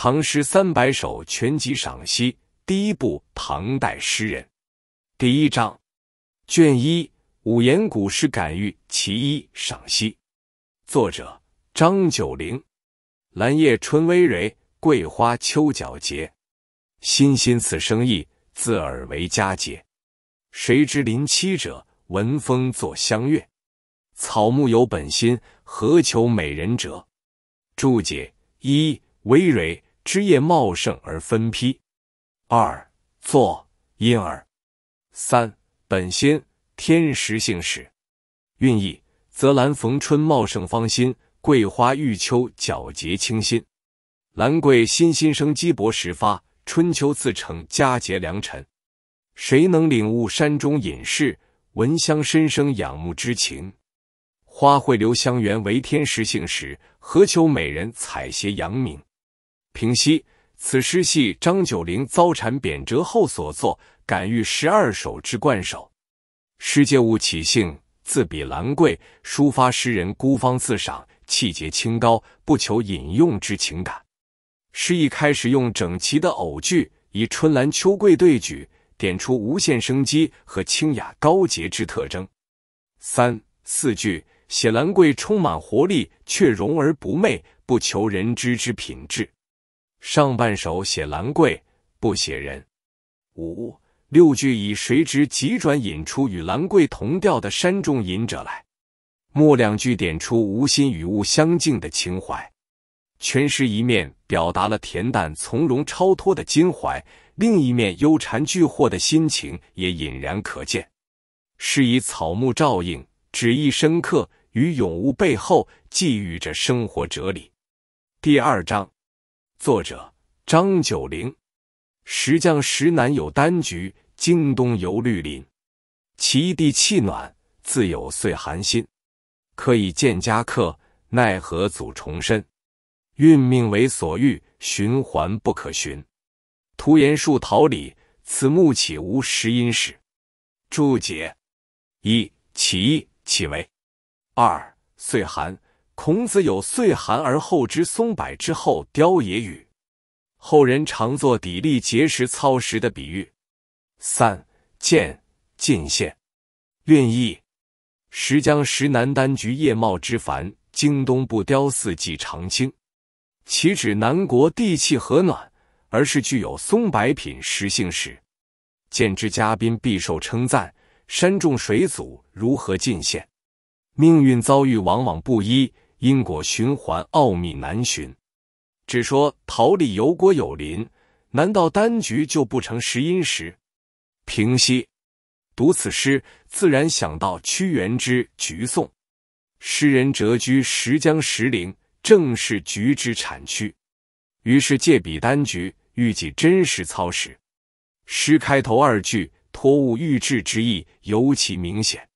《唐诗三百首全集赏析》第一部：唐代诗人，第一章，卷一《五言古诗感遇其一》赏析，作者张九龄。兰叶春葳蕤，桂花秋皎洁。欣欣此生意，自尔为佳节。谁知林栖者，闻风作相悦。草木有本心，何求美人折？注解一：葳蕤。枝叶茂盛而分批。二作因而三本心天时性使。韵意：泽兰逢春茂盛芳馨，桂花遇秋皎洁清新。兰桂欣欣生机勃时发，春秋自成佳节良辰。谁能领悟山中隐士闻香深生仰慕之情？花卉留香园为天时性使，何求美人采撷扬名？平息。此诗系张九龄遭谗贬谪后所作《感遇十二首》之冠首。诗借物起兴，自比兰桂，抒发诗人孤芳自赏、气节清高、不求引用之情感。诗一开始用整齐的偶句，以春兰秋桂对举，点出无限生机和清雅高洁之特征。三四句写兰桂充满活力，却容而不媚，不求人知之品质。上半首写兰桂，不写人。五六句以谁之急转引出与兰桂同调的山中隐者来，末两句点出无心与物相敬的情怀。全诗一面表达了恬淡从容、超脱的襟怀，另一面忧谗巨惑的心情也隐然可见。是以草木照应，旨意深刻，与永物背后寄寓着生活哲理。第二章。作者张九龄。石匠石南有丹橘，京东游绿林。其地气暖，自有岁寒心。可以见家客，奈何祖重深？运命为所欲，循环不可寻。徒言树桃李，此木岂无石因石？注解：一，其岂为？二，岁寒。孔子有“岁寒而后知松柏之后凋也”语，后人常作“砥砺结石操石”的比喻。三见进献，愿意石江石南丹菊叶茂之繁，京东不凋四季常青，岂止南国地气和暖，而是具有松柏品石性石。见之嘉宾必受称赞。山重水阻如何进献？命运遭遇往往不一。因果循环奥秘难寻，只说桃李有果有林，难道单局就不成石英石？平息。读此诗，自然想到屈原之《橘颂》。诗人谪居石江石陵，正是橘之产区，于是借比单橘，欲寄真实操实。诗开头二句托物喻志之意尤其明显，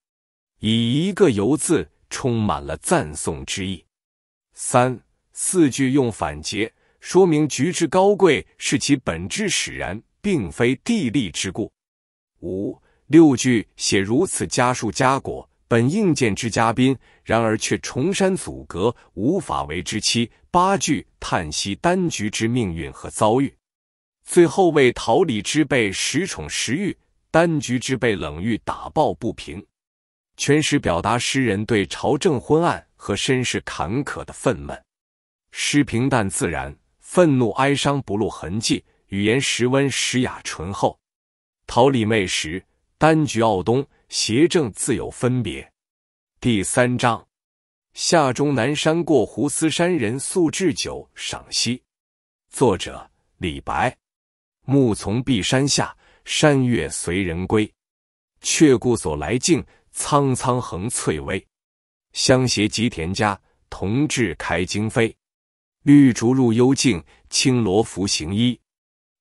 以一个“由字。充满了赞颂之意。三四句用反诘，说明菊之高贵是其本质使然，并非地利之故。五六句写如此家树家果本应见之嘉宾，然而却重山阻隔，无法为之期。八句叹息丹菊之命运和遭遇，最后为桃李之辈十宠时欲，丹菊之辈冷遇打抱不平。全诗表达诗人对朝政昏暗和身世坎坷的愤懑。诗平淡自然，愤怒哀伤不露痕迹，语言时温时雅醇厚。桃李媚时，丹橘傲冬，邪正自有分别。第三章：下终南山过斛斯山人宿置酒赏析，作者李白。暮从碧山下，山月随人归。却顾所来径。苍苍横翠微，相携吉田家，同志开荆扉。绿竹入幽径，青萝拂行衣。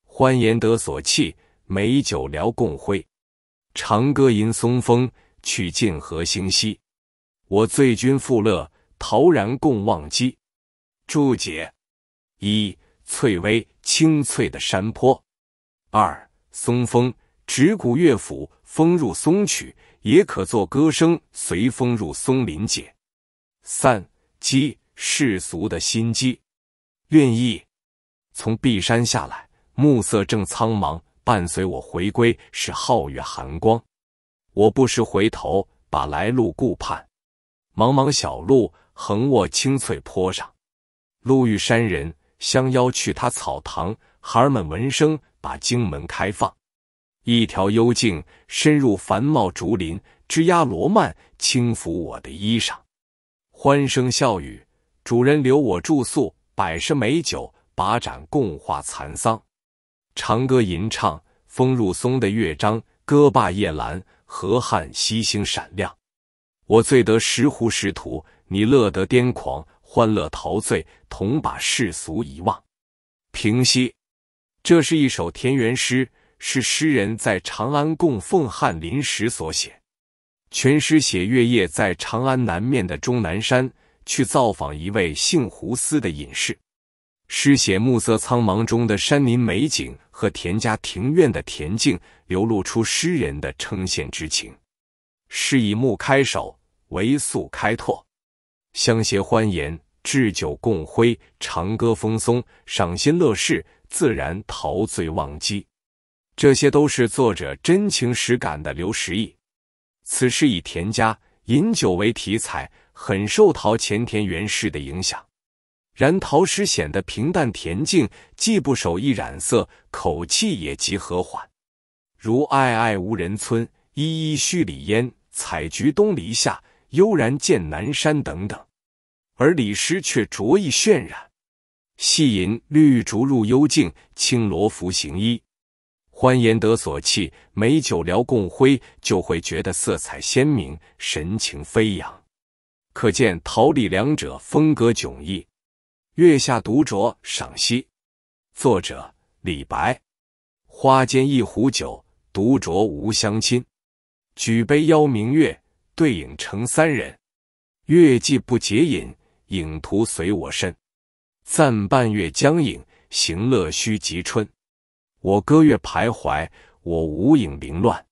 欢颜得所憩，美酒聊共挥。长歌吟松风，曲尽何星稀。我醉君复乐，陶然共忘机。注解：一、翠微，青翠的山坡。二、松风，指古乐府《风入松》曲。也可作歌声随风入松林间。三机世俗的心机，愿意从碧山下来，暮色正苍茫。伴随我回归是皓月寒光。我不时回头，把来路顾盼。茫茫小路横卧青翠坡上。路遇山人，相邀去他草堂。孩儿们闻声，把荆门开放。一条幽径深入繁茂竹林，枝桠罗曼轻抚我的衣裳，欢声笑语。主人留我住宿，百十美酒把盏共话残桑，长歌吟唱风入松的乐章，歌罢夜阑河汉西星闪亮。我醉得石湖失图，你乐得癫狂，欢乐陶醉，同把世俗遗忘。平息，这是一首田园诗。是诗人在长安供奉翰林时所写。全诗写月夜在长安南面的终南山去造访一位姓胡思的隐士。诗写暮色苍茫中的山林美景和田家庭院的恬静，流露出诗人的称羡之情。是以暮开首，为宿开拓，相携欢颜，置酒共挥，长歌风松，赏心乐事，自然陶醉忘机。这些都是作者真情实感的。刘十意。此诗以田家饮酒为题材，很受陶前田元氏的影响。然陶诗显得平淡恬静，既不手一染色，口气也极和缓，如“爱爱无人村，依依墟里烟，采菊东篱下，悠然见南山”等等。而李诗却着意渲染，细吟绿竹入幽径，青罗拂行衣。欢颜得所憩，美酒聊共挥，就会觉得色彩鲜明，神情飞扬。可见，桃李两者风格迥异。《月下独酌》赏析，作者李白。花间一壶酒，独酌无相亲。举杯邀明月，对影成三人。月既不解饮，影徒随我身。暂伴月将影，行乐须及春。我歌月徘徊，我舞影零乱。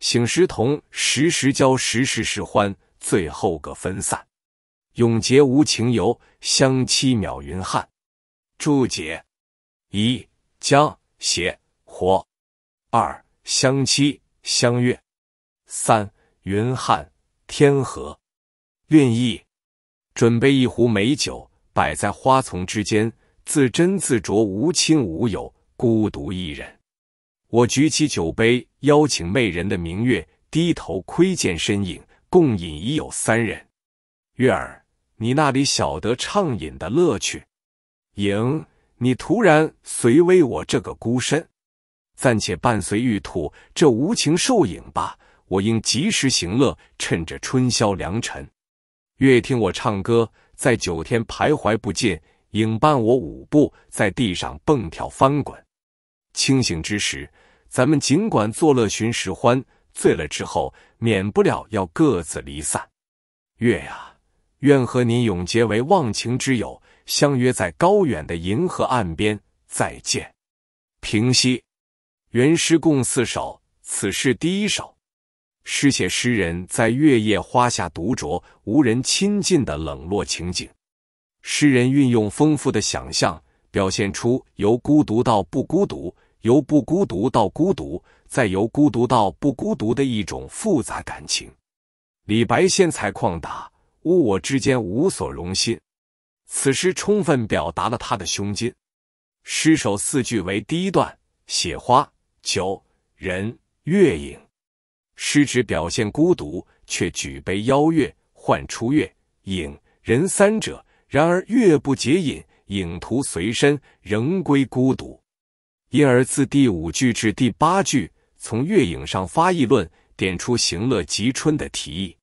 醒时同时时交时，时是欢；最后个分散，永结无情游，相期邈云汉。注解：一将写火；二相期相悦；三云汉天河。韵意：准备一壶美酒，摆在花丛之间，自斟自酌，无亲无友。孤独一人，我举起酒杯，邀请魅人的明月，低头窥见身影，共饮已有三人。月儿，你那里晓得畅饮的乐趣？影，你突然随为我这个孤身，暂且伴随玉兔这无情兽影吧。我应及时行乐，趁着春宵良辰。月听我唱歌，在九天徘徊不尽；影伴我舞步，在地上蹦跳翻滚。清醒之时，咱们尽管作乐寻时欢；醉了之后，免不了要各自离散。月呀，愿和你永结为忘情之友，相约在高远的银河岸边再见。平息，原诗共四首，此是第一首。诗写诗人在月夜花下独酌，无人亲近的冷落情景。诗人运用丰富的想象。表现出由孤独到不孤独，由不孤独到孤独，再由孤独到不孤独的一种复杂感情。李白现才旷达，物我之间无所容心。此诗充分表达了他的胸襟。诗首四句为第一段，写花、酒、人、月影。诗只表现孤独，却举杯邀月，唤出月、影、人三者。然而月不解饮。影徒随身，仍归孤独。因而自第五句至第八句，从月影上发议论，点出行乐及春的提议。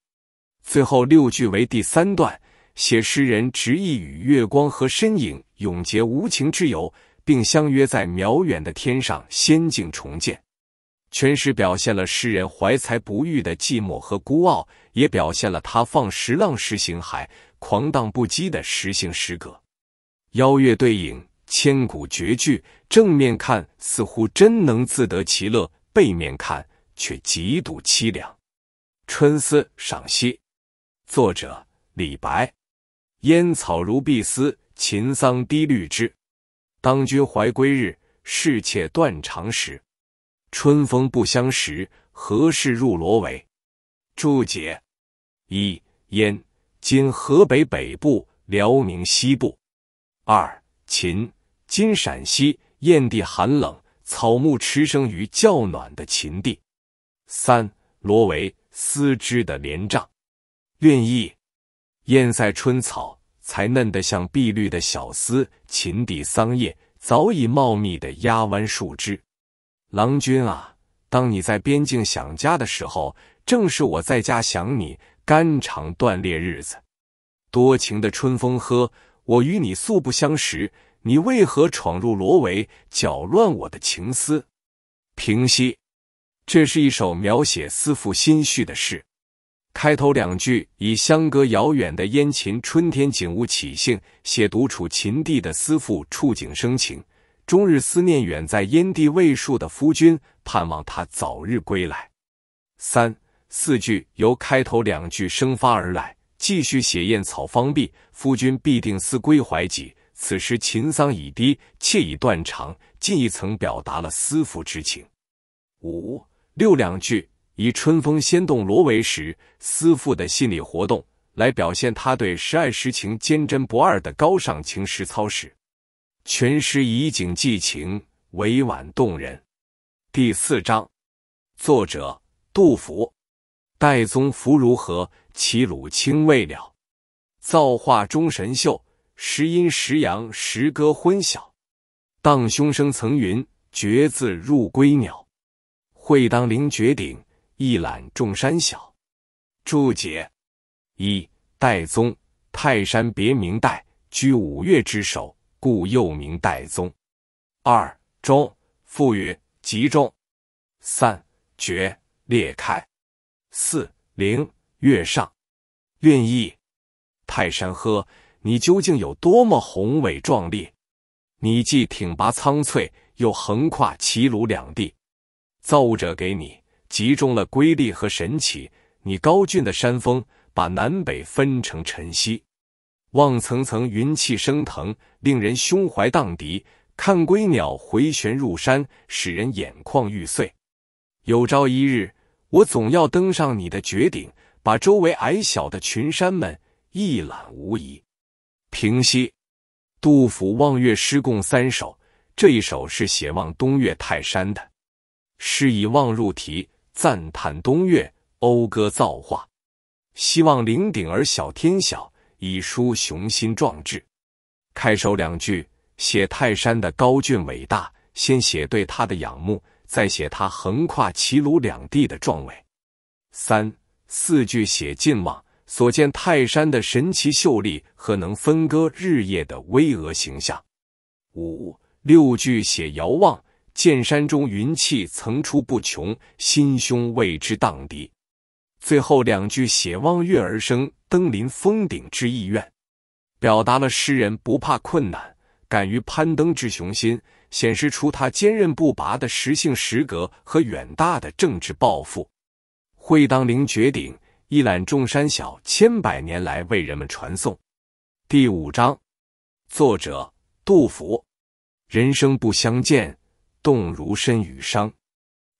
最后六句为第三段，写诗人执意与月光和身影永结无情之友，并相约在渺远的天上仙境重见。全诗表现了诗人怀才不遇的寂寞和孤傲，也表现了他放石浪时行海、狂荡不羁的诗性诗格。邀月对影，千古绝句。正面看，似乎真能自得其乐；背面看，却极度凄凉。《春思》赏析，作者李白。烟草如碧丝，秦桑低绿枝。当君怀归日，是妾断肠时。春风不相识，何事入罗帷？注解：一燕，今河北北部、辽宁西部。二秦今陕西燕地寒冷，草木驰生于较暖的秦地。三罗为丝织的帘帐。愿意燕塞春草才嫩得像碧绿的小丝，秦地桑叶早已茂密的压弯树枝。郎君啊，当你在边境想家的时候，正是我在家想你，肝肠断裂日子。多情的春风呵。我与你素不相识，你为何闯入罗围，搅乱我的情思？平息。这是一首描写思妇心绪的诗。开头两句以相隔遥远的燕秦春天景物起兴，写独处秦地的思妇触景生情，终日思念远在燕地未戍的夫君，盼望他早日归来。三四句由开头两句生发而来。继续写燕草方碧，夫君必定思归怀己。此时秦桑已低，妾已断肠。近一层表达了思父之情。五六两句以春风先动罗为时，思父的心理活动来表现他对十爱时情坚贞不二的高尚情实操时，全诗以景寄情，委婉动人。第四章，作者杜甫。岱宗夫如何？齐鲁青未了。造化钟神秀，时阴时阳，时歌昏晓。荡胸生层云，决眦入归鸟。会当凌绝顶，一览众山小。注解：一、岱宗，泰山别名戴，居五岳之首，故又名岱宗。二、钟，赋予，集中。三、绝裂开。四零月上，愿意泰山呵，你究竟有多么宏伟壮丽？你既挺拔苍翠，又横跨齐鲁两地。造物者给你集中了瑰丽和神奇。你高峻的山峰，把南北分成晨曦，望层层云气升腾，令人胸怀荡涤；看归鸟回旋入山，使人眼眶欲碎。有朝一日。我总要登上你的绝顶，把周围矮小的群山们一览无遗。平息，杜甫《望岳》诗共三首，这一首是写望东岳泰山的。诗以望入题，赞叹东岳，讴歌造化，希望灵顶而小天小，以抒雄心壮志。开首两句写泰山的高峻伟大，先写对他的仰慕。再写他横跨齐鲁两地的壮伟。三四句写晋望所见泰山的神奇秀丽和能分割日夜的巍峨形象。五六句写遥望，见山中云气层出不穷，心胸为之荡涤。最后两句写望月而生登临峰顶之意愿，表达了诗人不怕困难、敢于攀登之雄心。显示出他坚韧不拔的实性实格和远大的政治抱负。会当凌绝顶，一览众山小，千百年来为人们传颂。第五章，作者杜甫。人生不相见，动如身与伤。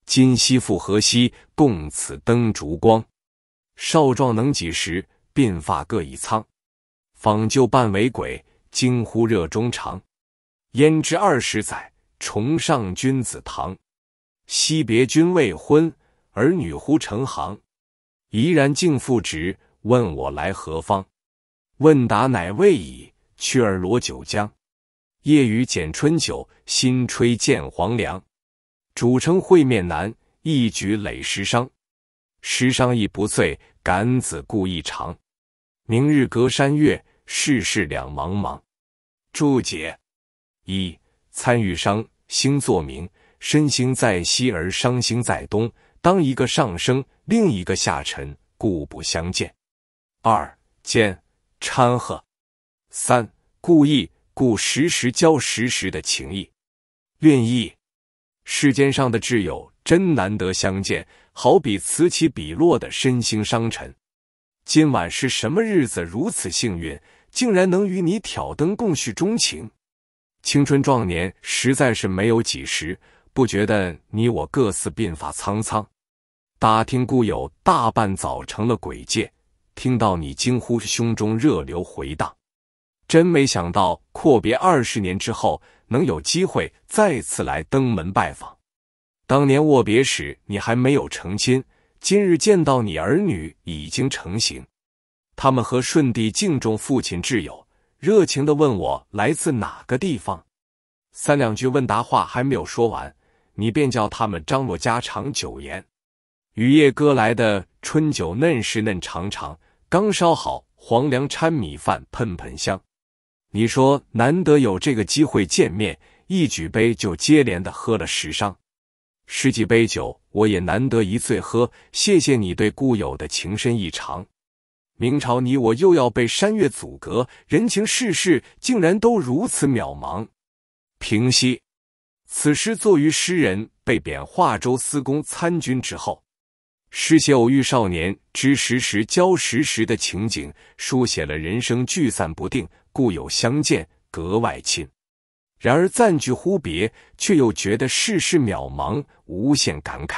今夕复何夕，共此灯烛光。少壮能几时，鬓发各已苍。访旧半为鬼，惊呼热衷肠。焉知二十载，重上君子堂。惜别君未婚，儿女忽成行。怡然敬父执，问我来何方？问答乃未已，去儿罗九江。夜雨剪春韭，新炊见黄粱。主称会面难，一举累十觞。十觞亦不醉，敢子故意长。明日隔山岳，世事两茫茫。注解。一参与商星座名，身星在西而商星在东，当一个上升，另一个下沉，故不相见。二兼掺和。三故意故时时交时时的情谊，愿意。世间上的挚友真难得相见，好比此起彼落的身心伤沉。今晚是什么日子，如此幸运，竟然能与你挑灯共叙衷情。青春壮年实在是没有几时，不觉得你我各自鬓发苍苍。打听故友大半早成了鬼界，听到你惊呼，胸中热流回荡。真没想到阔别二十年之后，能有机会再次来登门拜访。当年握别时，你还没有成亲，今日见到你儿女已经成型，他们和舜帝敬重父亲挚友。热情的问我来自哪个地方，三两句问答话还没有说完，你便叫他们张罗家常酒宴。雨夜割来的春酒嫩是嫩长长，刚烧好黄粱掺米饭喷喷香。你说难得有这个机会见面，一举杯就接连的喝了十觞，十几杯酒我也难得一醉喝。谢谢你对故友的情深意长。明朝，你我又要被山岳阻隔，人情世事竟然都如此渺茫。平息，此诗作于诗人被贬化州司功参军之后，诗写偶遇少年之时，时交时时的情景，书写了人生聚散不定，故友相见格外亲。然而暂聚忽别，却又觉得世事渺茫，无限感慨。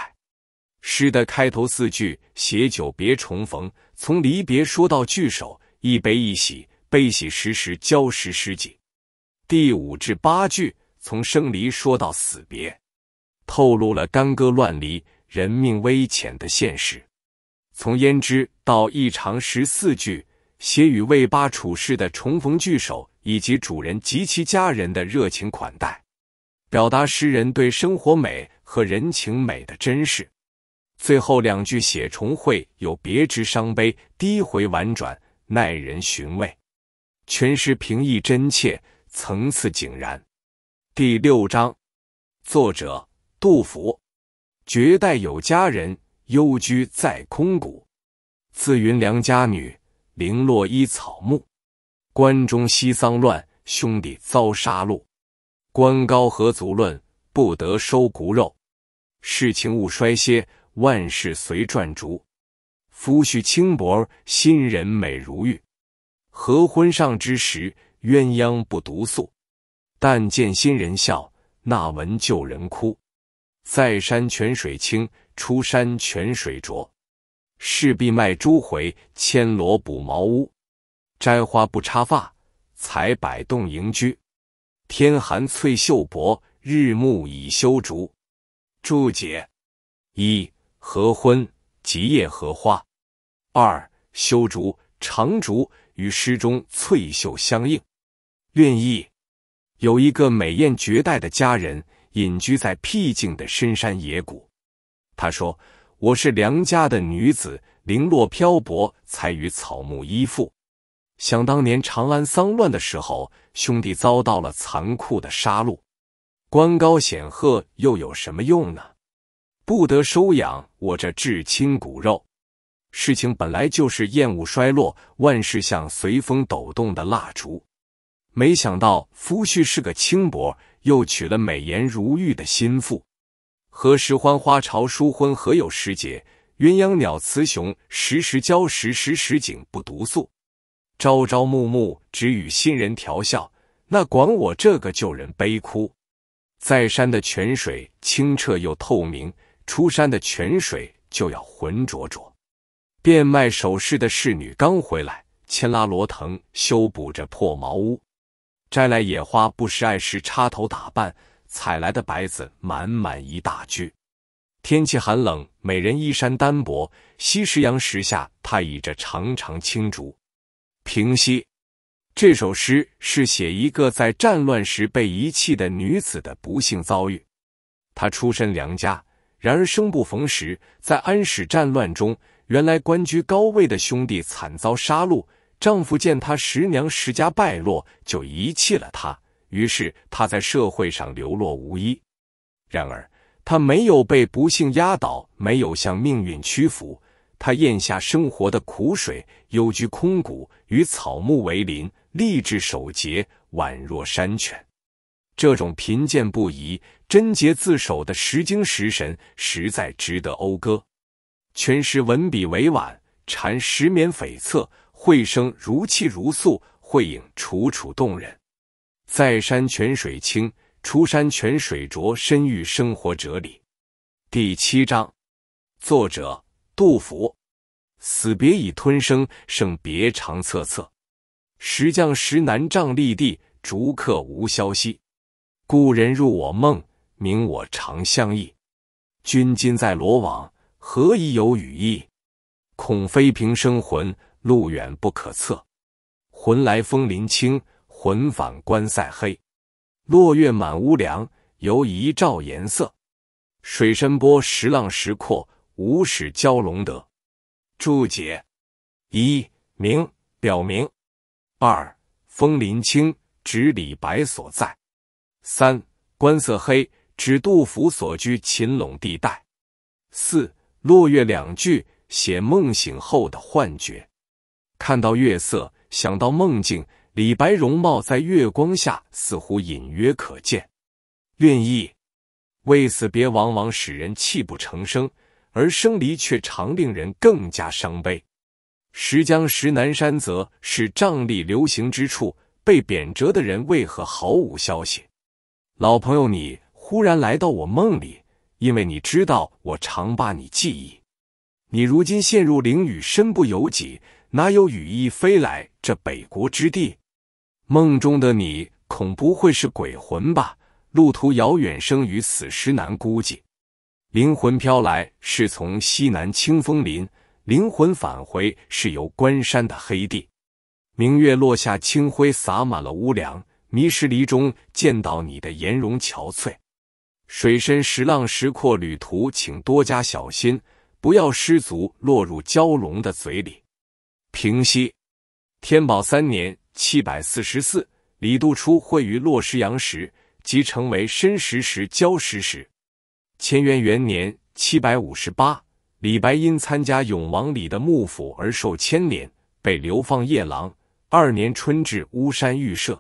诗的开头四句写久别重逢，从离别说到聚首，一悲一喜，悲喜时时交时时景。第五至八句从生离说到死别，透露了干戈乱离、人命危浅的现实。从胭脂到一长十四句，写与魏八处事的重逢聚首，以及主人及其家人的热情款待，表达诗人对生活美和人情美的珍视。最后两句写重会有别之伤悲，低回婉转，耐人寻味。全诗平易真切，层次井然。第六章，作者杜甫。绝代有佳人，幽居在空谷。自云良家女，零落依草木。关中西丧乱，兄弟遭杀戮。官高何足论，不得收骨肉。世情勿衰歇。万事随转烛，夫婿轻薄新人美如玉。合婚上之时，鸳鸯不独宿。但见新人笑，那闻旧人哭。在山泉水清，出山泉水浊。势必卖珠回，牵萝补茅屋。摘花不插发，采柏动迎居。天寒翠袖薄，日暮已修竹。注解一。合婚，吉叶荷花；二修竹，长竹与诗中翠秀相应。愿意：有一个美艳绝代的佳人，隐居在僻静的深山野谷。他说：“我是良家的女子，零落漂泊，才与草木依附。想当年长安丧乱的时候，兄弟遭到了残酷的杀戮。官高显赫又有什么用呢？”不得收养我这至亲骨肉。事情本来就是厌恶衰落，万事像随风抖动的蜡烛。没想到夫婿是个轻薄，又娶了美颜如玉的心腹。何时欢花朝疏婚？何有时节？鸳鸯鸟雌雄时时交，时时时景不独宿，朝朝暮暮只与新人调笑，那管我这个旧人悲哭。在山的泉水清澈又透明。出山的泉水就要浑浊浊，变卖首饰的侍女刚回来，牵拉罗藤修补着破茅屋，摘来野花不时按时插头打扮，采来的白子满满一大掬。天气寒冷，美人衣衫单薄，西石阳石下，她倚着长长青竹。平息，这首诗是写一个在战乱时被遗弃的女子的不幸遭遇。她出身良家。然而生不逢时，在安史战乱中，原来官居高位的兄弟惨遭杀戮，丈夫见他十娘十家败落，就遗弃了他，于是他在社会上流落无依。然而他没有被不幸压倒，没有向命运屈服，他咽下生活的苦水，幽居空谷，与草木为邻，立志守节，宛若山泉。这种贫贱不移、贞洁自守的石经石神，实在值得讴歌。全诗文笔委婉，石绵悱恻，绘声如泣如诉，绘影楚楚动人。在山泉水清，出山泉水浊，深寓生活哲理。第七章，作者杜甫。死别已吞声，胜别长恻恻。石匠石难丈立地，逐客无消息。故人入我梦，明我长相忆。君今在罗网，何以有羽翼？恐非平生魂，路远不可测。魂来风林清，魂返关塞黑。落月满屋梁，犹疑照颜色。水深波石浪石阔，无始蛟龙得。注解：一明表明；二枫林清指李白所在。三观色黑指杜甫所居秦陇地带。四落月两句写梦醒后的幻觉，看到月色，想到梦境，李白容貌在月光下似乎隐约可见。愿意，为死别往往使人泣不成声，而生离却常令人更加伤悲。石江石南山泽是瘴疠流行之处，被贬谪的人为何毫无消息？老朋友，你忽然来到我梦里，因为你知道我常把你记忆。你如今陷入灵雨，身不由己，哪有羽翼飞来这北国之地？梦中的你恐不会是鬼魂吧？路途遥远，生于死时难估计。灵魂飘来是从西南清风林，灵魂返回是由关山的黑地。明月落下，清辉洒满了屋梁。迷失离中见到你的颜容憔悴，水深石浪石阔，旅途请多加小心，不要失足落入蛟龙的嘴里。平息。天宝三年（七百四十四），李杜初会于洛石阳时，即成为申石时、礁石时。乾元元年（七百五十八），李白因参加永王李的幕府而受牵连，被流放夜郎。二年春至巫山遇赦。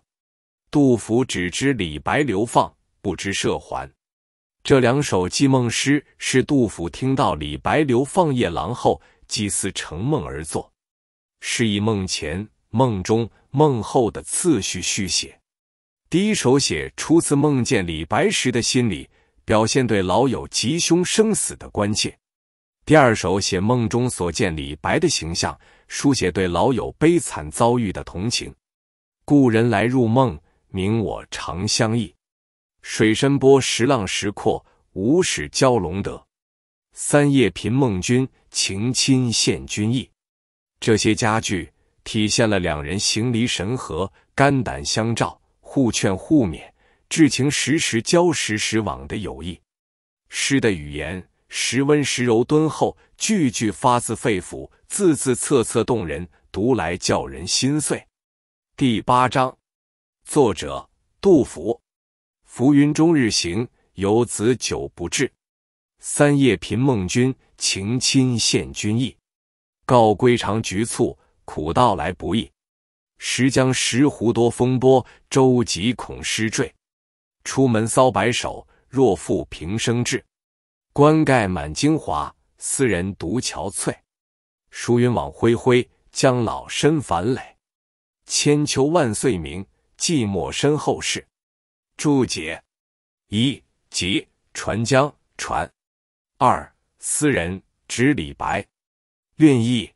杜甫只知李白流放，不知涉还。这两首寄梦诗是杜甫听到李白流放夜郎后，祭思成梦而作，是以梦前、梦中、梦后的次序续写。第一首写初次梦见李白时的心理，表现对老友吉凶生死的关切；第二首写梦中所见李白的形象，书写对老友悲惨遭遇的同情。故人来入梦。明我长相忆，水深波石浪石阔，无始蛟龙得。三夜频梦君，情亲献君意。这些佳句体现了两人行离神合、肝胆相照、互劝互勉、至情时时交、时时往的友谊。诗的语言时温时柔、敦厚，句句发自肺腑，字字恻恻动人，读来叫人心碎。第八章。作者杜甫，浮云终日行，游子久不至。三夜频梦君，情亲献君意。告归长局促，苦道来不易。时将石斛多风波，舟楫恐失坠。出门搔白首，若负平生志。冠盖满京华，斯人独憔悴。疏云往恢恢，将老身反累。千秋万岁名。寂寞身后事。注解：一即传江传。二斯人指李白。韵意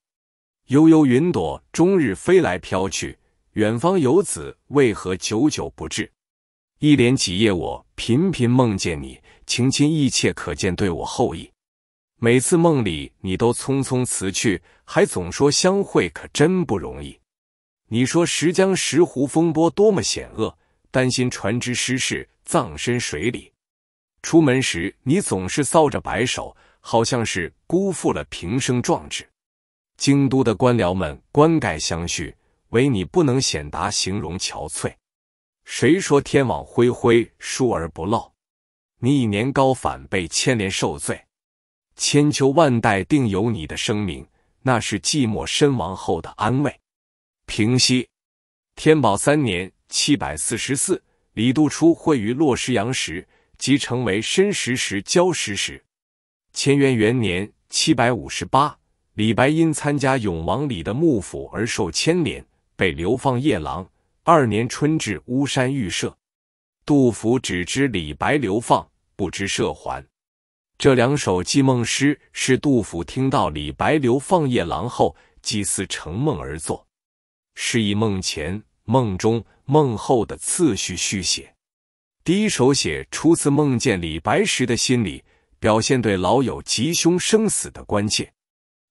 悠悠云朵终日飞来飘去，远方游子为何久久不至？一连几夜我频频梦见你，情亲意切，可见对我厚意。每次梦里你都匆匆辞去，还总说相会可真不容易。你说石江石湖风波多么险恶，担心船只失事葬身水里。出门时你总是搔着白首，好像是辜负了平生壮志。京都的官僚们官盖相续，唯你不能显达，形容憔悴。谁说天网恢恢疏而不漏？你以年高反被牵连受罪，千秋万代定有你的声明，那是寂寞身亡后的安慰。平息。天宝三年（七百四十四），李杜初会于洛石阳时，即成为申石时交石时。乾元元年（七百五十八），李白因参加永王李的幕府而受牵连，被流放夜郎。二年春至巫山遇赦，杜甫只知李白流放，不知涉还。这两首寄梦诗是杜甫听到李白流放夜郎后，祭祀成梦而作。是以梦前、梦中、梦后的次序续写。第一首写初次梦见李白时的心理，表现对老友吉凶生死的关切；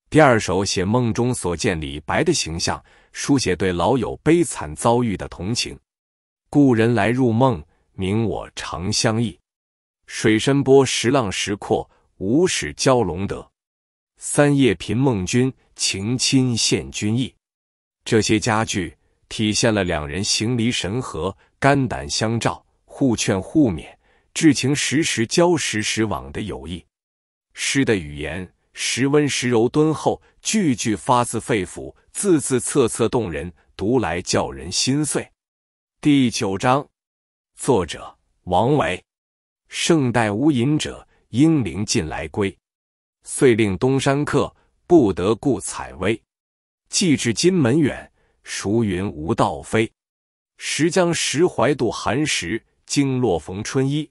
第二首写梦中所见李白的形象，书写对老友悲惨遭遇的同情。故人来入梦，明我长相忆。水深波石浪石阔，无始蛟龙得。三夜频梦君，情亲献君意。这些佳句体现了两人行离神合、肝胆相照、互劝互勉、至情时时交、时时往的友谊。诗的语言时温时柔、敦厚，句句发自肺腑，字字恻恻动人，读来叫人心碎。第九章，作者王维。圣代无隐者，英灵尽来归。遂令东山客，不得顾采薇。寄至金门远，孰云无道飞。时将时怀度寒食，经落逢春衣。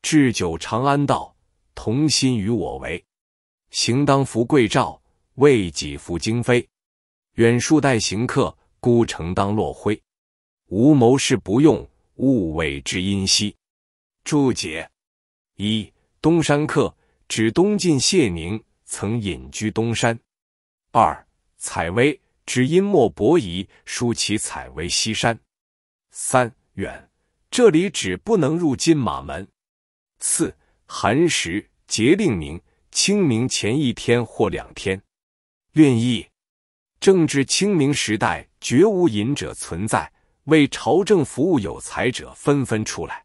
置酒长安道，同心与我为。行当拂桂照，为己拂荆扉。远树待行客，孤城当落晖。无谋士不用，勿谓之阴兮。注解：一、东山客指东晋谢宁，曾隐居东山。二。采薇，只因莫伯夷、舒淇采薇西山。三远，这里指不能入金马门。四寒食节令明，清明前一天或两天。愿意，正治清明时代，绝无隐者存在，为朝政服务有才者纷纷出来，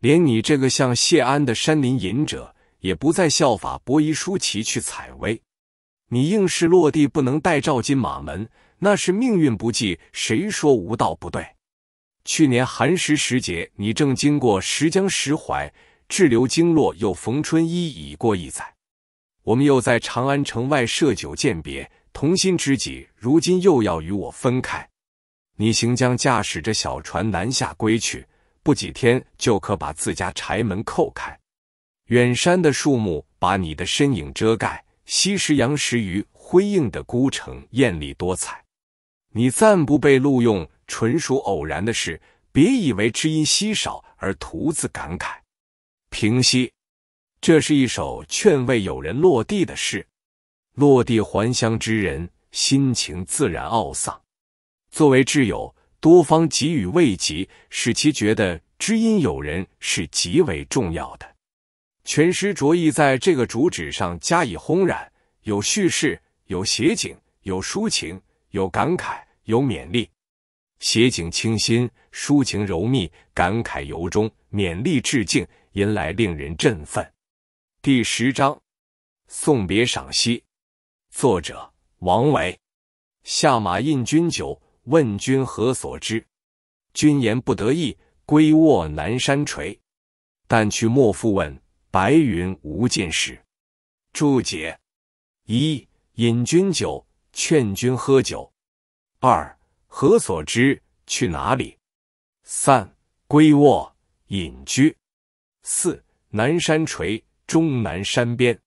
连你这个像谢安的山林隐者，也不再效法伯夷、舒淇去采薇。你硬是落地不能带赵进马门，那是命运不济。谁说无道不对？去年寒食时节，你正经过石江石淮，滞留经络，又逢春衣，已过一载。我们又在长安城外设酒饯别，同心知己，如今又要与我分开。你行将驾驶着小船南下归去，不几天就可把自家柴门扣开。远山的树木把你的身影遮盖。昔时阳时于辉映的孤城，艳丽多彩。你暂不被录用，纯属偶然的事。别以为知音稀少而徒自感慨。平息，这是一首劝慰友人落地的诗。落地还乡之人，心情自然懊丧。作为挚友，多方给予慰藉，使其觉得知音友人是极为重要的。全诗着意在这个主旨上加以烘染，有叙事，有写景，有抒情，有感慨，有勉励。写景清新，抒情柔密，感慨由衷，勉励致敬，引来令人振奋。第十章送别赏析，作者王维。下马饮君酒，问君何所之？君言不得意，归卧南山陲。但去莫复问。白云无尽时，注解：一饮君酒，劝君喝酒；二何所知，去哪里？三归卧隐居。四南山陲，终南山边。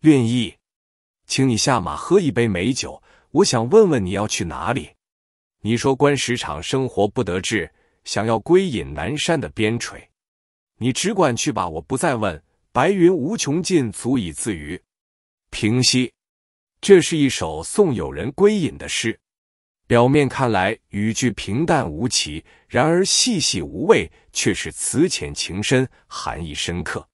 愿意，请你下马喝一杯美酒。我想问问你要去哪里？你说官石场生活不得志，想要归隐南山的边陲。你只管去吧，我不再问。白云无穷尽，足以自娱。平息，这是一首送友人归隐的诗，表面看来语句平淡无奇，然而细细无味，却是词浅情深，含义深刻。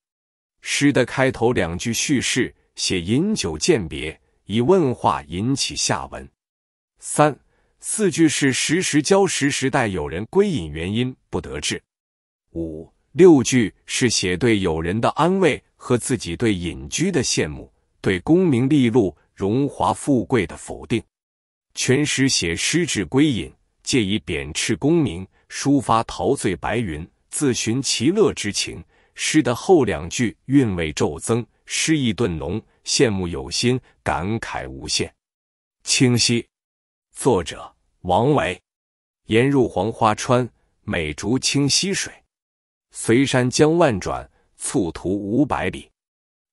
诗的开头两句叙事，写饮酒饯别，以问话引起下文。三四句是时时交时时代友人归隐原因，不得志。五六句是写对友人的安慰和自己对隐居的羡慕，对功名利禄、荣华富贵的否定。全诗写失志归隐，借以贬斥功名，抒发陶醉白云、自寻其乐之情。诗的后两句韵味骤增，诗意顿浓，羡慕有心，感慨无限。清晰，作者王维。颜入黄花川，美竹清溪水。随山将万转，促途五百里。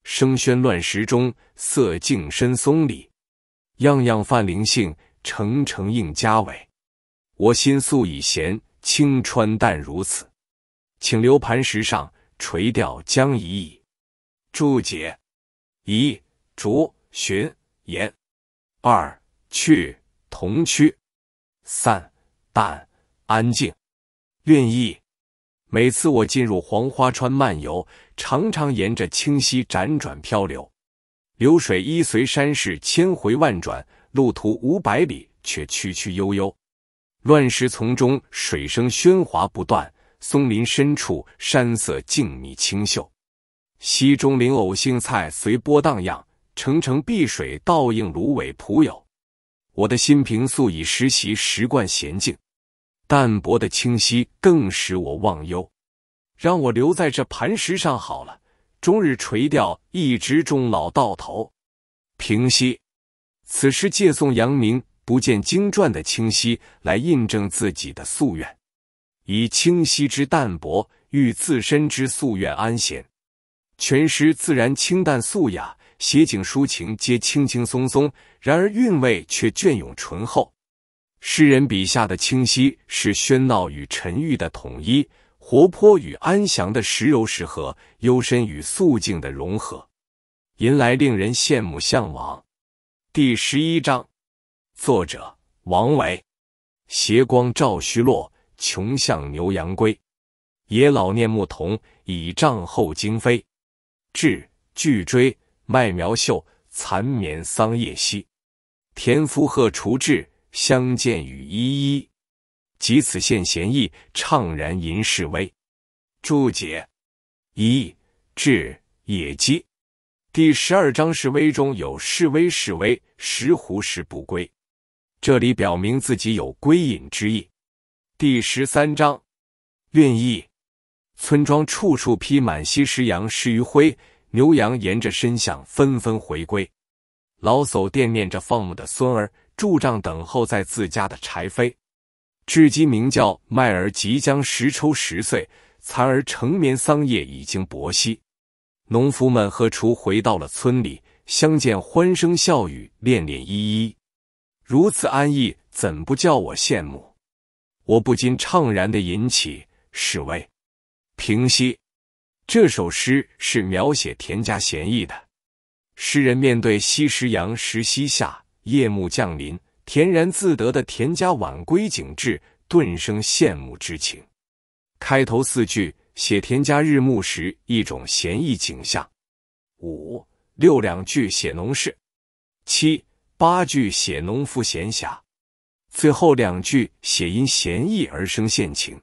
声喧乱石中，色静深松里。样样泛灵性，澄澄映佳伟。我心素已闲，清川淡如此。请留盘石上，垂钓将已矣。注解：一竹寻言；二去同去；三淡安静。愿意。每次我进入黄花川漫游，常常沿着清溪辗转漂流。流水依随山势千回万转，路途五百里却曲曲悠悠。乱石丛中，水声喧哗不断；松林深处，山色静谧清秀。溪中灵藕荇菜随波荡漾，澄澄碧水倒映芦苇蒲友。我的心平素已实习十贯娴静。淡泊的清溪更使我忘忧，让我留在这磐石上好了，终日垂钓，一直终老到头。平息。此诗借宋阳明不见经传的清晰，来印证自己的夙愿，以清晰之淡泊喻自身之夙愿安闲。全诗自然清淡素雅，写景抒情皆轻轻松松，然而韵味却隽永醇厚。诗人笔下的清溪是喧闹与沉郁的统一，活泼与安详的时柔时和，幽深与肃静的融合，迎来令人羡慕向往。第十一章，作者王维。斜光照虚落，穷巷牛羊归。野老念牧童，倚杖后惊飞。雉锥麦苗秀，残眠桑叶稀。田夫鹤雏至。相见与依依，即此现贤意。怅然吟示威。注解：一至野鸡。第十二章示威中有示威示威，石斛石不归。这里表明自己有归隐之意。第十三章韵意。村庄处处披满西施羊失余灰，牛羊沿着身向纷纷回归。老叟惦念着放牧的孙儿。筑帐等候在自家的柴扉，至今名叫，麦儿即将十抽十岁，蚕儿成眠，桑叶已经薄稀。农夫们和锄回到了村里，相见欢声笑语，恋恋依依。如此安逸，怎不叫我羡慕？我不禁怅然的引起，是为平息。这首诗是描写田家闲逸的。诗人面对西时阳时西下。夜幕降临，恬然自得的田家晚归景致，顿生羡慕之情。开头四句写田家日暮时一种闲逸景象，五六两句写农事，七八句写农夫闲暇，最后两句写因闲逸而生现情。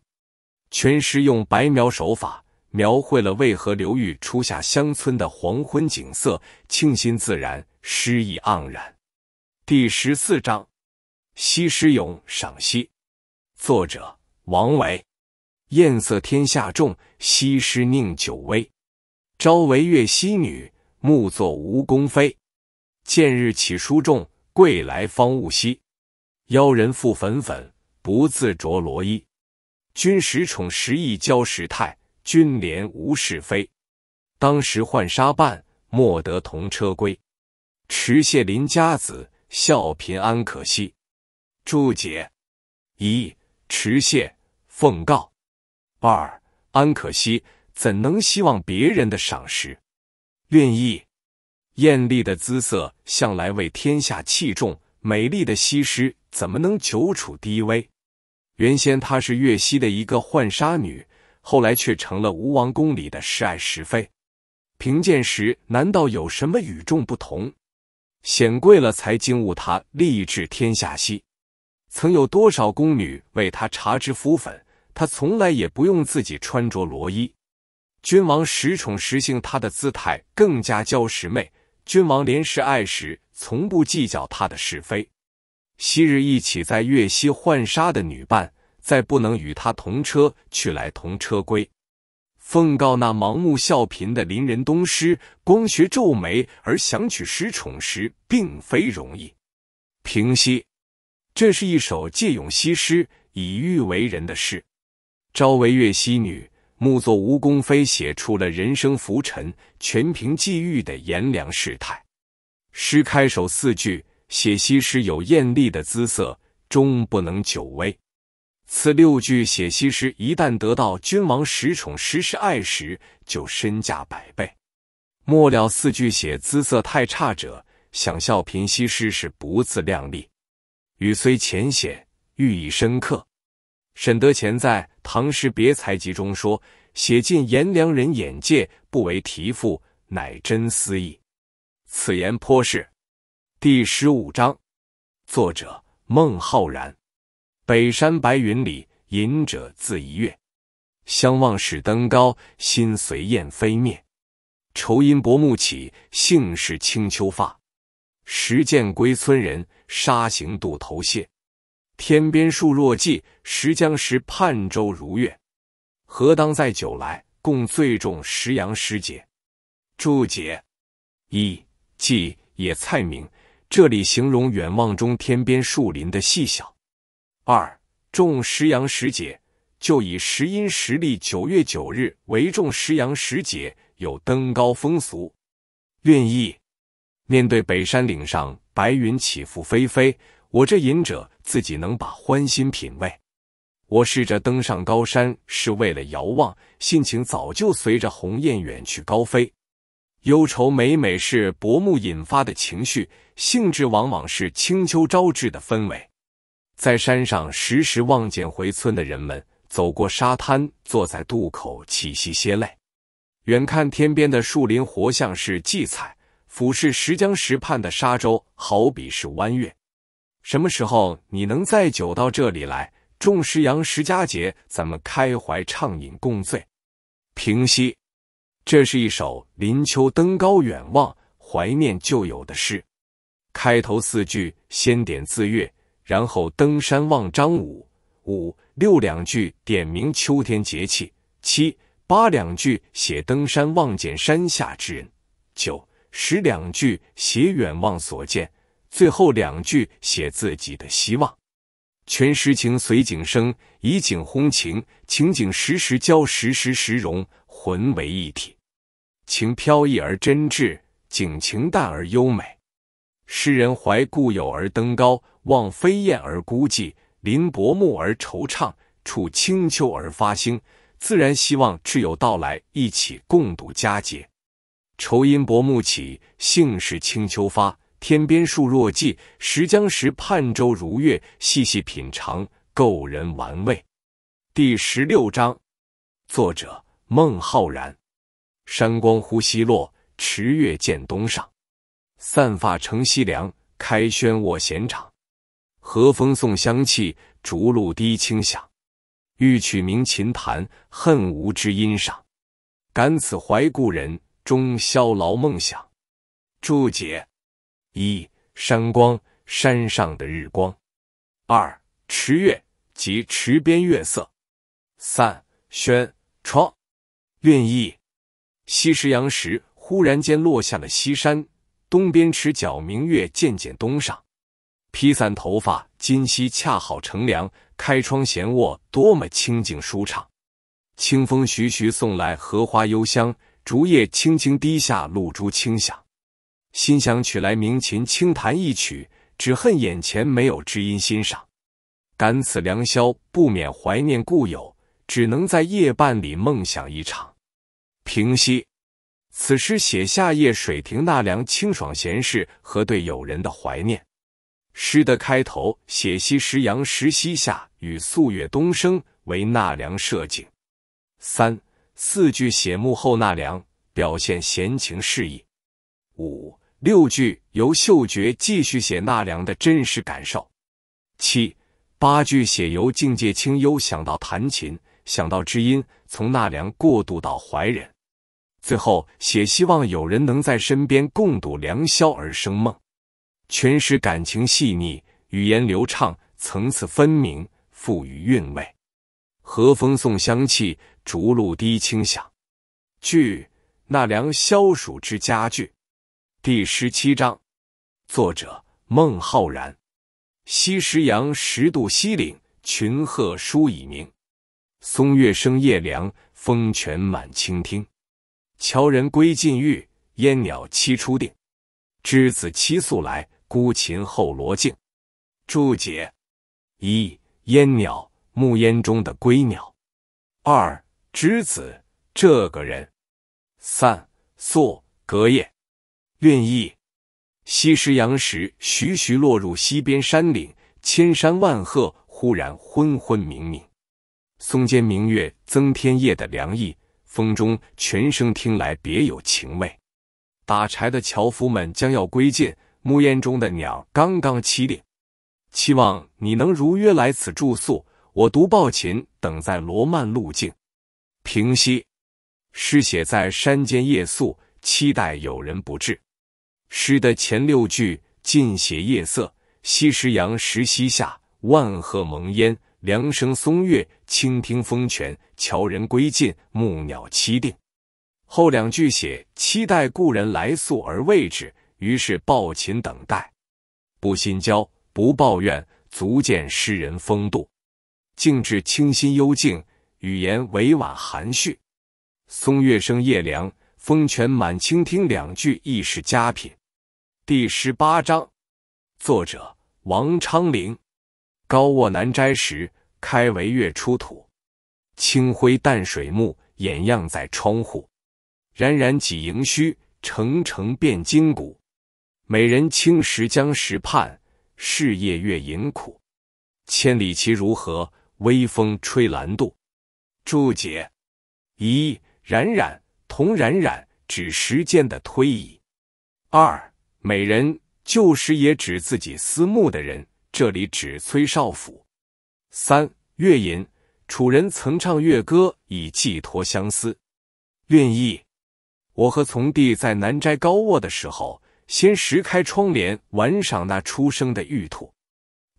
全诗用白描手法描绘了渭河流域初夏乡村的黄昏景色，清新自然，诗意盎然。第十四章《西施咏》赏析，作者王维。艳色天下重，西施宁久微。朝为月溪女，暮作吴宫妃。见日起书重，归来方误期。妖人傅粉粉，不自着罗衣。君实宠时亦娇时态，君怜无是非。当时浣纱伴，莫得同车归。持谢邻家子。笑贫安可惜。注解：一持谢奉告；二安可希？怎能希望别人的赏识？愿意？艳丽的姿色向来为天下器重，美丽的西施怎么能久处低微？原先她是越西的一个浣纱女，后来却成了吴王宫里的是爱是非。贫贱时难道有什么与众不同？显贵了才惊悟他立志天下兮，曾有多少宫女为他搽脂敷粉，他从来也不用自己穿着罗衣。君王时宠时幸，他的姿态更加娇十媚。君王怜时爱时，从不计较他的是非。昔日一起在越溪浣纱的女伴，再不能与他同车去来同车归。奉告那盲目笑贫的邻人东师，光学皱眉而想取诗宠时，并非容易。平息，这是一首借咏西施以喻为人的诗。朝为月兮女，暮作吴宫妃，写出了人生浮沉全凭际遇的炎凉世态。诗开首四句写西施有艳丽的姿色，终不能久违。此六句写西施，一旦得到君王十宠十时爱时，就身价百倍。末了四句写姿色太差者，想笑贫西施是不自量力。语虽浅显，寓意深刻。沈德潜在《唐诗别才集》中说：“写尽颜良人眼界，不为题赋，乃真思意。”此言颇是。第十五章，作者孟浩然。北山白云里，隐者自一月。相望始登高，心随雁飞灭。愁因薄暮起，幸是清秋发。时见归村人，沙行渡头谢。天边树若荠，时江石畔舟如月。何当载酒来，共醉重十阳时节。注解：一季野菜名，这里形容远望中天边树林的细小。二重十阳时节，就以十阴十历九月九日为重十阳时节，有登高风俗。愿意面对北山岭上白云起伏飞飞，我这隐者自己能把欢欣品味。我试着登上高山是为了遥望，心情早就随着鸿雁远去高飞。忧愁每每是薄暮引发的情绪，兴致往往是清秋招致的氛围。在山上时时望见回村的人们走过沙滩，坐在渡口，起息歇累。远看天边的树林，活像是荠菜；俯视石江石畔的沙洲，好比是弯月。什么时候你能再久到这里来？种石羊石佳节，咱们开怀畅饮共醉。平息，这是一首临秋登高远望、怀念旧友的诗。开头四句先点自月。然后登山望张五，五六两句点明秋天节气，七八两句写登山望见山下之人，九十两句写远望所见，最后两句写自己的希望。全诗情随景生，以景烘情，情景时时交，时时时融，浑为一体。情飘逸而真挚，景情淡而优美。诗人怀故友而登高，望飞燕而孤寂，临薄暮而惆怅，处清秋而发兴，自然希望挚友到来，一起共度佳节。愁因薄暮起，兴是清秋发。天边树若荠，时江时畔舟如月。细细品尝，够人玩味。第十六章，作者孟浩然。山光忽西落，池月见东上。散发成西凉，开轩卧闲场。和风送香气，竹露滴清响。欲取明琴弹，恨无知音赏。感此怀故人，终消劳梦想。注解：一山光，山上的日光。二池月，即池边月色。三轩窗，韵意。西时阳时，忽然间落下了西山。东边池角明月渐渐东上，披散头发，今夕恰好乘凉，开窗闲卧，多么清静舒畅。清风徐徐送来荷花幽香，竹叶轻轻滴下露珠清响。心想取来鸣琴轻弹一曲，只恨眼前没有知音欣赏。感此良宵，不免怀念故友，只能在夜半里梦想一场。平息。此诗写夏夜水亭纳凉清爽闲适和对友人的怀念。诗的开头写西时阳时西下与素月东升为纳凉设景。三四句写幕后纳凉，表现闲情适意。五六句由嗅觉继续写纳凉的真实感受。七八句写由境界清幽想到弹琴，想到知音，从纳凉过渡到怀人。最后写希望有人能在身边共度良宵而生梦，全诗感情细腻，语言流畅，层次分明，富于韵味。和风送香气，竹露滴清响。句那良宵暑之佳句，第十七章，作者孟浩然。西石阳十渡西岭，群鹤书已鸣，松月生夜凉，风泉满清听。樵人归禁欲，烟鸟栖初定。知子七宿来，孤琴后罗镜。注解：一、烟鸟，暮烟中的归鸟。二、知子，这个人。三、宿，隔夜。韵意：西施阳时，徐徐落入西边山岭，千山万壑忽然昏昏明明，松间明月增添夜的凉意。风中，全声听来别有情味。打柴的樵夫们将要归尽，暮烟中的鸟刚刚起令。期望你能如约来此住宿，我独抱琴等在罗曼路径。平息。诗写在山间夜宿，期待有人不至。诗的前六句尽写夜色，西时阳时西下，万壑蒙烟。凉生松月，倾听风泉。樵人归尽，暮鸟栖定。后两句写期待故人来宿而未至，于是抱琴等待，不心焦，不抱怨，足见诗人风度。静致清新幽静，语言委婉含蓄。松月生夜凉，风泉满倾听两句亦是佳品。第十八章，作者王昌龄。高卧南斋时，开帷月出土，清辉淡水木，掩映在窗户。冉冉几盈虚，澄澄变筋骨。美人青石江石畔，事业月盈苦。千里其如何？微风吹兰渡。注解：一冉冉同冉冉，指时间的推移。二美人旧时也指自己思慕的人。这里指崔少府。三月吟，楚人曾唱月歌以寄托相思。愿意，我和从弟在南斋高卧的时候，先拾开窗帘，玩赏那初生的玉兔。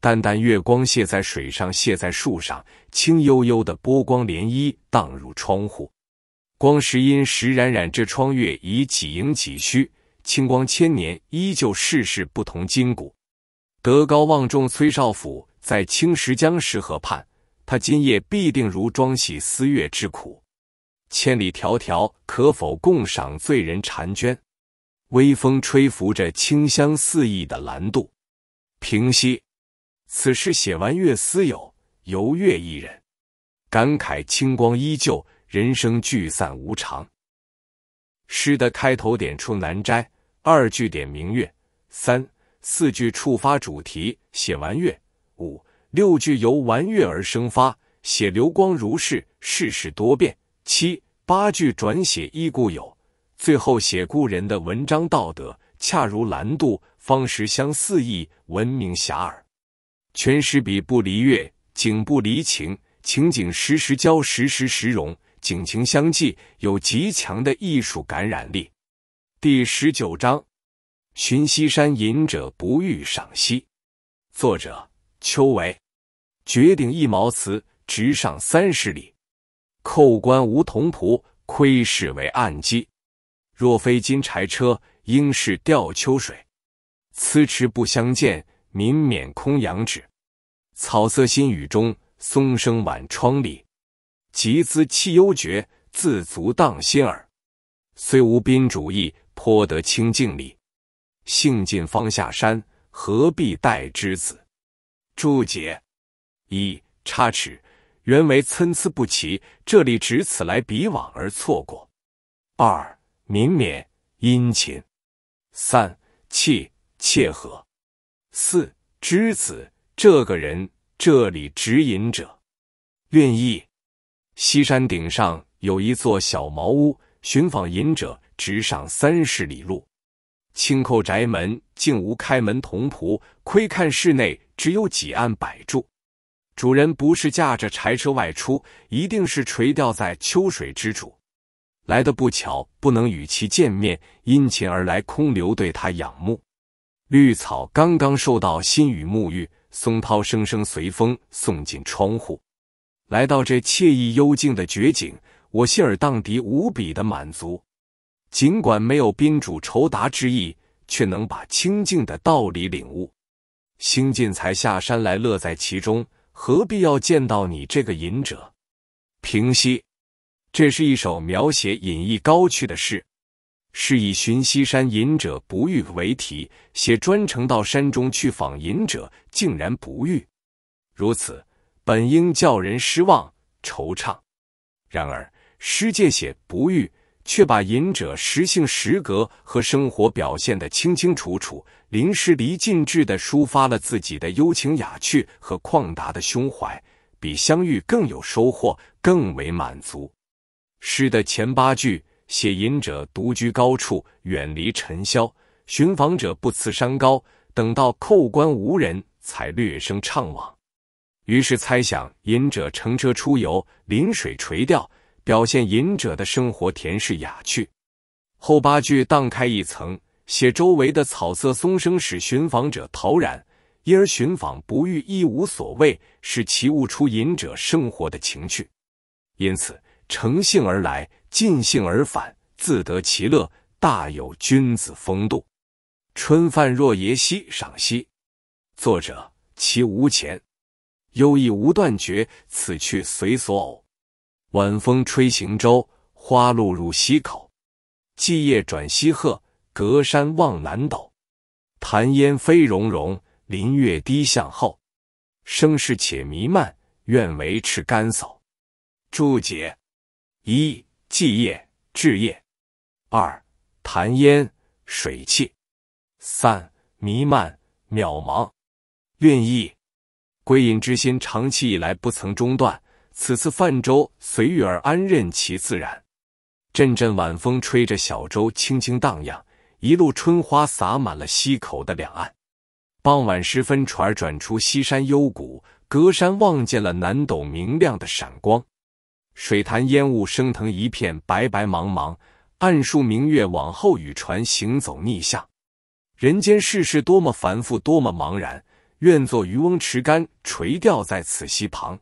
淡淡月光泻在水上，泻在树上，清悠悠的波光涟漪荡入窗户。光石因石冉冉，这窗月已几盈几虚。清光千年，依旧世事不同筋骨。德高望重崔少府在青石江石河畔，他今夜必定如庄喜思月之苦，千里迢迢，可否共赏醉人婵娟？微风吹拂着清香四溢的兰杜。平息。此诗写完月思友游月一人，感慨清光依旧，人生聚散无常。诗的开头点出南斋，二句点明月，三。四句触发主题，写完月；五六句由完月而生发，写流光如逝，世事多变；七八句转写忆故友，最后写故人的文章道德，恰如兰度，方时相似意，闻名遐迩。全诗笔不离月，景不离情，情景时时交，时时时融，景情相济，有极强的艺术感染力。第十九章。寻西山隐者不遇赏析，作者秋为。绝顶一毛辞，直上三十里。扣关无铜仆，窥室为暗机。若非金柴车，应是吊秋水。兹池不相见，民免空扬指。草色新雨中，松声晚窗里。集资弃幽绝，自足荡心耳。虽无宾主意，颇得清静理。兴尽方下山，何必待之子？注解：一、差池，原为参差不齐，这里指此来彼往而错过。二、明勉殷勤。三、契切合。四、之子，这个人，这里指引者。愿意。西山顶上有一座小茅屋，寻访隐者，直上三十里路。轻叩宅门，竟无开门童仆。窥看室内，只有几案摆住。主人不是驾着柴车外出，一定是垂钓在秋水之处。来的不巧，不能与其见面，因勤而来，空留对他仰慕。绿草刚刚受到新雨沐浴，松涛声声随风送进窗户。来到这惬意幽静的绝景，我谢尔当迪无比的满足。尽管没有宾主酬答之意，却能把清净的道理领悟。兴尽才下山来，乐在其中，何必要见到你这个隐者？平息，这是一首描写隐逸高趣的诗，是以寻溪山隐者不遇为题，写专程到山中去访隐者，竟然不遇。如此本应叫人失望惆怅，然而诗界写不遇。却把隐者时兴时格和生活表现得清清楚楚，淋湿离尽致的抒发了自己的幽情雅趣和旷达的胸怀，比相遇更有收获，更为满足。诗的前八句写隐者独居高处，远离尘嚣，寻访者不辞山高，等到叩关无人，才略生怅惘，于是猜想隐者乘车出游，临水垂钓。表现隐者的生活恬适雅趣。后八句荡开一层，写周围的草色松声使寻访者陶然，因而寻访不遇亦无所谓，是其悟出隐者生活的情趣。因此，乘兴而来，尽兴而返，自得其乐，大有君子风度。《春泛若耶溪》赏析，作者齐无钱，忧意无断绝，此去随所偶。晚风吹行舟，花露入溪口。霁夜转西壑，隔山望南斗。潭烟飞溶溶，林月低向后。声势且弥漫，愿为持干叟。注解：一、霁夜，至夜；二、潭烟，水气；三、弥漫，渺茫。愿意：归隐之心，长期以来不曾中断。此次泛舟随遇而安，任其自然。阵阵晚风吹着小舟，轻轻荡漾。一路春花洒满了溪口的两岸。傍晚时分，船转出西山幽谷，隔山望见了南斗明亮的闪光。水潭烟雾升腾，一片白白茫茫。暗树明月往后与船行走逆向。人间世事多么繁复，多么茫然。愿做渔翁，持竿垂钓在此溪旁。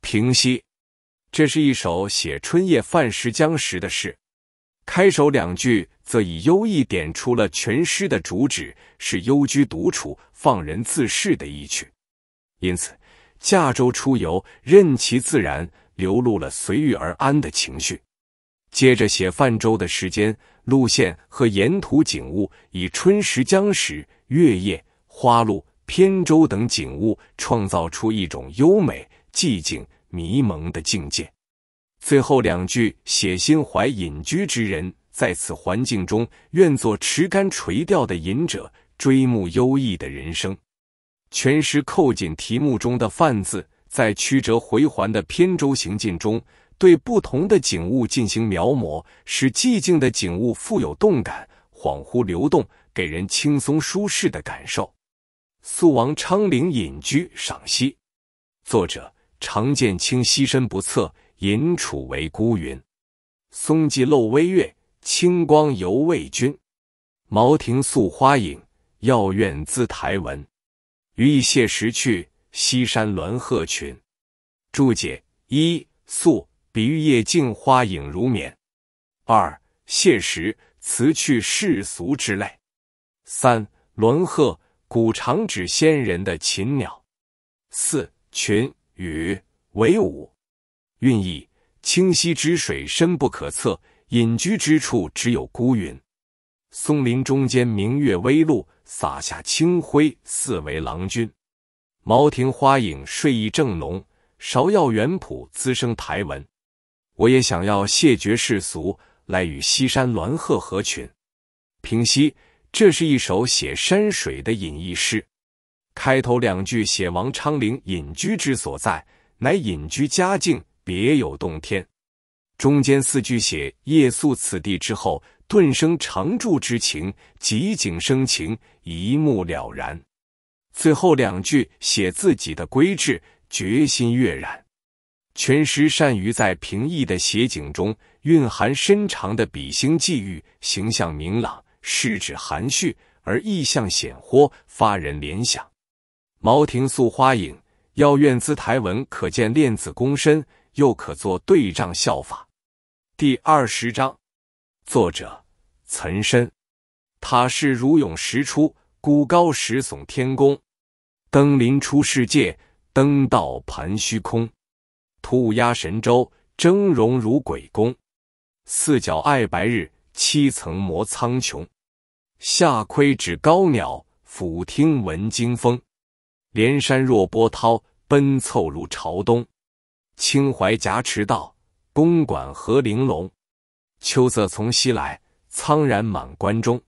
平息。这是一首写春夜泛石江时的诗。开首两句则以幽意点出了全诗的主旨，是幽居独处、放人自适的意趣。因此，驾舟出游，任其自然，流露了随遇而安的情绪。接着写泛舟的时间、路线和沿途景物，以春时、江时、月夜、花露、扁舟等景物，创造出一种优美。寂静迷蒙的境界，最后两句写心怀隐居之人在此环境中，愿做持竿垂钓的隐者，追慕优异的人生。全诗扣紧题目中的“泛”字，在曲折回环的扁舟行进中，对不同的景物进行描摹，使寂静的景物富有动感、恍惚流动，给人轻松舒适的感受。《宿王昌龄隐居》赏析，作者。常见清溪身不测，隐处为孤云。松际漏微月，清光犹为君。茅亭宿花影，药院台苔纹。欲谢时去，西山鸾鹤群。注解：一、宿，比喻夜静花影如眠。二、谢时，辞去世俗之类。三、鸾鹤，古常指仙人的禽鸟。四、群。与为伍，蕴意清溪之水深不可测，隐居之处只有孤云。松林中间，明月微露，洒下清辉，似为郎君。茅亭花影，睡意正浓。芍药园圃，滋生苔纹。我也想要谢绝世俗，来与西山鸾鹤合群。平息，这是一首写山水的隐逸诗。开头两句写王昌龄隐居之所在，乃隐居佳境，别有洞天。中间四句写夜宿此地之后，顿生常住之情，即景生情，一目了然。最后两句写自己的归志，决心跃然。全诗善于在平易的写景中蕴含深长的比兴寄遇，形象明朗，是指含蓄而意象显豁，发人联想。茅亭宿花影，药院姿台文，可见练字功身，又可作对仗效法。第二十章，作者岑参。塔势如涌石出，孤高石耸天宫。登临出世界，登道盘虚空。突压神州，峥嵘如鬼宫，四角爱白日，七层摩苍穹。下窥指高鸟，俯听闻惊风。连山若波涛，奔凑入朝东。青淮夹池道，宫馆何玲珑。秋色从西来，苍然满关中。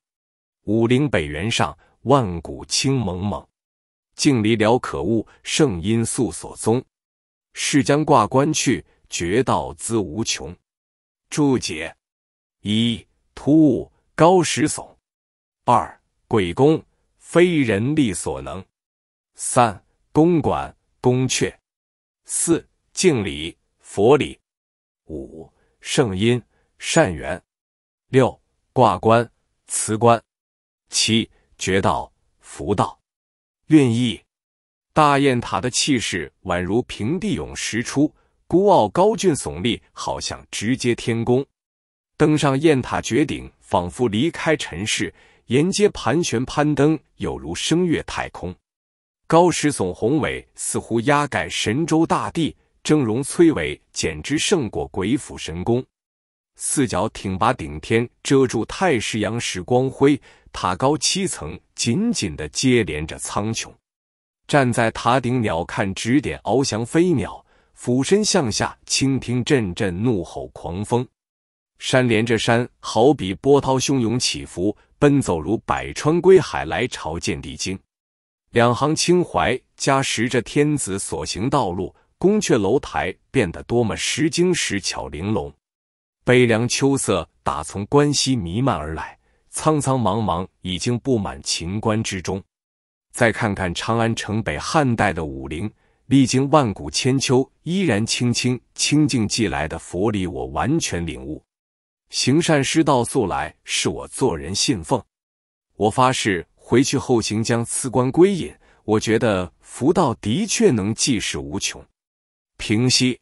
五陵北原上，万古青蒙蒙。静离了可悟，圣音素所踪。世将挂冠去，绝道资无穷。注解：一突兀，高石耸；二鬼宫，非人力所能。三公馆宫阙，四敬礼佛礼，五圣音、善缘，六挂冠辞官，七绝道福道运意。大雁塔的气势宛如平地涌石出，孤傲高峻耸立，好像直接天宫。登上雁塔绝顶，仿佛离开尘世，沿街盘旋攀登，有如升越太空。高石耸宏伟，似乎压盖神州大地；峥嵘崔伟，简直胜过鬼斧神工。四角挺拔顶天，遮住太师阳时光辉。塔高七层，紧紧地接连着苍穹。站在塔顶，鸟看指点翱翔飞鸟；俯身向下，倾听阵阵怒吼狂风。山连着山，好比波涛汹涌起伏；奔走如百川归海，来朝见地精。两行清怀加持着天子所行道路，宫阙楼台变得多么石精石巧玲珑。悲凉秋色打从关西弥漫而来，苍苍茫茫已经布满秦关之中。再看看长安城北汉代的武陵，历经万古千秋，依然清清清净寄来的佛理，我完全领悟。行善师道素来是我做人信奉，我发誓。回去后，行将赐官归隐。我觉得福道的确能济世无穷。平息，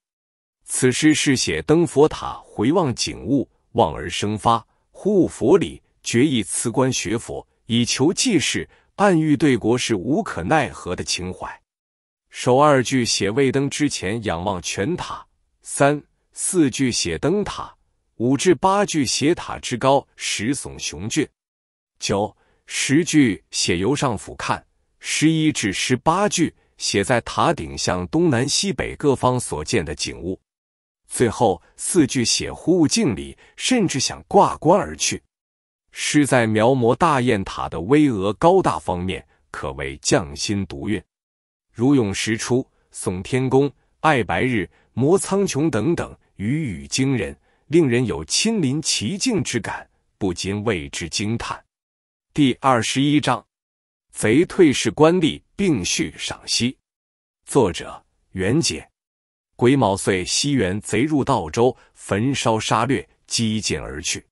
此诗是写登佛塔回望景物，望而生发，忽悟佛理，决意辞官学佛，以求济世，暗喻对国是无可奈何的情怀。首二句写未登之前仰望全塔；三四句写登塔；五至八句写塔之高，石耸雄峻；九。十句写由上俯看，十一至十八句写在塔顶向东南西北各方所见的景物，最后四句写忽敬礼，甚至想挂冠而去。诗在描摹大雁塔的巍峨高大方面，可谓匠心独运，如咏石出、耸天宫、爱白日、摩苍穹等等，语语惊人，令人有亲临其境之感，不禁为之惊叹。第二十一章，贼退是官吏并序赏析，作者袁解。癸卯岁，西元贼入道州，焚烧杀掠，击进而去。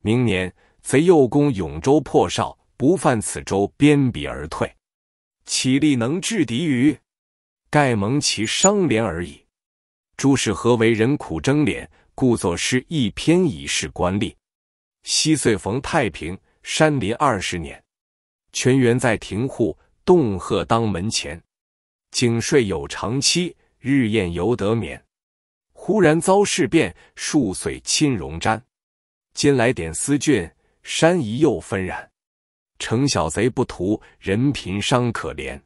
明年，贼又攻永州，破少，不犯此州，鞭笔而退。岂力能制敌于？盖蒙其伤廉而已。诸史何为人苦争脸，故作诗一篇以示官吏。昔岁逢太平。山林二十年，泉源在庭户，洞壑当门前。井睡有长期，日宴犹得眠。忽然遭事变，数岁亲戎毡。今来点思郡，山移又纷然。城小贼不图，人贫伤可怜。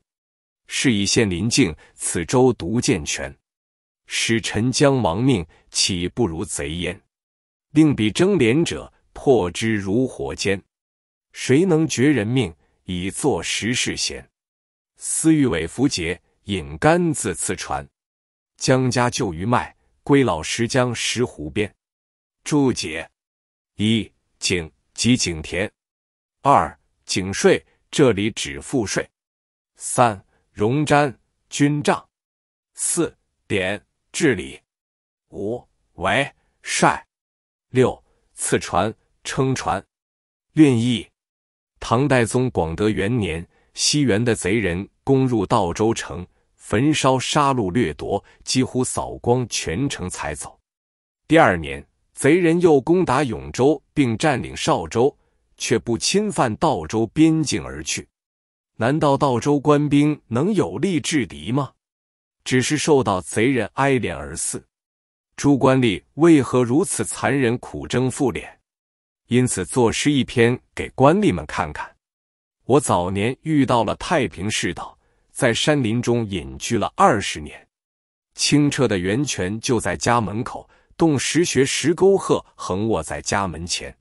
是以县林境，此州独见全。使臣将亡命，岂不如贼焉？令彼争廉者，破之如火坚。谁能绝人命，以作时事贤。私欲伪符节，引竿自刺船。江家旧余脉，归老石江石湖边。注解：一井即井田。二井税这里指赋税。三荣旃军帐。四典治理。五为帅。六次船撑船。论意。唐代宗广德元年，西元的贼人攻入道州城，焚烧、杀戮、掠夺，几乎扫光全城才走。第二年，贼人又攻打永州，并占领邵州，却不侵犯道州边境而去。难道道州官兵能有力制敌吗？只是受到贼人哀怜而死。朱官吏为何如此残忍，苦争复脸？因此，作诗一篇给官吏们看看。我早年遇到了太平世道，在山林中隐居了二十年。清澈的源泉就在家门口，洞石穴石沟壑横卧在家门前。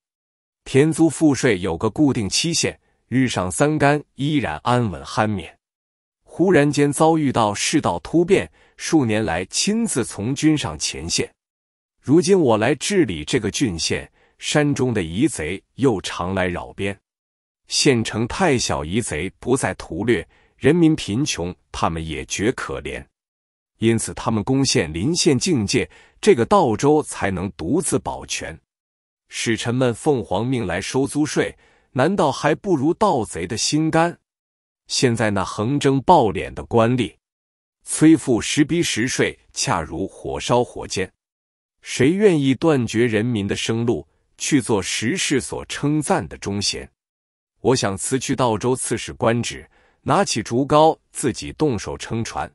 田租赋税有个固定期限，日上三竿依然安稳酣眠。忽然间遭遇到世道突变，数年来亲自从军上前线。如今我来治理这个郡县。山中的疑贼又常来扰边，县城太小，疑贼不再屠掠，人民贫穷，他们也觉可怜，因此他们攻陷临县境界，这个道州才能独自保全。使臣们奉皇命来收租税，难道还不如盗贼的心肝？现在那横征暴敛的官吏，催富时逼时税，恰如火烧火煎，谁愿意断绝人民的生路？去做时世所称赞的忠贤，我想辞去道州刺史官职，拿起竹篙自己动手撑船，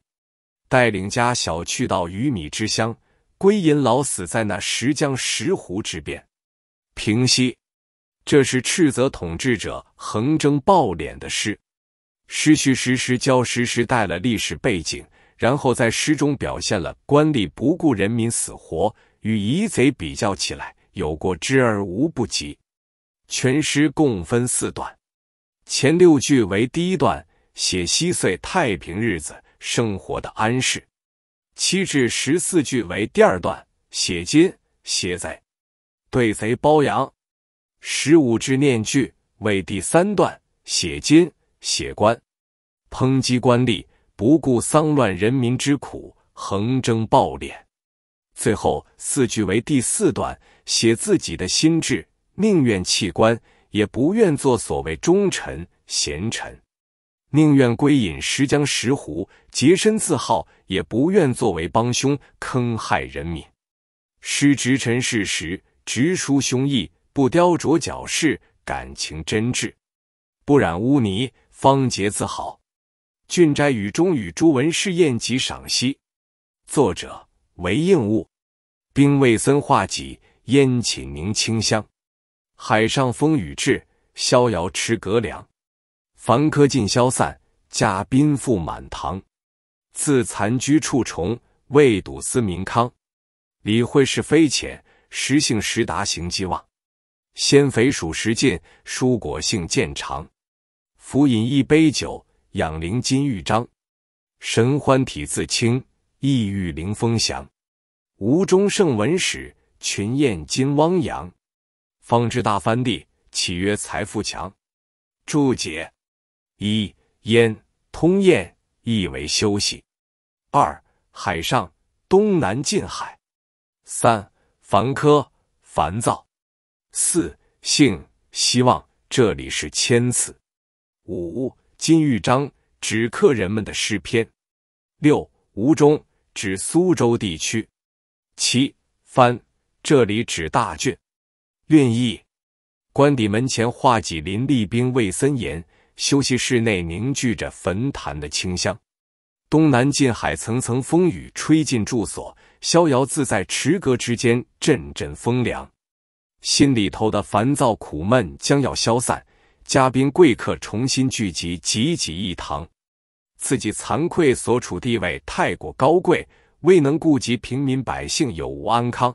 带领家小去到鱼米之乡，归隐老死在那石江石湖之边。平息，这是斥责统治者横征暴敛的诗。诗序时时教时时带了历史背景，然后在诗中表现了官吏不顾人民死活，与夷贼比较起来。有过之而无不及。全诗共分四段，前六句为第一段，写稀碎太平日子生活的安适；七至十四句为第二段，写金写贼对贼包养；十五至念句为第三段，写金写官，抨击官吏不顾丧乱人民之苦，横征暴敛；最后四句为第四段。写自己的心志，宁愿弃官，也不愿做所谓忠臣贤臣；宁愿归隐石江石湖，洁身自好，也不愿作为帮凶坑害人民。失职臣事时，直抒胸臆，不雕琢矫饰，感情真挚，不染污泥，方洁自好。《郡斋与中与诸文士验及赏析，作者韦应物。兵卫森画戟。烟寝凝清香，海上风雨至，逍遥池阁凉。凡客尽消散，驾宾复满堂。自惭居处重，未睹斯民康。理会是非浅，时性时达行机望。鲜肥数十尽，蔬果性渐长。俯饮一杯酒，养灵金玉章。神欢体自清，意欲灵风翔。吴中胜文史。群燕金汪洋，方知大番地。岂曰财富强？注解：一燕通燕，意为休息。二海上东南近海。三凡科烦躁。四幸希望这里是千次。五金玉章指客人们的诗篇。六吴中指苏州地区。七番。这里指大郡。运意，官邸门前画戟林立，兵卫森严。休息室内凝聚着焚坛的清香。东南近海，层层风雨吹进住所，逍遥自在池阁之间，阵阵风凉，心里头的烦躁苦闷将要消散。嘉宾贵客重新聚集，集集一堂。自己惭愧，所处地位太过高贵，未能顾及平民百姓有无安康。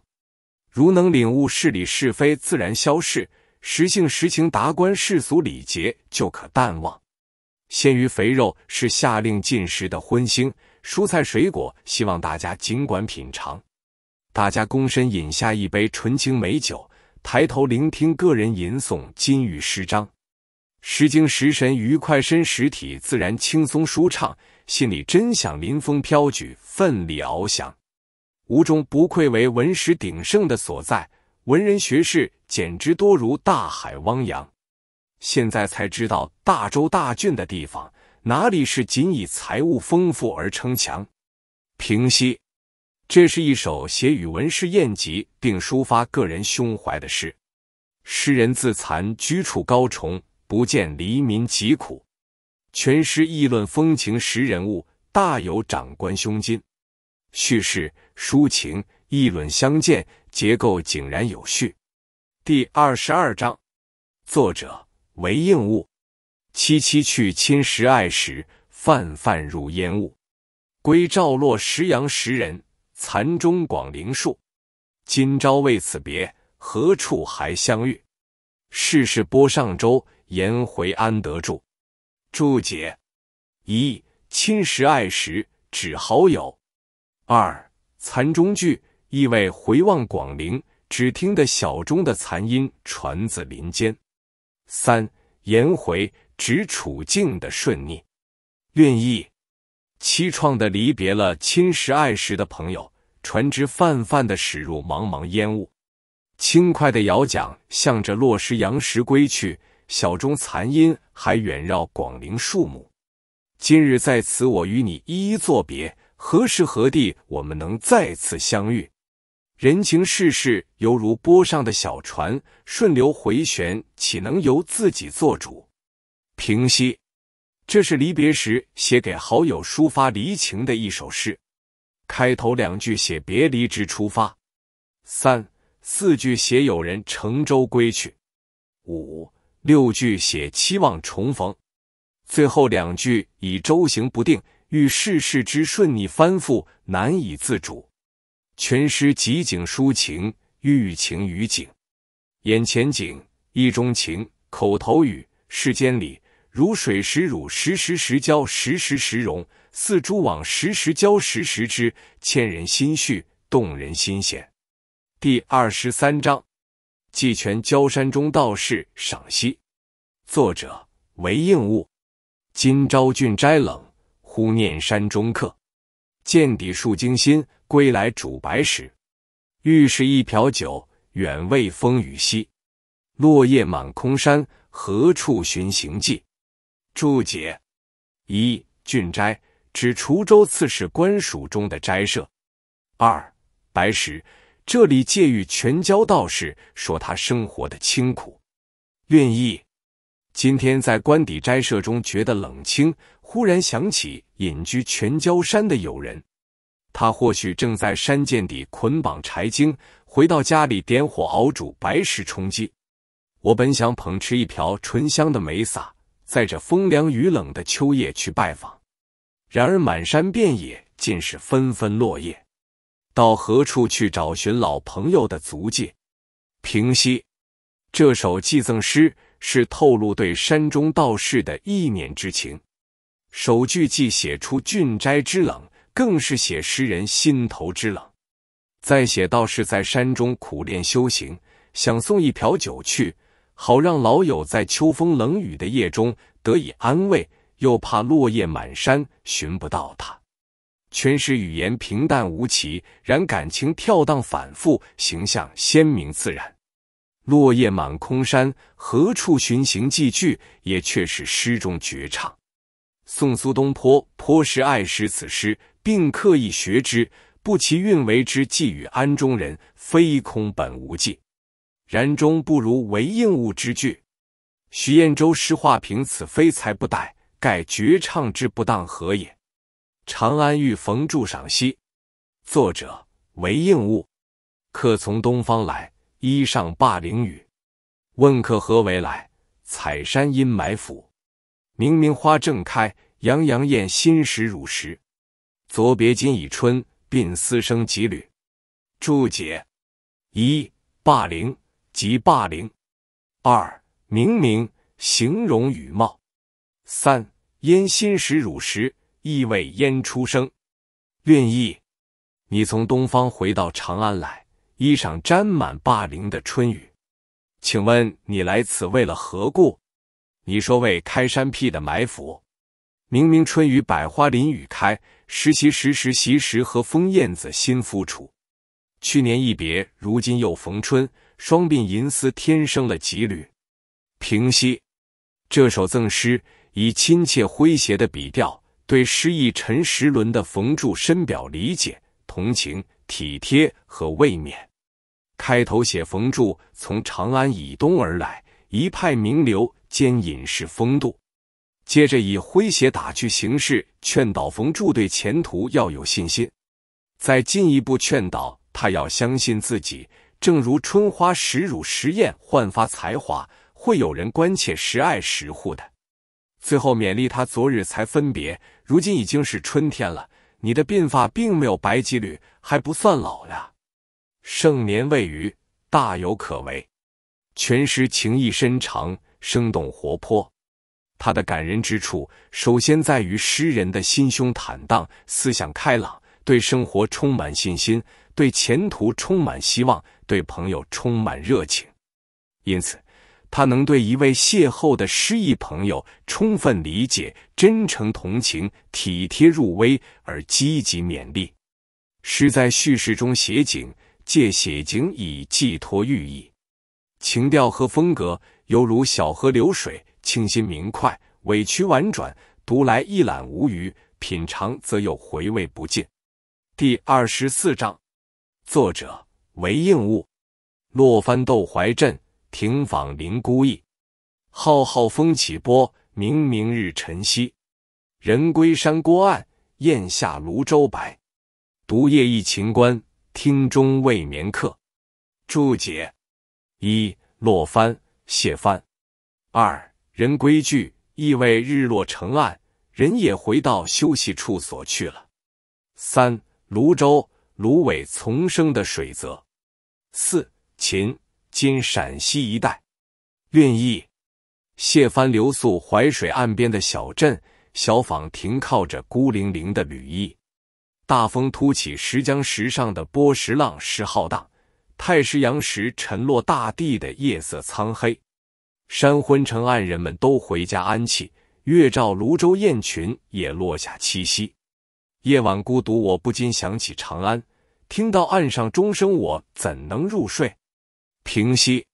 如能领悟事理是非，自然消逝；实性实情达观世俗礼节，就可淡忘。鲜鱼肥肉是下令禁食的荤腥，蔬菜水果希望大家尽管品尝。大家躬身饮下一杯纯清美酒，抬头聆听个人吟诵金玉诗章，《诗经》食神愉快身实体，自然轻松舒畅，心里真想临风飘举，奋力翱翔。吴中不愧为文史鼎盛的所在，文人学士简直多如大海汪洋。现在才知道大州大郡的地方，哪里是仅以财物丰富而称强？平息，这是一首写与文士宴集，并抒发个人胸怀的诗。诗人自惭居处高崇，不见黎民疾苦。全诗议论风情识人物，大有长官胸襟。叙事。抒情议论相间，结构井然有序。第二十二章，作者韦应物。萋萋去，亲时爱时，泛泛入烟雾。归照落，石阳十人，残中广陵树。今朝为此别，何处还相遇？世事波上周，颜回安得住？注解：一，亲时爱时，指好友。二。残中句意味回望广陵，只听得小钟的残音传自林间。三颜回指处境的顺逆。韵意凄怆的离别了亲时爱时的朋友，船只泛泛的驶入茫茫烟雾，轻快的摇桨向着落石扬石归去。小钟残音还远绕广陵树木。今日在此，我与你一一作别。何时何地我们能再次相遇？人情世事犹如波上的小船，顺流回旋，岂能由自己做主？平息，这是离别时写给好友抒发离情的一首诗。开头两句写别离之出发，三四句写友人乘舟归去，五六句写期望重逢，最后两句以舟行不定。遇世事之顺逆翻覆，难以自主。全诗集景抒情，寓情于景，眼前景，意中情，口头语，世间理，如水石乳，时时时交，时时时融，似蛛网，时时交，时时织，牵人心绪，动人心弦。第二十三章《寄全焦山中道士》赏析，作者韦应物。今朝郡斋冷。忽念山中客，见底数惊心。归来煮白石，欲是一瓢酒。远未风雨夕，落叶满空山，何处寻行迹？注解：一郡斋指滁州刺史官署中的斋舍。二白石这里借喻全椒道士，说他生活的清苦。愿意：今天在官邸斋舍中觉得冷清。忽然想起隐居全椒山的友人，他或许正在山涧底捆绑柴经，回到家里点火熬煮白石充饥。我本想捧吃一瓢醇香的美洒，在这风凉雨冷的秋夜去拜访，然而满山遍野尽是纷纷落叶，到何处去找寻老朋友的足迹？平息，这首寄赠诗是透露对山中道士的意念之情。首句既写出俊斋之冷，更是写诗人心头之冷。再写道士在山中苦练修行，想送一瓢酒去，好让老友在秋风冷雨的夜中得以安慰，又怕落叶满山寻不到他。全诗语言平淡无奇，然感情跳荡反复，形象鲜明自然。落叶满空山，何处寻行迹？句也却是诗中绝唱。宋苏东坡颇识爱诗此诗，并刻意学之，不其韵为之寄与安中人，非空本无际。然终不如为应物之句。徐彦周诗画评此非才不逮，盖绝唱之不当何也？长安欲逢祝赏析，作者韦应物。客从东方来，衣上霸陵雨。问客何为来？采山阴埋斧。明明花正开，洋洋艳新时乳时。昨别今已春，鬓丝生几缕。注解：一霸陵即霸陵。二明明形容雨貌。三燕新时乳时，意味燕初生。韵意：你从东方回到长安来，衣上沾满霸陵的春雨。请问你来此为了何故？你说为开山辟的埋伏，明明春雨百花林雨开，时其时时习时和风燕子新孵处。去年一别，如今又逢春，双鬓银丝天生了几缕。平息，这首赠诗，以亲切诙谐的笔调，对诗意陈石伦的冯祝深表理解、同情、体贴和慰勉。开头写冯祝从长安以东而来，一派名流。兼隐士风度，接着以诙谐打趣形式劝导冯柱对前途要有信心，再进一步劝导他要相信自己，正如春花时乳时艳，焕发才华，会有人关切时爱时护的。最后勉励他：昨日才分别，如今已经是春天了，你的鬓发并没有白几缕，还不算老呀，盛年未逾，大有可为。全诗情意深长。生动活泼，他的感人之处首先在于诗人的心胸坦荡，思想开朗，对生活充满信心，对前途充满希望，对朋友充满热情。因此，他能对一位邂逅的失意朋友充分理解、真诚同情、体贴入微而积极勉励。诗在叙事中写景，借写景以寄托寓意、情调和风格。犹如小河流水，清新明快，委曲婉转，读来一览无余，品尝则又回味不尽。第二十四章，作者韦应物，落帆窦怀镇，亭坊临孤驿。浩浩风起波，明明日晨曦。人归山郭岸，雁下庐州白。独夜忆秦关，听钟未眠客。注解一：落帆。谢帆，二人归去，意味日落成岸，人也回到休息处所去了。三，泸州芦苇丛生的水泽。四，秦，今陕西一带。运意，谢帆留宿淮水岸边的小镇小坊，停靠着孤零零的旅意。大风突起，石江石上的波石浪石浩荡。太师阳时沉落大地的夜色苍黑，山昏城暗，人们都回家安寝。月照泸州，雁群也落下栖息。夜晚孤独，我不禁想起长安。听到岸上钟声，我怎能入睡？平息。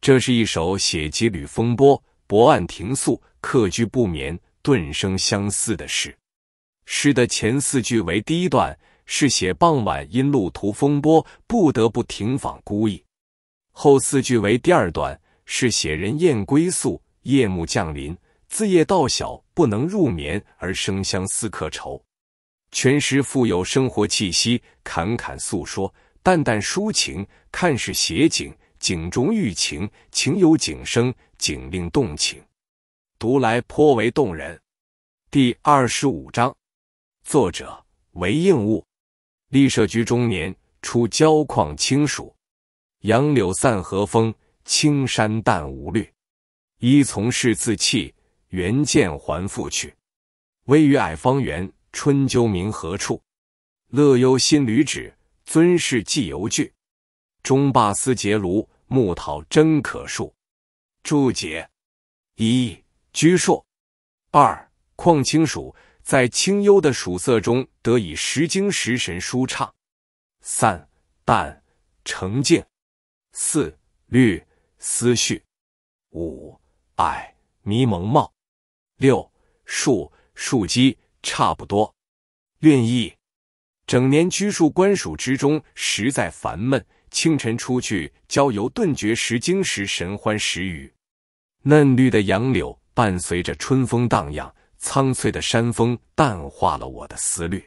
这是一首写羁旅风波、泊岸停宿、客居不眠、顿生相思的诗。诗的前四句为第一段。是写傍晚因路途风波不得不停访孤驿。后四句为第二段，是写人雁归宿，夜幕降临，自夜到晓不能入眠而生相思客愁。全诗富有生活气息，侃侃诉说，淡淡抒情，看似写景，景中寓情，情有景生，景令动情，读来颇为动人。第二十五章，作者韦应物。立舍居中年，出郊旷清暑。杨柳散和风，青山淡无绿。依从事自弃，原见还复去。微雨矮方圆，春究明何处？乐游新旅止，尊事寄犹惧。中罢思结庐，木桃真可数。注解：一居硕，二旷清暑。在清幽的暑色中，得以时精时神舒畅，三淡澄静，四绿思绪，五矮迷蒙茂，六树树基差不多，愿意。整年拘束官署之中，实在烦闷。清晨出去郊游，顿觉时精时神欢时愉。嫩绿的杨柳伴随着春风荡漾。苍翠的山峰淡化了我的思虑，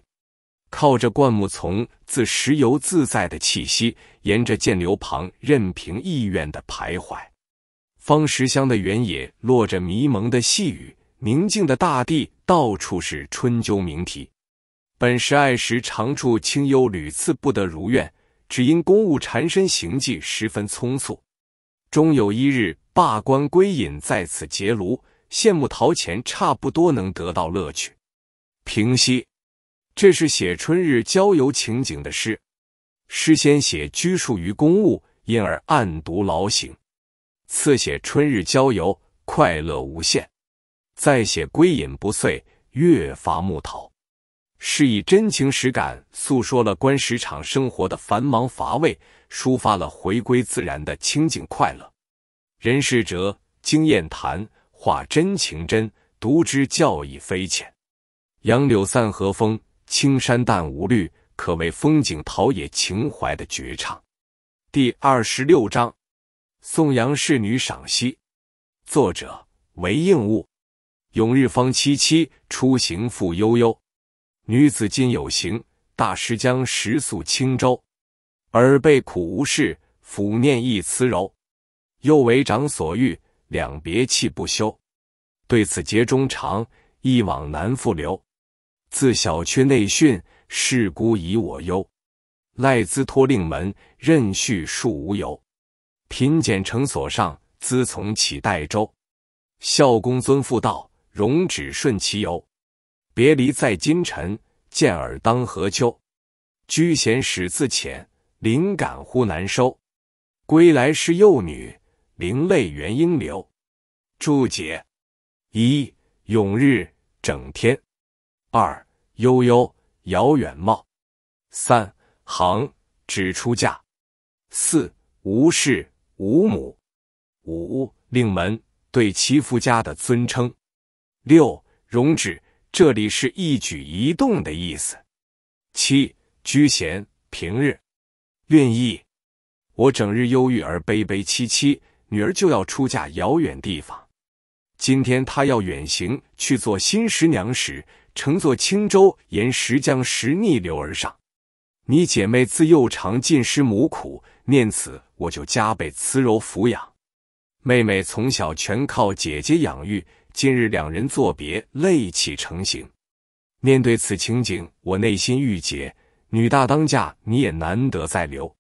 靠着灌木丛，自石油自在的气息，沿着涧流旁，任凭意愿的徘徊。方石乡的原野落着迷蒙的细雨，宁静的大地到处是春秋名题。本是爱时常处清幽，屡次不得如愿，只因公务缠身，行迹十分匆促。终有一日罢官归隐，在此结庐。羡慕陶潜差不多能得到乐趣。平息，这是写春日郊游情景的诗。诗先写拘束于公务，因而暗独劳形；次写春日郊游，快乐无限；再写归隐不遂，越发木桃。是以真情实感诉说了官场生活的繁忙乏味，抒发了回归自然的清静快乐。人世哲，经验谈。画真情真，读之教益非浅。杨柳散和风，青山淡无绿，可谓风景陶冶情怀的绝唱。第二十六章《送杨侍女》赏析，作者韦应物。永日方凄凄，出行复悠悠。女子今有行，大师将时宿轻舟。耳背苦无事，抚念一词柔。又为长所欲。两别气不休，对此结中肠。一往难复留，自小区内训，事姑以我忧。赖兹托令门，任恤庶无由。贫俭成所上，资从乞代周。孝公尊父道，荣止顺其由。别离在今晨，见尔当何秋？居贤始自浅，灵感忽难收。归来是幼女。灵泪元婴流。注解：一、永日整天；二、悠悠遥远貌；三、行指出嫁；四、无事，无母；五、令门对其夫家的尊称；六、容止这里是一举一动的意思；七、居闲平日；愿意我整日忧郁而悲悲戚戚。女儿就要出嫁，遥远地方。今天她要远行去做新十娘时，乘坐轻舟沿石江石逆流而上。你姐妹自幼常尽师母苦，念此我就加倍慈柔抚养。妹妹从小全靠姐姐养育，今日两人作别，泪泣成行。面对此情景，我内心郁结。女大当嫁，你也难得再留。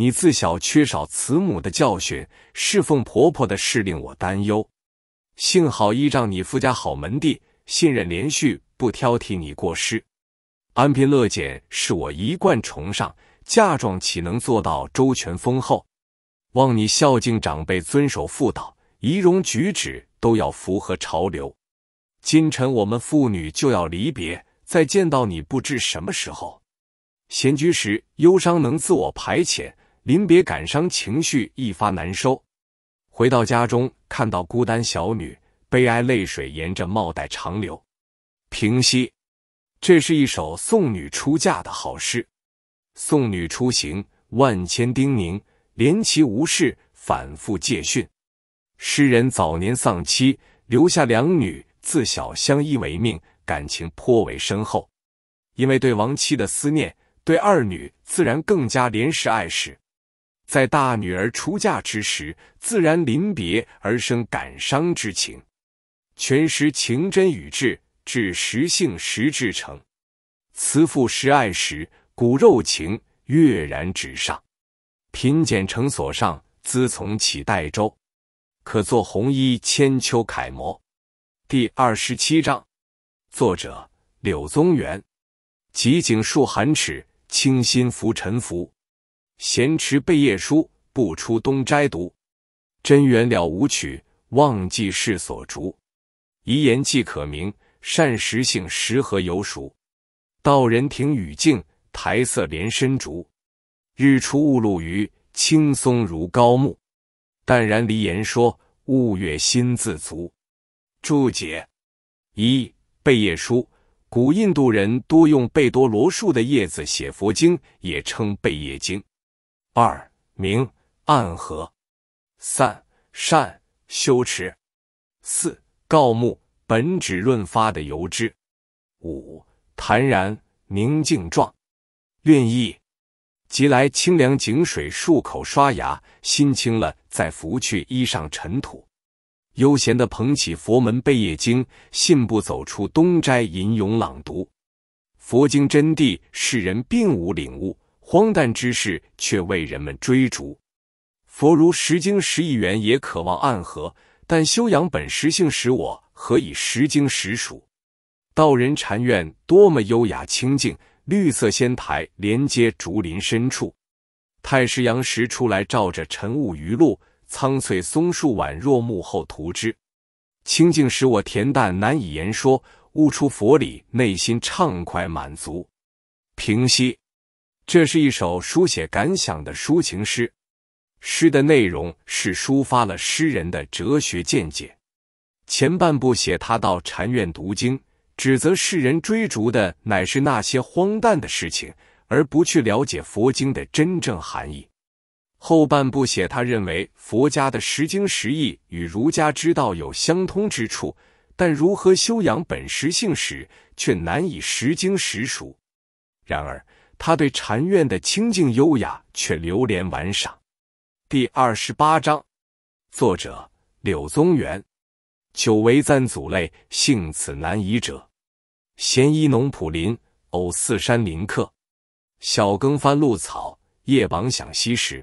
你自小缺少慈母的教训，侍奉婆婆的事令我担忧。幸好依仗你夫家好门第，信任连续，不挑剔你过失。安贫乐俭是我一贯崇尚，嫁妆岂能做到周全丰厚？望你孝敬长辈，遵守妇道，仪容举止都要符合潮流。今晨我们父女就要离别，再见到你不知什么时候。闲居时忧伤能自我排遣。临别感伤情绪一发难收，回到家中看到孤单小女，悲哀泪水沿着帽带长流。平息，这是一首送女出嫁的好诗。送女出行，万千叮咛，怜其无事，反复戒训。诗人早年丧妻，留下两女，自小相依为命，感情颇为深厚。因为对亡妻的思念，对二女自然更加怜时爱时。在大女儿出嫁之时，自然临别而生感伤之情。全诗情真与挚，至实性实至诚，慈父识爱时，骨肉情跃然纸上。贫俭成所上，兹从起代周，可作红衣千秋楷模。第二十七章，作者柳宗元。极景数寒尺，清心拂沉浮。闲持贝叶书，不出东斋读。真元了无取，忘记世所逐。遗言既可明，善时性时何由熟？道人亭宇静，苔色连深竹。日出雾露余，青松如高木。淡然离言说，物悦心自足。注解：一，贝叶书，古印度人多用贝多罗树的叶子写佛经，也称贝叶经。二明暗合，三善修持，四告木本指润发的油脂，五坦然宁静状。愿意即来清凉井水漱口刷牙，心清了再拂去衣上尘土，悠闲的捧起佛门贝叶经，信步走出东斋吟咏朗读佛经真谛，世人并无领悟。荒诞之事却为人们追逐，佛如石经十亿元也渴望暗合，但修养本实性，使我何以石经实属？道人禅院多么优雅清静，绿色仙台连接竹林深处，太师阳石出来照着晨雾雨露，苍翠松树宛若幕后图之，清净使我恬淡难以言说，悟出佛理，内心畅快满足。平息。这是一首书写感想的抒情诗，诗的内容是抒发了诗人的哲学见解。前半部写他到禅院读经，指责世人追逐的乃是那些荒诞的事情，而不去了解佛经的真正含义。后半部写他认为佛家的实经实义与儒家之道有相通之处，但如何修养本实性时，却难以实经实熟。然而。他对禅院的清静优雅却流连玩赏。第二十八章，作者柳宗元。久为簪组类，幸此南夷者。闲依农圃林，偶似山林客。晓耕翻露草，夜榜响溪石。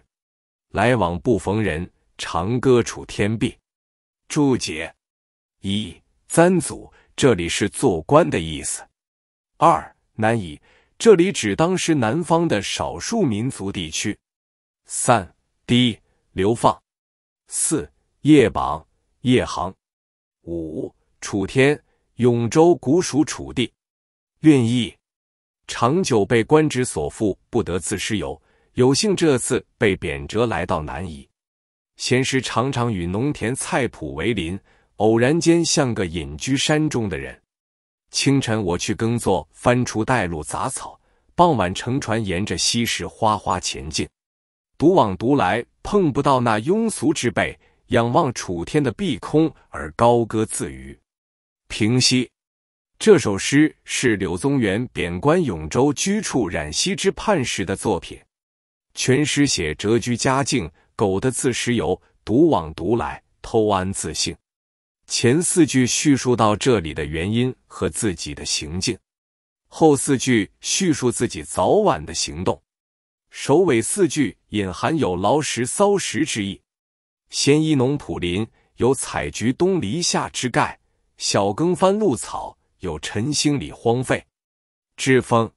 来往不逢人，长歌楚天碧。注解：一、簪组这里是做官的意思。二、南以。这里指当时南方的少数民族地区。三、低流放。四、夜榜夜航。五、楚天永州古属楚地。愿意长久被官职所缚，不得自施游，有幸这次被贬谪来到南夷。闲时常常与农田菜圃为邻，偶然间像个隐居山中的人。清晨我去耕作，翻锄带路杂草；傍晚乘船沿着溪石哗哗前进，独往独来，碰不到那庸俗之辈。仰望楚天的碧空而高歌自娱。平息。这首诗是柳宗元贬官永州居处冉溪之畔时的作品。全诗写谪居佳境，狗的自食由，独往独来，偷安自性。前四句叙述到这里的原因和自己的行径，后四句叙述自己早晚的行动，首尾四句隐含有劳实骚食之意。先依农圃林，有采菊东篱下之概；小耕翻露草，有晨兴里荒废之风。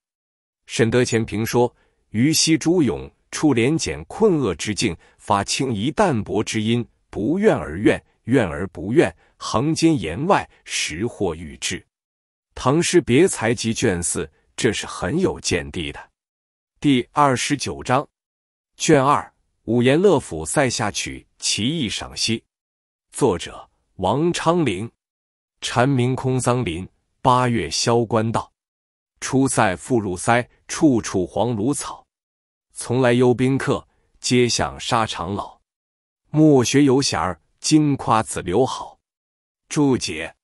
沈德潜评说：于兮朱勇处廉俭困厄之境，发清夷淡泊之音，不怨而怨，怨而不怨。行间言外，识货欲至。唐诗别才集》卷四，这是很有见地的。第二十九章，卷二《五言乐府·塞下曲》奇异赏析，作者王昌龄。蝉鸣空桑林，八月萧关道。出塞复入塞，处处黄芦草。从来幽宾客，皆向沙场老。莫学游侠儿，矜夸子留好。注解：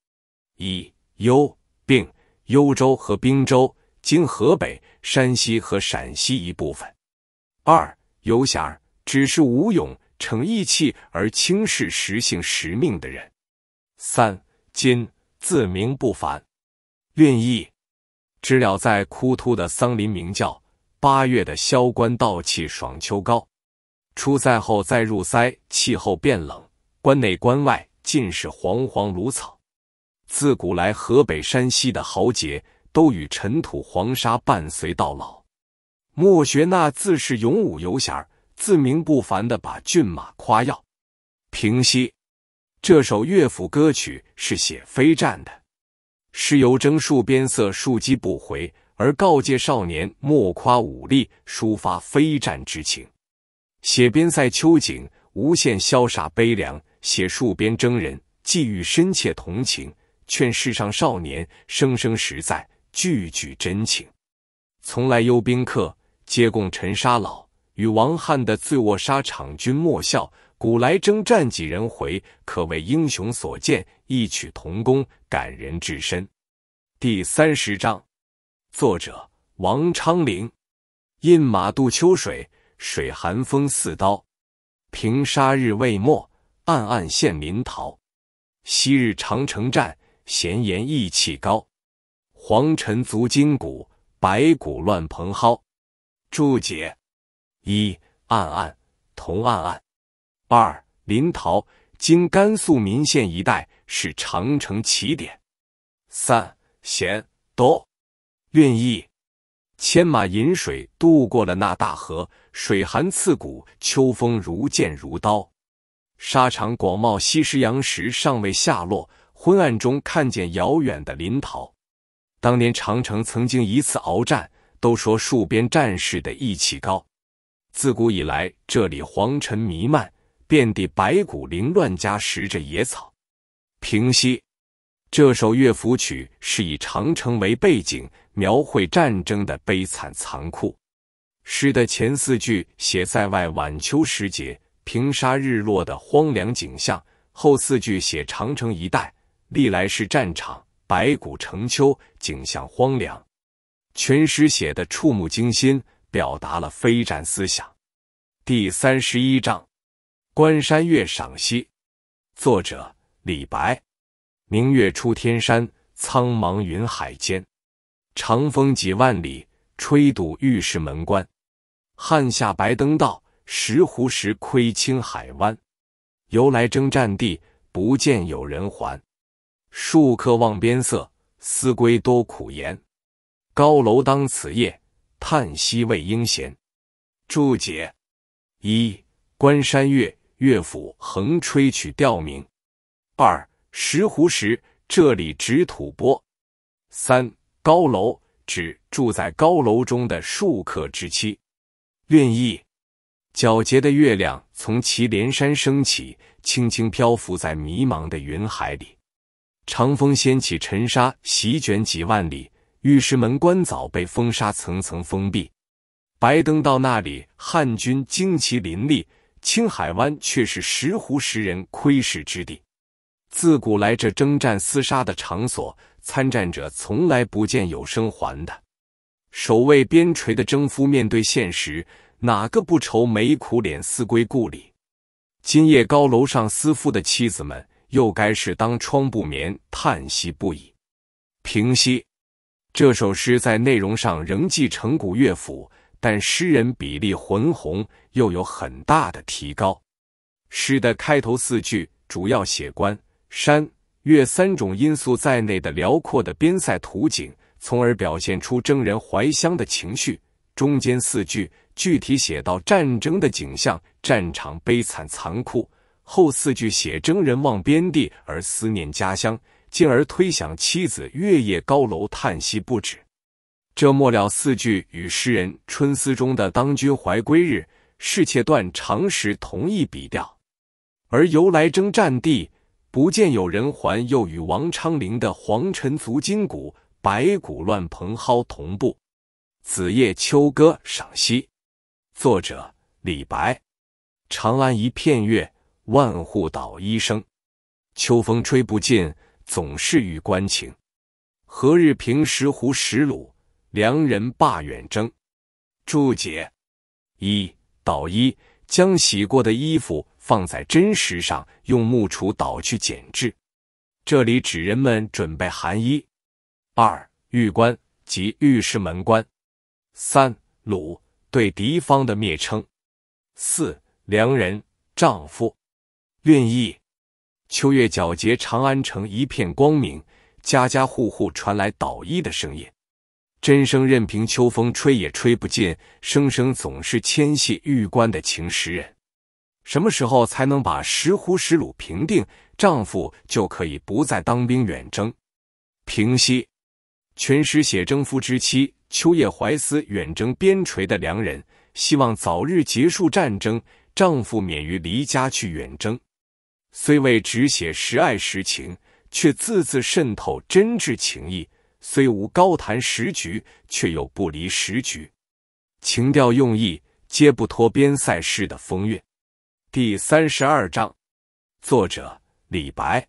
一幽并幽州和并州，今河北、山西和陕西一部分。二游侠只是无勇、逞意气而轻视实性实命的人。三今自名不凡。愿意知了在枯秃的桑林鸣叫，八月的萧关道气爽秋高。出塞后再入塞，气候变冷，关内关外。尽是黄黄芦草，自古来河北山西的豪杰，都与尘土黄沙伴随到老。莫学那自是勇武游侠自名不凡的把骏马夸耀。平息，这首乐府歌曲是写飞战的，是由征戍边塞戍机不回，而告诫少年莫夸武力，抒发非战之情。写边塞秋景，无限潇洒悲凉。写戍边征人，寄予深切同情，劝世上少年，生生实在，句句真情。从来幽兵客，皆共尘沙老。与王翰的“醉卧沙场君莫笑，古来征战几人回”可谓英雄所见，异曲同工，感人至深。第三十章，作者王昌龄。饮马渡秋水，水寒风似刀。平沙日未没。暗暗现临洮，昔日长城战，闲言意气高。黄尘足筋骨，白骨乱蓬蒿。注解：一暗暗同暗暗；二临洮今甘肃岷县一带是长城起点；三闲多韵意。牵马饮水渡过了那大河，水寒刺骨，秋风如剑如刀。沙场广袤，西施羊时尚未下落。昏暗中看见遥远的临洮。当年长城曾经一次鏖战，都说戍边战士的义气高。自古以来，这里黄尘弥漫，遍地白骨凌乱，夹食着野草。平息。这首乐府曲是以长城为背景，描绘战争的悲惨残酷。诗的前四句写在外晚秋时节。平沙日落的荒凉景象，后四句写长城一带历来是战场，白骨成丘，景象荒凉。全诗写的触目惊心，表达了非战思想。第三十一章《关山月》赏析，作者李白。明月出天山，苍茫云海间。长风几万里，吹度玉门关。汉下白登道。石湖石窥青海湾，由来征战地，不见有人还。戍客望边色，思归多苦颜。高楼当此夜，叹息未应闲。注解：一、《关山月》乐府横吹曲调名。二、石湖石，这里指吐蕃。三、高楼，指住在高楼中的戍客之妻。韵意。皎洁的月亮从祁连山升起，轻轻漂浮在迷茫的云海里。长风掀起尘沙，席卷几万里。玉石门关早被风沙层层封闭。白登到那里，汉军旌旗林立；青海湾却是石湖石人窥视之地。自古来这征战厮杀的场所，参战者从来不见有生还的。守卫边陲的征夫面对现实。哪个不愁眉苦脸思归故里？今夜高楼上思夫的妻子们，又该是当窗不眠，叹息不已。平息。这首诗在内容上仍继承古乐府，但诗人比例浑宏，又有很大的提高。诗的开头四句主要写关山月三种因素在内的辽阔的边塞图景，从而表现出征人怀乡的情绪。中间四句。具体写到战争的景象，战场悲惨残酷。后四句写征人望边地而思念家乡，进而推想妻子月夜高楼叹息不止。这末了四句与诗人《春思》中的“当君怀归日，是妾断肠时”同一笔调，而由来征战地，不见有人还，又与王昌龄的“黄尘足今古，白骨乱蓬蒿”同步。《子夜秋歌》赏析。作者李白，长安一片月，万户捣衣声。秋风吹不尽，总是玉关情。何日平石胡石鲁，良人罢远征。注解：一捣衣，将洗过的衣服放在真石上，用木杵捣去剪制。这里指人们准备寒衣。二玉关，即玉门关。三鲁对敌方的蔑称。四良人丈夫，愿意。秋月皎洁，长安城一片光明，家家户户传来捣衣的声音。真声任凭秋风吹也吹不尽，声声总是牵系玉关的情时人。什么时候才能把石斛石鲁平定？丈夫就可以不再当兵远征。平息。全诗写征夫之妻秋夜怀思远征边陲的良人，希望早日结束战争，丈夫免于离家去远征。虽未直写实爱实情，却字字渗透真挚情意。虽无高谈时局，却又不离时局。情调用意皆不脱边塞诗的风韵。第三十二章，作者李白。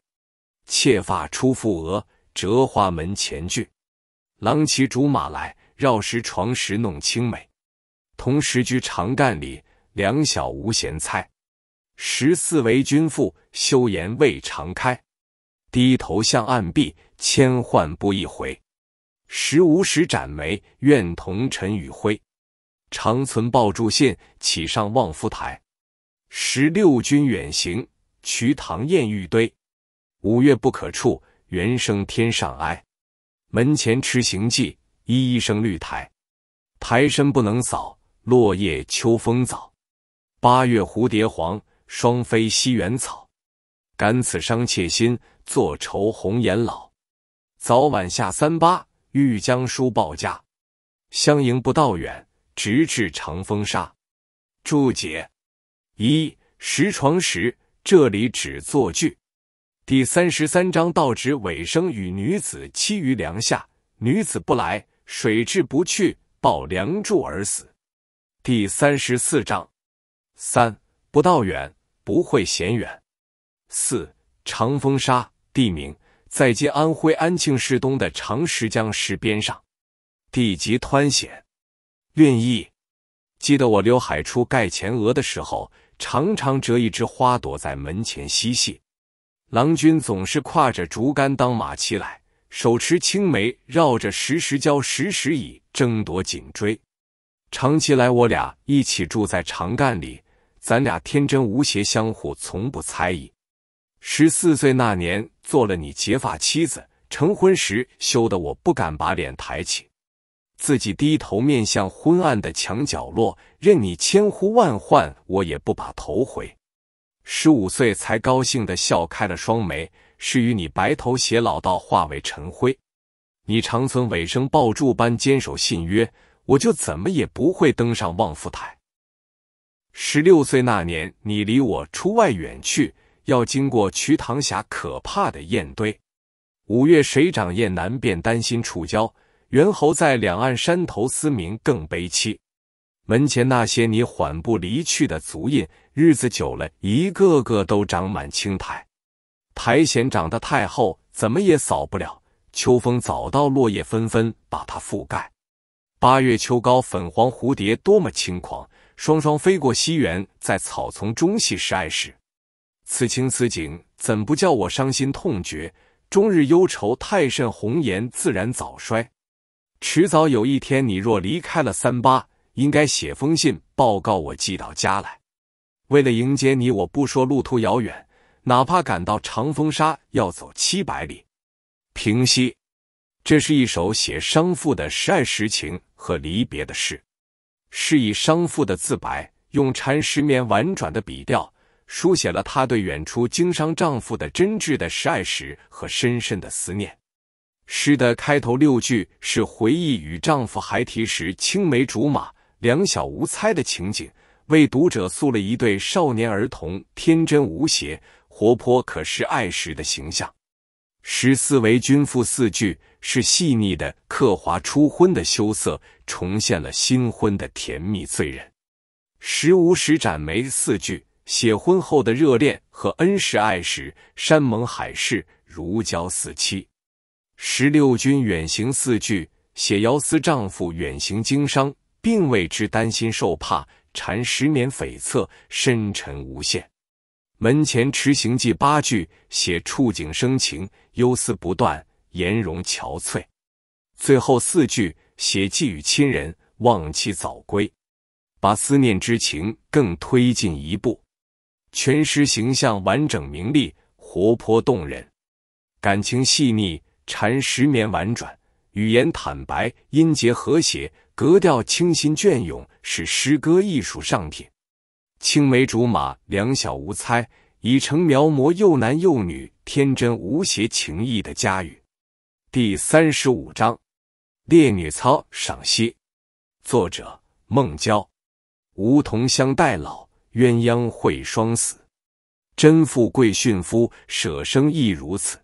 妾发初覆额，折花门前剧。郎骑竹马来，绕石床石弄青梅。同时居长干里，两小无嫌猜。十四为君妇，羞颜未尝开。低头向暗壁，千唤不一回。十五始展眉，愿同尘与灰。长存抱柱信，岂上望夫台？十六君远行，瞿塘滟滪堆。五月不可触，猿声天上哀。门前迟行迹，一一生绿苔。苔深不能扫，落叶秋风早。八月蝴蝶黄，双飞西园草。感此伤妾心，坐愁红颜老。早晚下三巴，欲将书报家。相迎不道远，直至长风沙。注解：一石床石，这里指作句。第三十三章，道指尾生与女子栖于梁下，女子不来，水至不去，抱梁柱而死。第三十四章，三不到远不会嫌远，四长风沙地名，在今安徽安庆市东的长石江石边上，地极湍险。愿意记得我刘海初盖前额的时候，常常折一枝花朵在门前嬉戏。郎君总是挎着竹竿当马骑来，手持青梅绕着石石礁、石石椅争夺颈椎。长期来我俩一起住在长干里，咱俩天真无邪，相互从不猜疑。十四岁那年做了你结发妻子，成婚时羞得我不敢把脸抬起，自己低头面向昏暗的墙角落，任你千呼万唤我也不把头回。十五岁才高兴的笑开了双眉，是与你白头偕老到化为尘灰。你长存尾生抱柱般坚守信约，我就怎么也不会登上望夫台。十六岁那年，你离我出外远去，要经过瞿塘峡可怕的雁堆。五月水涨雁难便担心触礁；猿猴在两岸山头嘶鸣，更悲凄。门前那些你缓步离去的足印，日子久了，一个个都长满青苔，苔藓长得太厚，怎么也扫不了。秋风早到，落叶纷纷，把它覆盖。八月秋高，粉黄蝴蝶多么轻狂，双双飞过西园，在草丛中戏时爱时。此情此景，怎不叫我伤心痛绝？终日忧愁太甚，红颜自然早衰。迟早有一天，你若离开了三八。应该写封信报告我寄到家来。为了迎接你，我不说路途遥远，哪怕赶到长风沙要走七百里。平息，这是一首写商父的示爱实情和离别的诗，是以商父的自白，用缠绵婉转的笔调，书写了她对远处经商丈夫的真挚的示爱时和深深的思念。诗的开头六句是回忆与丈夫孩提时青梅竹马。两小无猜的情景，为读者塑了一对少年儿童天真无邪、活泼可是爱时的形象。十四为君父四句，是细腻的刻画初婚的羞涩，重现了新婚的甜蜜醉人。十五始展眉四句，写婚后的热恋和恩时爱时，山盟海誓，如胶似漆。十六君远行四句，写姚思丈夫远行经商。并未之担心受怕，缠十年悱恻，深沉无限。门前持行记八句写触景生情，忧思不断，颜容憔悴。最后四句写寄予亲人，望弃早归，把思念之情更推进一步。全诗形象完整明丽，活泼动人，感情细腻，缠十年婉转，语言坦白，音节和谐。格调清新隽永，是诗歌艺术上品。青梅竹马，两小无猜，已成描摹幼男幼女天真无邪情谊的佳语。第三十五章《烈女操》赏析，作者孟郊。梧桐相待老，鸳鸯会双死。真富贵，驯夫舍生亦如此。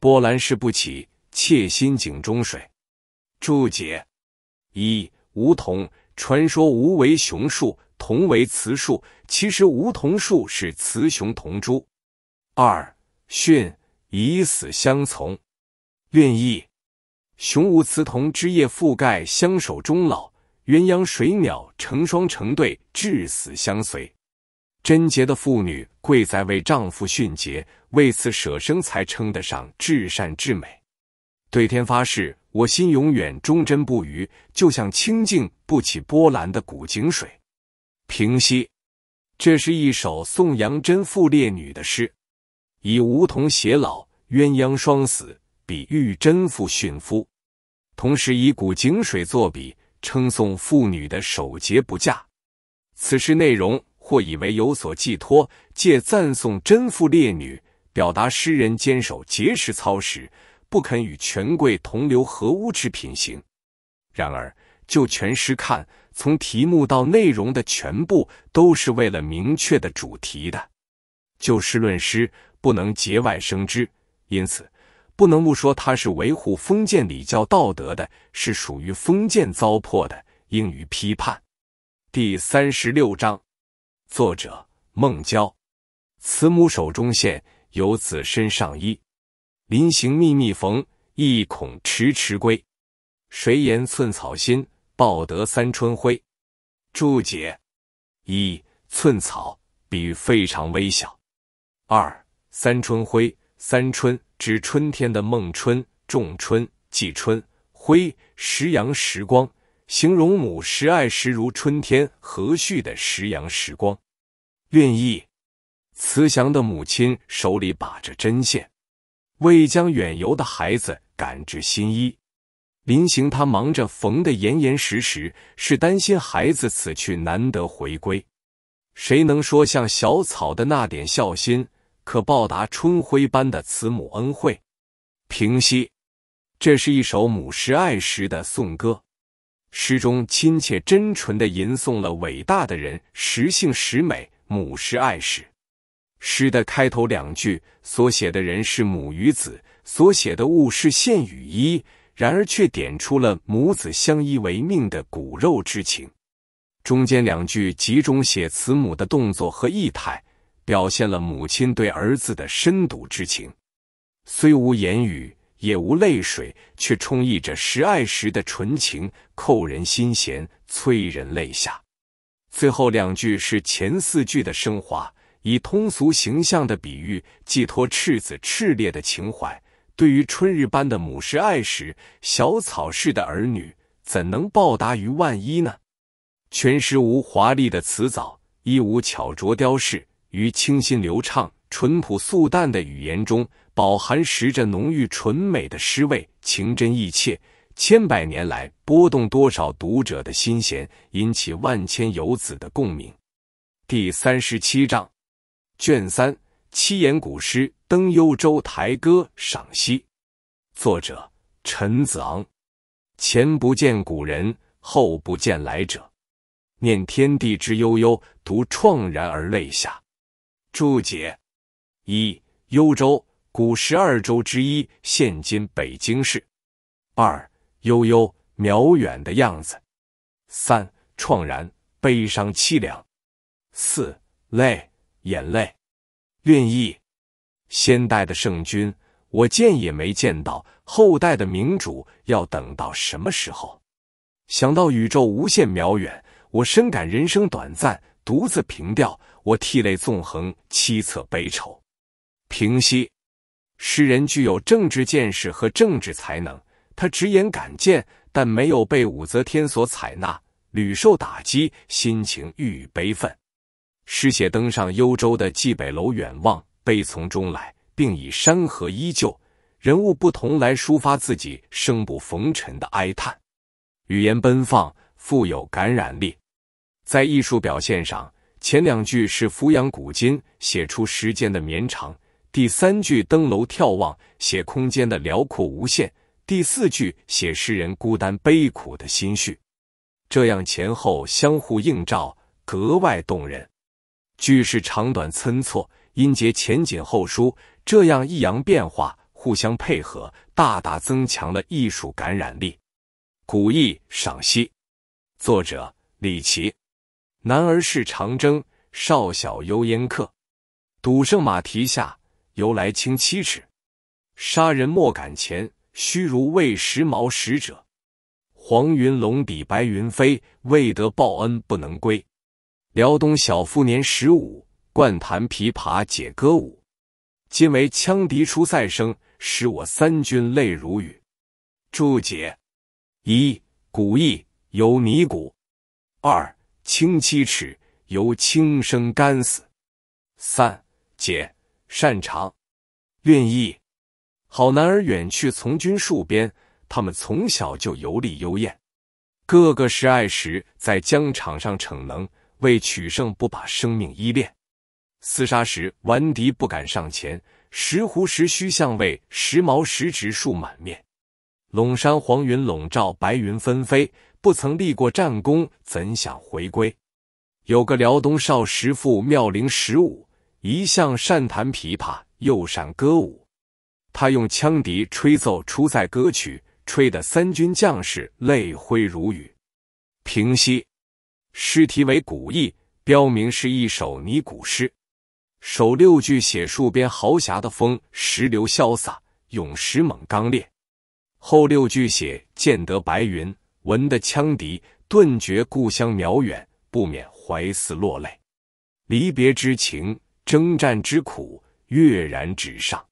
波澜是不起，妾心井中水。注解。一梧桐传说，梧为雄树，桐为雌树。其实梧桐树是雌雄同株。二训，以死相从，愿意雄无雌桐枝叶覆盖，相守终老。鸳鸯水鸟成双成对，至死相随。贞洁的妇女跪在为丈夫殉节，为此舍生，才称得上至善至美。对天发誓。我心永远忠贞不渝，就像清静不起波澜的古井水。平息，这是一首颂扬贞妇烈女的诗，以梧桐偕老、鸳鸯双死比喻贞妇殉夫，同时以古井水作比，称颂妇女的守节不嫁。此诗内容或以为有所寄托，借赞颂贞妇烈女，表达诗人坚守节食操时。不肯与权贵同流合污之品行。然而，就全诗看，从题目到内容的全部都是为了明确的主题的。就事论诗，不能节外生枝，因此不能不说它是维护封建礼教道德的，是属于封建糟粕的，应予批判。第三十六章，作者孟郊。慈母手中线，游子身上衣。临行密密缝，意恐迟迟归。谁言寸草心，报得三春晖。注解：一寸草，比喻非常微小。二三春晖，三春指春天的孟春、仲春、季春，晖，时阳时光，形容母时爱时如春天和煦的时阳时光。愿意：慈祥的母亲手里把着针线。为将远游的孩子赶至新衣，临行他忙着缝得严严实实，是担心孩子此去难得回归。谁能说像小草的那点孝心，可报答春晖般的慈母恩惠？平息，这是一首母石爱时的颂歌，诗中亲切真纯地吟诵了伟大的人实性实美母石爱时。诗的开头两句所写的人是母与子，所写的物是线与衣，然而却点出了母子相依为命的骨肉之情。中间两句集中写慈母的动作和仪态，表现了母亲对儿子的深笃之情，虽无言语，也无泪水，却充溢着时爱时的纯情，扣人心弦，催人泪下。最后两句是前四句的升华。以通俗形象的比喻寄托赤子炽烈的情怀，对于春日般的母师爱时，小草式的儿女怎能报答于万一呢？全诗无华丽的辞藻，亦无巧琢雕饰，于清新流畅、淳朴素淡的语言中，饱含时着浓郁纯美的诗味，情真意切，千百年来拨动多少读者的心弦，引起万千游子的共鸣。第三十七章。卷三七言古诗《登幽州台歌》赏析，作者陈子昂。前不见古人，后不见来者。念天地之悠悠，独怆然而泪下。注解：一、幽州，古十二州之一，现今北京市。二、悠悠，渺远的样子。三、怆然，悲伤凄凉。四、泪。眼泪，愿意。先代的圣君，我见也没见到；后代的明主，要等到什么时候？想到宇宙无限渺远，我深感人生短暂。独自凭吊，我涕泪纵横，凄恻悲愁。平息，诗人具有政治见识和政治才能，他直言敢谏，但没有被武则天所采纳，屡受打击，心情郁郁悲愤。诗写登上幽州的蓟北楼远望，悲从中来，并以山河依旧、人物不同来抒发自己生不逢辰的哀叹。语言奔放，富有感染力。在艺术表现上，前两句是俯仰古今，写出时间的绵长；第三句登楼眺望，写空间的辽阔无限；第四句写诗人孤单悲苦的心绪。这样前后相互映照，格外动人。句式长短参错，音节前紧后疏，这样抑扬变化，互相配合，大大增强了艺术感染力。古意赏析，作者李琦。男儿事长征，少小幽燕客，赌圣马蹄下，由来轻七尺。杀人莫敢前，须如未识毛使者。黄云龙底白云飞，未得报恩不能归。辽东小妇年十五，惯弹琵琶解歌舞。今为羌笛出塞声，使我三军泪如雨。注解：一、古意，由尼古；二、轻七尺，由轻生干死；三、解，擅长；愿意，好男儿远去从军戍边。他们从小就游历幽燕，个个十爱时在疆场上逞能。为取胜不把生命依恋，厮杀时顽敌不敢上前，石斛石须相位，石矛石直竖满面。陇山黄云笼罩，白云纷飞。不曾立过战功，怎想回归？有个辽东少时父，妙龄十五，一向善弹琵琶，又善歌舞。他用羌笛吹奏出塞歌曲，吹得三军将士泪挥如雨。平息。诗题为《古意》，标明是一首拟古诗。首六句写戍边豪侠的风石流潇洒，勇石猛刚烈。后六句写见得白云，闻得羌笛，顿觉故乡渺远，不免怀思落泪。离别之情，征战之苦，跃然纸上。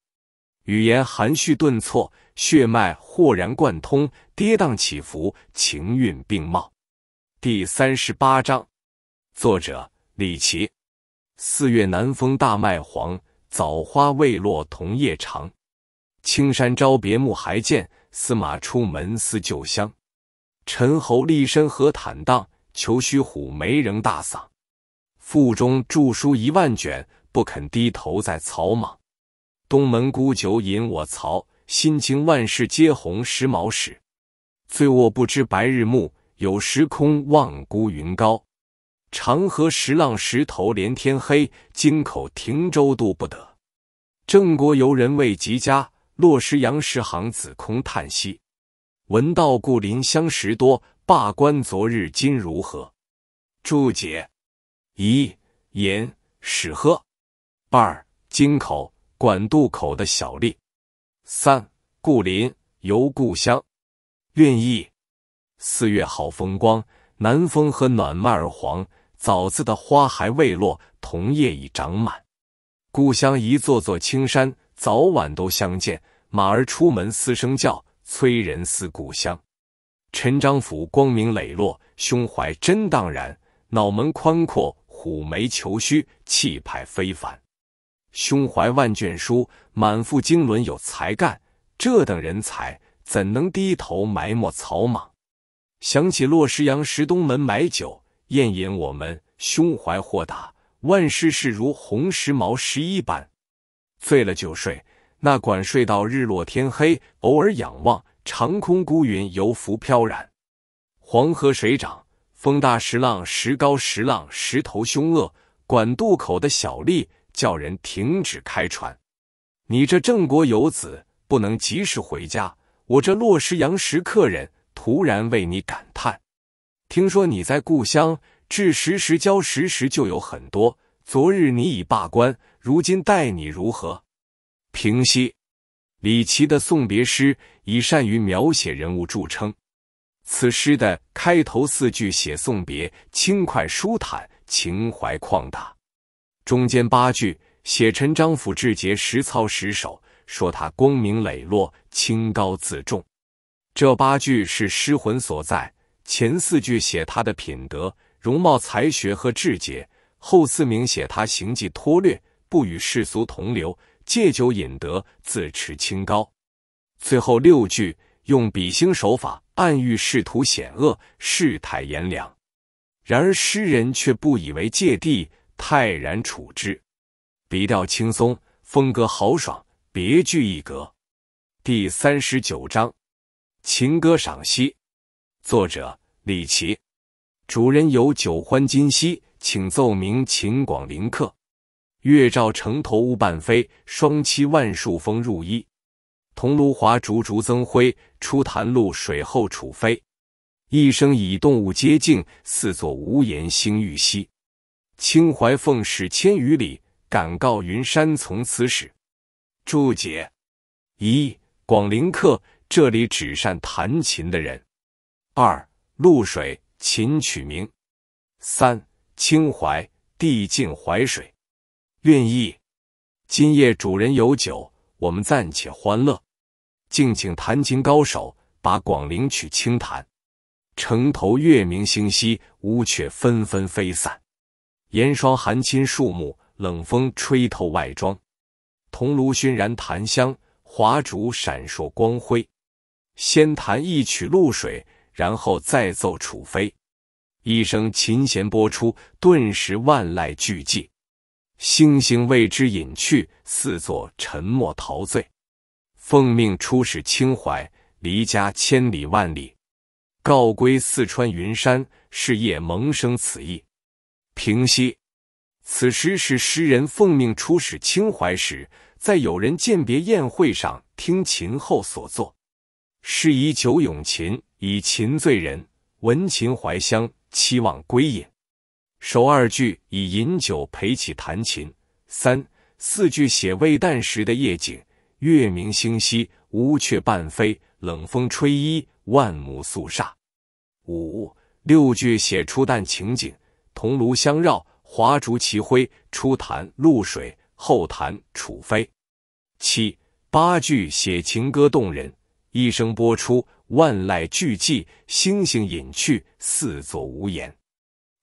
语言含蓄顿挫，血脉豁然贯通，跌宕起伏，情韵并茂。第三十八章，作者李琦。四月南风大麦黄，枣花未落桐叶长。青山朝别暮还见，司马出门思旧乡。陈侯立身何坦荡，求须虎眉仍大嗓。腹中著书一万卷，不肯低头在草莽。东门沽酒饮我曹，心经万事皆红时髦史。醉卧不知白日暮。有时空望孤云高，长河石浪石头连天黑。京口停舟渡不得，郑国游人未及家。落石阳十行子空叹息，闻道故林相识多。罢官昨日今如何？注解：一，言始喝；二，京口管渡口的小吏；三，故林游故乡。愿意。四月好风光，南风和暖麦儿黄。枣子的花还未落，桐叶已长满。故乡一座座青山，早晚都相见。马儿出门嘶声叫，催人思故乡。陈章甫光明磊落，胸怀真荡然，脑门宽阔，虎眉虬须，气派非凡。胸怀万卷书，满腹经纶有才干。这等人才，怎能低头埋没草莽？想起洛石阳石东门买酒宴饮，我们胸怀豁达，万事事如红石毛十一般。醉了就睡，那管睡到日落天黑。偶尔仰望长空，孤云游浮飘然。黄河水涨，风大石浪石高，石浪石头凶恶。管渡口的小吏叫人停止开船。你这郑国游子不能及时回家，我这洛石阳石客人。突然为你感叹，听说你在故乡治时时交时时就有很多。昨日你已罢官，如今待你如何？平息。李琦的送别诗以善于描写人物著称。此诗的开头四句写送别，轻快舒坦，情怀旷达。中间八句写陈章甫志节实操实守，说他光明磊落，清高自重。这八句是诗魂所在，前四句写他的品德、容貌、才学和志节，后四名写他行迹脱略，不与世俗同流，借酒饮德，自持清高。最后六句用比兴手法，暗喻仕途险恶、世态炎凉，然而诗人却不以为芥蒂，泰然处之，笔调轻松，风格豪爽，别具一格。第三十九章。《琴歌》赏析，作者李琦，主人有酒欢今夕，请奏鸣秦广陵客。月照城头乌半飞，双栖万树风入衣。桐庐华竹竹增辉，初潭露水后楚飞。一生以动物皆静，似作无言星欲稀。清淮奉使千余里，敢告云山从此始。注解：一广陵客。这里只善弹琴的人。二露水，琴曲名。三清淮，地近淮水。韵意：今夜主人有酒，我们暂且欢乐。敬请弹琴高手把《广陵曲》轻弹。城头月明星稀，乌鹊纷纷飞散。严霜寒侵树木，冷风吹透外装。铜炉熏燃檀香，华烛闪烁光辉。先弹一曲露水，然后再奏楚妃。一声琴弦播出，顿时万籁俱寂，星星为之隐去，四座沉默陶醉。奉命出使清淮，离家千里万里，告归四川云山，事业萌生此意。平息。此时是诗人奉命出使清淮时，在友人饯别宴会上听琴后所作。是以酒咏琴，以琴醉人。闻琴怀乡，期望归隐。首二句以饮酒陪起弹琴。三四句写未旦时的夜景：月明星稀，乌鹊半飞，冷风吹衣，万木肃杀。五六句写初旦情景：桐庐相绕，华烛齐辉。初弹露水，后弹楚飞。七八句写情歌动人。一声播出，万籁俱寂，星星隐去，四座无言。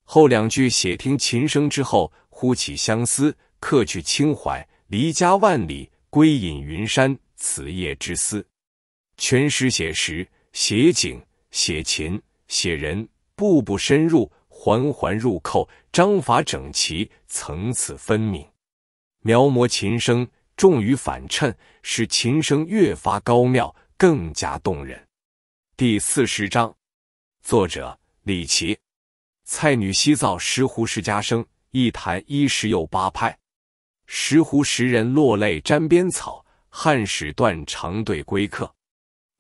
后两句写听琴声之后，忽起相思，客去清淮，离家万里，归隐云山，此夜之思。全诗写实、写景、写琴、写人，步步深入，环环入扣，章法整齐，层次分明。描摹琴声，重于反衬，使琴声越发高妙。更加动人。第四十章，作者：李琦。蔡女西造石斛世家生，一弹一石又八拍。石斛十人落泪沾边草，汉使断肠对归客。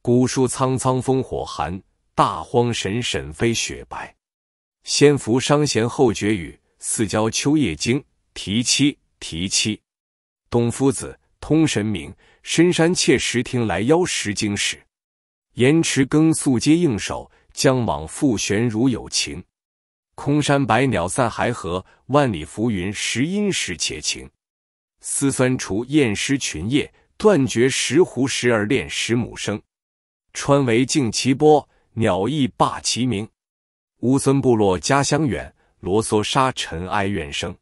古树苍苍烽火寒，大荒神沈飞雪白。先服伤弦后绝语，似教秋叶惊。提妻提妻，董夫子。通神明，深山切石听来妖石经史，延池更宿皆应手，将往复旋如有情。空山百鸟散还合，万里浮云时阴时且晴。思酸除燕诗群夜，断绝石湖时而恋石母声。川为静其波，鸟亦罢其鸣。乌孙部落家乡远，罗梭沙尘埃怨声。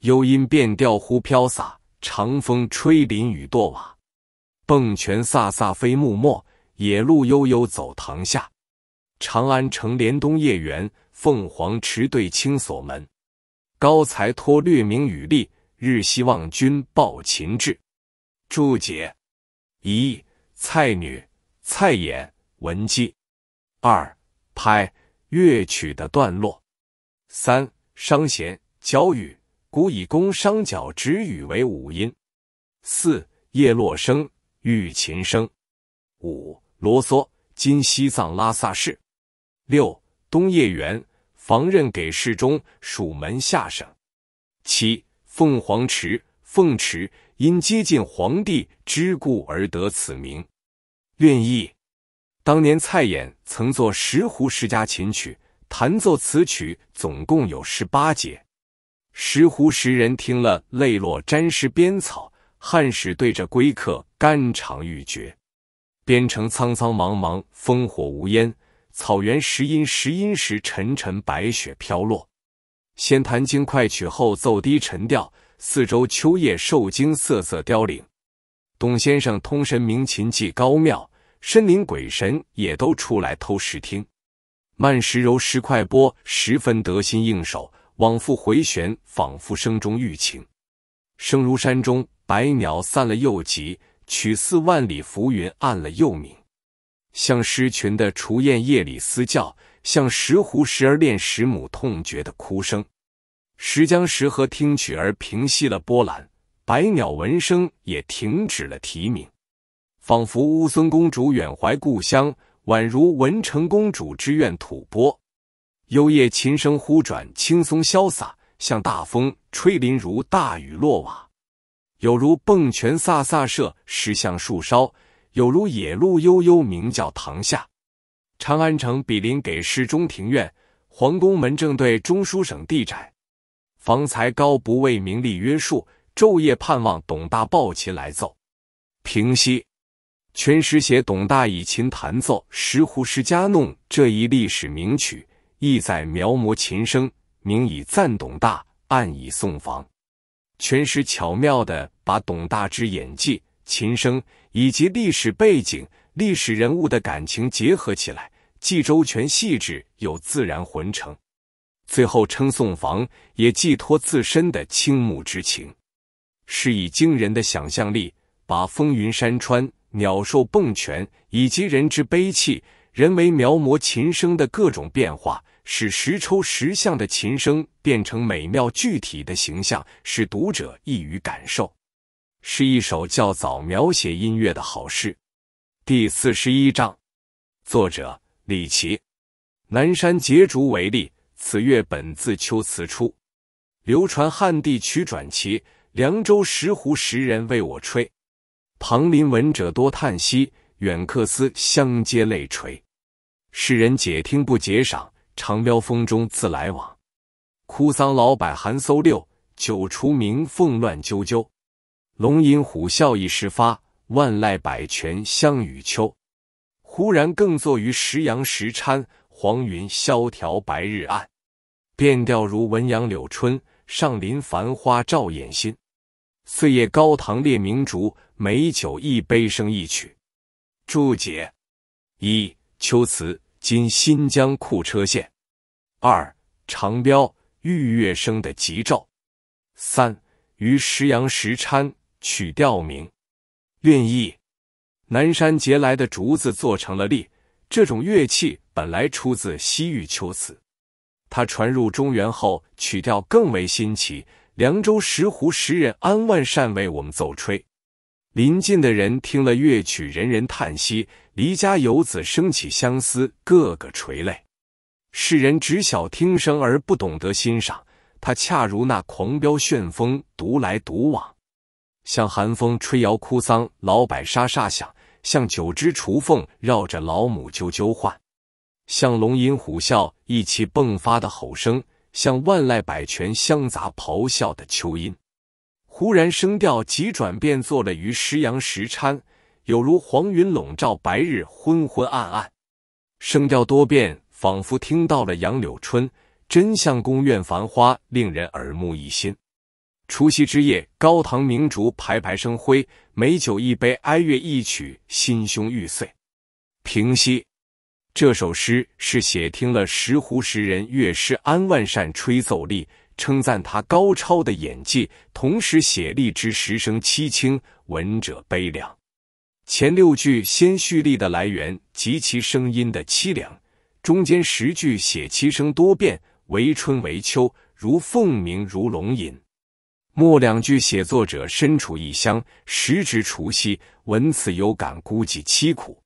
幽音变调忽飘洒。长风吹林雨堕瓦，蹦泉飒飒飞木末，野鹿悠悠走塘下。长安城连东夜园，凤凰池对青锁门。高才托略明与利，日夕望君抱琴至。注解：一、蔡女、蔡琰、文姬。二、拍乐曲的段落。三、商弦、焦雨。古以宫商角徵羽为五音，四叶落声，玉琴声。五罗嗦，今西藏拉萨市。六东叶园，房任给事中，蜀门下省。七凤凰池，凤池因接近皇帝之故而得此名。论意，当年蔡琰曾作《石斛十家琴曲》，弹奏此曲总共有十八节。石湖石人听了，泪落沾湿边草；汉使对着归客，肝肠欲绝。边城苍苍茫茫，烽火无烟；草原石阴石阴时，沉沉白雪飘落。先弹经快曲，后奏低沉调。四周秋叶受惊，瑟瑟凋零。董先生通神明琴技高妙，深林鬼神也都出来偷食听。慢石柔石，快拨，十分得心应手。往复回旋，仿佛声中欲情；声如山中百鸟散了又集，曲似万里浮云暗了又明。像狮群的雏雁夜里嘶叫，像石斛时而恋石母痛绝的哭声。石江石河听曲而平息了波澜，百鸟闻声也停止了啼鸣。仿佛乌孙公主远怀故乡，宛如文成公主之愿吐蕃。幽夜琴声忽转，轻松潇洒，像大风吹林，如大雨落瓦，有如迸泉飒飒射石像树梢，有如野鹿悠悠鸣叫堂下。长安城比邻给事中庭院，皇宫门正对中书省地宅，房才高不为名利约束，昼夜盼望董大抱琴来奏。平息，全诗写董大以琴弹奏《石胡十家弄》这一历史名曲。意在描摹琴声，明以赞董大，暗以颂房。全诗巧妙地把董大之演技、琴声以及历史背景、历史人物的感情结合起来，既周全细致又自然浑成。最后称颂房，也寄托自身的倾慕之情。是以惊人的想象力，把风云山川、鸟兽蹦泉以及人之悲戚。人为描摹琴声的各种变化。使十抽十像的琴声变成美妙具体的形象，使读者易于感受，是一首较早描写音乐的好诗。第四十一章，作者李琦，南山结竹为例，此乐本自秋词出。流传汉地曲转奇，凉州石湖十人为我吹。旁邻闻者多叹息，远客思相皆泪垂。世人解听不解赏。长飙风中自来往，枯桑老柏寒飕六；九雏鸣凤乱啾啾，龙吟虎啸一时发，万籁百泉相与秋。忽然更坐于石阳石搀，黄云萧条白日暗，变调如闻杨柳春。上林繁花照眼新，岁夜高堂列明烛，美酒一杯生一曲。注解一：秋词。今新疆库车县二长标玉月声的急兆。三于石羊石掺取调名，韵意南山结来的竹子做成了立，这种乐器本来出自西域秋词，它传入中原后曲调更为新奇，凉州石湖石人安万善为我们奏吹。临近的人听了乐曲，人人叹息；离家游子升起相思，个个垂泪。世人只晓听声而不懂得欣赏，它恰如那狂飙旋风，独来独往；像寒风吹摇枯桑，老柏沙沙响；像九只雏凤绕着老母啾啾唤；像龙吟虎啸意气迸发的吼声；像万籁百泉相杂咆哮的秋音。忽然声调急转变作了于石阳石参，有如黄云笼罩白日昏昏暗暗，声调多变，仿佛听到了杨柳春，真像宫苑繁花，令人耳目一新。除夕之夜，高堂明烛排排生辉，美酒一杯，哀乐一曲，心胸欲碎。平息。这首诗是写听了石湖石人乐师安万善吹奏力。称赞他高超的演技，同时写荔之十声凄清，闻者悲凉。前六句先蓄力的来源及其声音的凄凉，中间十句写其声多变，为春为秋，如凤鸣如龙吟。末两句写作者身处异乡，时值除夕，闻此有感，估计凄苦。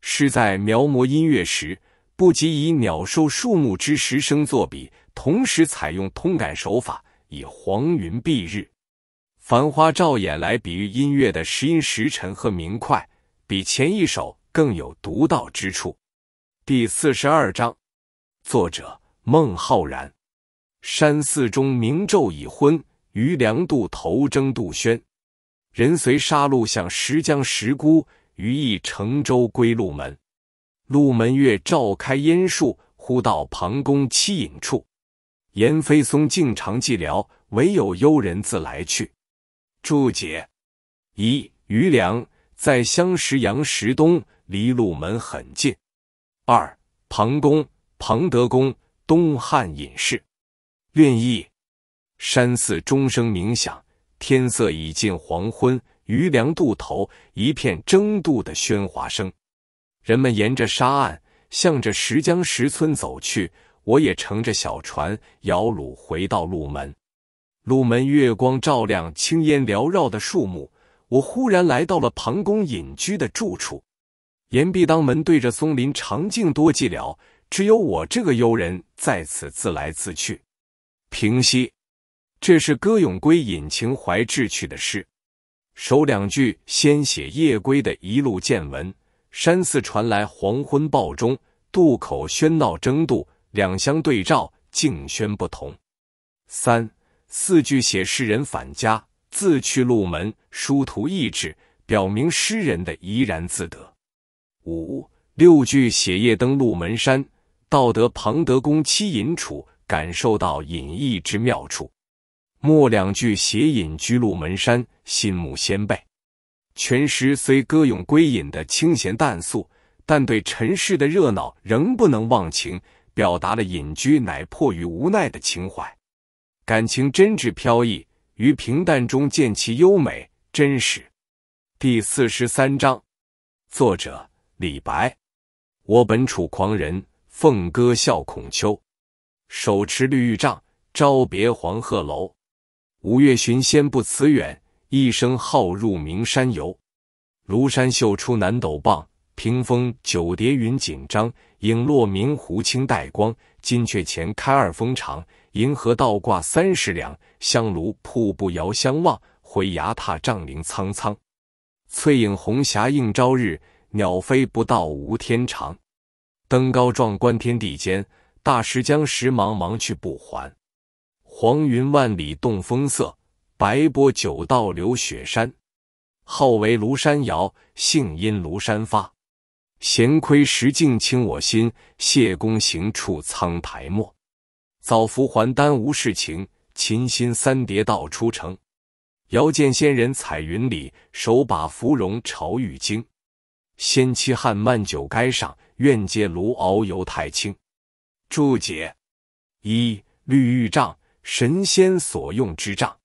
诗在描摹音乐时，不及以鸟兽树木之时声作比。同时采用通感手法，以黄云蔽日、繁花照眼来比喻音乐的时音时辰和明快，比前一首更有独到之处。第四十二章，作者孟浩然。山寺中明昼已昏，余良渡头争渡宣。人随沙路向石江石，姑余亦乘舟归鹿门。鹿门月照开烟树，忽到庞公栖隐处。严飞松径长寂寥，唯有幽人自来去。注解：一、余良在相石杨石东，离鹿门很近。二、庞公，庞德公，东汉隐士。愿意：山寺钟声鸣响，天色已近黄昏。余良渡头一片争渡的喧哗声，人们沿着沙岸，向着石江石村走去。我也乘着小船摇橹回到鹿门，鹿门月光照亮青烟缭绕的树木，我忽然来到了庞公隐居的住处，岩壁当门对着松林，长径多寂寥，只有我这个幽人在此自来自去。平息，这是歌咏归隐情怀志趣的诗，首两句先写夜归的一路见闻，山寺传来黄昏报钟，渡口喧闹争渡。两相对照，竞轩不同。三四句写诗人返家，自去鹿门，殊途异志，表明诗人的怡然自得。五六句写夜登鹿门山，道得庞德公栖隐处，感受到隐逸之妙处。末两句写隐居鹿门山，心慕先辈。全诗虽歌咏归隐的清闲淡素，但对尘世的热闹仍不能忘情。表达了隐居乃迫于无奈的情怀，感情真挚飘逸，于平淡中见其优美真实。第四十三章，作者李白。我本楚狂人，凤歌笑孔丘。手持绿玉杖，朝别黄鹤楼。五月寻仙不辞远，一生好入名山游。庐山秀出南斗傍，屏风九叠云锦张。影落明湖青带光，金阙前开二峰长。银河倒挂三十两，香炉瀑布遥相望。回崖踏丈林苍苍，翠影红霞映朝日。鸟飞不到无天长，登高壮观天地间。大石将石茫茫去不还。黄云万里动风色，白波九道流雪山。号为庐山谣，兴因庐山发。闲窥石镜清我心，谢公行处苍苔没。早服还丹无世情，琴心三叠道出城。遥见仙人彩云里，手把芙蓉朝玉京。仙妻汉漫酒该上，愿借卢敖游太清。注解：一、绿玉杖，神仙所用之杖。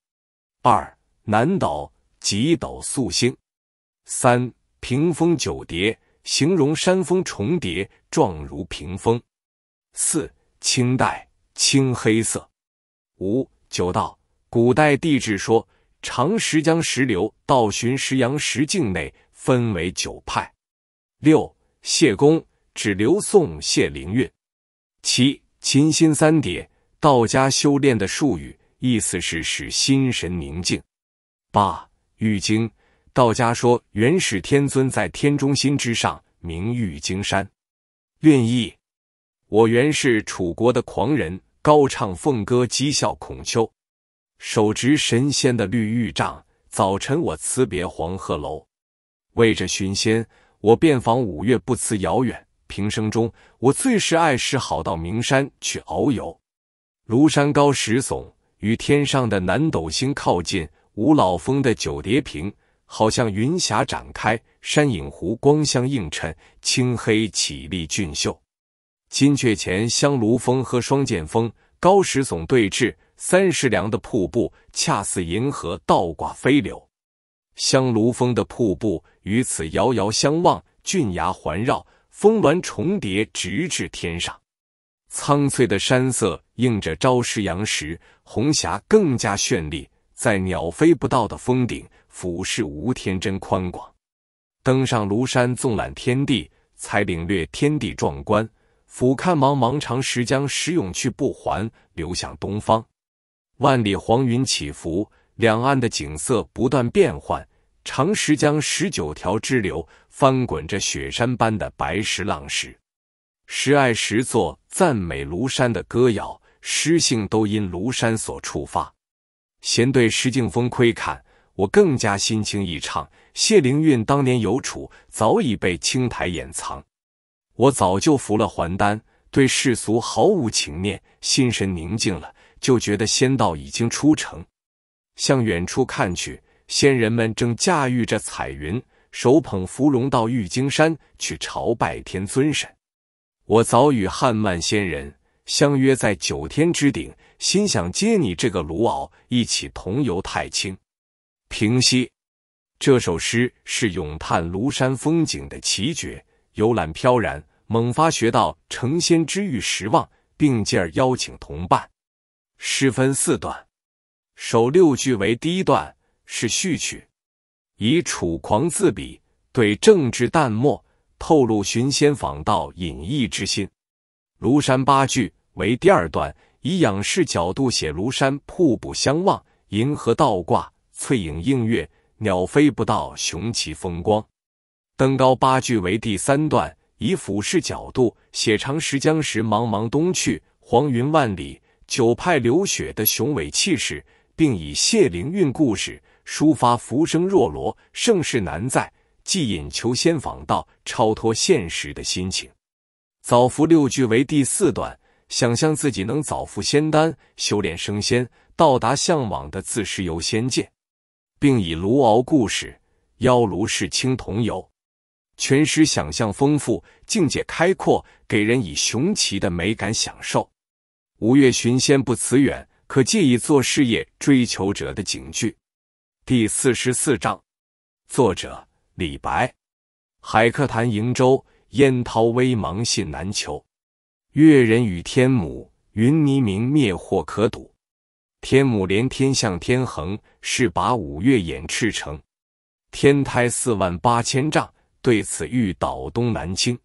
二、南斗，极斗素星。三、屏风九叠。形容山峰重叠，状如屏风。四清代青黑色。五九道，古代地质说，长石江石流道，寻石阳石境内分为九派。六谢公，指刘宋谢灵运。七琴心三叠，道家修炼的术语，意思是使心神宁静。八玉经。道家说，元始天尊在天中心之上，名誉京山。愿意，我原是楚国的狂人，高唱凤歌讥笑孔丘，手执神仙的绿玉杖。早晨我辞别黄鹤楼，为着寻仙，我遍访五岳不辞遥远。平生中，我最是爱是好到名山去遨游。庐山高石耸，与天上的南斗星靠近。五老峰的九叠屏。好像云霞展开，山影湖光相映衬，青黑绮丽俊秀。金雀前香炉峰和双剑峰高石耸对峙，三十梁的瀑布恰似银河倒挂飞流。香炉峰的瀑布与此遥遥相望，峻崖环绕，峰峦重叠，直至天上。苍翠的山色映着朝时阳时，红霞更加绚丽。在鸟飞不到的峰顶。俯视无天，真宽广。登上庐山，纵览天地，才领略天地壮观。俯瞰茫茫长石江，石涌去不还，流向东方。万里黄云起伏，两岸的景色不断变换。长石江十九条支流，翻滚着雪山般的白石浪石。十爱十作赞美庐山的歌谣，诗性都因庐山所触发。先对石敬峰窥看。我更加心情一畅，谢灵运当年有楚，早已被青苔掩藏。我早就服了还丹，对世俗毫无情念，心神宁静了，就觉得仙道已经出城。向远处看去，仙人们正驾驭着彩云，手捧芙蓉到玉京山去朝拜天尊神。我早与汉曼仙人相约在九天之顶，心想接你这个卢敖一起同游太清。平息。这首诗是咏叹庐山风景的奇绝，游览飘然，猛发学到成仙之欲，实望，并进而邀请同伴。诗分四段，首六句为第一段，是序曲，以楚狂自比，对政治淡漠，透露寻仙访道隐逸之心。庐山八句为第二段，以仰视角度写庐山瀑布相望，银河倒挂。翠影映月，鸟飞不到；雄奇风光，登高八句为第三段，以俯视角度写长时江时茫茫东去，黄云万里，九派流雪的雄伟气势，并以谢灵运故事抒发浮生若罗，盛世难在，既引求仙访道、超脱现实的心情。早服六句为第四段，想象自己能早服仙丹，修炼升仙，到达向往的自时游仙界。并以卢敖故事，邀卢氏卿同游。全诗想象丰富，境界开阔，给人以雄奇的美感享受。吴越寻仙不辞远，可借以做事业追求者的警句。第四十四章，作者李白。海客谈瀛洲，烟涛微茫信难求。越人语天母，云霓明灭或可睹。天母连天向天横。是把五岳掩赤城，天台四万八千丈。对此欲倒东南倾。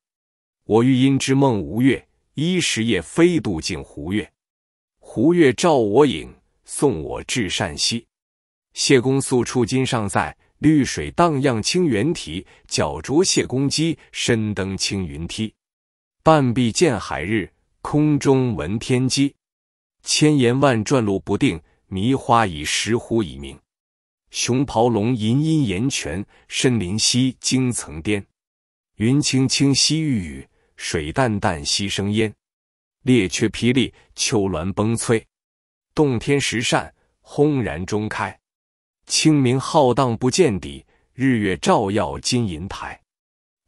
我欲因之梦吴越，一时夜飞渡镜湖月。湖月照我影，送我至善溪。谢公宿处今尚在，绿水荡漾清猿啼。脚著谢公屐，身登青云梯。半壁见海日，空中闻天鸡。千岩万转路不定。迷花倚石忽已暝，熊咆龙吟殷岩泉。深林兮惊层巅，云青青兮欲雨，水淡淡兮生烟。列缺霹雳，丘峦崩摧。洞天石扇，轰然中开。青冥浩荡不见底，日月照耀金银台。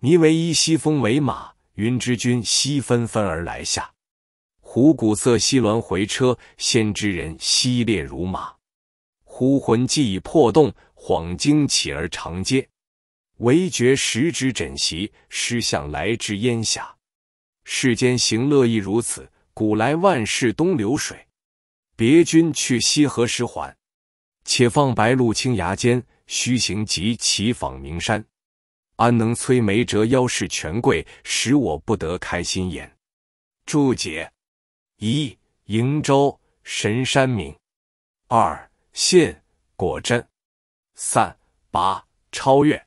霓为衣兮风为马，云之君兮纷纷而来下。虎鼓色，西鸾回车。先之人兮烈如马，狐魂既已破洞，恍惊起而长嗟。唯觉时之枕席，失向来之烟霞。世间行乐亦如此，古来万事东流水。别君去兮何时还？且放白鹿青崖间，须行即起访名山。安能摧眉折腰事权贵，使我不得开心颜？注解。一瀛洲神山名，二信果真，三拔超越，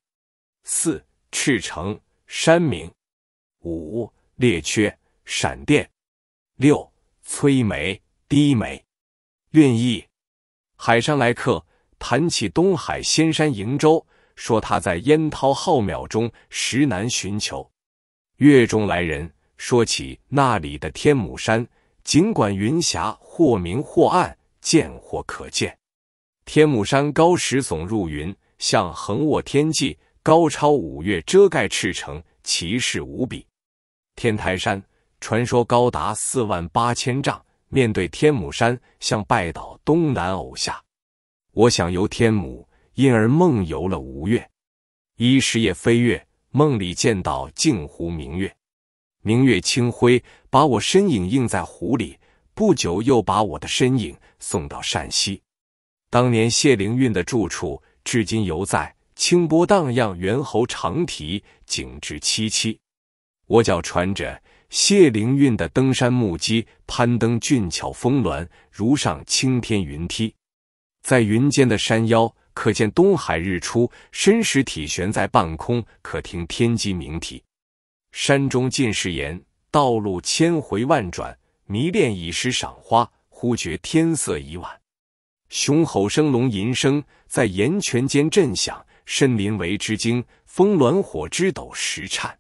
四赤城山名，五列缺闪电，六崔眉低眉。愿意：海上来客谈起东海仙山瀛洲，说他在烟涛浩渺中实难寻求；越中来人说起那里的天姥山。尽管云霞或明或暗，见或可见，天母山高石耸入云，像横卧天际，高超五岳，遮盖赤城，奇势无比。天台山传说高达四万八千丈，面对天母山，像拜倒东南偶下。我想游天母，因而梦游了吴越，一时也飞越，梦里见到镜湖明月。明月清辉把我身影映在湖里，不久又把我的身影送到山西。当年谢灵运的住处至今犹在，清波荡漾，猿猴长啼，景致凄凄。我脚穿着谢灵运的登山木屐，攀登俊峭峰峦，如上青天云梯。在云间的山腰，可见东海日出，身时体悬在半空，可听天机鸣啼。山中尽是岩，道路千回万转。迷恋已时赏花，忽觉天色已晚。雄吼声、龙吟声在岩泉间震响，深林为之惊，峰峦、火之陡，石颤。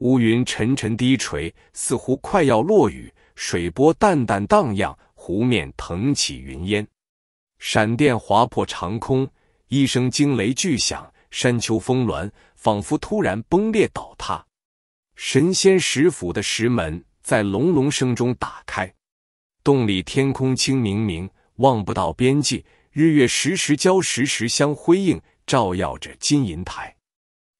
乌云沉沉低垂，似乎快要落雨。水波淡淡荡漾，湖面腾起云烟。闪电划破长空，一声惊雷巨响，山丘峰峦仿佛突然崩裂倒塌。神仙石府的石门在隆隆声中打开，洞里天空清明明，望不到边际，日月时时交时时相辉映，照耀着金银台。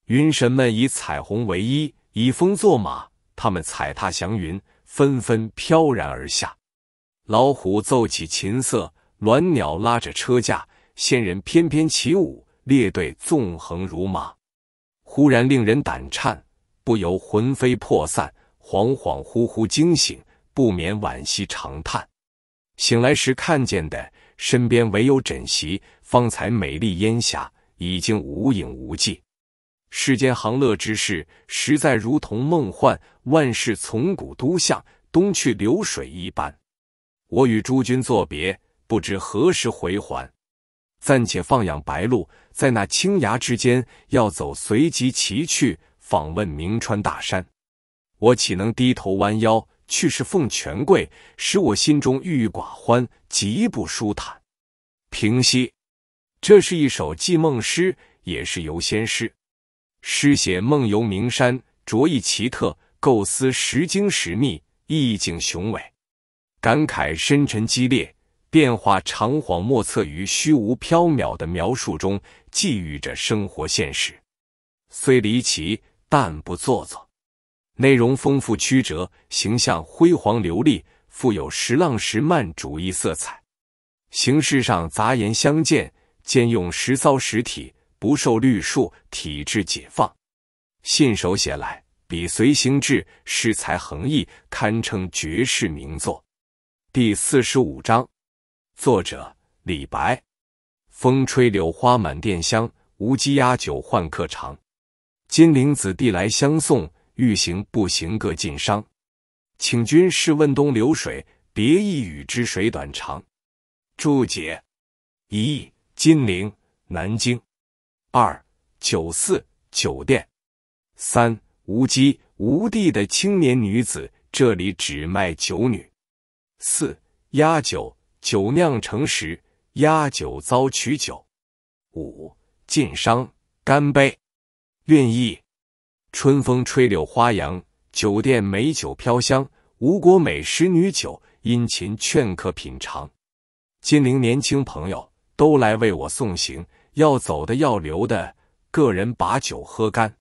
云神们以彩虹为衣，以风作马，他们踩踏祥云，纷纷飘然而下。老虎奏起琴瑟，鸾鸟拉着车架，仙人翩翩起舞，列队纵横如马。忽然令人胆颤。不由魂飞魄散，恍恍惚惚惊醒，不免惋惜长叹。醒来时看见的，身边唯有枕席，方才美丽烟霞已经无影无迹。世间行乐之事，实在如同梦幻，万事从古都向东去流水一般。我与诸君作别，不知何时回还，暂且放养白鹭，在那青崖之间，要走随即骑去。访问名川大山，我岂能低头弯腰去侍奉权贵，使我心中郁郁寡欢，极不舒坦。平息，这是一首记梦诗，也是游仙诗。诗写梦游名山，着意奇特，构思时精时密，意境雄伟，感慨深沉激烈，变化长恍莫测。于虚无缥缈的描述中寄予着生活现实，虽离奇。但不做作，内容丰富曲折，形象辉煌流利，富有时浪时慢主义色彩。形式上杂言相见，兼用实骚实体，不受律术，体制，解放。信手写来，笔随行至，诗才横溢，堪称绝世名作。第四十五章，作者李白。风吹柳花满店香，吴姬压酒唤客尝。金陵子弟来相送，欲行不行各尽觞。请君试问东流水，别意与之谁短长？注解：一金陵，南京。二酒肆，酒店。三吴姬，吴地的青年女子，这里只卖酒女。四压酒，酒酿成时压酒糟取酒。五晋商，干杯。愿意，春风吹柳花扬，酒店美酒飘香，吴国美食女酒殷勤劝客品尝。金陵年轻朋友都来为我送行，要走的要留的，个人把酒喝干。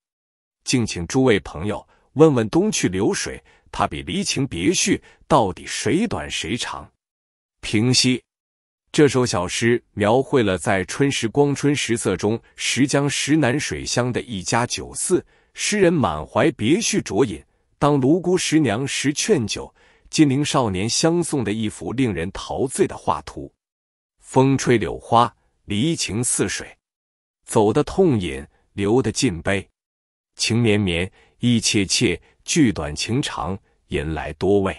敬请诸位朋友问问东去流水，它比离情别绪到底谁短谁长？平息。这首小诗描绘了在春时光春十色中，石江石南水乡的一家酒肆，诗人满怀别绪酌饮，当泸沽十娘时劝酒，金陵少年相送的一幅令人陶醉的画图。风吹柳花，离情似水，走的痛饮，留的尽悲，情绵绵，意切切，句短情长，引来多味。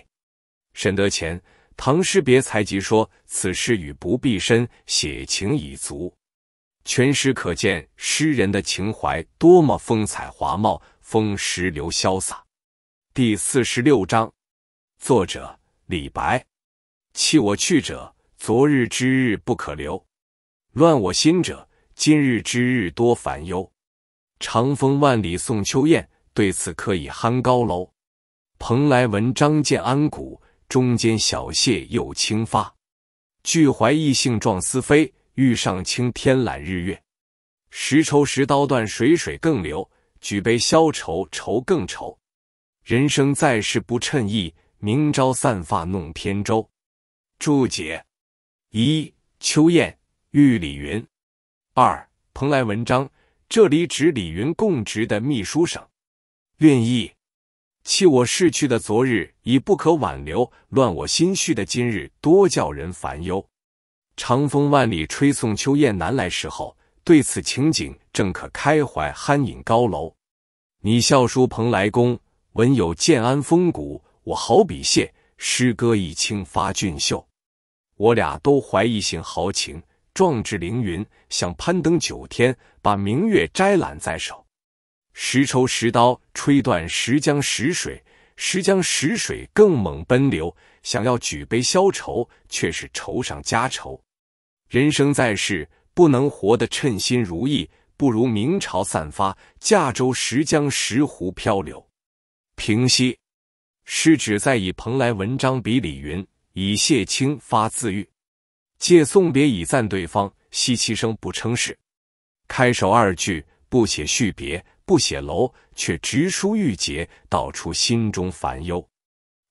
沈德潜《唐诗别才集》说。此诗语不避身，写情已足。全诗可见诗人的情怀多么风采华茂，风时流潇洒。第四十六章，作者李白。弃我去者，昨日之日不可留；乱我心者，今日之日多烦忧。长风万里送秋雁，对此可以酣高楼。蓬莱文章建安骨，中间小谢又清发。俱怀逸兴壮思飞，欲上青天揽日月。十抽十刀断水，水更流。举杯消愁愁更愁。人生在世不称意，明朝散发弄扁舟。注解：一、秋雁，遇李云。二、蓬莱文章，这里指李云供职的秘书省。愿意。弃我逝去的昨日已不可挽留，乱我心绪的今日多叫人烦忧。长风万里吹送秋雁南来时候，对此情景正可开怀酣饮高楼。你笑书蓬莱宫，文有建安风骨；我好比谢诗歌一清发俊秀。我俩都怀异性豪情，壮志凌云，想攀登九天，把明月摘揽在手。石抽石刀，吹断石江石水，石江石水更猛奔流。想要举杯消愁，却是愁上加愁。人生在世，不能活得称心如意，不如明朝散发，驾舟十江石湖漂流。平息，是指在以蓬莱文章比李云，以谢清发自喻，借送别以赞对方。惜其声不称事。开首二句不写续别。不写楼，却直抒郁结，道出心中烦忧。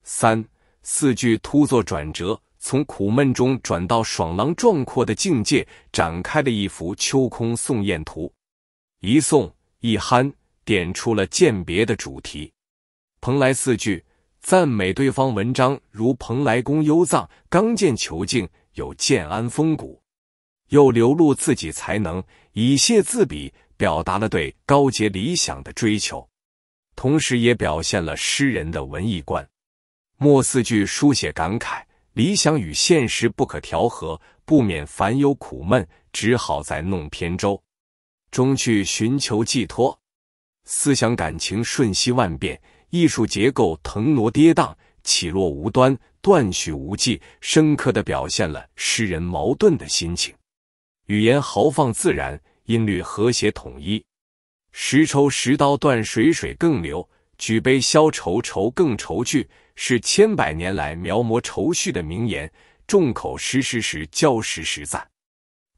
三四句突作转折，从苦闷中转到爽朗壮阔的境界，展开了一幅秋空送雁图。一送一酣，点出了鉴别的主题。蓬莱四句赞美对方文章如蓬莱宫幽藏，刚健遒劲，有建安风骨，又流露自己才能，以谢自比。表达了对高洁理想的追求，同时也表现了诗人的文艺观。末四句书写感慨，理想与现实不可调和，不免烦忧苦闷，只好在弄扁舟中去寻求寄托。思想感情瞬息万变，艺术结构腾挪跌宕，起落无端，断续无际，深刻的表现了诗人矛盾的心情。语言豪放自然。音律和谐统一，十抽十刀断水，水更流；举杯消愁，愁更愁。聚，是千百年来描摹愁绪的名言。众口实时时教，时时赞。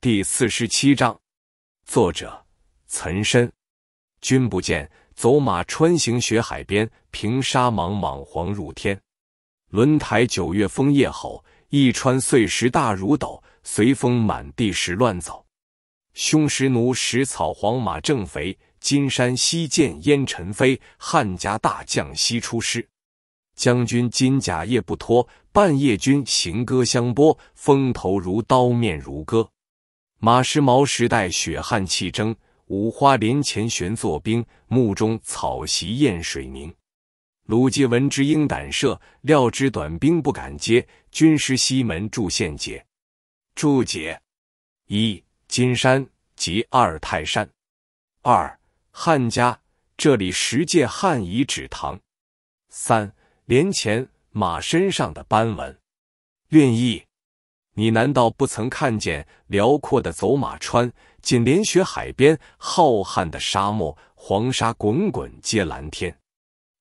第四十七章，作者岑参。君不见，走马穿行雪海边，平沙莽莽黄入天。轮台九月风夜吼，一川碎石大如斗，随风满地石乱走。匈奴食奴食草，黄马正肥。金山西见烟尘飞，汉家大将西出师。将军金甲夜不脱，半夜军行戈相拨。风头如刀面如割。马时毛时代血汗气蒸，五花连前悬作冰。墓中草席厌水凝。鲁季闻之应胆慑，料知短兵不敢接。军师西门助献捷。注解一。金山即二泰山，二汉家这里十界汉遗址堂。三连前马身上的斑纹。愿意，你难道不曾看见辽阔的走马川，紧连雪海边，浩瀚的沙漠，黄沙滚滚接蓝天。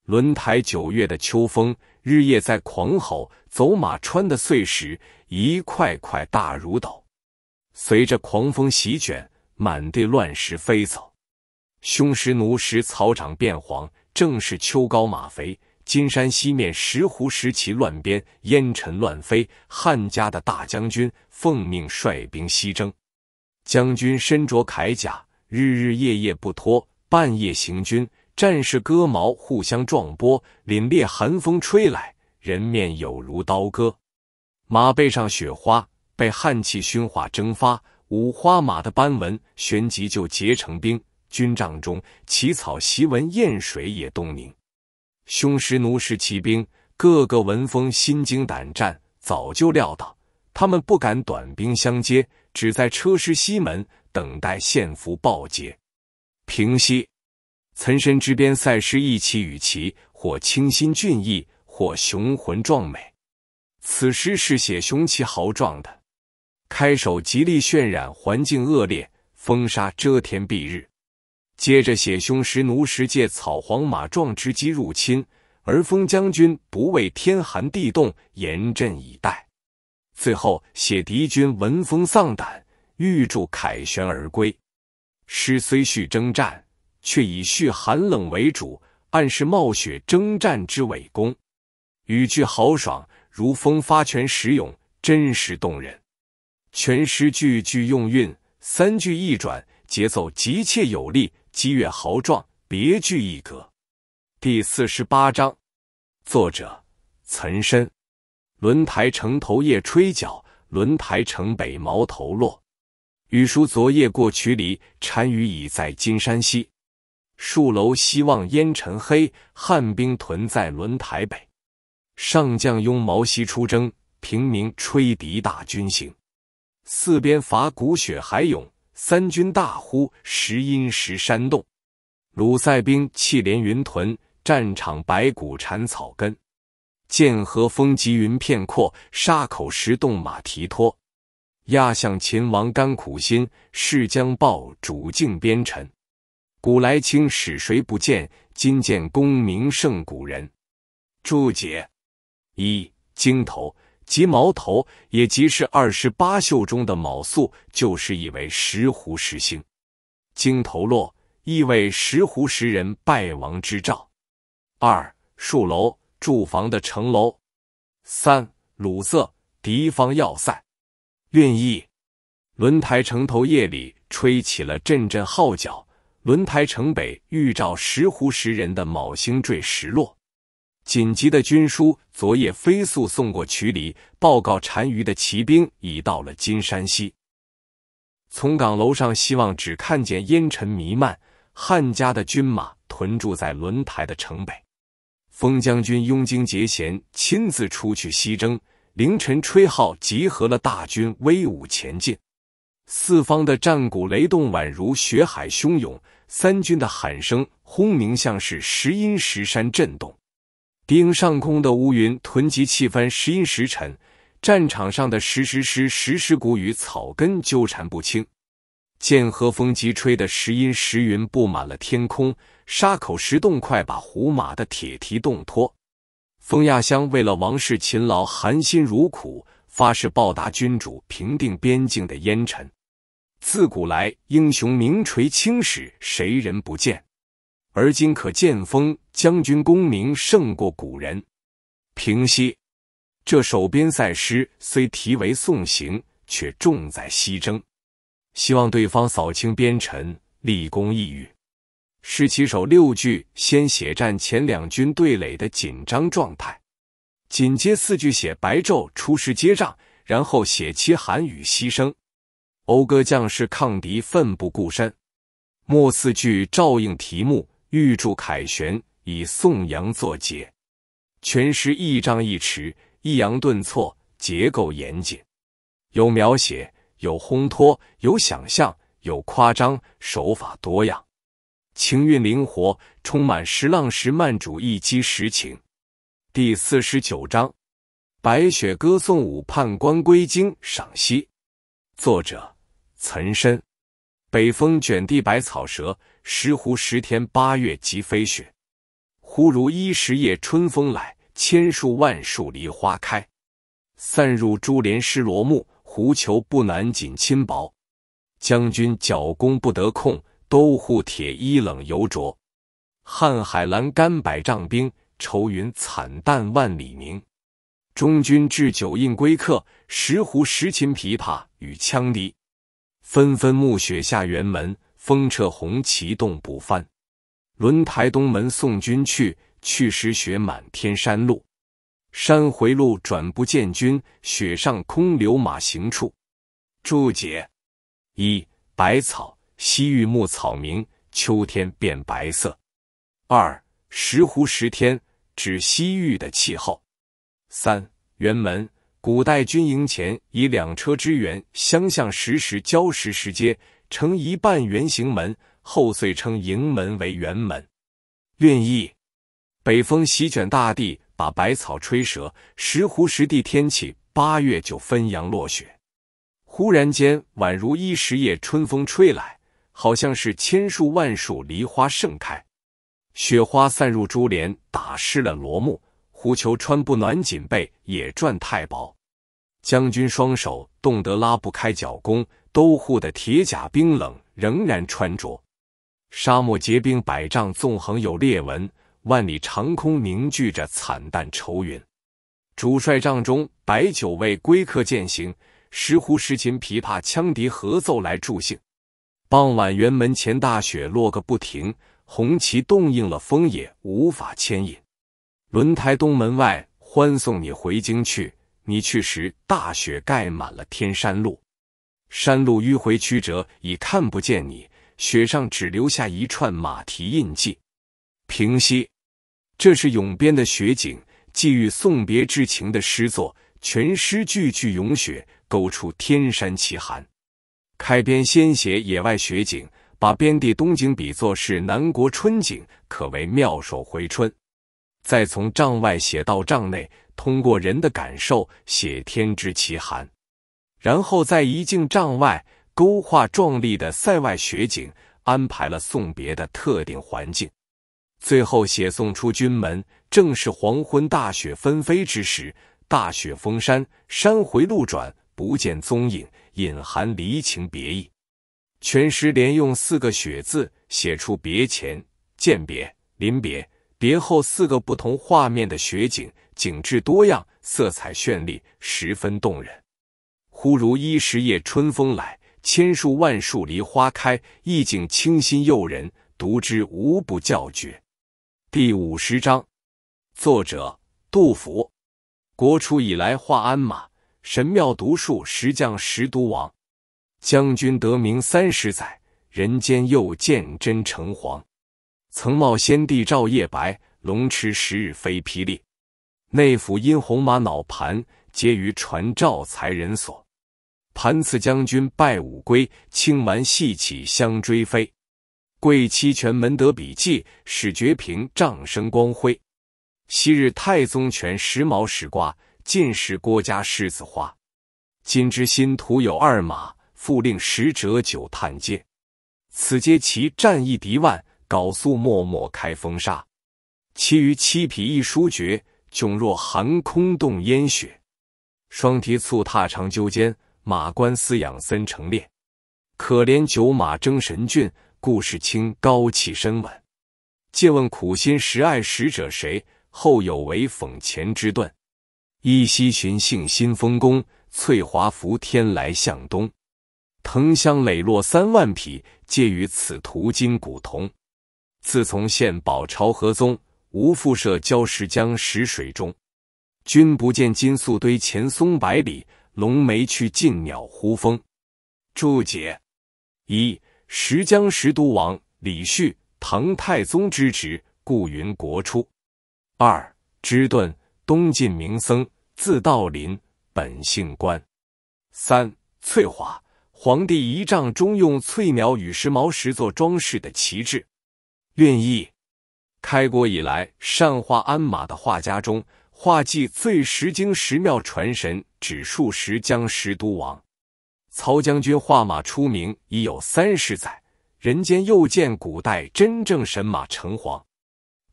轮台九月的秋风日夜在狂吼，走马川的碎石一块块大如斗。随着狂风席卷，满地乱石飞走，凶石奴石草长变黄，正是秋高马肥。金山西面石湖石旗乱编，烟尘乱飞。汉家的大将军奉命率兵西征，将军身着铠甲，日日夜夜不脱，半夜行军，战士割毛互相撞拨，凛冽寒风吹来，人面有如刀割，马背上雪花。被汉气熏化蒸发，五花马的斑纹旋即就结成冰。军帐中起草檄文，砚水也冻凝。匈奴、奴、士骑兵个个闻风心惊胆战，早就料到他们不敢短兵相接，只在车师西门等待献俘报捷。平息。岑参之边塞诗一骑与其，或清新俊逸，或雄浑壮美。此诗是写雄奇豪壮的。开首极力渲染环境恶劣，风沙遮天蔽日。接着写匈奴奴时借草黄马壮之机入侵，而封将军不畏天寒地冻，严阵以待。最后写敌军闻风丧胆，预祝凯旋而归。诗虽叙征战，却以叙寒冷为主，暗示冒雪征战之伟功。语句豪爽，如风发泉石涌，真实动人。全诗句句用韵，三句一转，节奏急切有力，激越豪壮，别具一格。第四十八章，作者岑参。轮台城头夜吹角，轮台城北矛头落。雨疏昨夜过渠犁，单于已在金山西。戍楼西望烟尘黑，汉兵屯在轮台北。上将拥毛西出征，平明吹笛大军行。四边伐鼓雪海涌，三军大呼石阴石山动。鲁塞兵气连云屯，战场白骨缠草根。剑河风急云片阔，沙口石动马蹄脱。亚向秦王甘苦心，誓将报主敬边臣。古来青史谁不见？今见功名胜古人。注解：一惊头。即矛头，也即是二十八宿中的卯宿，就是以为石湖石星。经头落，意味石湖石人败亡之兆。二树楼，住房的城楼。三鲁瑟，敌方要塞。愿意：轮台城头夜里吹起了阵阵号角，轮台城北预兆石湖石人的卯星坠石落。紧急的军书昨夜飞速送过曲里，报告单于的骑兵已到了金山西。从岗楼上，希望只看见烟尘弥漫，汉家的军马屯驻在轮台的城北。封将军拥精节贤，亲自出去西征。凌晨吹号，集合了大军，威武前进。四方的战鼓雷动，宛如血海汹涌；三军的喊声轰鸣，像是石音石山震动。丁上空的乌云囤积，气氛时阴时沉。战场上的石石尸、石石骨与草根纠缠不清。剑和风急吹的时阴时云布满了天空。沙口石洞快把胡马的铁蹄冻脱。风亚乡为了王室勤劳含辛茹苦，发誓报答君主，平定边境的烟尘。自古来英雄名垂青史，谁人不见？而今可见封将军功名胜过古人。平息，这首边塞诗虽题为送行，却重在西征，希望对方扫清边臣，立功一语。诗起首六句先写战前两军对垒的紧张状态，紧接四句写白昼出师接仗，然后写其寒雨牺牲，讴歌将士抗敌、奋不顾身。末四句照应题目。预祝凯旋，以颂扬作结。全诗一章一弛，抑扬顿挫，结构严谨，有描写，有烘托，有想象，有夸张，手法多样，情韵灵活，充满时浪时慢，主义及时情。第四十九章，《白雪歌送武判官归京》赏析，作者：岑参。北风卷地白草折，石斛十天八月即飞雪。忽如一夜春风来，千树万树梨花开。散入珠帘湿罗幕，狐裘不暖锦衾薄。将军角弓不得控，都护铁衣冷犹着。瀚海阑干百丈冰，愁云惨淡万里凝。中军置酒饮归客，石斛拾琴琵琶与羌笛。纷纷暮雪下辕门，风掣红旗冻不翻。轮台东门送君去，去时雪满天山路。山回路转不见君，雪上空留马行处。注解：一、白草，西域牧草名，秋天变白色。二、石湖十天，指西域的气候。三、辕门。古代军营前以两车之圆相向，时时交时时接，成一半圆形门，后遂称营门为辕门。愿意：北风席卷大地，把百草吹折；石湖石地，天气八月就分阳落雪。忽然间，宛如一十夜春风吹来，好像是千树万树梨花盛开，雪花散入珠帘，打湿了罗幕。狐裘穿不暖，锦被也赚太薄。将军双手冻得拉不开脚弓，都护的铁甲冰冷，仍然穿着。沙漠结冰百丈，纵横有裂纹。万里长空凝聚着惨淡愁云。主帅帐中，摆酒为归客饯行，石斛、石琴琵琶羌笛合奏来助兴。傍晚辕门前大雪落个不停，红旗冻硬了，风也无法牵引。轮台东门外欢送你回京去，你去时大雪盖满了天山路，山路迂回曲折已看不见你，雪上只留下一串马蹄印记。平息，这是永边的雪景，寄予送别之情的诗作，全诗句句咏雪，勾出天山奇寒。开篇先写野外雪景，把边地冬景比作是南国春景，可谓妙手回春。再从帐外写到帐内，通过人的感受写天之奇寒；然后在一进帐外勾画壮丽的塞外雪景，安排了送别的特定环境；最后写送出军门，正是黄昏大雪纷飞之时，大雪封山，山回路转，不见踪影，隐含离情别意。全诗连用四个“雪”字，写出别前、鉴别、临别。别后四个不同画面的雪景，景致多样，色彩绚丽，十分动人。忽如一夜春风来，千树万树梨花开，意境清新诱人，读之无不叫绝。第五十章，作者杜甫。国初以来画鞍马，神庙独树石匠石独王。将军得名三十载，人间又见真成皇。曾冒先帝照夜白，龙池十日飞霹雳。内府因红马脑盘，皆于传诏才人所。盘次将军拜五归，青蛮细起相追飞。贵七泉门得笔记，始觉平仗生光辉。昔日太宗权时髦时瓜，尽是郭家狮子花。今之新徒有二马，复令使者久叹嗟。此皆其战役敌万。缟素默默开风沙，其余七匹一书绝，迥若寒空冻烟雪。双蹄蹴踏长鸠间，马关嘶仰森成列。可怜九马争神骏，故事清高气深稳。借问苦心时爱使者谁？后有为讽前之盾。依稀寻幸新丰功，翠华拂天来向东。藤香磊落三万匹，皆与此图今古同。自从献宝朝河宗，吴复设礁石江石水中。君不见金粟堆前松百里，龙梅去尽鸟呼风。注解：一石江石都王李煦，唐太宗之侄，故云国初。二芝顿，东晋名僧，字道林，本姓关。三翠华，皇帝仪仗中用翠鸟与石毛石做装饰的旗帜。愿意。开国以来，善画鞍马的画家中，画技最石精石妙传神，指数十将十都王。曹将军画马出名已有三十载，人间又见古代真正神马成皇。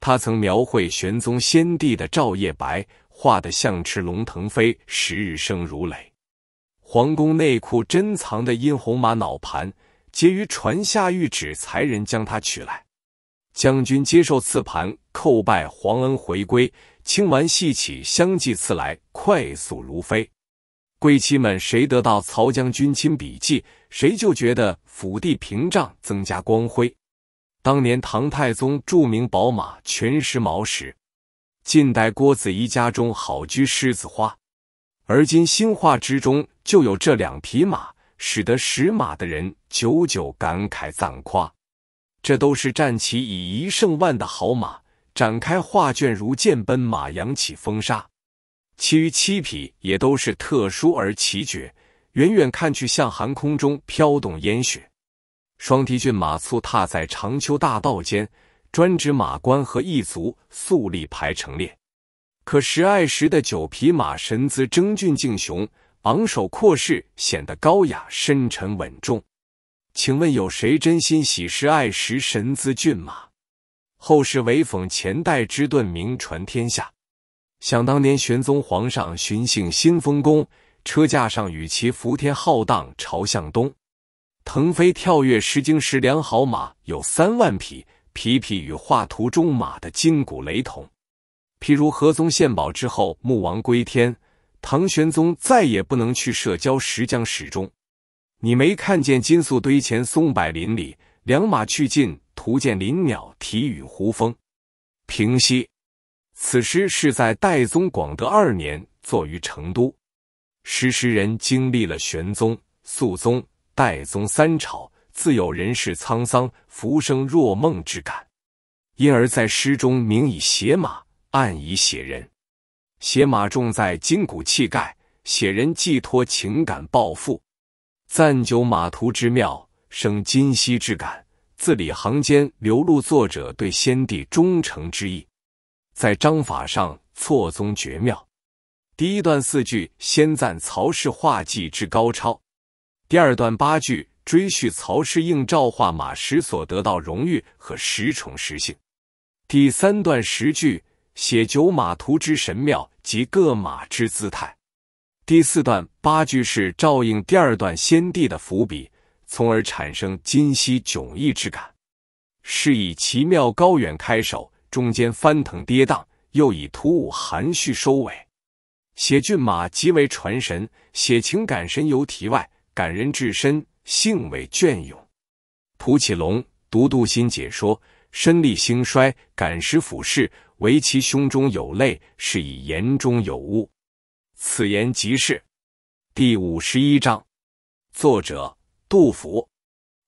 他曾描绘玄宗先帝的赵夜白，画的象翅龙腾飞，十日生如雷。皇宫内库珍藏的殷红马脑盘，皆于传下谕旨，才人将它取来。将军接受赐盘，叩拜皇恩回归。清完戏起，相继赐来，快速如飞。贵戚们谁得到曹将军亲笔记，谁就觉得府地屏障增加光辉。当年唐太宗著名宝马全石毛时，近代郭子仪家中好居狮子花，而今新画之中就有这两匹马，使得识马的人久久感慨赞夸。这都是战旗以一胜万的好马，展开画卷如箭奔马，扬起风沙。其余七匹也都是特殊而奇绝，远远看去像寒空中飘动烟雪。双蹄骏马簇踏在长秋大道间，专职马官和一族肃立排成列。可时爱时的九匹马神姿争俊竞雄，昂首阔视，显得高雅深沉稳重。请问有谁真心喜食爱食神姿骏马？后世唯讽前代之盾名传天下。想当年玄宗皇上巡幸新丰宫，车驾上与其伏天浩荡，朝向东，腾飞跳跃。诗经诗良好马有三万匹，匹匹与画图中马的筋骨雷同。譬如合宗献宝之后，穆王归天，唐玄宗再也不能去社交石江史中。你没看见金粟堆前松柏林里，良马去尽，徒见林鸟啼与胡风。平息。此诗是在代宗广德二年作于成都，诗诗人经历了玄宗、肃宗、代宗三朝，自有人世沧桑、浮生若梦之感，因而，在诗中明以写马，暗以写人。写马重在筋骨气概，写人寄托情感抱负。赞酒马图之妙，生今昔之感，字里行间流露作者对先帝忠诚之意，在章法上错综绝妙。第一段四句，先赞曹氏画技之高超；第二段八句，追叙曹氏应召画马时所得到荣誉和十宠实幸；第三段十句，写酒马图之神妙及各马之姿态。第四段八句是照应第二段先帝的伏笔，从而产生今昔迥异之感。是以奇妙高远开首，中间翻腾跌宕，又以突兀含蓄收尾。写骏马极为传神，写情感神游题外，感人至深，性味隽永。蒲启龙《读杜心解》说：“身历兴衰，感时俯视，唯其胸中有泪，是以言中有物。”此言即是第五十一章，作者杜甫。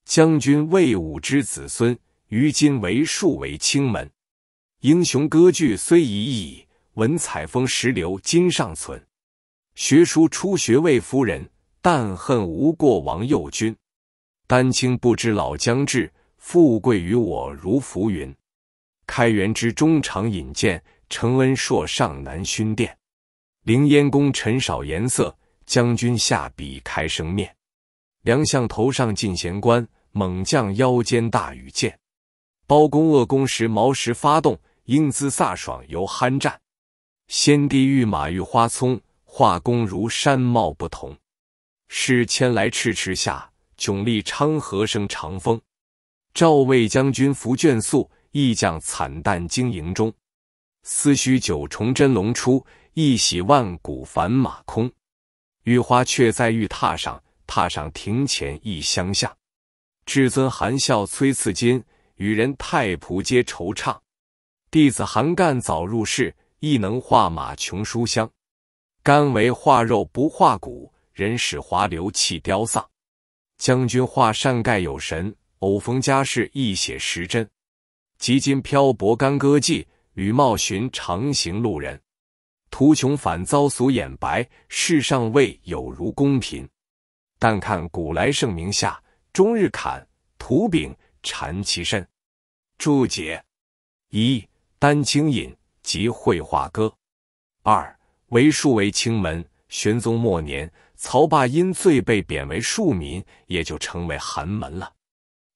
将军魏武之子孙，于今为庶为清门。英雄割据虽已矣，文采风流今尚存。学书初学魏夫人，但恨无过王右军。丹青不知老将至，富贵于我如浮云。开元之中常引荐，承恩硕上南薰殿。凌烟宫臣少颜色，将军下笔开生面。良相头上进贤冠，猛将腰间大羽箭。包公恶功时，毛石发动，英姿飒爽犹酣战。先帝御马御花丛，画工如山貌不同。是迁来赤池下，迥立昌河生长风。赵魏将军服卷素，义将惨淡经营中。思绪九重真龙出。一洗万古凡马空，玉花却在玉榻上；榻上庭前一香下。至尊含笑催赐金。与人太仆皆惆怅，弟子韩干早入世，亦能画马穷书香。干为画肉不画骨，人使华流气凋丧。将军画善盖有神，偶逢佳事亦写时针。及今漂泊干戈际，羽貌寻长行路人。图穷反遭俗眼白，世上未有如公贫。但看古来圣明下，终日砍土饼缠其身。注解：一、丹青隐，即绘画歌。二、为庶为清门，玄宗末年，曹霸因罪被贬为庶民，也就成为寒门了。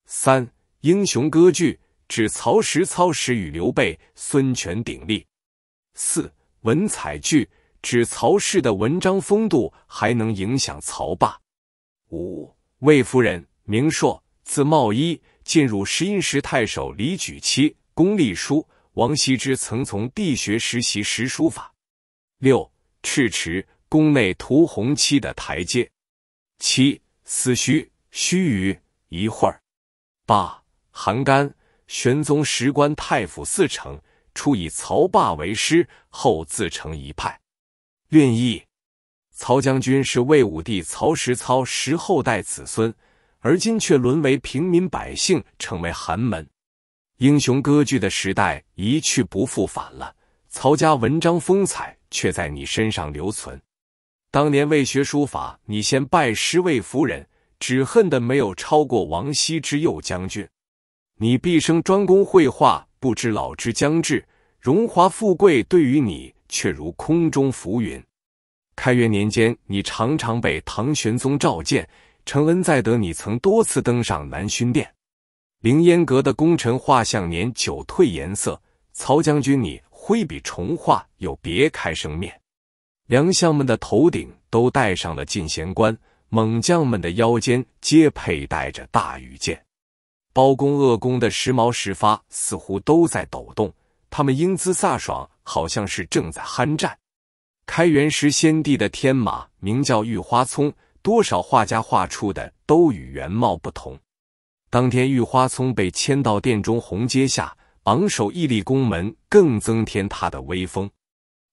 三、英雄割据，指曹实操时与刘备、孙权鼎立。四、文采句指曹氏的文章风度，还能影响曹霸。五、魏夫人，名硕，字茂一，进入石阴石太守李举妻，公历书。王羲之曾从地学实习时书法。六、赤池，宫内涂红漆的台阶。七、思须，须臾，一会儿。八、韩干，玄宗时官太府四成。初以曹霸为师，后自成一派。运义，曹将军是魏武帝曹实操十后代子孙，而今却沦为平民百姓，成为寒门。英雄割据的时代一去不复返了，曹家文章风采却在你身上留存。当年为学书法，你先拜师魏夫人，只恨的没有超过王羲之。右将军，你毕生专攻绘画。不知老之将至，荣华富贵对于你却如空中浮云。开元年间，你常常被唐玄宗召见，承恩在德，你曾多次登上南薰殿、凌烟阁的功臣画像，年久褪颜色。曹将军，你挥笔重画，又别开生面。良相们的头顶都戴上了进贤冠，猛将们的腰间皆佩戴着大羽剑。包公、恶公的时髦时发似乎都在抖动，他们英姿飒爽，好像是正在酣战。开元时先帝的天马名叫玉花聪，多少画家画出的都与原貌不同。当天玉花聪被牵到殿中红阶下，昂首屹立宫门，更增添他的威风。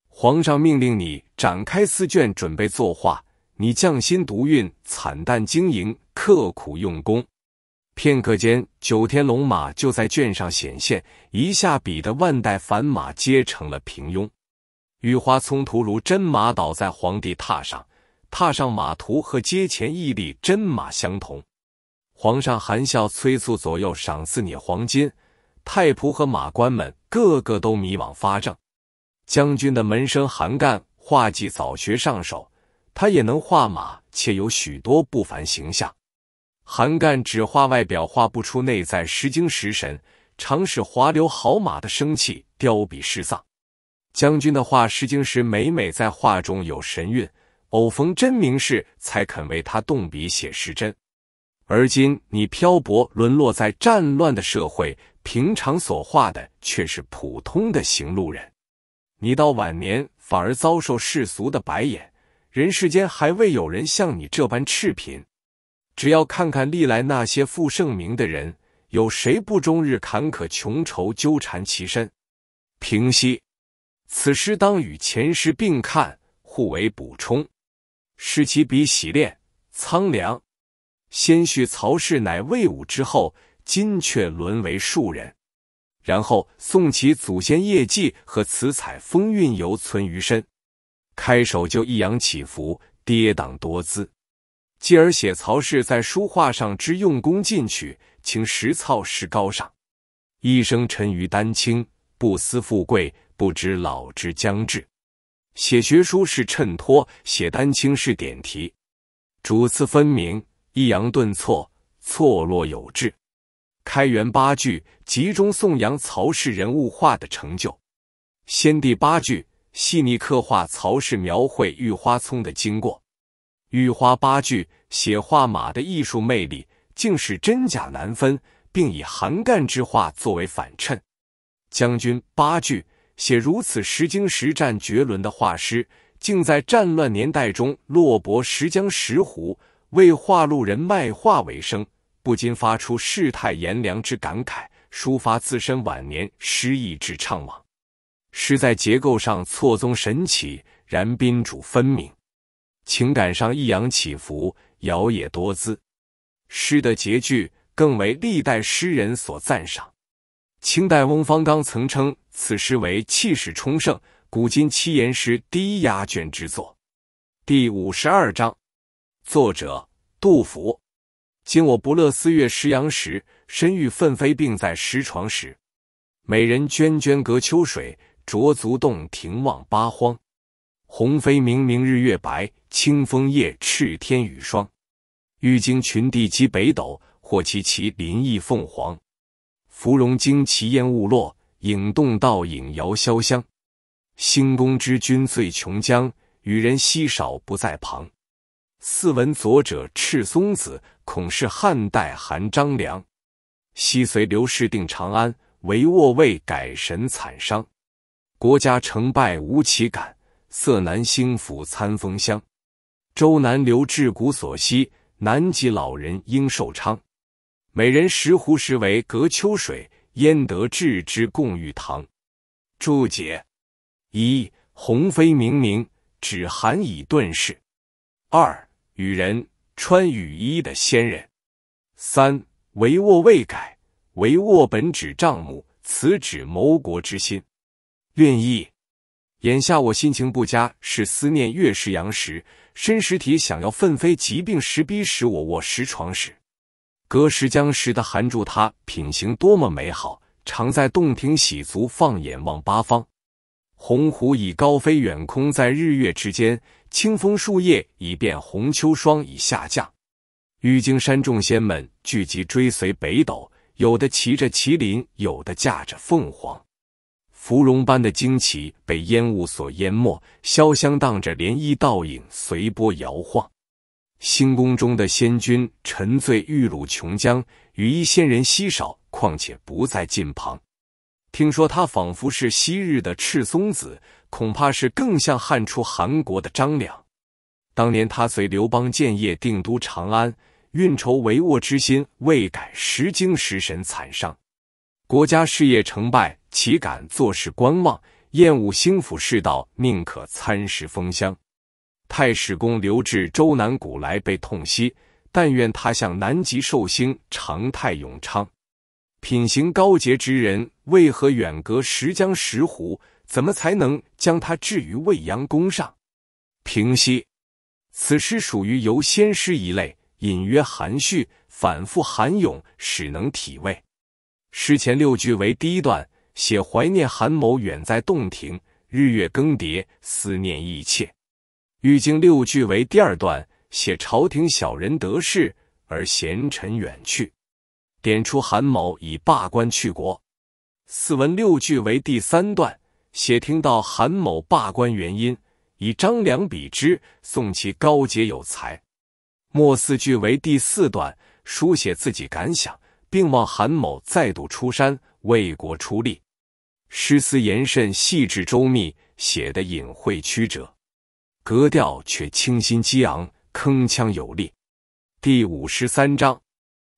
皇上命令你展开丝卷，准备作画。你匠心独运，惨淡经营，刻苦用功。片刻间，九天龙马就在卷上显现，一下比的万代凡马皆成了平庸。雨花聪图如真马倒在皇帝榻上，榻上马图和阶前屹立真马相同。皇上含笑催促左右赏赐你黄金。太仆和马官们个个都迷惘发怔。将军的门生韩干画技早学上手，他也能画马，且有许多不凡形象。韩干只画外表，画不出内在。诗经、诗神，常使华流好马的生气凋敝失丧。将军的画诗经时，每每在画中有神韵。偶逢真名士，才肯为他动笔写诗真。而今你漂泊沦落在战乱的社会，平常所画的却是普通的行路人。你到晚年反而遭受世俗的白眼，人世间还未有人像你这般赤贫。只要看看历来那些负盛名的人，有谁不终日坎坷穷愁纠缠其身？平息，此诗当与前诗并看，互为补充。诗其笔洗练苍凉，先叙曹氏乃魏武之后，今却沦为庶人；然后颂其祖先业绩和此采风韵犹存于身。开首就抑扬起伏，跌宕多姿。继而写曹氏在书画上之用功进取，请实操实高尚，一生沉于丹青，不思富贵，不知老之将至。写学书是衬托，写丹青是点题，主次分明，抑扬顿挫，错落有致。开元八句集中颂扬曹氏人物画的成就。先第八句细腻刻画曹氏描绘玉花丛的经过。御花八句写画马的艺术魅力，竟使真假难分，并以韩干之画作为反衬。将军八句写如此时精实战绝伦的画师，竟在战乱年代中落泊石江石湖，为画路人卖画为生，不禁发出世态炎凉之感慨，抒发自身晚年失意之怅惘。诗在结构上错综神奇，然宾主分明。情感上抑扬起伏，摇曳多姿。诗的结句更为历代诗人所赞赏。清代翁方刚曾称此诗为气势充盛，古今七言诗第一压卷之作。第五十二章，作者杜甫。今我不乐思月诗阳时，身欲奋飞病在石床时。美人娟娟隔秋水，濯足洞庭望八荒。鸿飞明明日月白；清风夜，赤天雨霜。玉京群帝击北斗，或其旗林翼凤凰。芙蓉旌旗烟雾落，影动倒影摇潇湘。星宫之君醉琼浆，与人稀少不在旁。似闻左者赤松子，恐是汉代韩张良。昔随刘氏定长安，唯卧位改神惨伤。国家成败无其感。色难兴府参风香，周南留志古所稀。南极老人应寿昌，每人石斛石为隔秋水，焉得置之贡玉堂？注解：一鸿飞明明，指寒已顿逝。二与人，穿雨衣的仙人。三帷幄未改，帷幄本指帐幕，此指谋国之心。愿意。眼下我心情不佳，是思念月食阳时，身实体想要奋飞，疾病时逼使我卧石床时，隔石将时的含住他品行多么美好，常在洞庭喜足，放眼望八方，鸿鹄已高飞远空，在日月之间，清风树叶已变红，秋霜已下降，玉京山众仙们聚集追随北斗，有的骑着麒麟，有的驾着凤凰。芙蓉般的惊奇被烟雾所淹没，潇湘荡着涟漪倒影，随波摇晃。星宫中的仙君沉醉玉露琼浆，羽衣仙人稀少，况且不在近旁。听说他仿佛是昔日的赤松子，恐怕是更像汉初韩国的张良。当年他随刘邦建业定都长安，运筹帷幄之心未改，时惊时神惨伤，国家事业成败。岂敢坐视观望，厌恶兴府世道，宁可餐食风香。太史公留至周南古来，被痛惜。但愿他向南极寿星，长泰永昌。品行高洁之人，为何远隔石江石湖？怎么才能将他置于未央宫上？平息，此诗属于游仙诗一类，隐约含蓄，反复含咏，使能体味。诗前六句为第一段。写怀念韩某远在洞庭，日月更迭，思念意切。玉经六句为第二段，写朝廷小人得势而贤臣远去，点出韩某已罢官去国。四文六句为第三段，写听到韩某罢官原因，以张良比之，颂其高洁有才。末四句为第四段，书写自己感想，并望韩某再度出山。为国出力，诗词言慎，细致周密，写的隐晦曲折，格调却清新激昂，铿锵有力。第五十三章，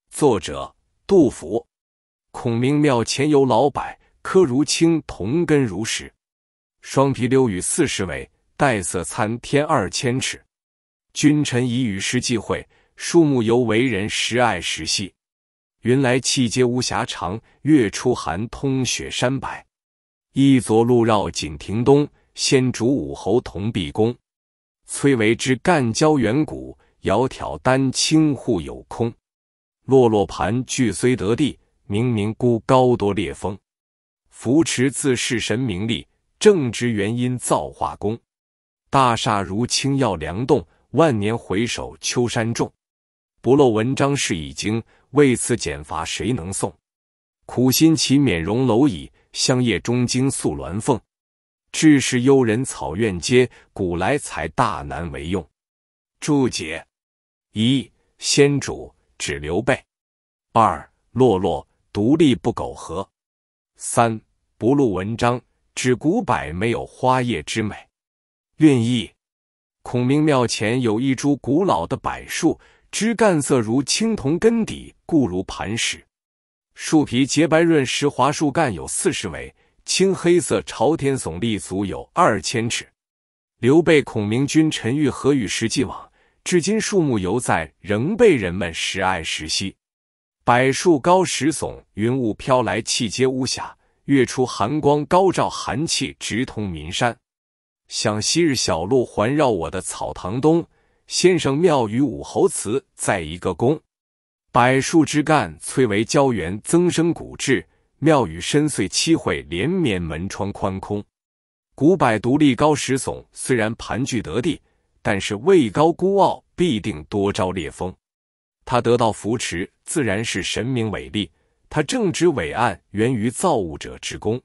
作者杜甫。孔明庙前有老柏，柯如青，同根如石。双皮溜与四十尾，黛色参天二千尺。君臣以与诗聚会，树木犹为人时爱时惜。云来气接巫峡长，月出寒通雪山白。一昨路绕锦亭东，先主武侯同璧宫。崔嵬之干交远古，窈窕丹青户有空。落落盘踞虽得地，明明孤高多烈风。扶持自是神明力，正直原因造化功。大厦如青耀梁栋，万年回首秋山重。不露文章是已经。为此减罚，谁能送？苦心岂免荣蝼蚁？香叶中经素鸾凤，致是幽人草院街，古来才大难为用。注解：一、先主指刘备；二、落落独立不苟合；三、不露文章指古柏没有花叶之美。寓意：孔明庙前有一株古老的柏树。枝干色如青铜，根底固如磐石，树皮洁白润实，滑，树干有四十尾，青黑色朝天耸立，足有二千尺。刘备、孔明、君臣玉何与时俱往，至今树木犹在，仍被人们时爱时惜。柏树高石耸，云雾飘来气接巫峡，月出寒光高照，寒气直通岷山。想昔日小路环绕我的草堂东。先生庙宇武侯祠在一个宫，柏树枝干翠为胶原，增生骨质。庙宇深邃，七会连绵，门窗宽空。古柏独立高，石耸虽然盘踞得地，但是位高孤傲，必定多招烈风。他得到扶持，自然是神明伟力；他正直伟岸，源于造物者之功。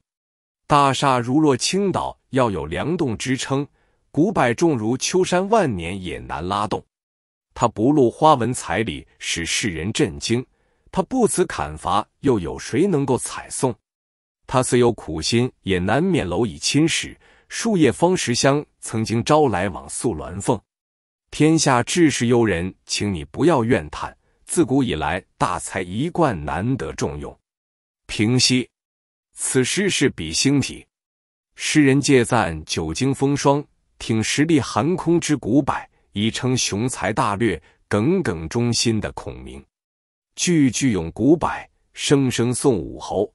大厦如若倾倒，要有梁栋支撑。古柏重如秋山，万年也难拉动。他不露花纹彩礼，使世人震惊。他不辞砍伐，又有谁能够采送？他虽有苦心，也难免蝼蚁侵蚀。树叶方时香，曾经招来往宿鸾凤。天下志士幽人，请你不要怨叹。自古以来，大才一贯难得重用。平息，此诗是比兴体，诗人借赞久经风霜。挺实立寒空之古柏，以称雄才大略；耿耿忠心的孔明，句句咏古柏，声声颂武侯。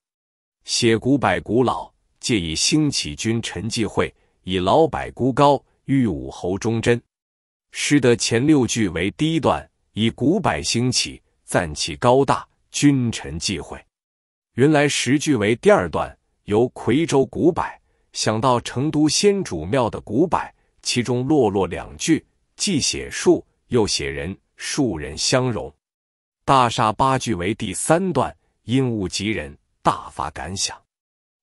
写古柏古老，借以兴起君臣际会；以老柏孤高，喻武侯忠贞。诗的前六句为第一段，以古柏兴起，赞其高大；君臣际会。原来十句为第二段，由夔州古柏。想到成都先主庙的古柏，其中落落两句，既写树又写人，树人相融；大厦八句为第三段，因物及人，大发感想。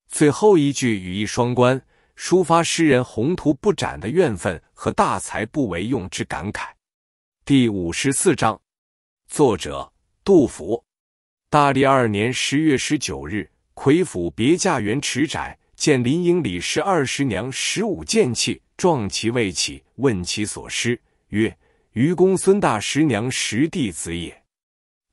最后一句语意双关，抒发诗人宏图不展的怨愤和大才不为用之感慨。第五十四章，作者杜甫，大历二年十月十九日，夔府别驾园池宅。见林英李氏二十娘十五剑气壮其未起，问其所失，曰：“愚公孙大十娘十弟子也。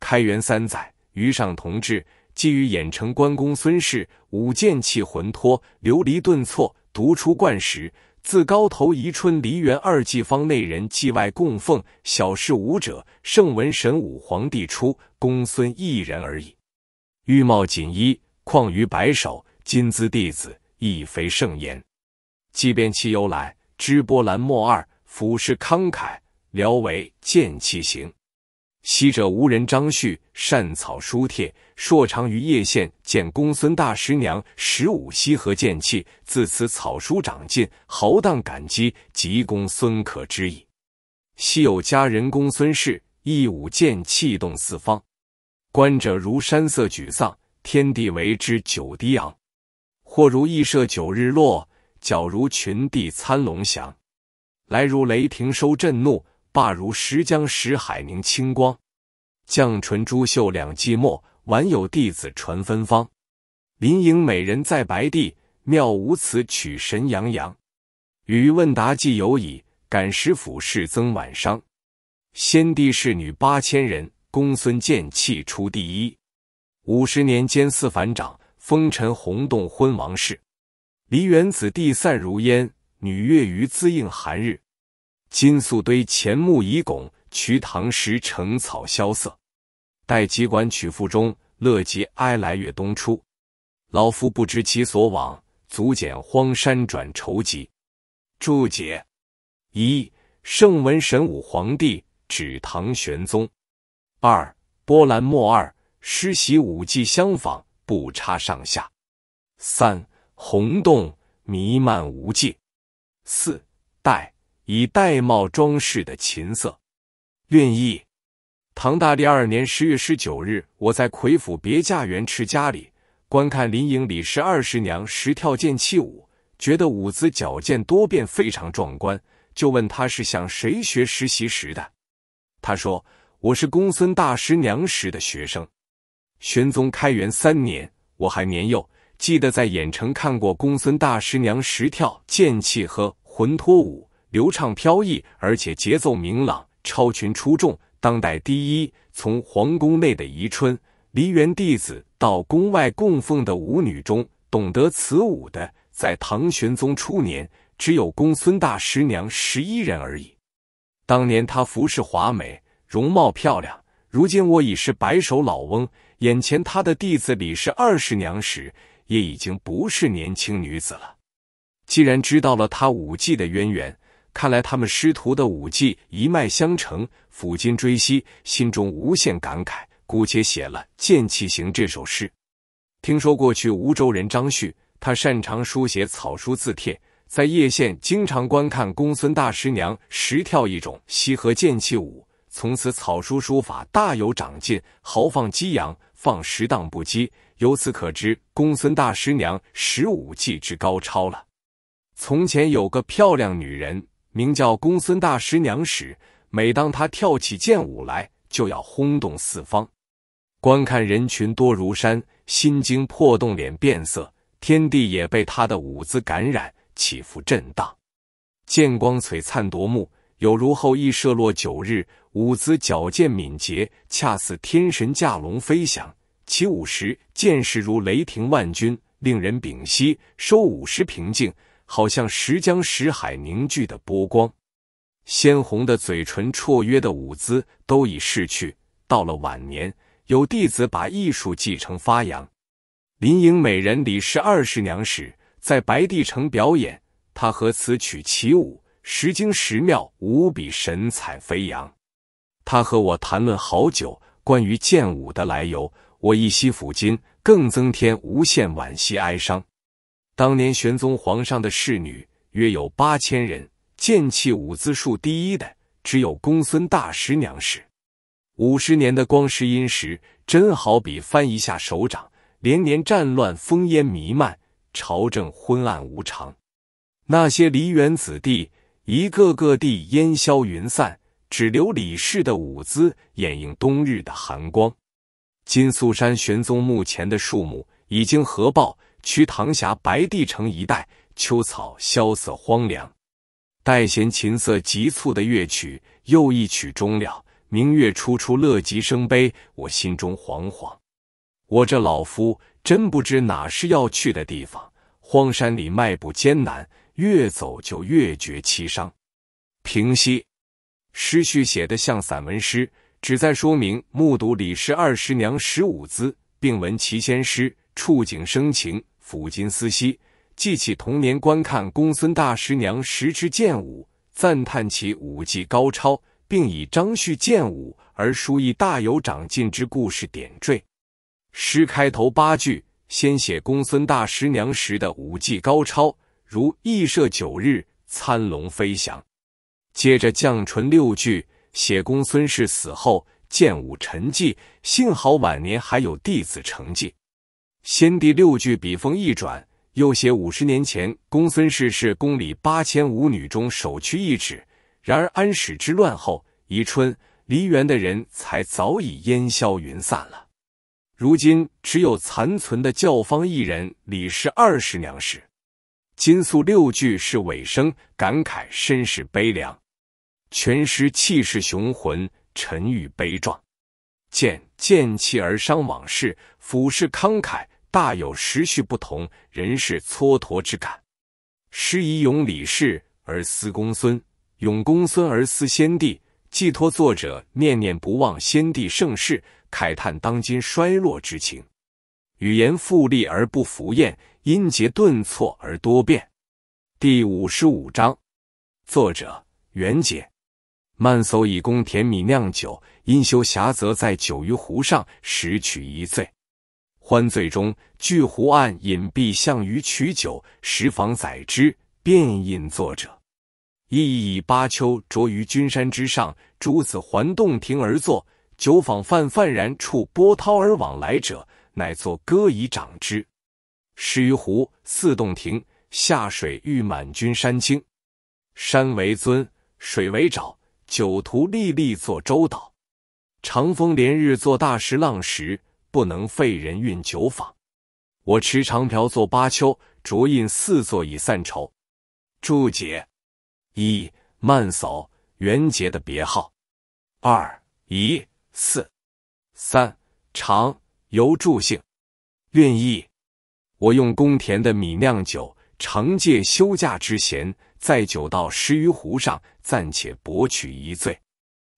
开元三载，于上同治，基于郾城关公孙氏五剑气魂脱，流离顿挫，独出冠时。自高头宜春梨园二技方内人祭外供奉，小事武者，圣文神武皇帝出公孙一人而已。玉帽锦衣，况于白首。”金兹弟子亦非圣言，即便其由来，知波澜莫二，俯视慷慨，聊为见其行。昔者无人，张旭善草书帖，硕长于叶县，见公孙大师娘十五溪河剑气，自此草书长进，豪荡感激，及公孙可知矣。昔有佳人公孙氏，一舞剑气动四方，观者如山色沮丧，天地为之久低昂。或如羿射九日落，矫如群帝参龙翔；来如雷霆收震怒，罢如石江石海凝清光。绛唇珠袖两寂寞，晚有弟子传芬芳。林颖美人在白帝，妙无此曲神扬扬。与问答既有矣，感时抚事增晚伤。先帝侍女八千人，公孙剑气出第一。五十年间四反掌。风尘洪动昏王室，梨园子弟散如烟。女月余姿映寒日，金粟堆前木已拱，瞿塘石城草萧瑟。待籍管曲腹终，乐极哀来月东出。老夫不知其所往，足减荒山转愁急。注解：一、圣文神武皇帝指唐玄宗。二、波兰莫二师习武技相仿。不差上下。三红洞弥漫无界。四玳以玳帽装饰的琴瑟。愿意，唐大历二年十月十九日，我在魁府别驾园池家里观看林颖李氏二十娘十跳剑器舞，觉得舞姿矫健多变，非常壮观，就问她是向谁学实习时的。她说：“我是公孙大师娘时的学生。”玄宗开元三年，我还年幼，记得在郾城看过公孙大师娘时，跳剑气和魂脱舞，流畅飘逸，而且节奏明朗，超群出众，当代第一。从皇宫内的宜春梨园弟子到宫外供奉的舞女中，懂得此舞的，在唐玄宗初年，只有公孙大师娘十一人而已。当年她服饰华美，容貌漂亮，如今我已是白首老翁。眼前他的弟子李氏二十娘时，也已经不是年轻女子了。既然知道了他武技的渊源，看来他们师徒的武技一脉相承。抚今追昔，心中无限感慨，姑且写了《剑气行》这首诗。听说过去梧州人张旭，他擅长书写草书字帖，在叶县经常观看公孙大师娘实跳一种西河剑气舞，从此草书书法大有长进，豪放激扬。放十当不羁，由此可知公孙大师娘十五技之高超了。从前有个漂亮女人，名叫公孙大师娘时，每当她跳起剑舞来，就要轰动四方。观看人群多如山，心惊破洞，脸变色，天地也被她的舞姿感染，起伏震荡，剑光璀璨夺目，有如后羿射落九日。舞姿矫健敏捷，恰似天神驾龙飞翔。起舞时，剑势如雷霆万钧，令人屏息；收舞时平静，好像石江石海凝聚的波光。鲜红的嘴唇，绰约的舞姿，都已逝去。到了晚年，有弟子把艺术继承发扬。林颖美人李氏二十娘时，在白帝城表演，她和此曲起舞，时精时妙，无比神采飞扬。他和我谈论好久，关于剑舞的来由。我一吸抚今，更增添无限惋惜哀伤。当年玄宗皇上的侍女约有八千人，剑气舞姿数第一的只有公孙大十娘是。五十年的光时阴时，真好比翻一下手掌。连年战乱，烽烟弥漫，朝政昏暗无常。那些梨园子弟，一个个地烟消云散。只留李氏的舞姿掩映冬日的寒光，金粟山玄宗墓前的树木已经合抱，瞿塘峡白帝城一带秋草萧瑟荒凉。待弦琴瑟急促的乐曲又一曲终了，明月初出，乐极生悲，我心中惶惶。我这老夫真不知哪是要去的地方，荒山里迈步艰难，越走就越觉凄伤。平息。诗序写得像散文诗，旨在说明目睹李氏二师娘十五姿，并闻其先师，触景生情，抚今思昔，记起童年观看公孙大师娘十之剑舞，赞叹其武技高超，并以张旭剑舞而书意大有长进之故事点缀。诗开头八句先写公孙大师娘时的武技高超，如羿射九日，参龙飞翔。接着降淳六句写公孙氏死后剑舞沉寂，幸好晚年还有弟子承继。先帝六句笔锋一转，又写五十年前公孙氏是宫里八千舞女中首屈一指，然而安史之乱后，宜春梨园的人才早已烟消云散了。如今只有残存的教坊一人，李氏二师娘时，金粟六句是尾声，感慨身世悲凉。全诗气势雄浑，沉郁悲壮，见见气而伤往事，俯视慷慨，大有时序不同，人事蹉跎之感。诗以咏李氏而思公孙，咏公孙而思先帝，寄托作者念念不忘先帝盛世，慨叹当今衰落之情。语言富丽而不浮艳，音节顿挫而多变。第五十五章，作者袁解。慢叟以供甜米酿酒，因修峡泽在酒于湖上，拾取一醉。欢醉中，据湖岸隐蔽，向鱼取酒，时访载之，便饮作者。亦以巴丘着于君山之上，诸子环洞庭而坐，酒坊泛泛然，处波涛而往来者，乃作歌以长之。诗于湖，四洞庭，下水欲满君山青，山为尊，水为沼。九徒历历作周岛，长风连日作大石浪石，不能废人运酒坊。我持长瓢作八丘，酌印四座以散愁。注解：一、慢扫元节的别号；二、一四三长由助兴，愿意我用公田的米酿酒，常借休假之闲。在酒道石鱼湖上暂且博取一醉，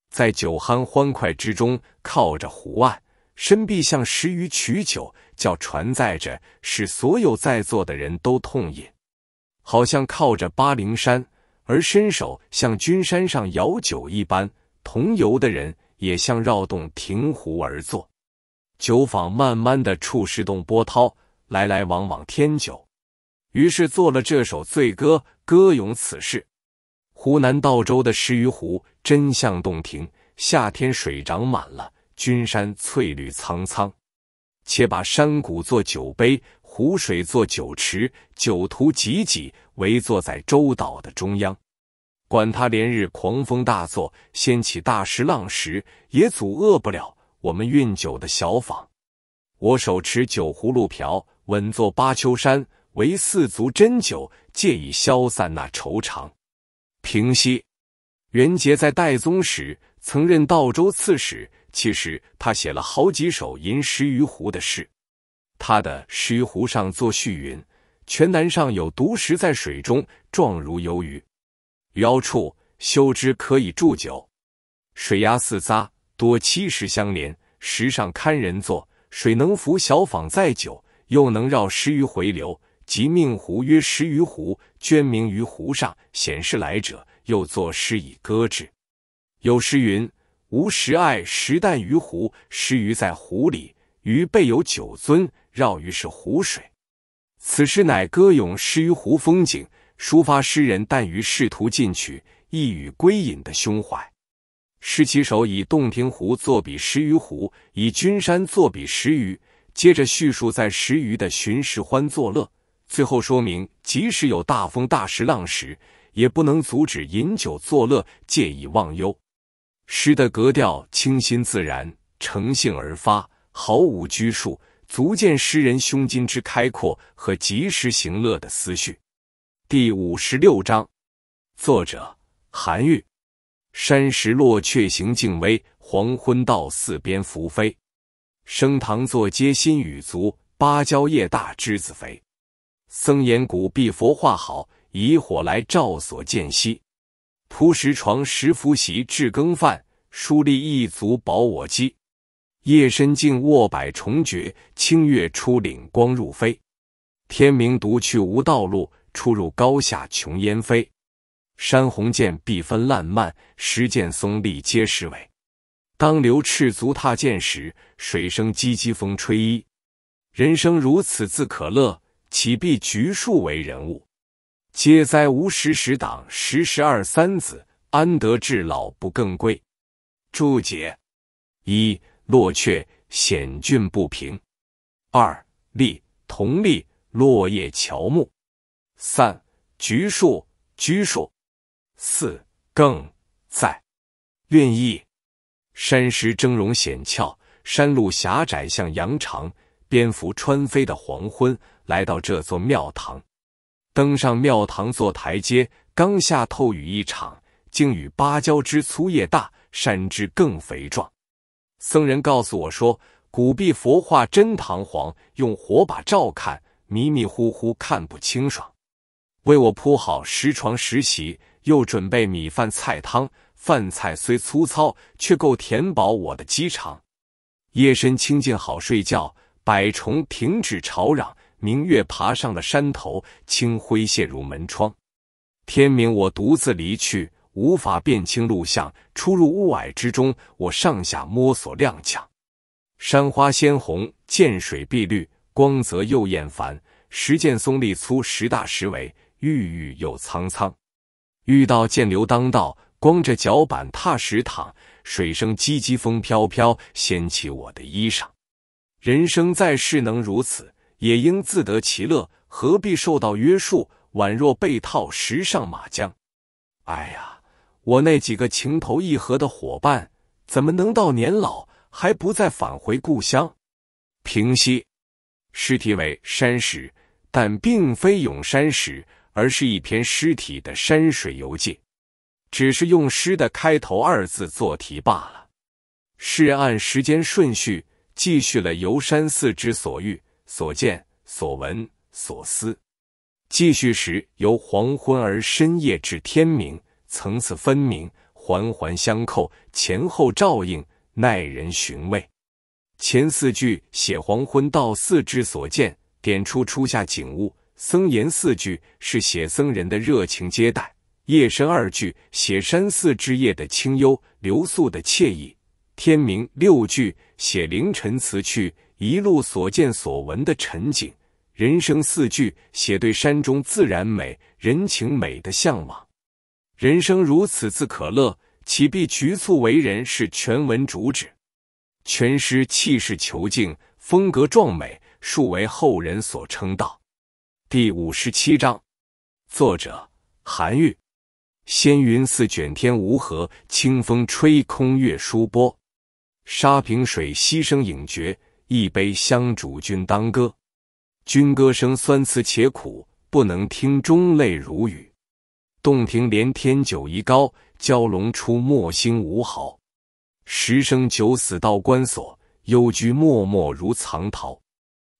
在酒酣欢快之中，靠着湖岸，身臂向石鱼取酒，叫传载着，使所有在座的人都痛饮。好像靠着巴陵山，而伸手向君山上舀酒一般。同游的人也像绕洞亭湖而坐，酒坊慢慢的触石动波涛，来来往往添酒。于是做了这首醉歌，歌咏此事。湖南道州的石鱼湖真像洞庭，夏天水涨满了，君山翠绿苍苍。且把山谷做酒杯，湖水做酒池，酒徒济济，围坐在洲岛的中央。管他连日狂风大作，掀起大石浪时，也阻遏不了我们运酒的小舫。我手持酒葫芦瓢，稳坐巴丘山。为四足针酒，借以消散那愁肠。平息。元杰在代宗时曾任道州刺史，其实他写了好几首吟石鱼湖的诗。他的《石鱼湖上作》序云：“泉南上有独石在水中，状如游鱼，腰处修之可以铸酒，水压四匝，多七石相连。石上堪人坐，水能浮小舫载酒，又能绕石鱼回流。”即命湖约十余湖，捐名于湖上，显示来者。又作诗以歌之。有诗云：“吾实爱石鱼湖，石鱼在湖里，鱼背有九尊，绕鱼是湖水。”此诗乃歌咏石于湖风景，抒发诗人但于仕途进取、意欲归隐的胸怀。诗其首以洞庭湖作比石鱼湖，以君山作比石鱼，接着叙述在石鱼的寻食欢作乐。最后说明，即使有大风大石浪时，也不能阻止饮酒作乐，借以忘忧。诗的格调清新自然，诚信而发，毫无拘束，足见诗人胸襟之开阔和及时行乐的思绪。第五十六章，作者韩愈。山石落却行径微，黄昏到寺边拂飞。升堂坐阶新雨足，芭蕉叶大栀子肥。僧言古必佛化好，以火来照所见兮。铺石床，石福席，置羹饭，书立一足保我饥。夜深静卧百重绝，清月出岭光入飞。天明独去无道路，出入高下穷烟飞。山红涧碧分烂漫，石涧松立皆石尾。当流赤足踏涧时，水声唧唧风吹衣。人生如此自可乐。岂必橘树为人物？皆哉无十十党，十十二三子，安得至老不更归？注解：一，落阙，险峻不平；二，立，同立，落叶乔木；三，橘树，橘树；四，更，在。愿意：山石峥嵘险峭，山路狭窄像羊肠，蝙蝠穿飞的黄昏。来到这座庙堂，登上庙堂坐台阶，刚下透雨一场，竟与芭蕉枝粗叶大，山枝更肥壮。僧人告诉我说：“古壁佛画真堂皇，用火把照看，迷迷糊糊看不清爽。”为我铺好石床石席，又准备米饭菜汤，饭菜虽粗糙，却够填饱我的饥肠。夜深清静好睡觉，百虫停止吵嚷。明月爬上了山头，清辉泻入门窗。天明，我独自离去，无法辨清路向，出入雾霭之中，我上下摸索，踉跄。山花鲜红，涧水碧绿，光泽又艳繁。石涧松立粗，石大石围郁郁又苍苍。遇到涧流当道，光着脚板踏石淌，水声唧唧，风飘飘，掀起我的衣裳。人生在世，能如此。也应自得其乐，何必受到约束？宛若被套时尚马缰。哎呀，我那几个情投意合的伙伴，怎么能到年老还不再返回故乡？平息，诗题为《山石，但并非咏山石，而是一篇诗体的山水游记，只是用诗的开头二字做题罢了。诗按时间顺序继续了游山寺之所遇。所见、所闻、所思，继续时由黄昏而深夜至天明，层次分明，环环相扣，前后照应，耐人寻味。前四句写黄昏到寺之所见，点出初夏景物。僧言四句是写僧人的热情接待。夜深二句写山寺之夜的清幽、留宿的惬意。天明六句写凌晨辞去。一路所见所闻的沉景，人生四句写对山中自然美、人情美的向往。人生如此自可乐，岂必局促为人？是全文主旨。全诗气势遒劲，风格壮美，数为后人所称道。第五十七章，作者韩愈。仙云似卷天无合，清风吹空月疏波。沙平水溪声影绝。一杯香主君当歌，君歌声酸辞且苦，不能听中泪如雨。洞庭连天酒一高，蛟龙出没星无毫。十生九死道关锁，幽居默默如藏桃。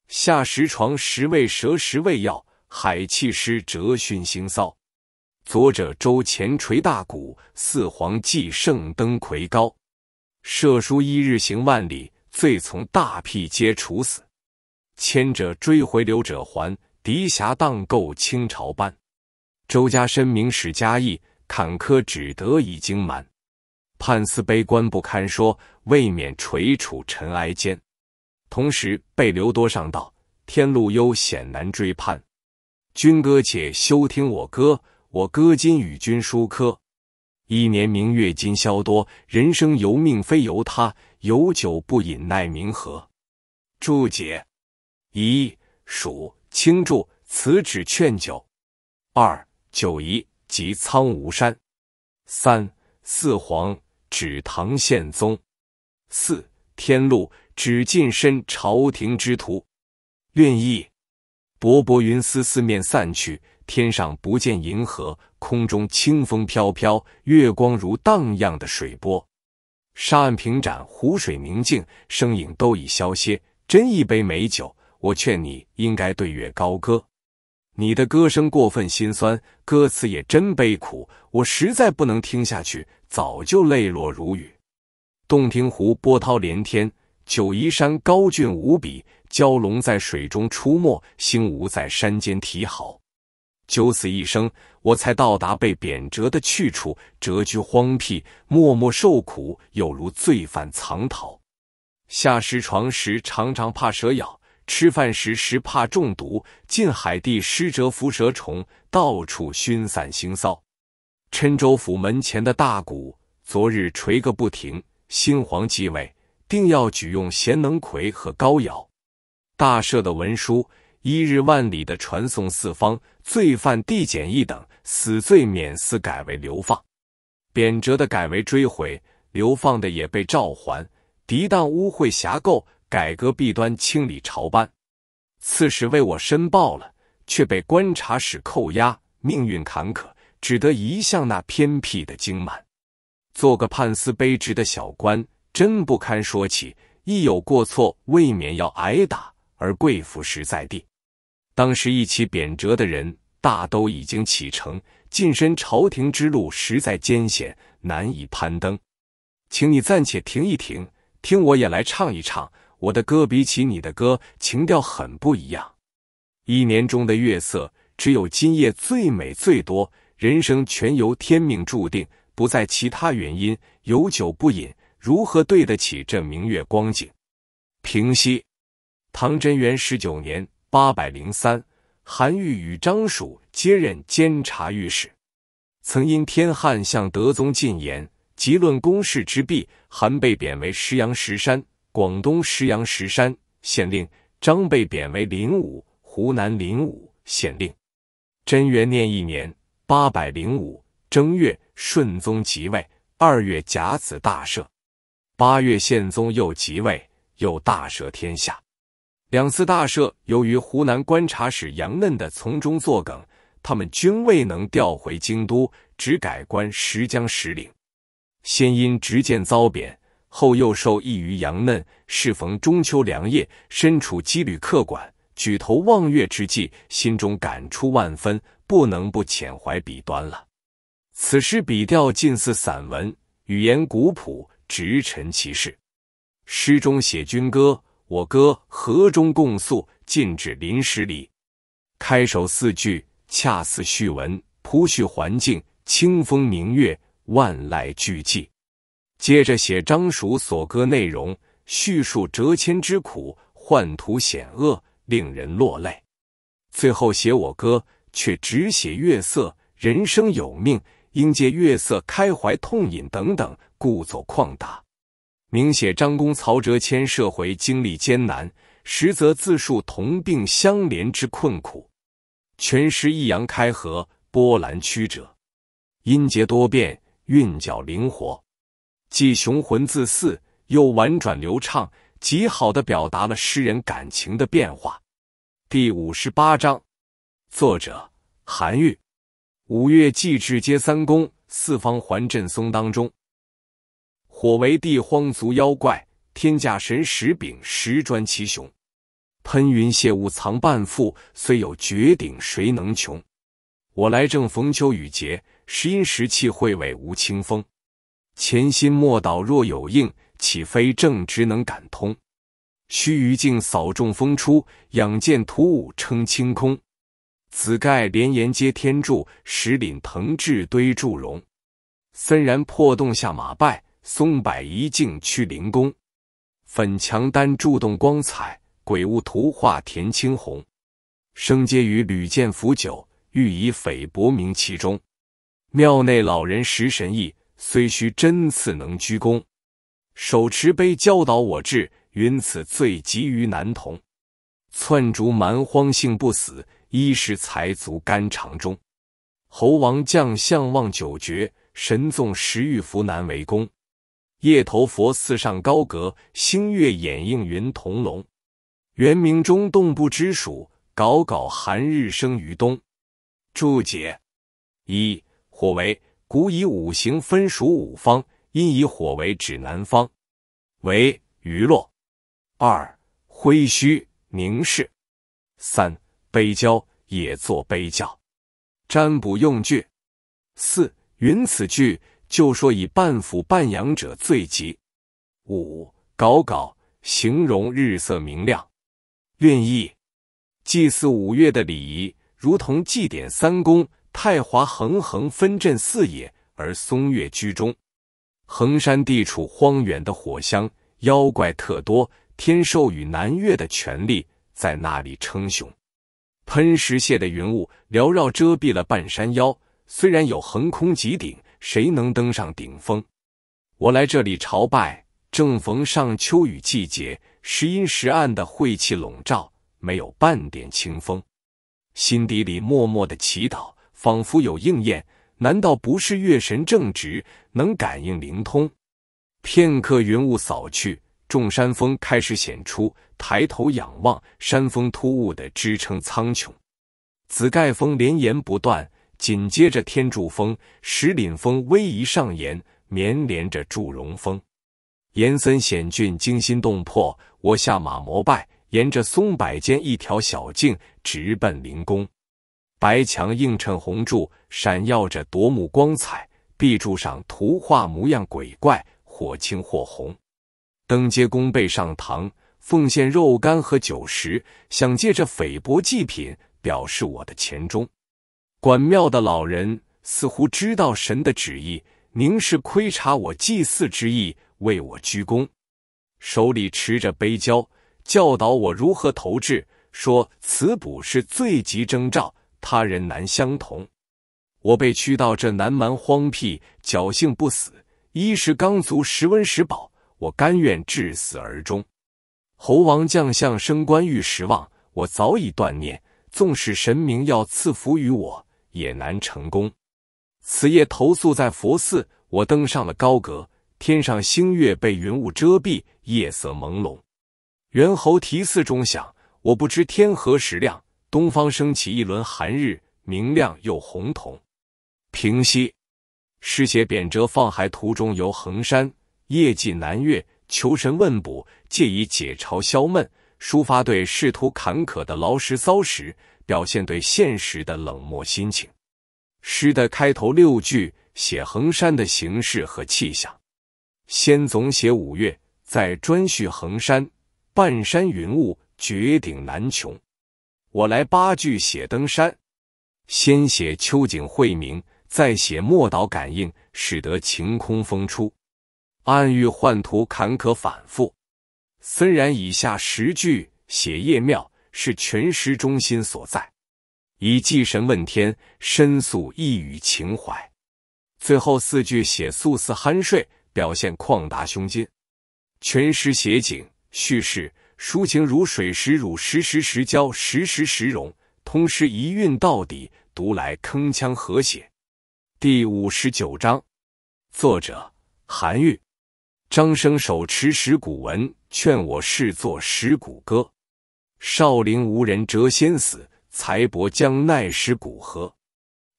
下石床，十味蛇，十味药，海气湿折熏腥臊。左者周前垂大鼓，四皇祭圣登魁高。射书一日行万里。罪从大辟皆处死，迁者追回留者还，狄侠荡构清朝班。周家深明史家义，坎坷只得已经满。判司悲观不堪说，未免垂处尘埃间。同时被刘多上道，天路幽险难追判。君歌且休听我歌，我歌今与君书科。一年明月今宵多，人生由命非由他。有酒不饮奈明何？注解：一、蜀清注，此指劝酒；二、九夷即苍梧山；三、四皇指唐宪宗；四、天禄指近身朝廷之徒。略译：薄薄云丝四面散去，天上不见银河，空中清风飘飘，月光如荡漾的水波。沙岸平展，湖水宁静，声影都已消歇。斟一杯美酒，我劝你应该对月高歌。你的歌声过分心酸，歌词也真悲苦，我实在不能听下去，早就泪落如雨。洞庭湖波涛连天，九嶷山高峻无比，蛟龙在水中出没，星吴在山间啼嚎。九死一生。我才到达被贬谪的去处，谪居荒僻，默默受苦，犹如罪犯藏逃。下石床时常常怕蛇咬，吃饭时时怕中毒。近海地施蛰伏蛇虫，到处熏散腥臊。郴州府门前的大鼓，昨日锤个不停。新皇继位，定要举用贤能魁和高遥。大赦的文书，一日万里的传送四方，罪犯递减一等。死罪免死改为流放，贬谪的改为追回，流放的也被召还。涤荡污秽瑕垢，改革弊端，清理朝班。刺史为我申报了，却被观察使扣押，命运坎坷，只得移向那偏僻的京满，做个判司卑职的小官，真不堪说起。一有过错，未免要挨打而跪伏实在地。当时一起贬谪的人。大都已经启程，近身朝廷之路实在艰险，难以攀登。请你暂且停一停，听我也来唱一唱我的歌，比起你的歌，情调很不一样。一年中的月色，只有今夜最美最多。人生全由天命注定，不在其他原因。有酒不饮，如何对得起这明月光景？平息。唐贞元十九年，八百零三。韩愈与张曙接任监察御史，曾因天旱向德宗进言，极论公事之弊，韩被贬为石阳石山、广东石阳石山县令，张被贬为灵武、湖南灵武县令。贞元念一年（八百零五）正月，顺宗即位，二月甲子大赦，八月宪宗又即位，又大赦天下。两次大赦，由于湖南观察使杨嫩的从中作梗，他们均未能调回京都，只改官石江、石岭。先因执剑遭贬，后又受益于杨嫩。适逢中秋良夜，身处羁旅客馆，举头望月之际，心中感触万分，不能不遣怀笔端了。此诗笔调近似散文，语言古朴，直陈其事。诗中写军歌。我歌河中共诉，禁止临时里。开首四句恰似序文，铺叙环境，清风明月，万籁俱寂。接着写张蜀所歌内容，叙述谪迁之苦，宦途险恶，令人落泪。最后写我歌，却只写月色，人生有命，应借月色开怀痛饮等等，故作旷达。明写张公、曹哲迁社会经历艰难，实则自述同病相怜之困苦。全诗抑扬开合，波澜曲折，音节多变，韵脚灵活，既雄浑自肆，又婉转流畅，极好的表达了诗人感情的变化。第五十八章，作者韩愈。五月祭至，皆三公；四方环镇松，当中。火为地荒族妖怪，天架神石柄，石砖奇雄，喷云泄雾藏半腹，虽有绝顶谁能穷？我来正逢秋雨节，时阴时气会尾无清风。潜心莫倒，若有应，岂非正直能感通？须臾竟扫众风出，仰见突兀称清空。紫盖连岩接天柱，石岭腾峙堆祝融。森然破洞下马拜。松柏一径去灵宫，粉墙丹柱动光彩，鬼物图画填青红。生皆于屡见腐朽，欲以斐薄名其中。庙内老人识神意，虽须针刺能鞠躬。手持杯教导我志，云此最急于男童。窜竹蛮荒性不死，一世才足肝肠中。猴王将相望九绝，神纵十欲扶难为功。夜头佛寺上高阁，星月掩映云同龙。元明中动不知暑，杲杲寒日生于东。注解：一、火为古以五行分属五方，因以火为指南方。为，余落。二、灰虚凝视。三、杯交也作杯杓，占卜用具。四、云此句。就说以半腐半阳者最急。五搞搞形容日色明亮。愿意祭祀五月的礼仪，如同祭典三公。太华横横分镇四野，而松岳居中。衡山地处荒原的火乡，妖怪特多。天授与南岳的权力在那里称雄。喷石屑的云雾缭绕遮蔽了半山腰，虽然有横空极顶。谁能登上顶峰？我来这里朝拜，正逢上秋雨季节，时阴时暗的晦气笼罩，没有半点清风。心底里默默的祈祷，仿佛有应验。难道不是月神正直，能感应灵通？片刻云雾扫去，众山峰开始显出。抬头仰望，山峰突兀的支撑苍穹，紫盖峰连延不断。紧接着，天柱峰、石岭峰逶迤上延，绵连着祝融峰，岩森险峻，惊心动魄。我下马膜拜，沿着松柏间一条小径，直奔灵宫。白墙映衬红柱，闪耀着夺目光彩；壁柱上图画模样鬼怪，或青或红。登阶弓背上堂，奉献肉干和酒食，想借着斐博祭品，表示我的虔忠。管庙的老人似乎知道神的旨意，凝视窥察我祭祀之意，为我鞠躬，手里持着杯杓，教导我如何投掷，说：“此卜是最吉征兆，他人难相同。”我被驱到这南蛮荒僻，侥幸不死，衣食刚足，食温食饱，我甘愿至死而终。猴王将相升官遇十望，我早已断念，纵使神明要赐福于我。也难成功。此夜投宿在佛寺，我登上了高阁，天上星月被云雾遮蔽，夜色朦胧。猿猴啼寺钟响，我不知天何时亮。东方升起一轮寒日，明亮又红彤。平息，诗写贬谪放海途中游衡山，夜寄南岳，求神问卜，借以解嘲消闷，抒发对仕途坎坷的劳实骚时。表现对现实的冷漠心情。诗的开头六句写衡山的形势和气象，先总写五岳，再专叙衡山。半山云雾，绝顶难穷。我来八句写登山，先写秋景晦明，再写莫岛感应，使得晴空风出，暗喻幻途坎坷反复。森然以下十句写夜庙。是全诗中心所在，以祭神问天，申诉抑郁情怀。最后四句写宿寺酣睡，表现旷达胸襟。全诗写景、叙事、抒情如水时乳，时时时交，时时时融，通诗一韵到底，读来铿锵和谐。第五十九章，作者韩愈。张生手持石鼓文，劝我试作石鼓歌。少陵无人谪仙死，财帛将奈石古何？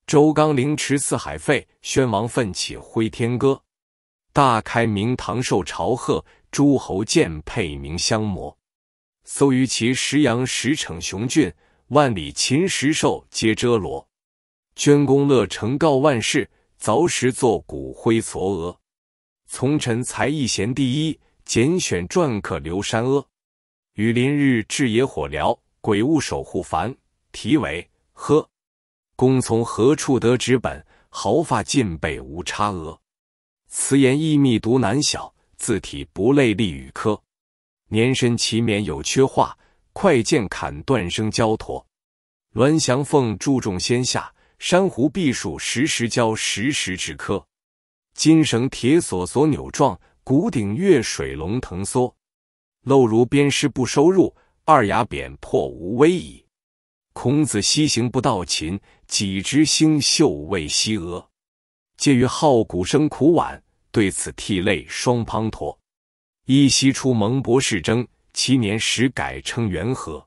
周刚凌迟四海废，宣王奋起挥天歌。大开明堂受朝贺，诸侯见佩名相磨。搜于其石羊石逞雄峻，万里秦石兽皆遮罗。捐公乐成告万世，凿石作骨灰嵯峨。从臣才艺贤第一，拣选篆刻刘山阿。雨林日志野火燎，鬼物守护凡。题为呵，公从何处得纸本？毫发尽备无差额。词言意密读难晓，字体不类立与科。年深其勉有缺画，快剑砍断生焦陀。鸾翔凤注重仙下，珊瑚避暑时时交时时止渴。金绳铁锁锁扭状，古鼎月水龙腾梭。漏如鞭尸不收入，二牙扁破无威仪。孔子西行不到秦，几知星宿未西俄。介于好古生苦晚，对此涕泪双滂沱。一夕出蒙博士征，七年时改称元和。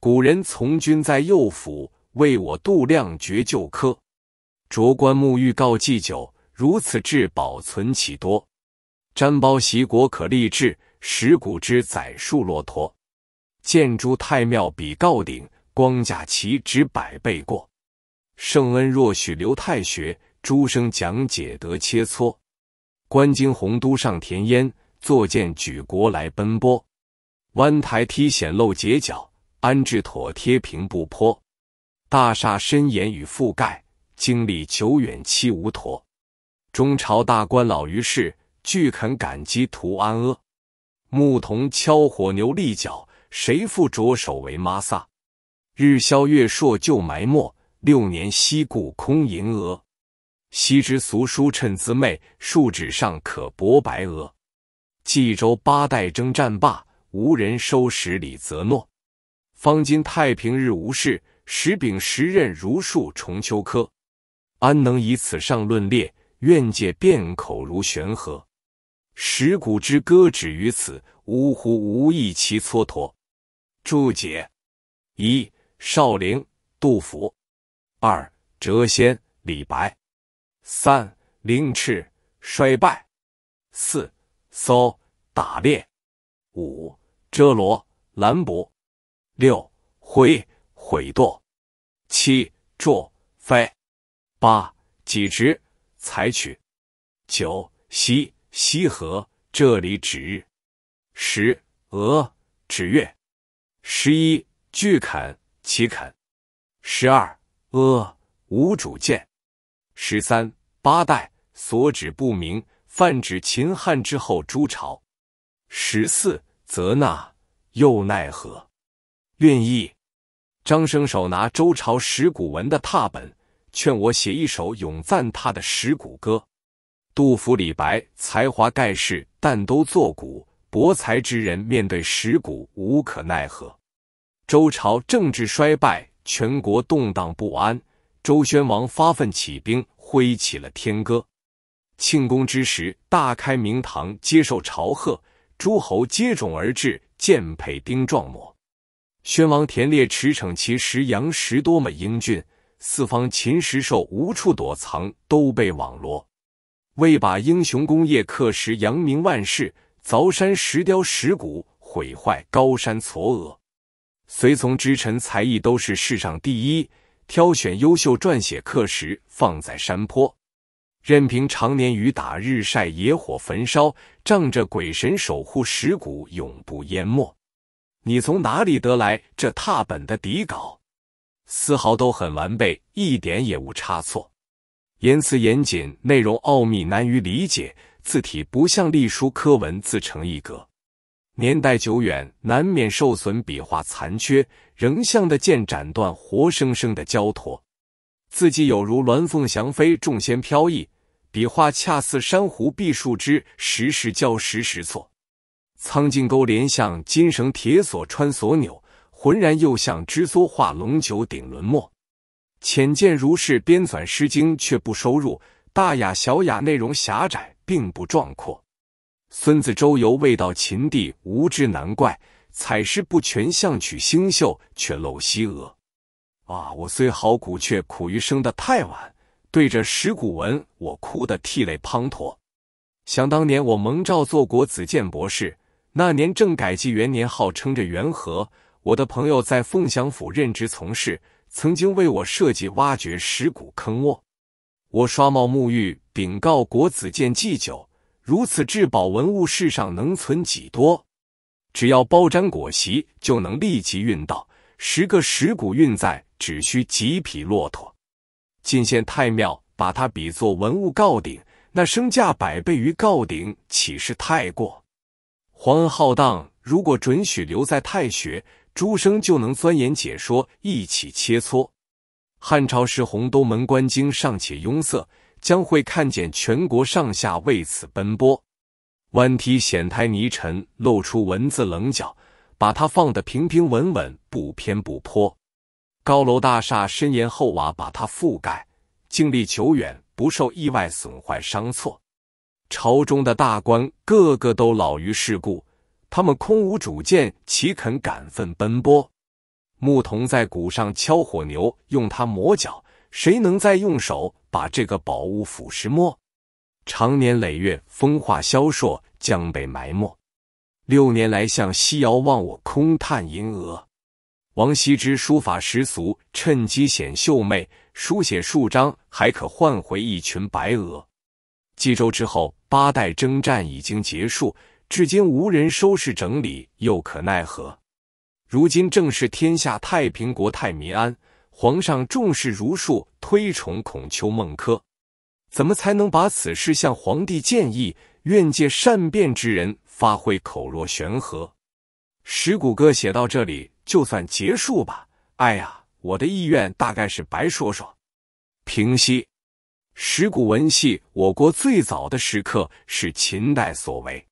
古人从军在右府，为我度量绝旧科。着官沐浴告祭酒，如此至保存其多。毡包袭国可立志。石鼓之载数骆驼，建诸太庙比告鼎，光甲旗值百倍过。圣恩若许留太学，诸生讲解得切磋。观经洪都上田烟，坐见举国来奔波。弯台梯险漏结角，安置妥贴平不坡。大厦深檐与覆盖，经历久远期无妥。中朝大官老于世，俱肯感激图安阿。牧童敲火牛立角，谁复着手为妈萨？日消月朔旧埋没，六年西固空银额。昔之俗书趁资媚，数指上可搏白鹅。冀州八代征战罢，无人收拾李泽诺。方今太平日无事，石柄石刃如数重秋柯。安能以此上论列？愿借便口如悬河。十鼓之歌止于此。呜呼，无意其蹉跎。注解：一、少陵，杜甫；二、谪仙，李白；三、凌翅，衰败；四、搜，打猎；五、遮罗，兰博；六、挥，毁堕；七、啄，飞；八、几直，采取；九、吸。西河，这里指日；十俄指月；十一巨肯其肯；十二阿无主见；十三八代所指不明，泛指秦汉之后诸朝；十四则那又奈何？愿意。张生手拿周朝石鼓文的拓本，劝我写一首咏赞他的石鼓歌。杜甫、李白才华盖世，但都作古。博才之人，面对石鼓无可奈何。周朝政治衰败，全国动荡不安。周宣王发奋起兵，挥起了天戈。庆功之时，大开明堂，接受朝贺，诸侯接踵而至，剑佩丁壮模。宣王田猎，驰骋其时，羊时多么英俊，四方秦石兽无处躲藏，都被网罗。为把英雄功业刻石扬名万世，凿山石雕石鼓，毁坏高山嵯峨。随从之臣才艺都是世上第一，挑选优秀撰写刻石放在山坡，任凭常年雨打日晒、野火焚烧，仗着鬼神守护石鼓，永不淹没。你从哪里得来这拓本的底稿？丝毫都很完备，一点也无差错。言辞严谨，内容奥秘难于理解，字体不像隶书科文，自成一格。年代久远，难免受损，笔画残缺，仍像的剑斩断，活生生的焦砣。字迹有如鸾凤翔飞，众仙飘逸，笔画恰似珊瑚碧树枝，时是焦时时错。苍劲勾连像金绳铁索穿锁钮，浑然又像织梭画龙九顶轮墨。浅见如是编纂《诗经》，却不收入《大雅》《小雅》，内容狭窄，并不壮阔。孙子周游未到秦地，无知难怪采诗不全，象取星宿却漏西娥。啊！我虽好古，却苦于生的太晚。对着石鼓文，我哭得涕泪滂沱。想当年，我蒙诏做国子监博士，那年正改纪元年号，称着元和。我的朋友在凤翔府任职从事。曾经为我设计挖掘石骨坑窝，我刷帽沐浴禀告国子监祭酒，如此至宝文物世上能存几多？只要包沾裹席就能立即运到，十个石骨运载，只需几匹骆驼。进献太庙，把它比作文物告鼎，那身价百倍于告鼎，岂是太过？皇恩浩荡，如果准许留在太学。诸生就能钻研解说，一起切磋。汉朝时，洪都门官经尚且拥塞，将会看见全国上下为此奔波。弯梯险滩泥尘露出文字棱角，把它放得平平稳稳，不偏不坡。高楼大厦深檐厚瓦把它覆盖，静立久远，不受意外损坏伤错。朝中的大官个个都老于世故。他们空无主见，岂肯敢奋奔波？牧童在谷上敲火牛，用它磨脚。谁能再用手把这个宝物腐蚀没？长年累月风化消烁，将被埋没。六年来向西遥望，我空叹银鹅。王羲之书法十足，趁机显秀媚，书写数章，还可换回一群白鹅。冀州之后，八代征战已经结束。至今无人收拾整理，又可奈何？如今正是天下太平，国泰民安，皇上重视儒术，推崇孔丘孟轲，怎么才能把此事向皇帝建议？愿借善变之人发挥口若悬河。石鼓歌写到这里就算结束吧。哎呀，我的意愿大概是白说说。平息，石鼓文系我国最早的石刻，是秦代所为。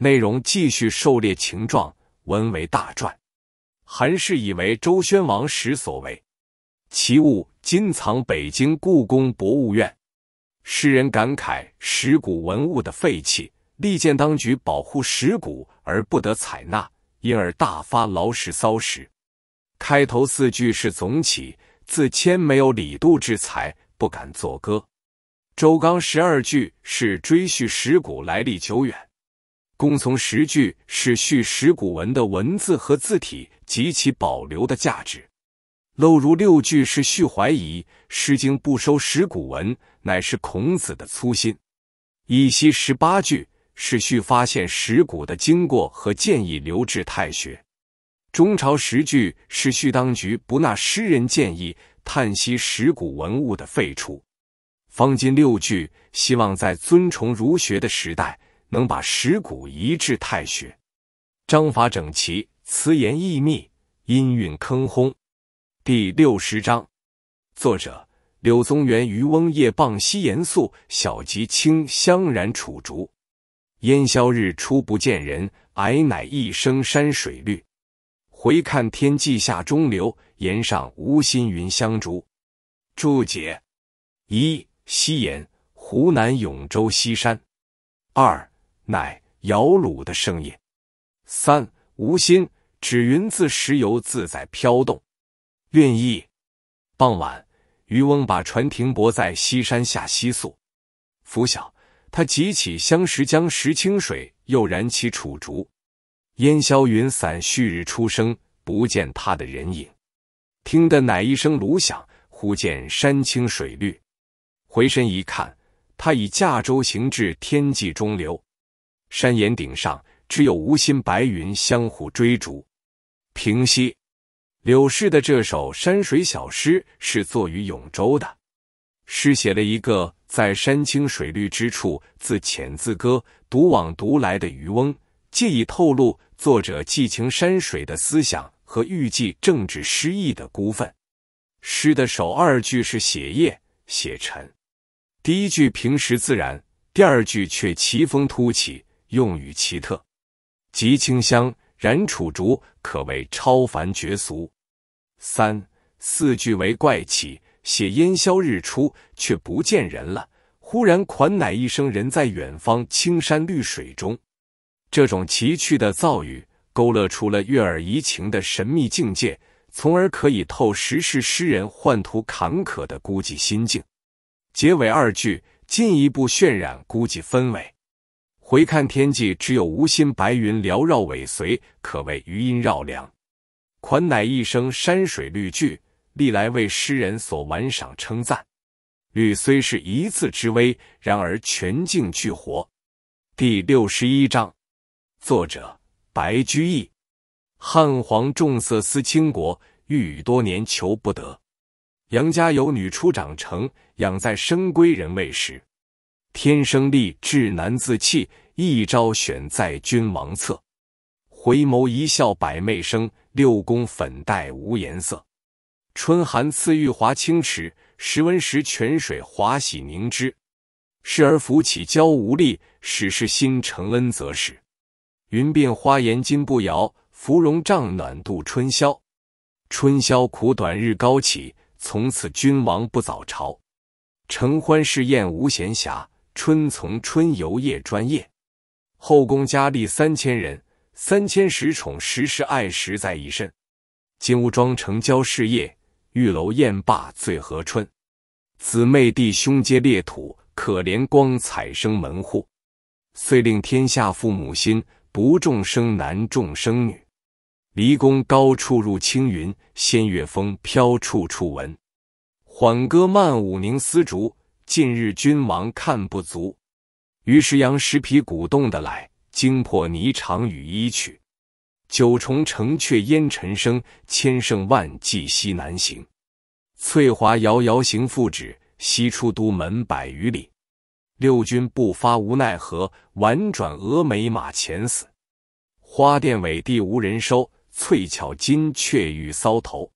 内容继续狩猎情状，文为大传。韩氏以为周宣王时所为，其物今藏北京故宫博物院。诗人感慨石鼓文物的废弃，力荐当局保护石鼓而不得采纳，因而大发牢石骚石。开头四句是总起，自谦没有李杜之才，不敢作歌。周纲十二句是追叙石鼓来历久远。公从十句是叙石鼓文的文字和字体及其保留的价值，漏如六句是叙怀疑《诗经》不收石鼓文乃是孔子的粗心，以西十八句是叙发现石鼓的经过和建议留至太学，中朝十句是叙当局不纳诗人建议叹息石鼓文物的废除，方今六句希望在尊崇儒学的时代。能把石鼓移至太学，章法整齐，辞言意密，音韵铿轰。第六十章，作者柳宗元。渔翁夜傍西岩宿，小吉清香然楚竹。烟销日出不见人，矮乃一声山水绿。回看天际下中流，岩上无心云香逐。注解一：西岩，湖南永州西山。二。乃摇橹的声音。三无心指云自石油自在飘动。愿意：傍晚，渔翁把船停泊在西山下溪宿。拂晓，他汲起相识江石清水，又燃起楚竹。烟消云散，旭日初升，不见他的人影。听得乃一声芦响，忽见山清水绿。回身一看，他已驾舟行至天际中流。山岩顶上，只有无心白云相互追逐。平息，柳氏的这首山水小诗是作于永州的。诗写了一个在山青水绿之处自遣自歌、独往独来的渔翁，借以透露作者寄情山水的思想和预计政治失意的孤愤。诗的首二句是写夜写晨，第一句平实自然，第二句却奇峰突起。用语奇特，极清香，燃楚竹，可谓超凡绝俗。三四句为怪起，写烟消日出，却不见人了。忽然款乃一声，人在远方青山绿水中。这种奇趣的造语，勾勒出了悦耳怡情的神秘境界，从而可以透实是诗人宦途坎坷的孤寂心境。结尾二句进一步渲染孤寂氛围。回看天际，只有无心白云缭绕尾随，可谓余音绕梁。款乃一生山水绿句，历来为诗人所玩赏称赞。绿虽是一字之微，然而全境俱活。第六十一章，作者白居易。汉皇重色思倾国，御宇多年求不得。杨家有女初长成，养在深闺人未识。天生丽质难自弃，一朝选在君王侧。回眸一笑百媚生，六宫粉黛无颜色。春寒赐浴华清池，时温时泉水滑洗凝脂。侍儿扶起娇无力，始是新承恩泽时。云鬓花颜金步摇，芙蓉帐暖度春宵。春宵苦短日高起，从此君王不早朝。承欢侍宴无闲暇。春从春游夜专夜，后宫佳丽三千人，三千石宠时时爱，十在一身。金屋妆成娇侍夜，玉楼宴罢醉和春。姊妹弟兄皆列土，可怜光彩生门户。遂令天下父母心，不重生男重生女。离宫高处入青云，仙乐风飘处处闻。缓歌慢舞凝丝竹。近日君王看不足，于是羊皮鼓动的来，惊破霓裳羽衣曲。九重城阙烟尘生，千乘万骑西南行。翠华遥遥行复止，西出都门百余里。六军不发无奈何，宛转蛾眉马前死。花店尾地无人收，翠翘金雀玉搔头。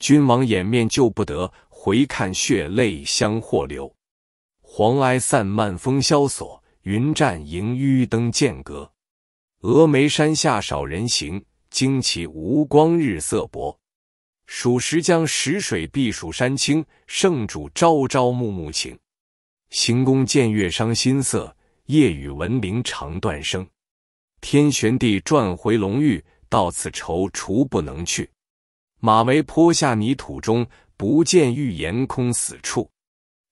君王掩面救不得，回看血泪相和流。黄埃散漫风萧索，云栈萦纡登剑阁。峨眉山下少人行，旌旗无光日色薄。蜀石江石水碧，蜀山青。圣主朝朝暮暮情，行宫见月伤心色，夜雨闻铃肠断声。天旋地转回龙驭，到此踌躇不能去。马嵬坡下泥土中，不见玉颜空死处。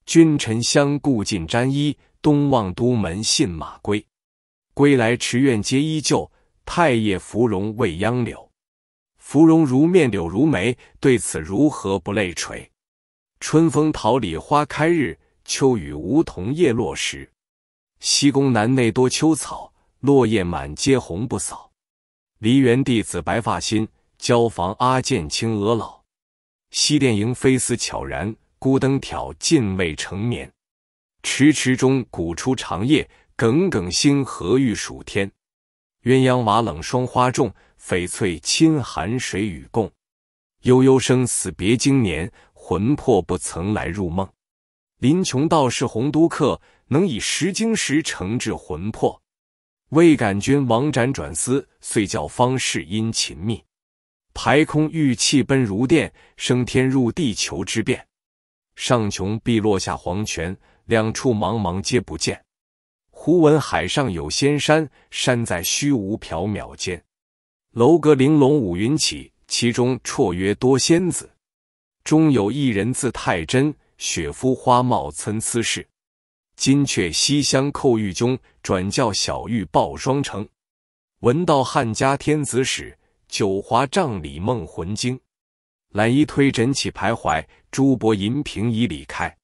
君臣相顾尽沾衣，东望都门信马归。归来池苑皆依旧，太液芙蓉未央柳。芙蓉如面柳如眉，对此如何不泪垂？春风桃李花开日，秋雨梧桐叶落时。西宫南内多秋草，落叶满阶红不扫。梨园弟子白发新，椒房阿监青娥老。西殿迎飞思悄然。孤灯挑尽未成眠，迟迟钟鼓出长夜，耿耿星河欲曙天。鸳鸯瓦冷霜花重，翡翠衾寒谁与共？悠悠生死别经年，魂魄不曾来入梦。林琼道士洪都客，能以石经石成治魂魄。未感君王辗转思，遂教方士殷勤觅。排空玉气奔如电，升天入地求之变。上穷碧落下黄泉，两处茫茫皆不见。忽闻海上有仙山，山在虚无缥缈间。楼阁玲珑五云起，其中绰约多仙子。中有一人字太真，雪肤花貌参差是。金阙西厢叩玉钟，转教小玉报双成。闻道汉家天子使，九华帐里梦魂惊。懒衣推枕起徘徊，珠箔银屏已离开。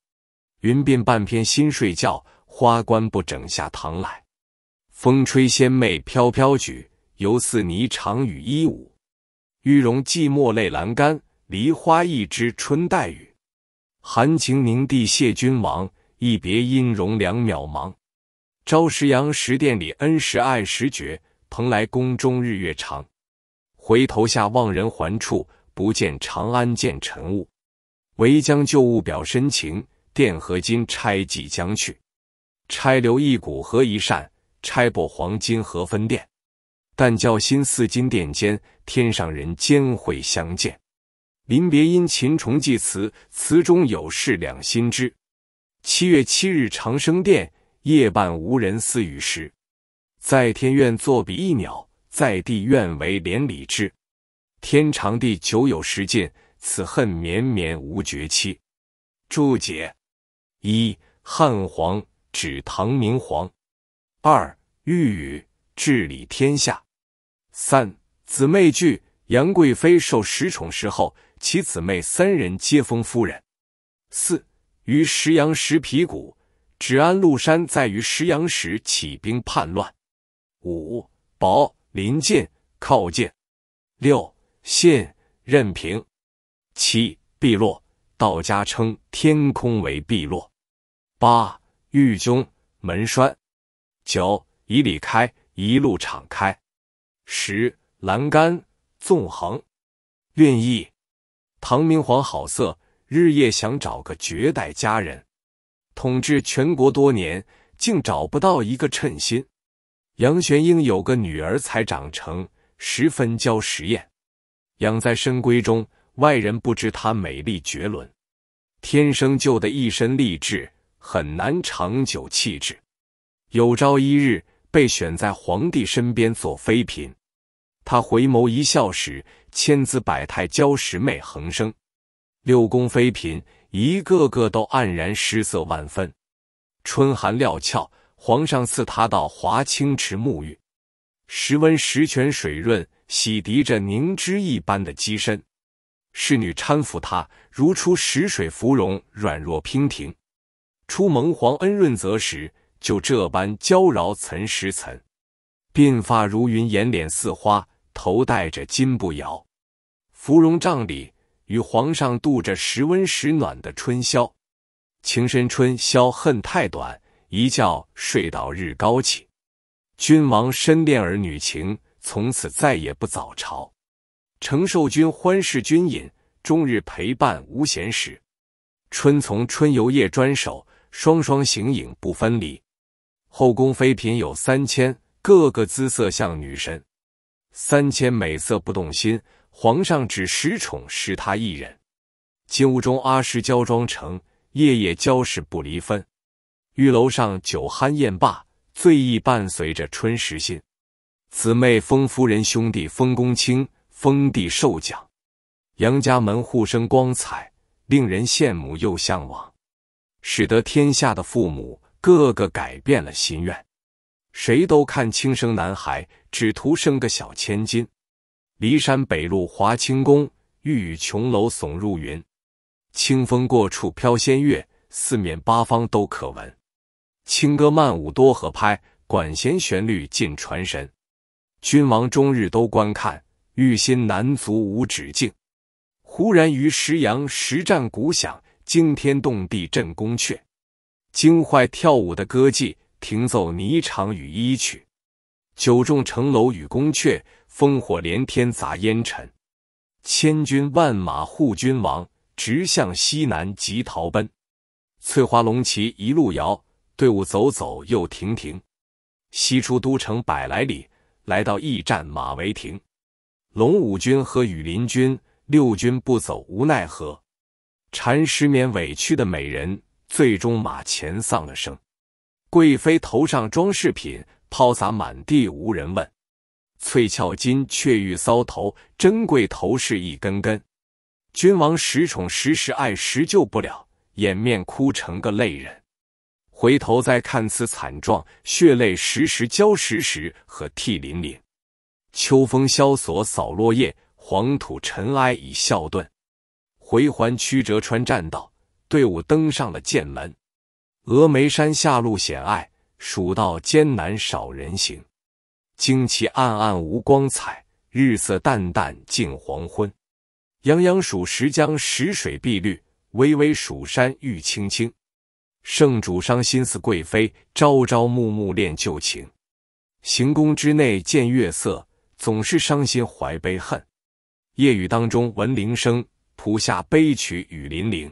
云鬓半偏新睡觉，花冠不整下堂来。风吹仙袂飘飘举，犹似霓裳羽衣舞。玉容寂寞泪阑干，梨花一枝春带雨。含情凝睇谢君王，一别音容两渺茫。朝时阳时殿里恩时爱时绝，蓬莱宫中日月长。回头下望人寰处。不见长安见尘雾，唯将旧物表深情。钿合金钗寄将去，钗留一股合一扇。钗破黄金何分钿？但教心似金殿间，天上人间会相见。临别殷勤重寄词，词中有事两心知。七月七日长生殿，夜半无人私语时。在天愿作比翼鸟，在地愿为连理枝。天长地久有时尽，此恨绵绵无绝期。注解：一、汉皇指唐明皇。二、御宇治理天下。三、姊妹剧杨贵妃受十宠时候，其姊妹三人皆封夫人。四、于石阳石皮谷，止安禄山在于石阳石起兵叛乱。五、薄临晋靠近。六。信任凭七碧落，道家称天空为碧落。八玉钟门栓。九以里开，一路敞开。十栏杆纵横，愿意。唐明皇好色，日夜想找个绝代佳人，统治全国多年，竟找不到一个称心。杨玄英有个女儿才长成，十分娇实艳。养在深闺中，外人不知她美丽绝伦。天生就的一身丽质，很难长久气质。有朝一日被选在皇帝身边做妃嫔，她回眸一笑时，千姿百态娇十媚横生。六宫妃嫔一个个都黯然失色万分。春寒料峭，皇上赐她到华清池沐浴，时温十泉水润。洗涤着凝脂一般的机身，侍女搀扶她，如出石水芙蓉，软若娉婷。出蒙皇恩润泽时，就这般娇娆岑十岑，鬓发如云，眼脸似花，头戴着金步摇。芙蓉帐里与皇上度着时温时暖的春宵，情深春宵恨太短，一觉睡到日高起。君王深恋儿女情。从此再也不早朝，承受君欢侍君饮，终日陪伴无闲时。春从春游夜专守，双双形影不分离。后宫妃嫔有三千，个个姿色像女神。三千美色不动心，皇上只十宠十他一人。金屋中阿诗娇妆成，夜夜娇侍不离分。玉楼上酒酣宴罢，醉意伴随着春时信。姊妹封夫人，兄弟封公卿，封地受奖，杨家门户生光彩，令人羡慕又向往，使得天下的父母个个改变了心愿，谁都看轻生男孩，只图生个小千金。骊山北路华清宫，玉宇琼楼耸入云，清风过处飘仙乐，四面八方都可闻。轻歌曼舞多合拍，管弦旋律尽传神。君王终日都观看，欲心难足无止境。忽然于石阳实战鼓响，惊天动地震宫阙，惊坏跳舞的歌伎，停奏霓裳羽衣曲。九重城楼与宫阙，烽火连天砸烟尘，千军万马护君王，直向西南急逃奔。翠花龙旗一路摇，队伍走走又停停，西出都城百来里。来到驿站马嵬亭，龙武军和羽林军，六军不走无奈何。缠十眠委屈的美人，最终马前丧了生。贵妃头上装饰品，抛洒满地无人问。翠翘金雀玉搔头，珍贵头饰一根根。君王十宠十时爱，十救不了掩面哭成个泪人。回头再看此惨状，血泪时时交，时时和涕淋淋。秋风萧索扫落叶，黄土尘埃已笑遁。回环曲折穿栈道，队伍登上了剑门。峨眉山下路险隘，蜀道艰难少人行。旌旗暗暗无光彩，日色淡淡近黄昏。泱泱蜀石江，石水碧绿；巍巍蜀山玉青青。圣主伤心似贵妃，朝朝暮暮恋旧情。行宫之内见月色，总是伤心怀悲恨。夜雨当中闻铃声，谱下悲曲《雨霖铃》。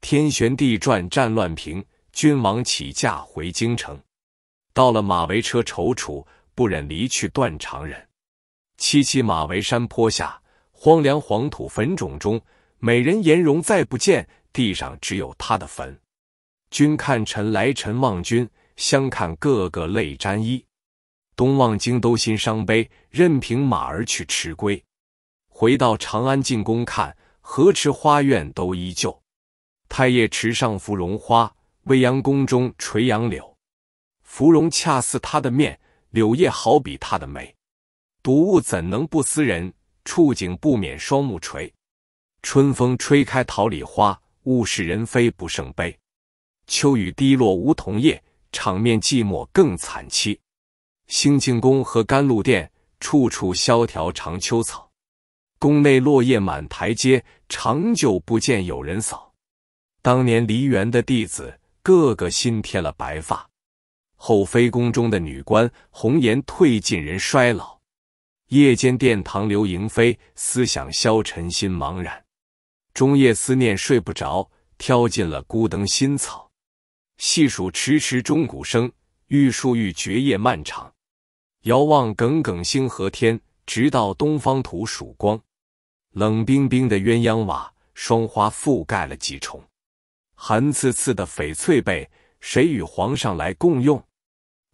天旋地转战乱平，君王起驾回京城。到了马嵬车踌躇，不忍离去断肠人。凄凄马嵬山坡下，荒凉黄土坟冢中，美人颜容再不见，地上只有她的坟。君看臣来臣望君，相看个个泪沾衣。东望京都心伤悲，任凭马儿去迟归。回到长安进宫看，河池花苑都依旧。太液池上芙蓉花，未央宫中垂杨柳。芙蓉恰似他的面，柳叶好比他的眉。睹物怎能不思人？触景不免双目垂。春风吹开桃李花，物是人非不胜悲。秋雨滴落梧桐叶，场面寂寞更惨凄。兴庆宫和甘露殿，处处萧条长秋草。宫内落叶满台阶，长久不见有人扫。当年梨园的弟子，个个新添了白发。后妃宫中的女官，红颜褪尽人衰老。夜间殿堂流萤飞，思想消沉心茫然。中夜思念睡不着，挑尽了孤灯新草。细数迟迟钟鼓声，玉树欲绝夜漫长。遥望耿耿星河天，直到东方吐曙光。冷冰冰的鸳鸯瓦，霜花覆盖了几重。寒刺刺的翡翠被，谁与皇上来共用？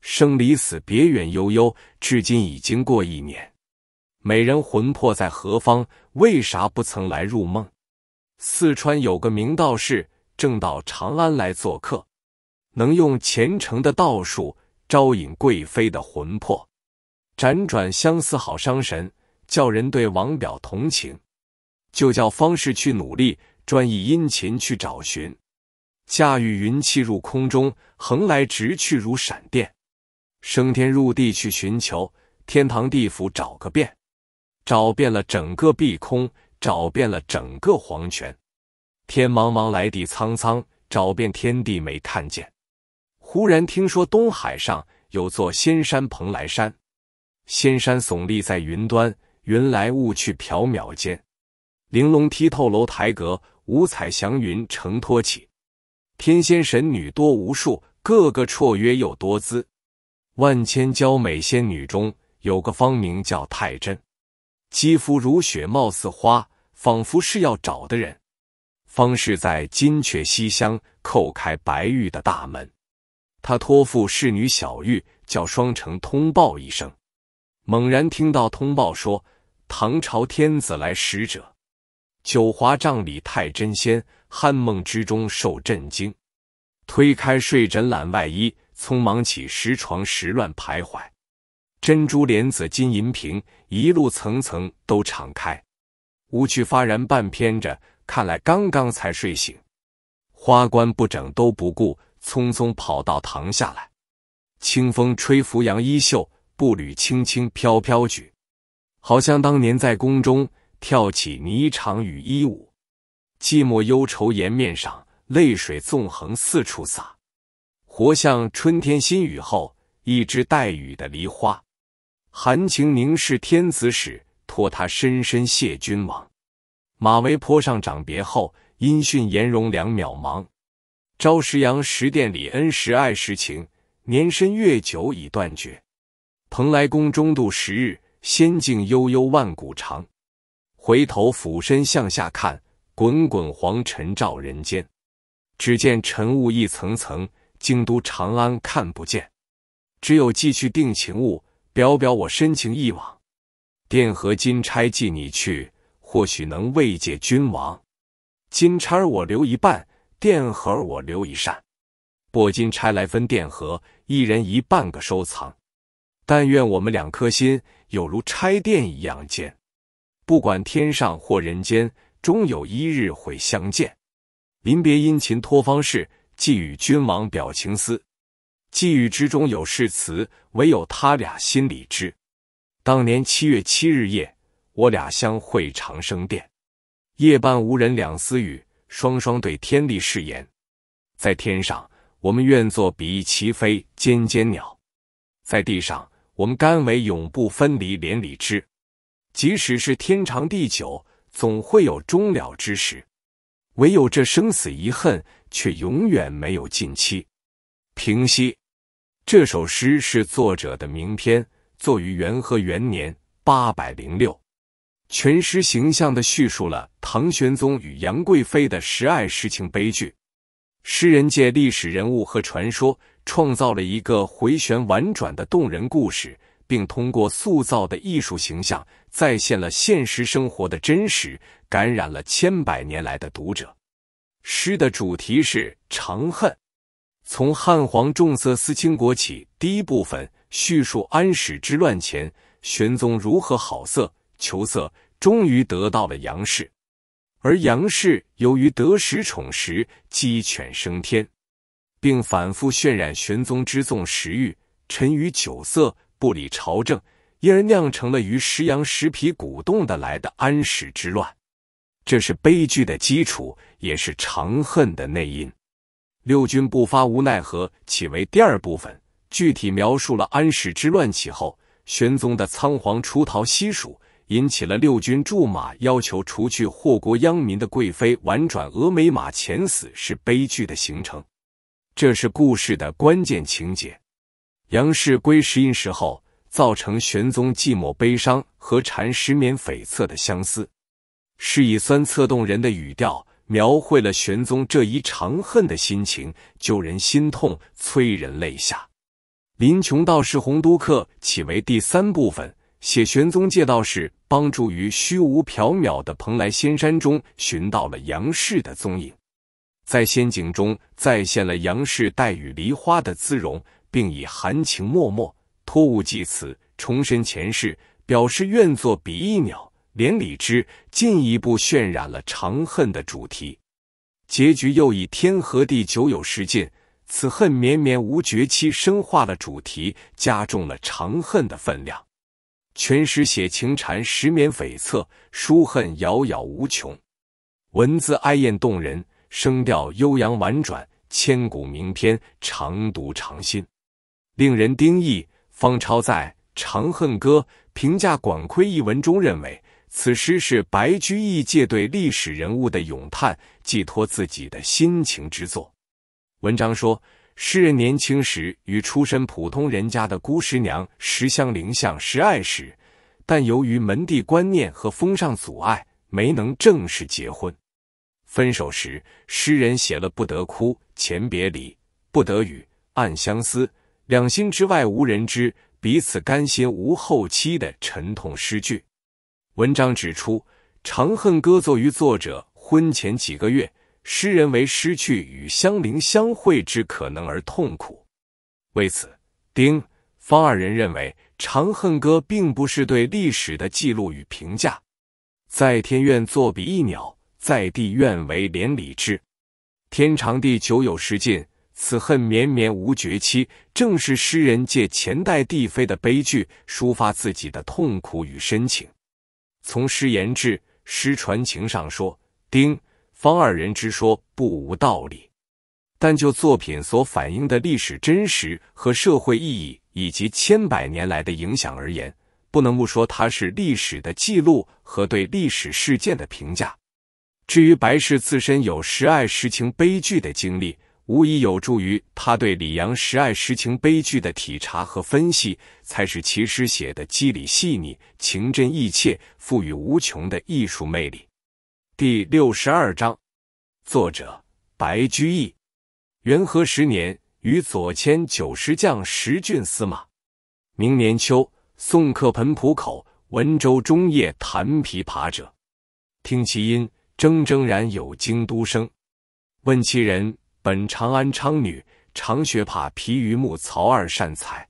生离死别远悠悠，至今已经过一年。美人魂魄在何方？为啥不曾来入梦？四川有个明道士，正到长安来做客。能用虔诚的道术招引贵妃的魂魄，辗转相思好伤神，叫人对王表同情，就叫方士去努力，专意殷勤去找寻，驾驭云气入空中，横来直去如闪电，升天入地去寻求，天堂地府找个遍，找遍了整个碧空，找遍了整个黄泉，天茫茫来地苍苍，找遍天地没看见。忽然听说东海上有座仙山蓬莱山，仙山耸立在云端，云来雾去缥缈间，玲珑剔透楼台阁，五彩祥云承托起，天仙神女多无数，个个绰约又多姿。万千娇美仙女中，有个芳名叫太真，肌肤如雪貌似花，仿佛是要找的人。方是在金雀西厢叩开白玉的大门。他托付侍女小玉，叫双城通报一声。猛然听到通报说，唐朝天子来使者。九华帐里太真仙，酣梦之中受震惊。推开睡枕揽外衣，匆忙起时床时乱徘徊。珍珠莲子金银瓶，一路层层都敞开。无趣发然半偏着，看来刚刚才睡醒。花冠不整都不顾。匆匆跑到堂下来，清风吹拂杨衣袖，步履轻轻飘飘举，好像当年在宫中跳起霓裳羽衣舞。寂寞忧愁颜面上，泪水纵横四处洒，活像春天新雨后，一枝带雨的梨花。含情凝视天子使，托他深深谢君王。马嵬坡上长别后，音讯颜容两渺茫。朝时阳时殿里恩时爱时情，年深月久已断绝。蓬莱宫中度十日，仙境悠悠万古长。回头俯身向下看，滚滚黄尘照人间。只见尘雾一层层，京都长安看不见。只有寄去定情物，表表我深情一往。殿和金钗寄你去，或许能慰藉君王。金钗我留一半。电盒我留一扇，铂金拆来分电盒，一人一半个收藏。但愿我们两颗心有如拆电一样坚，不管天上或人间，终有一日会相见。临别殷勤托方士，寄与君王表情思。寄语之中有誓词，唯有他俩心里知。当年七月七日夜，我俩相会长生殿，夜半无人两私语。双双对天立誓言，在天上，我们愿做比翼齐飞尖尖鸟；在地上，我们甘为永不分离连理枝。即使是天长地久，总会有终了之时；唯有这生死遗恨，却永远没有尽期。平息。这首诗是作者的名篇，作于元和元年（八百零六）。全诗形象地叙述了唐玄宗与杨贵妃的十爱事情悲剧，诗人借历史人物和传说，创造了一个回旋婉转的动人故事，并通过塑造的艺术形象，再现了现实生活的真实，感染了千百年来的读者。诗的主题是长恨，从汉皇重色思倾国起，第一部分叙述安史之乱前，玄宗如何好色求色。终于得到了杨氏，而杨氏由于得时宠时鸡犬升天，并反复渲染玄宗之纵食欲沉于酒色不理朝政，因而酿成了于石羊石皮鼓动的来的安史之乱。这是悲剧的基础，也是长恨的内因。六军不发无奈何，岂为第二部分？具体描述了安史之乱起后，玄宗的仓皇出逃西蜀。引起了六军驻马，要求除去祸国殃民的贵妃，婉转峨眉马前死是悲剧的形成，这是故事的关键情节。杨氏归石阴时候，造成玄宗寂寞悲伤和禅师免悱恻的相思，是以酸恻动人的语调描绘了玄宗这一长恨的心情，救人心痛，催人泪下。林琼道士洪都客，起为第三部分。写玄宗借道士帮助于虚无缥缈的蓬莱仙山中寻到了杨氏的踪影，在仙境中再现了杨氏带雨梨花的姿容，并以含情脉脉、托物寄词、重申前世，表示愿作比翼鸟、连理枝，进一步渲染了长恨的主题。结局又以天和地久有时尽，此恨绵绵无绝期，深化了主题，加重了长恨的分量。全诗写情缠，十绵悱恻，书恨杳杳无穷，文字哀艳动人，声调悠扬婉转，千古名篇，常读常新，令人丁义方超在《长恨歌》评价广窥一文中认为，此诗是白居易借对历史人物的咏叹，寄托自己的心情之作。文章说。诗人年轻时与出身普通人家的姑师娘十相灵相十爱时，但由于门第观念和风尚阻碍，没能正式结婚。分手时，诗人写了“不得哭，前别离；不得语，暗相思；两心之外无人知，彼此甘心无后期”的沉痛诗句。文章指出，《长恨歌》作于作者婚前几个月。诗人为失去与香菱相会之可能而痛苦，为此，丁方二人认为《长恨歌》并不是对历史的记录与评价。在天愿作比翼鸟，在地愿为连理枝。天长地久有时尽，此恨绵绵无绝期，正是诗人借前代帝妃的悲剧抒发自己的痛苦与深情。从诗言志、诗传情上说，丁。方二人之说不无道理，但就作品所反映的历史真实和社会意义，以及千百年来的影响而言，不能不说它是历史的记录和对历史事件的评价。至于白氏自身有十爱十情悲剧的经历，无疑有助于他对李阳十爱十情悲剧的体察和分析，才使其诗写的机理细腻，情真意切，赋予无穷的艺术魅力。第六十二章，作者白居易。元和十年，与左迁九十将十郡司马。明年秋，送客盆浦口，闻州中夜弹琵琶者，听其音，铮铮然有京都声。问其人，本长安昌女，常学怕皮于木曹二善才，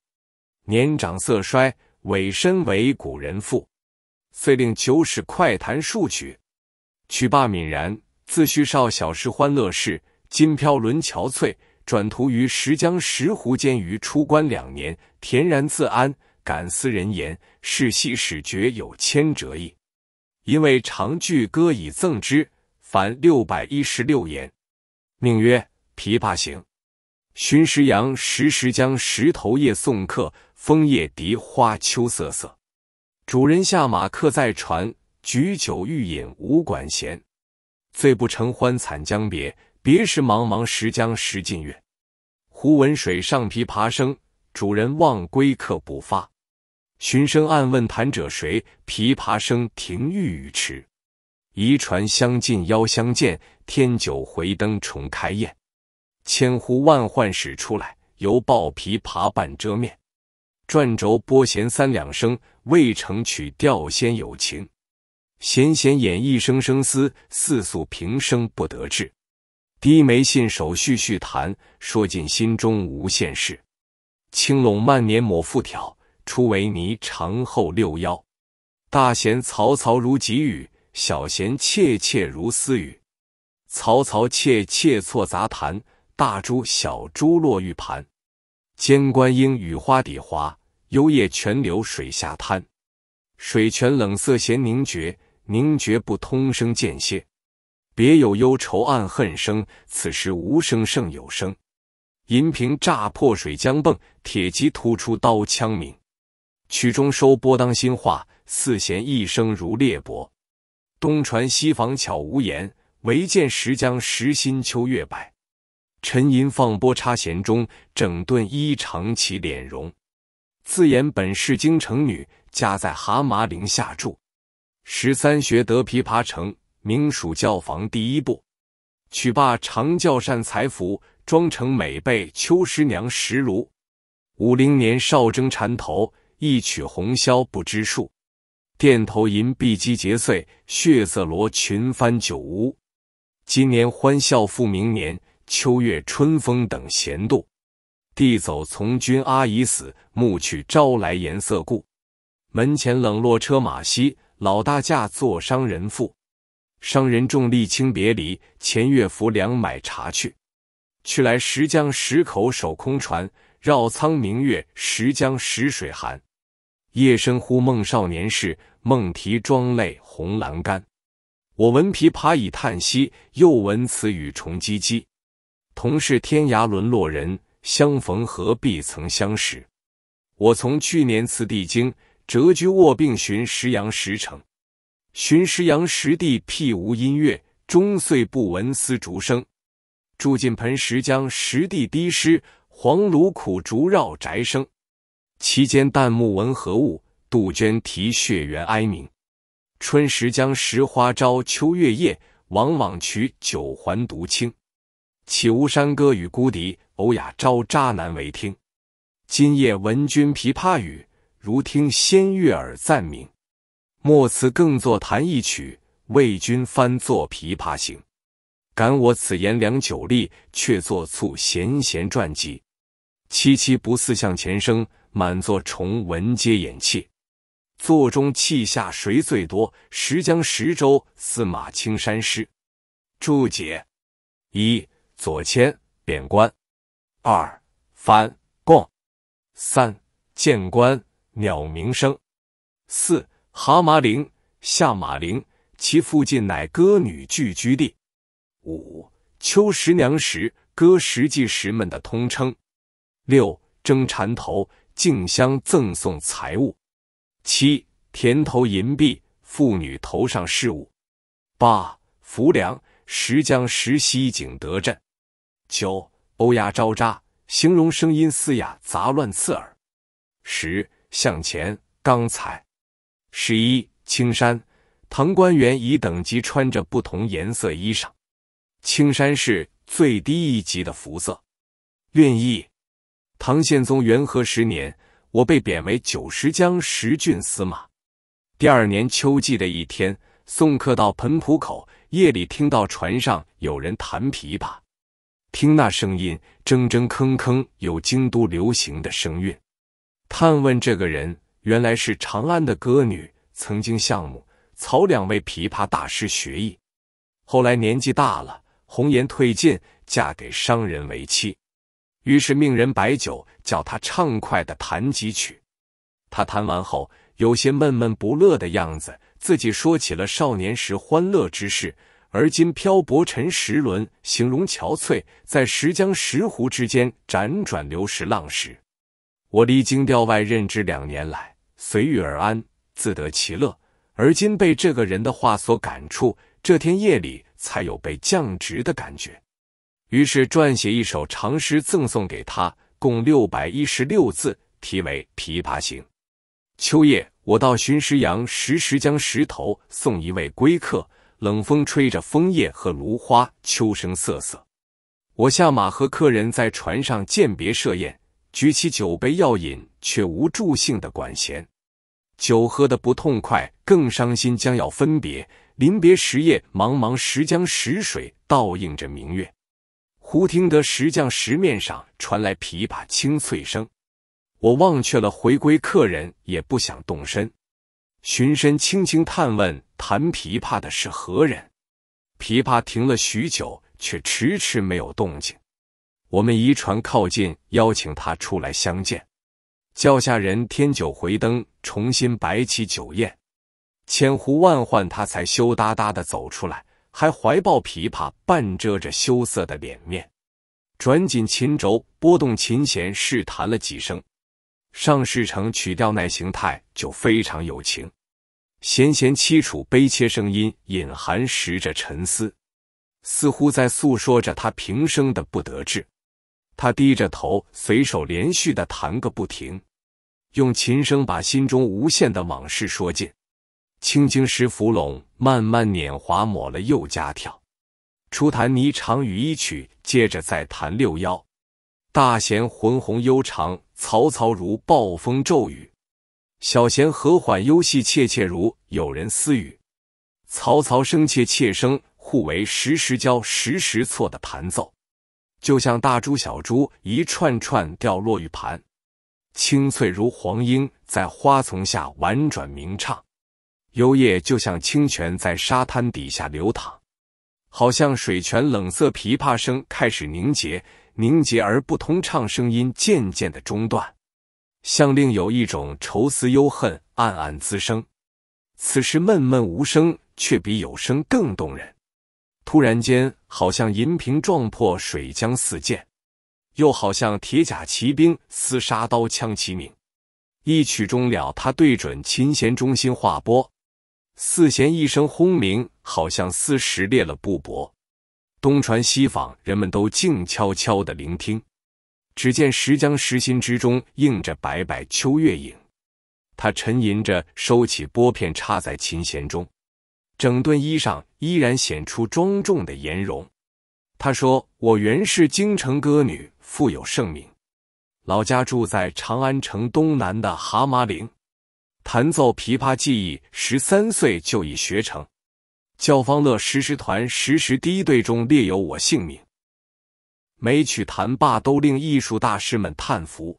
年长色衰，委身为古人妇。遂令九使快弹数曲。曲罢泯然，自叙少小时欢乐事。今飘沦憔悴，转徒于石江、石湖间，余出关两年，恬然自安。感思人言，是夕始觉有千折意。因为长句歌以赠之，凡六百一十六言，命曰《琵琶行》。浔阳时时将石头夜送客，枫叶荻花秋瑟瑟。主人下马客在船。举酒欲饮无管弦，醉不成欢惨将别。别时茫茫识江时尽月，忽闻水上琵琶声。主人忘归客不发，寻声暗问弹者谁？琵琶声停欲语迟。移船相近邀相见，添酒回灯重开宴。千呼万唤始出来，犹抱琵琶半遮面。转轴拨弦三两声，未成曲调先有情。闲闲掩一声声思，似诉平生不得志。低眉信手续续弹，说尽心中无限事。轻拢慢捻抹复挑，初为霓裳后六幺。大弦嘈嘈如急雨，小弦切切如私语。嘈嘈切切错杂谈，大珠小珠落玉盘。间关莺语花底滑，幽咽泉流水下滩。水泉冷涩弦凝绝。宁绝不通声见谢，别有忧愁暗恨生。此时无声胜有声。银瓶乍破水浆迸，铁骑突出刀枪鸣。曲终收拨当心画，四弦一声如裂帛。东船西舫悄无言，唯见石江心秋月白。沉吟放拨插弦中，整顿衣裳起敛容。自言本是京城女，家在蛤蟆陵下住。十三学得琵琶成，名属教坊第一部。曲罢常教善才服，妆成每被秋娘识。炉。五零年少争缠头，一曲红绡不知数。钿头银篦击节碎，血色罗裙翻酒污。今年欢笑复明年，秋月春风等闲度。弟走从军阿姨死，暮去朝来颜色故。门前冷落车马稀。老大嫁作商人妇，商人重利轻别离。前月浮梁买茶去，去来石江石口守空船。绕舱明月，石江石水寒。夜深忽梦少年事，梦啼妆泪红阑干。我闻琵琶已叹息，又闻此语重唧唧。同是天涯沦落人，相逢何必曾相识。我从去年辞帝京。谪居卧病浔石阳石城，浔石阳石地僻无音乐，终岁不闻丝竹声。住近盆石将石地低湿，黄芦苦竹绕宅生。其间旦暮闻何物？杜鹃啼血猿哀鸣。春时江石花朝秋月夜，往往取酒还独倾。岂无山歌与孤笛？欧雅招渣男为听。今夜闻君琵琶语。如听仙乐耳暂明，莫辞更坐弹一曲，为君翻作琵琶行。感我此言良久立，却坐促弦弦转急。凄凄不似向前声，满座重闻皆掩泣。座中泣下谁最多？十将十州，司马青山湿。注解：一左迁贬官，二翻共，三谏官。鸟鸣声。四蛤蟆陵、下马陵，其附近乃歌女聚居地。五秋十娘时，歌十季时们的通称。六争缠头，竞相赠送财物。七田头银币，妇女头上饰物。八浮梁，石江、石溪景德镇。九欧亚招扎，形容声音嘶哑、杂乱刺耳。十。向前，刚才，十一青山唐官员以等级穿着不同颜色衣裳，青山是最低一级的服色。愿意。唐宪宗元和十年，我被贬为九十江十郡司马。第二年秋季的一天，送客到彭浦口，夜里听到船上有人弹琵琶，听那声音，铮铮铿铿，有京都流行的声韵。探问这个人，原来是长安的歌女，曾经向曹两位琵琶大师学艺，后来年纪大了，红颜褪尽，嫁给商人为妻，于是命人摆酒，叫他畅快的弹几曲。他弹完后，有些闷闷不乐的样子，自己说起了少年时欢乐之事，而今漂泊沉石轮，形容憔悴，在石江石湖之间辗转流石浪石。我离京调外任职两年来，随遇而安，自得其乐。而今被这个人的话所感触，这天夜里才有被降职的感觉。于是撰写一首长诗赠送给他，共六百一十六字，题为《琵琶行》。秋夜，我到寻石阳，时时将石头送一位归客。冷风吹着枫叶和芦花，秋声瑟瑟。我下马和客人在船上饯别设宴。举起酒杯要饮，却无助性的管弦。酒喝的不痛快，更伤心，将要分别。临别时夜，茫茫石江石水倒映着明月。忽听得石匠石面上传来琵琶清脆声，我忘却了回归客人，也不想动身。寻声轻轻探问，弹琵琶的是何人？琵琶停了许久，却迟迟没有动静。我们移船靠近，邀请他出来相见，叫下人添酒回灯，重新摆起酒宴。千呼万唤，他才羞答答地走出来，还怀抱琵琶，半遮着羞涩的脸面，转紧琴轴，拨动琴弦，试弹了几声。上世成曲调，那形态就非常有情，弦弦凄楚悲切，声音隐含时着沉思，似乎在诉说着他平生的不得志。他低着头，随手连续的弹个不停，用琴声把心中无限的往事说尽。青青石芙蓉慢慢捻滑抹了又加跳，初弹《霓裳羽衣曲》，接着再弹《六幺》。大弦浑宏悠长，嘈嘈如暴风骤雨；小弦和缓悠细，切切如有人私语。嘈嘈声，切切声，互为时时交，时时错的弹奏。就像大珠小珠一串串掉落玉盘，清脆如黄莺在花丛下婉转鸣唱；幽夜就像清泉在沙滩底下流淌，好像水泉冷涩，琵琶声开始凝结，凝结而不通畅，声音渐渐的中断，像另有一种愁思忧恨暗暗滋生。此时闷闷无声，却比有声更动人。突然间，好像银瓶撞破，水浆四溅；又好像铁甲骑兵厮杀，刀枪齐鸣。一曲终了，他对准琴弦中心划拨，四弦一声轰鸣，好像撕石裂了布帛。东传西访，人们都静悄悄的聆听。只见石江石心之中映着白白秋月影。他沉吟着，收起拨片，插在琴弦中。整顿衣裳，依然显出庄重的颜容。他说：“我原是京城歌女，富有盛名。老家住在长安城东南的蛤蟆岭，弹奏琵琶技艺，十三岁就已学成。教坊乐十师团十师第一队中列有我姓名。每曲弹罢，都令艺术大师们叹服。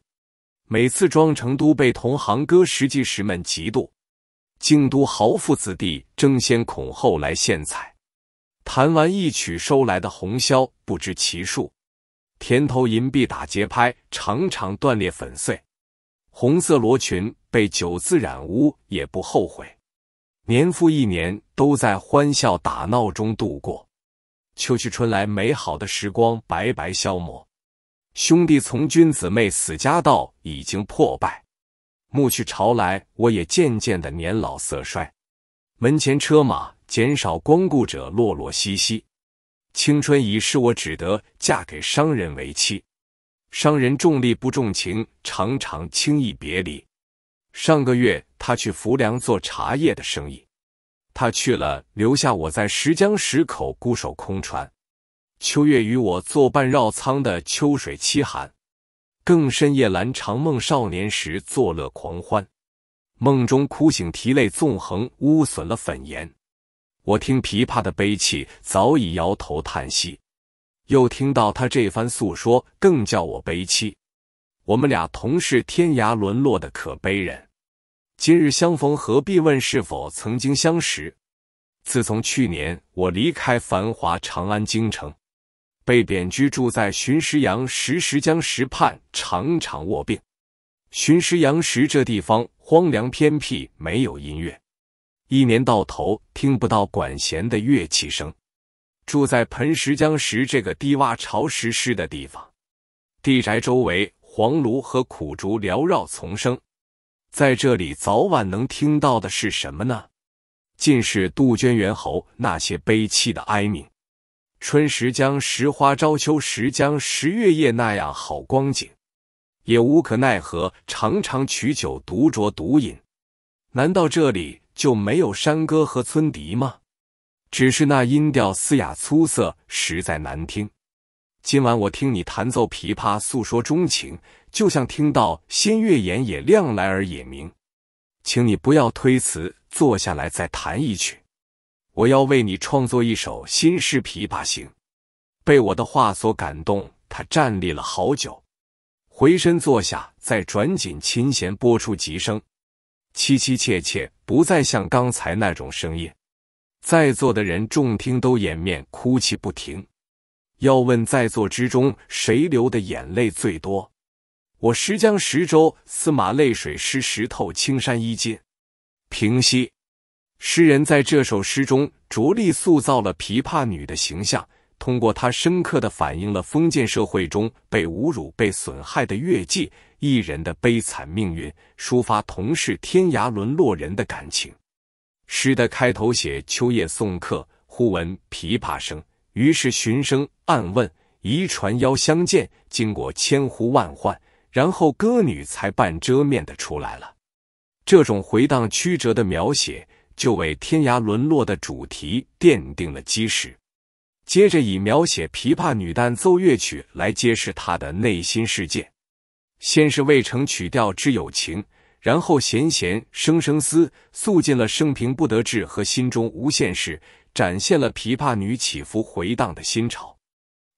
每次装成，都被同行歌实际时们嫉妒。”京都豪富子弟争先恐后来献彩，弹完一曲收来的红绡不知其数。田头银币打节拍，常常断裂粉碎。红色罗裙被酒渍染污，也不后悔。年复一年，都在欢笑打闹中度过。秋去春来，美好的时光白白消磨。兄弟从军，姊妹死家道已经破败。暮去朝来，我也渐渐的年老色衰，门前车马减少，光顾者落落西西。青春已逝，我只得嫁给商人为妻。商人重利不重情，常常轻易别离。上个月他去浮梁做茶叶的生意，他去了，留下我在石江石口孤守空船。秋月与我作伴，绕舱的秋水凄寒。更深夜阑，长梦少年时，作乐狂欢。梦中哭醒，啼泪纵横，污损了粉颜。我听琵琶的悲泣，早已摇头叹息。又听到他这番诉说，更叫我悲戚。我们俩同是天涯沦落的可悲人，今日相逢何必问是否曾经相识？自从去年我离开繁华长安京城。被贬居住在巡石阳石石江石畔，常常卧病。巡石阳石这地方荒凉偏僻，没有音乐，一年到头听不到管弦的乐器声。住在盆石江石这个低洼潮湿湿的地方，地宅周围黄芦和苦竹缭绕丛生，在这里早晚能听到的是什么呢？尽是杜鹃猿猴那些悲泣的哀鸣。春时将时花，朝秋时将时月夜，那样好光景，也无可奈何，常常取酒独酌独饮。难道这里就没有山歌和村笛吗？只是那音调嘶哑粗涩，实在难听。今晚我听你弹奏琵琶，诉说衷情，就像听到新月眼也亮来而也明。请你不要推辞，坐下来再弹一曲。我要为你创作一首新诗《琵琶行》。被我的话所感动，他站立了好久，回身坐下，再转紧琴弦，拨出几声，凄凄切切，不再像刚才那种声音。在座的人众听都掩面哭泣不停。要问在座之中谁流的眼泪最多？我石江石州司马泪水湿石头青山衣襟。平息。诗人在这首诗中着力塑造了琵琶女的形象，通过她深刻的反映了封建社会中被侮辱、被损害的乐伎艺人的悲惨命运，抒发同是天涯沦落人的感情。诗的开头写秋夜送客，忽闻琵琶声，于是寻声暗问，移船邀相见。经过千呼万唤，然后歌女才半遮面的出来了。这种回荡曲折的描写。就为天涯沦落的主题奠定了基石。接着以描写琵琶女弹奏乐曲来揭示她的内心世界。先是未成曲调之有情，然后弦弦声声思，诉尽了生平不得志和心中无限事，展现了琵琶女起伏回荡的心潮。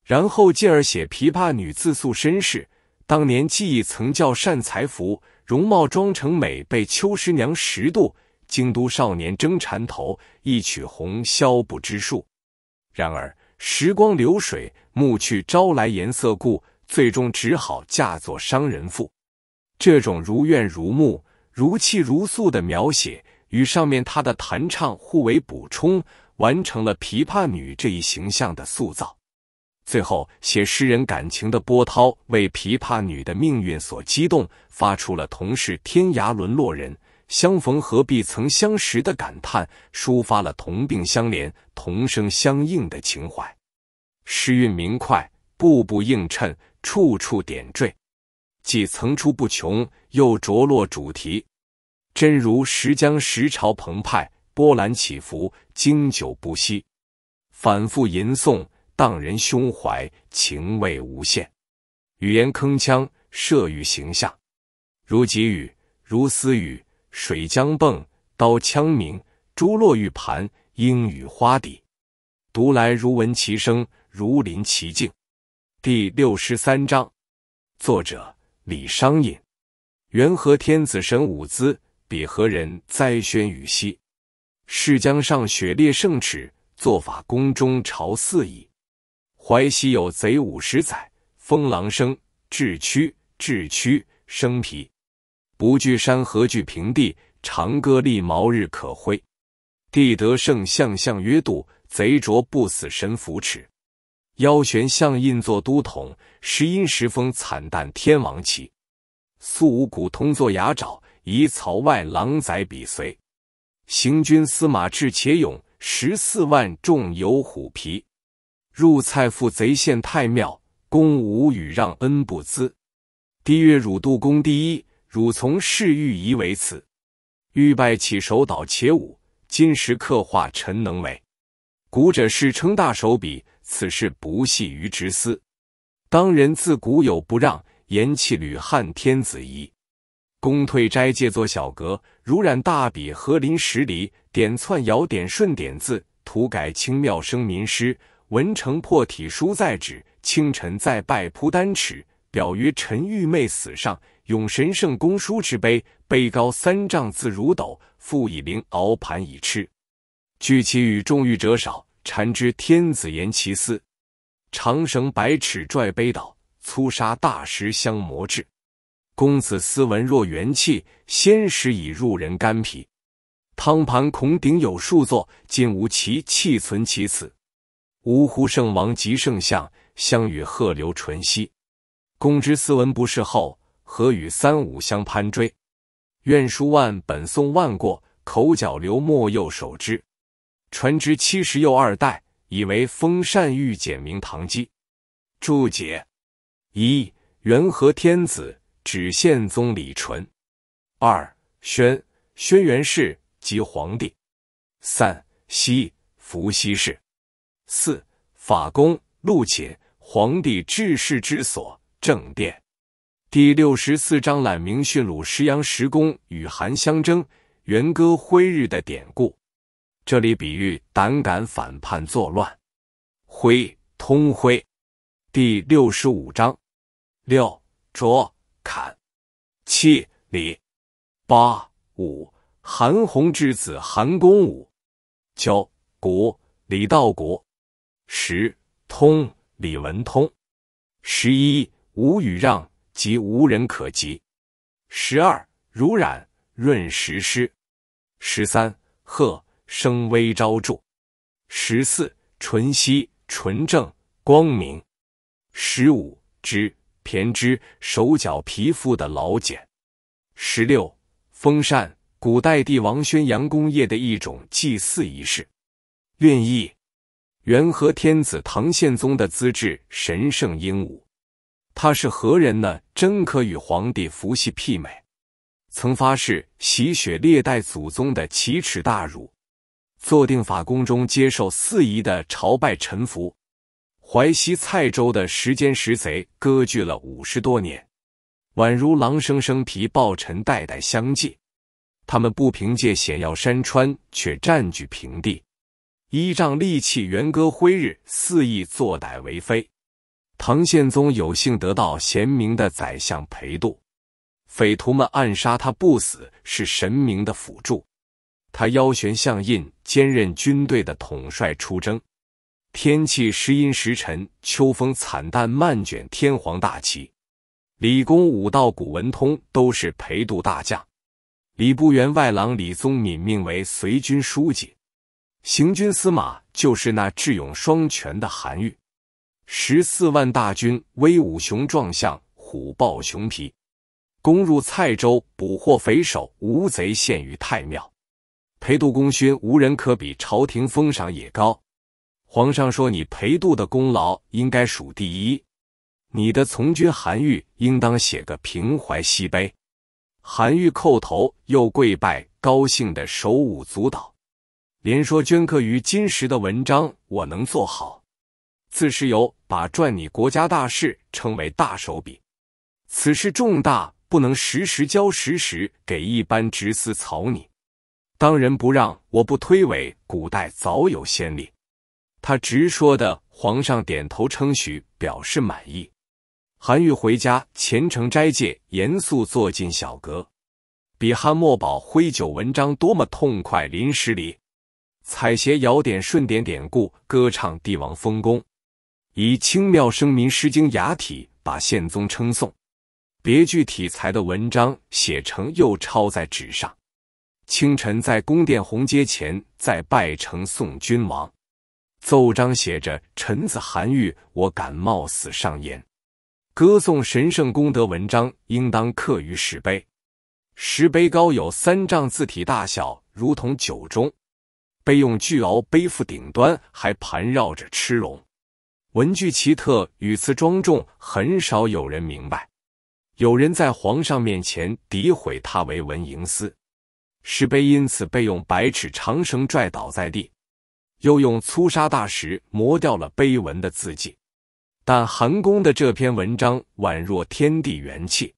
然后进而写琵琶女自诉身世：当年记忆曾叫善才服，容貌妆成美，被秋师娘识度。京都少年争缠头，一曲红绡不知数。然而时光流水，暮去朝来颜色故，最终只好嫁作商人妇。这种如怨如慕、如泣如诉的描写，与上面他的弹唱互为补充，完成了琵琶女这一形象的塑造。最后写诗人感情的波涛为琵琶女的命运所激动，发出了“同是天涯沦落人”。相逢何必曾相识的感叹，抒发了同病相怜、同声相应的情怀。诗韵明快，步步映衬，处处点缀，既层出不穷，又着落主题，真如石江石潮澎湃，波澜起伏，经久不息。反复吟诵，荡人胸怀，情味无限。语言铿锵，摄于形象，如急雨，如私语。水浆迸，刀枪鸣，珠落玉盘，莺语花底，读来如闻其声，如临其境。第六十三章，作者李商隐。元和天子神武姿，彼何人哉宣禹兮？是将上雪列圣耻，作法宫中朝四夷。淮西有贼五十载，风狼生，智屈，智屈生皮。不惧山，河，惧平地？长歌立茅日可挥。地得圣相相曰度，贼着不死神扶持。腰悬相印，作都统。时阴时风，惨淡天王旗。素五谷通作牙爪，以曹外狼崽比随。行军司马至且勇，十四万众有虎皮。入蔡父贼县太庙，公无与让恩不咨。帝曰汝度公第一。汝从事欲宜为此，欲拜起手倒且舞。金石刻画，臣能为。古者世称大手笔，此事不细于执思。当人自古有不让，言弃履汉天子仪。公退斋借作小阁，如染大笔，合临十离，点窜摇点顺点字，涂改清妙生民诗文成破体书在纸。清晨再拜仆丹尺，表曰：臣玉昧死上。永神圣公叔之碑，碑高三丈，字如斗，复以灵熬盘以吃。据其与众誉者少，禅之天子言其思。长绳百尺拽碑倒，粗沙大石相磨制。公子斯文若元气，先时已入人肝脾。汤盘孔鼎有数座，今无其器存其此。呜呼，圣王及圣相，相与鹤流淳熙。公之斯文不适后。何与三五相攀追？愿书万本诵万过，口角流沫又手之。传之七十又二代，以为风善欲简明堂基。注解：一、元和天子指宪宗李纯。二、宣，轩辕氏即皇帝。三、羲伏羲氏。四、法公陆寝，皇帝治世之所，正殿。第六十四章：懒明训鲁石阳石公与韩相争，元歌辉日的典故，这里比喻胆敢反叛作乱。辉通辉。第六十五章：六卓侃，七李八武，韩红之子韩公武，九古李道谷，十通李文通，十一吴宇让。即无人可及。十二如染润石狮。十三鹤声威昭著。十四纯熙纯正光明。十五之胼之手脚皮肤的老茧。十六风扇。古代帝王宣扬功业的一种祭祀仪式。愿意元和天子唐宪宗的资质神圣英武。他是何人呢？真可与皇帝伏羲媲美。曾发誓洗雪历代祖宗的奇耻大辱，坐定法宫中接受四夷的朝拜臣服。淮西蔡州的时间石贼割据了五十多年，宛如狼生生皮暴尘代代相继。他们不凭借险要山川，却占据平地，依仗利器，元歌辉日，肆意作歹为非。唐宪宗有幸得到贤明的宰相裴度，匪徒们暗杀他不死是神明的辅助。他腰悬象印，兼任军队的统帅出征。天气时阴时沉，秋风惨淡，漫卷天皇大旗。李公武道古文通都是裴度大将。礼部员外郎李宗敏命为随军书记，行军司马就是那智勇双全的韩愈。十四万大军威武雄壮，像虎豹熊皮，攻入蔡州，捕获匪首无贼，献于太庙。裴度功勋无人可比，朝廷封赏也高。皇上说：“你裴度的功劳应该数第一。”你的从军，韩愈应当写个《平淮西碑》。韩愈叩头又跪拜，高兴的手舞足蹈，连说：“镌刻于金石的文章，我能做好。”自是由把赚你国家大事称为大手笔，此事重大，不能时时交时时给一般直司草拟，当仁不让，我不推诿。古代早有先例。他直说的，皇上点头称许，表示满意。韩愈回家虔诚斋戒，严肃坐进小阁，比汉墨宝挥酒文章，多么痛快淋湿里，采撷尧典舜典典故，歌唱帝王丰功。以清妙声名，《诗经》雅体，把宪宗称颂，别具体裁的文章写成，又抄在纸上。清晨在宫殿红阶前，再拜呈送君王。奏章写着：“臣子韩愈，我敢冒死上言，歌颂神圣功德。文章应当刻于石碑。石碑高有三丈，字体大小如同酒盅。碑用巨鳌背负，顶端还盘绕着螭龙。”文具奇特，语词庄重，很少有人明白。有人在皇上面前诋毁他为文淫司，石碑因此被用百尺长绳拽倒在地，又用粗砂大石磨掉了碑文的字迹。但韩公的这篇文章宛若天地元气，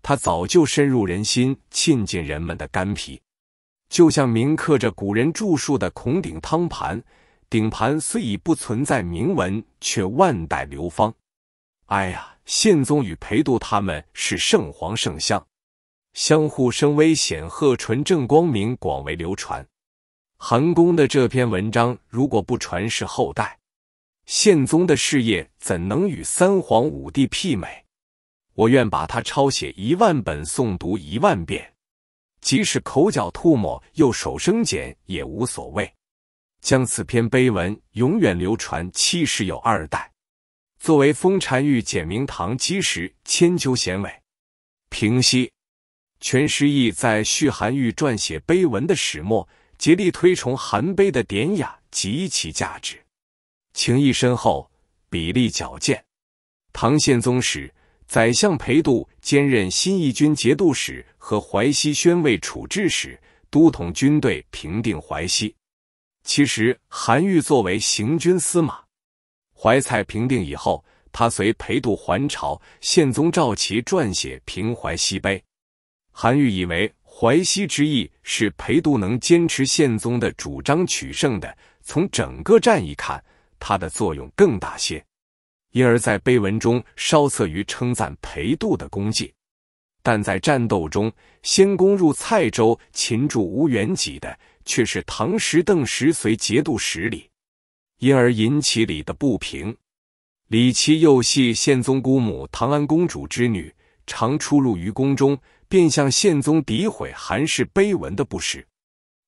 他早就深入人心，沁进人们的肝脾，就像铭刻着古人著述的孔鼎汤盘。顶盘虽已不存在铭文，却万代流芳。哎呀，宪宗与裴度他们是圣皇圣相，相互声威显赫，纯正光明，广为流传。韩公的这篇文章如果不传世后代，宪宗的事业怎能与三皇五帝媲美？我愿把它抄写一万本，诵读一万遍，即使口角吐沫，右手生茧也无所谓。将此篇碑文永远流传七世有二代，作为封禅玉简明堂基石，千秋显伟。平息，全诗意在叙韩愈撰写碑文的始末，竭力推崇韩碑的典雅及其价值，情意深厚，笔力矫健。唐宪宗时，宰相裴度兼任新义军节度使和淮西宣慰处置使，都统军队平定淮西。其实，韩愈作为行军司马，怀蔡平定以后，他随裴度还朝，宪宗召其撰写《平淮西碑》。韩愈以为淮西之役是裴度能坚持宪宗的主张取胜的，从整个战役看，他的作用更大些，因而在碑文中稍侧于称赞裴度的功绩。但在战斗中，先攻入蔡州，擒住吴元济的。却是唐时邓时随节度使李，因而引起李的不平。李琦又系宪宗姑母唐安公主之女，常出入于宫中，便向宪宗诋毁韩氏碑文的不实。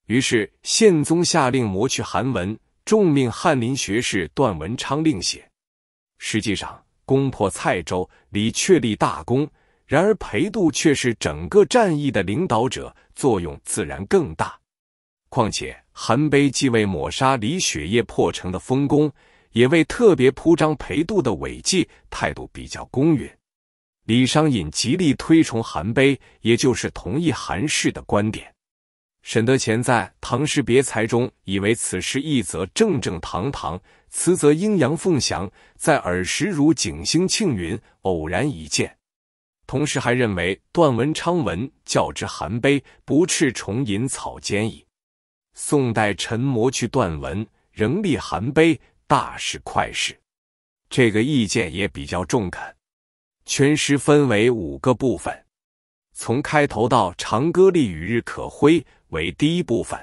于是宪宗下令磨去韩文，重命翰林学士段文昌另写。实际上，攻破蔡州，李确立大功，然而裴度却是整个战役的领导者，作用自然更大。况且韩碑既未抹杀李雪夜破城的丰功，也未特别铺张裴度的伟绩，态度比较公允。李商隐极力推崇韩碑，也就是同意韩氏的观点。沈德潜在《唐诗别裁》中以为此诗一则正正堂堂，词则阴阳凤翔，在尔时如景星庆云，偶然一见。同时还认为段文昌文较之韩碑，不啻重吟草间矣。宋代陈谟去断文，仍立韩碑，大是快事。这个意见也比较中肯。全诗分为五个部分，从开头到“长歌立与日可挥”为第一部分，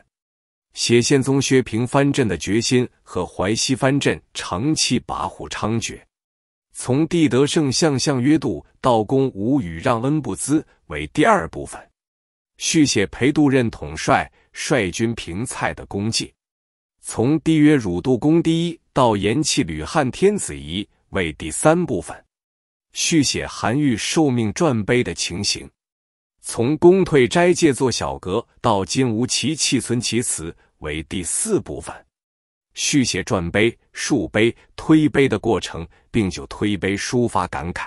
写宪宗薛平藩镇的决心和淮西藩镇长期跋扈猖獗；从“帝德圣相相约度”到“公无与让恩不资”为第二部分，续写裴度任统帅。率军平蔡的功绩，从帝曰汝度公第一到延弃吕汉天子仪为第三部分，续写韩愈受命撰碑的情形；从公退斋戒作小阁到今无其气存其词为第四部分，续写撰碑、竖碑、推碑的过程，并就推碑抒发感慨；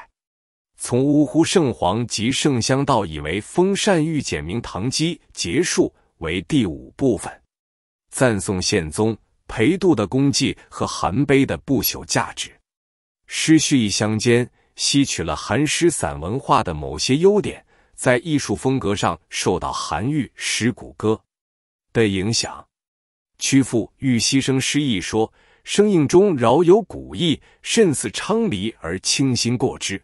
从呜呼圣皇及圣香道以为封禅玉简明唐基结束。为第五部分，赞颂宪宗裴度的功绩和韩碑的不朽价值。诗序意相间，吸取了韩诗散文化的某些优点，在艺术风格上受到韩愈《石鼓歌》的影响。屈复《玉溪生诗意》说：“声应中饶有古意，甚似昌黎而清新过之。”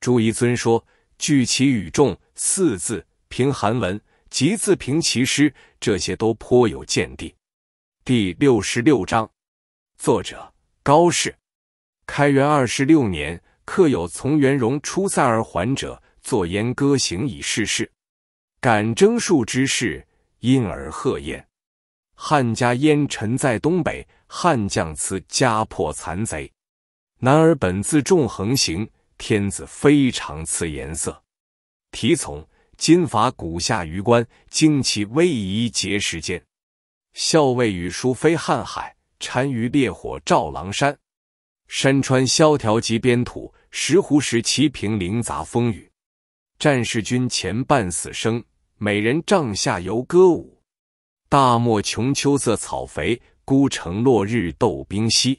朱彝尊说：“据其语重四字，评韩文。”及自评其诗，这些都颇有见地。第六十六章，作者高适。开元二十六年，刻有从元戎出塞而还者，作《阉歌行》以示事。感征戍之事，因而贺宴。汉家烟尘在东北，汉将辞家破残贼。男儿本自重横行，天子非常赐颜色。题从。金伐古下榆关，旌旗逶迤结石间。校尉羽书飞瀚海，单于烈火照狼山。山川萧条及边土，石湖时旗平林杂风雨。战士军前半死生，美人帐下犹歌舞。大漠穷秋色草肥，孤城落日斗兵稀。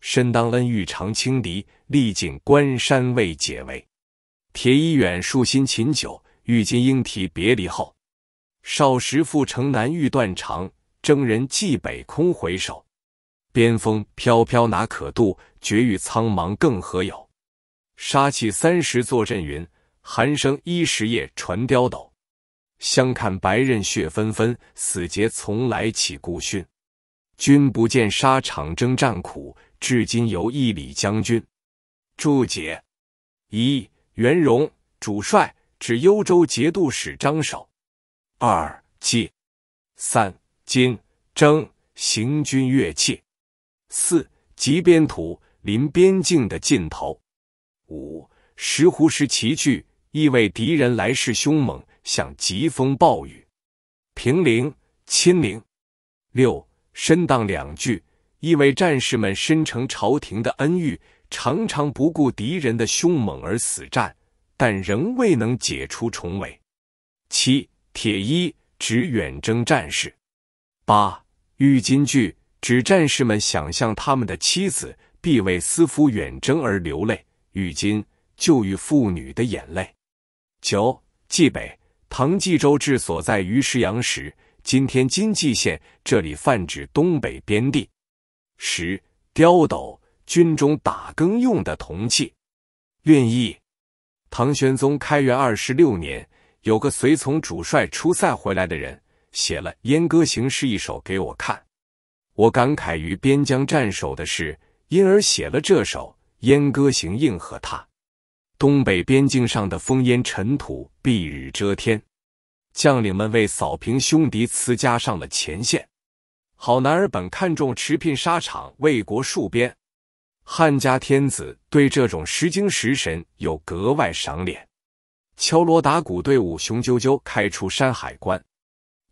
身当恩遇常轻敌，历尽关山未解围。铁衣远戍辛勤久。玉金莺啼别离后，少时赴城南欲断肠。征人蓟北空回首，边风飘飘哪可渡？绝域苍茫更何有？杀气三十坐阵云，寒声一时夜传刁斗。相看白刃血纷纷，死节从来岂顾勋？君不见沙场征战苦，至今犹忆李将军。注解：一袁荣主帅。指幽州节度使张守二戒，三金征行军乐器四及边土临边境的尽头五石斛石齐聚意味敌人来势凶猛像疾风暴雨平陵亲陵六深当两句意味战士们深承朝廷的恩遇常常不顾敌人的凶猛而死战。但仍未能解除重围。七铁衣指远征战士。八郁金句指战士们想象他们的妻子必为思夫远征而流泪。郁金就与妇女的眼泪。九冀北唐冀州治所在于石阳时，今天金蓟县这里泛指东北边地。十刁斗军中打更用的铜器。愿意。唐玄宗开元二十六年，有个随从主帅出塞回来的人，写了《燕歌行》诗一首给我看。我感慨于边疆战守的事，因而写了这首《燕歌行》应和他。东北边境上的烽烟尘土蔽日遮天，将领们为扫平凶敌辞家上了前线。好男儿本看重驰骋沙场，为国戍边。汉家天子对这种时精时神有格外赏脸，敲锣打鼓队伍雄赳赳开出山海关，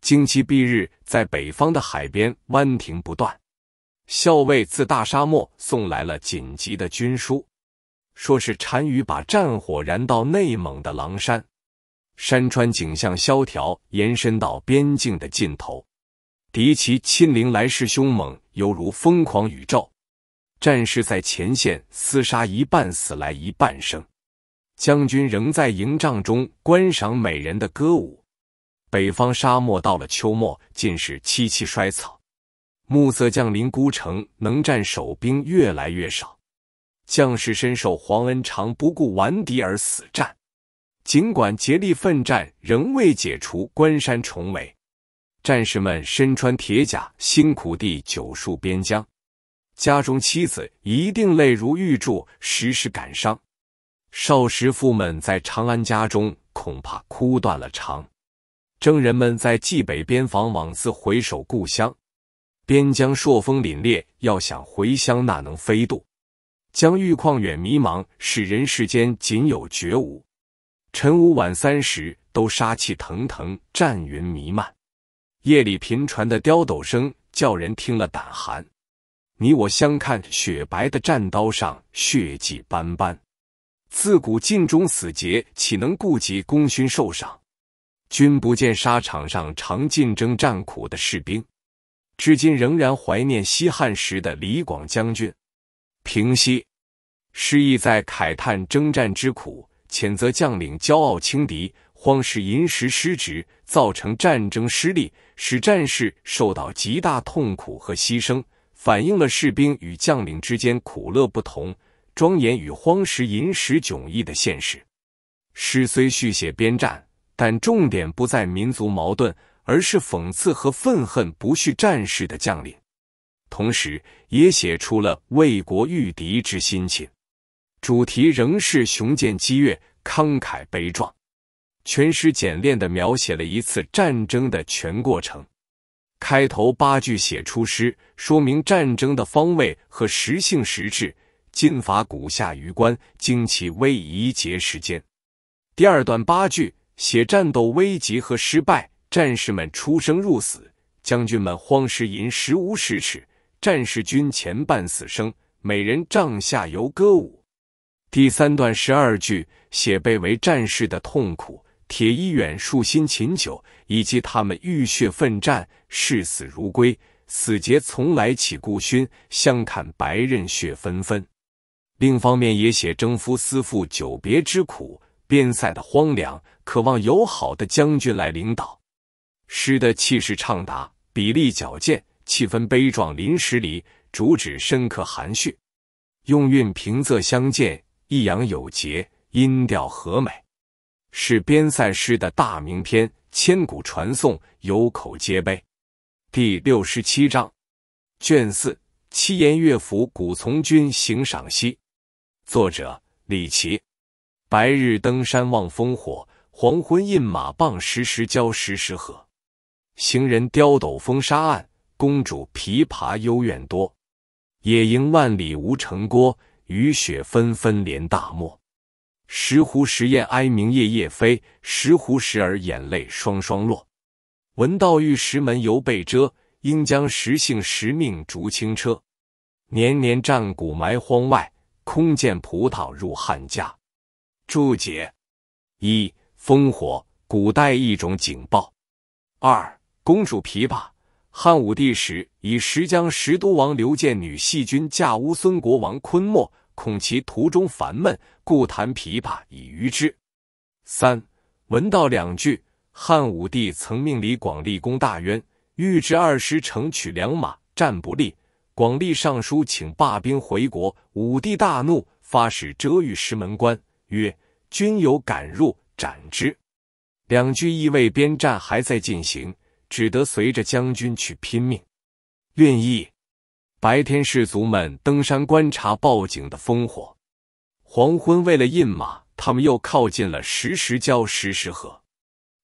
旌旗蔽日，在北方的海边弯停不断。校尉自大沙漠送来了紧急的军书，说是单于把战火燃到内蒙的狼山，山川景象萧条，延伸到边境的尽头，敌骑亲临来势凶猛，犹如疯狂宇宙。战士在前线厮杀，一半死来一半生；将军仍在营帐中观赏美人的歌舞。北方沙漠到了秋末，尽是凄凄衰草。暮色降临，孤城能战守兵越来越少。将士深受皇恩，常不顾顽敌而死战。尽管竭力奋战，仍未解除关山重围。战士们身穿铁甲，辛苦地久戍边疆。家中妻子一定泪如玉柱，时时感伤；少时父们在长安家中恐怕哭断了肠；征人们在蓟北边防往自回首故乡，边疆朔风凛冽，要想回乡哪能飞渡？将欲旷远迷茫，使人世间仅有绝无。晨午晚三时都杀气腾腾，战云弥漫；夜里频传的刁斗声叫人听了胆寒。你我相看，雪白的战刀上血迹斑斑。自古尽忠死节，岂能顾及功勋受赏？君不见沙场上常尽征战苦的士兵，至今仍然怀念西汉时的李广将军。平息诗意在慨叹征战之苦，谴责将领骄傲轻敌、荒失银石失职，造成战争失利，使战士受到极大痛苦和牺牲。反映了士兵与将领之间苦乐不同、庄严与荒石饮食迥异的现实。诗虽续写边战，但重点不在民族矛盾，而是讽刺和愤恨不恤战士的将领，同时也写出了为国御敌之心情。主题仍是雄健激越、慷慨悲壮。全诗简练地描写了一次战争的全过程。开头八句写出师，说明战争的方位和实性实质。进伐古下榆关，旌旗危夷节时间。第二段八句写战斗危急和失败，战士们出生入死，将军们荒失饮食无十尺，战士军前半死生，美人帐下游歌舞。第三段十二句写被围战士的痛苦。铁衣远戍心勤久，以及他们浴血奋战、视死如归、死节从来岂顾勋，相看白刃血纷纷。另一方面也写征夫思妇久别之苦，边塞的荒凉，渴望友好的将军来领导。诗的气势畅达，笔力矫健，气氛悲壮，淋离，主旨深刻含蓄，用韵平仄相间，抑扬有节，音调和美。是边塞诗的大名篇，千古传颂，有口皆碑。第六十七章，卷四《七言乐府·古从军行》赏析，作者李琦。白日登山望烽火，黄昏饮马傍石石郊石石河。行人刁斗风沙暗，公主琵琶幽怨多。野营万里无城郭，雨雪纷纷连大漠。石斛石燕哀鸣夜夜飞，石斛石儿眼泪双双落。闻道玉门犹被遮，应将石姓石命逐轻车。年年战鼓埋荒外，空见葡萄入汉家。注解：一、烽火，古代一种警报。二、公主琵琶，汉武帝时以石将石都王刘建女细君嫁乌孙国王昆莫，恐其途中烦闷。故弹琵琶以娱之。三闻道两句。汉武帝曾命李广立功大渊，欲知二师乘取良马，战不利。广利上书请罢兵回国。武帝大怒，发使遮御石门关，曰：“军有敢入，斩之。”两句意味边战还在进行，只得随着将军去拼命。运意白天，士卒们登山观察报警的烽火。黄昏，为了印马，他们又靠近了石石交石石河。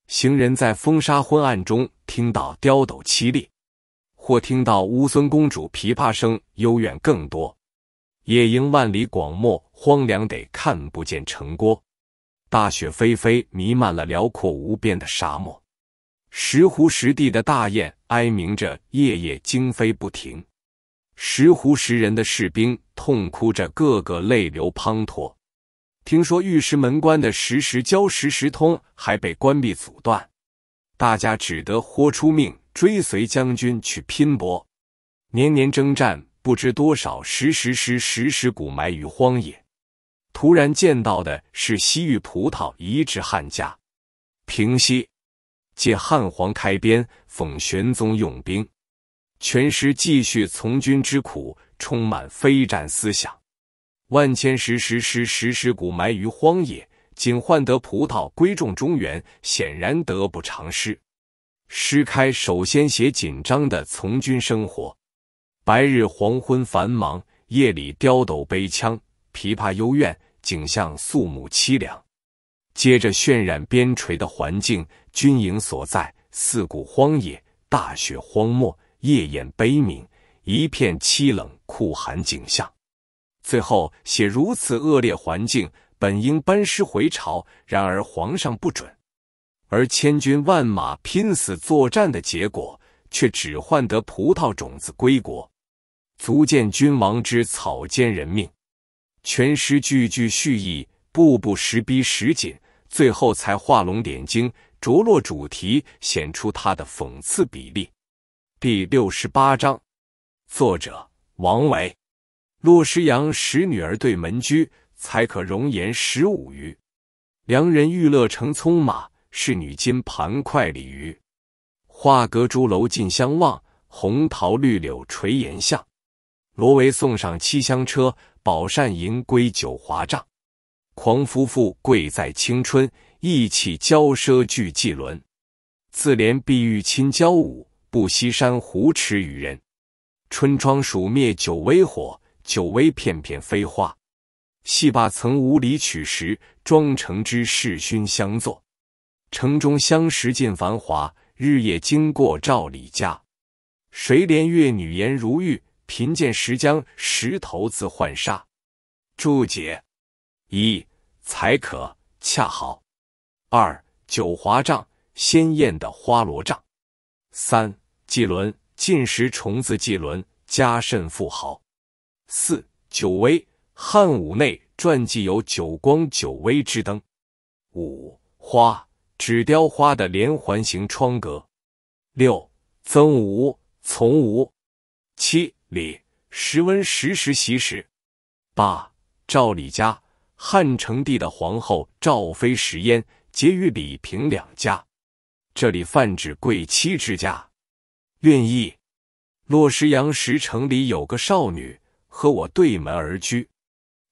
行人在风沙昏暗中，听到刁斗凄厉，或听到乌孙公主琵琶声幽怨更多。野营万里广漠，荒凉得看不见城郭。大雪霏霏，弥漫了辽阔无边的沙漠。石湖石地的大雁哀鸣着，夜夜惊飞不停。石湖石人的士兵。痛哭着，个个泪流滂沱。听说玉石门关的石石交石石通还被关闭阻断，大家只得豁出命追随将军去拼搏。年年征战，不知多少石石尸石石骨埋于荒野。突然见到的是西域葡萄移植汉家。平息，借汉皇开边，讽玄宗用兵。全师继续从军之苦。充满非战思想，万千石石尸石石骨埋于荒野，仅换得葡萄归种中原，显然得不偿失。诗开首先写紧张的从军生活，白日黄昏繁忙，夜里刁斗悲腔，琵琶幽怨，景象肃穆凄凉。接着渲染边陲的环境，军营所在四顾荒野，大雪荒漠，夜宴悲鸣。一片凄冷酷寒景象，最后写如此恶劣环境，本应班师回朝，然而皇上不准，而千军万马拼死作战的结果，却只换得葡萄种子归国，足见君王之草菅人命。全诗句句蓄意，步步实逼实紧，最后才画龙点睛，着落主题，显出他的讽刺比例。第六十八章。作者王维，洛师阳十女儿对门居，才可容颜十五余。良人玉勒乘葱马，侍女金盘脍鲤鱼。画阁朱楼尽相望，红桃绿柳垂檐下。罗帷送上七香车，宝扇迎归九华帐。狂夫富贵在青春，意气骄奢俱季伦。自怜碧玉亲娇舞，不惜珊瑚池与人。春窗暑灭九微火，九微片片飞花。戏罢曾无理取时，妆成之恃熏香作。城中相识尽繁华，日夜经过赵李家。谁怜月女颜如玉？贫贱时将石头自浣纱。注解：一才可恰好；二九华帐，鲜艳的花罗帐；三季伦。进食虫子，祭伦家甚富豪。四九微，汉武内传记有九光九微之灯。五花纸雕花的连环形窗格。六曾吴从吴。七李时温时时习时。八赵李家，汉成帝的皇后赵妃石焉结于李平两家，这里泛指贵戚之家。愿意。洛石阳石城里有个少女，和我对门而居，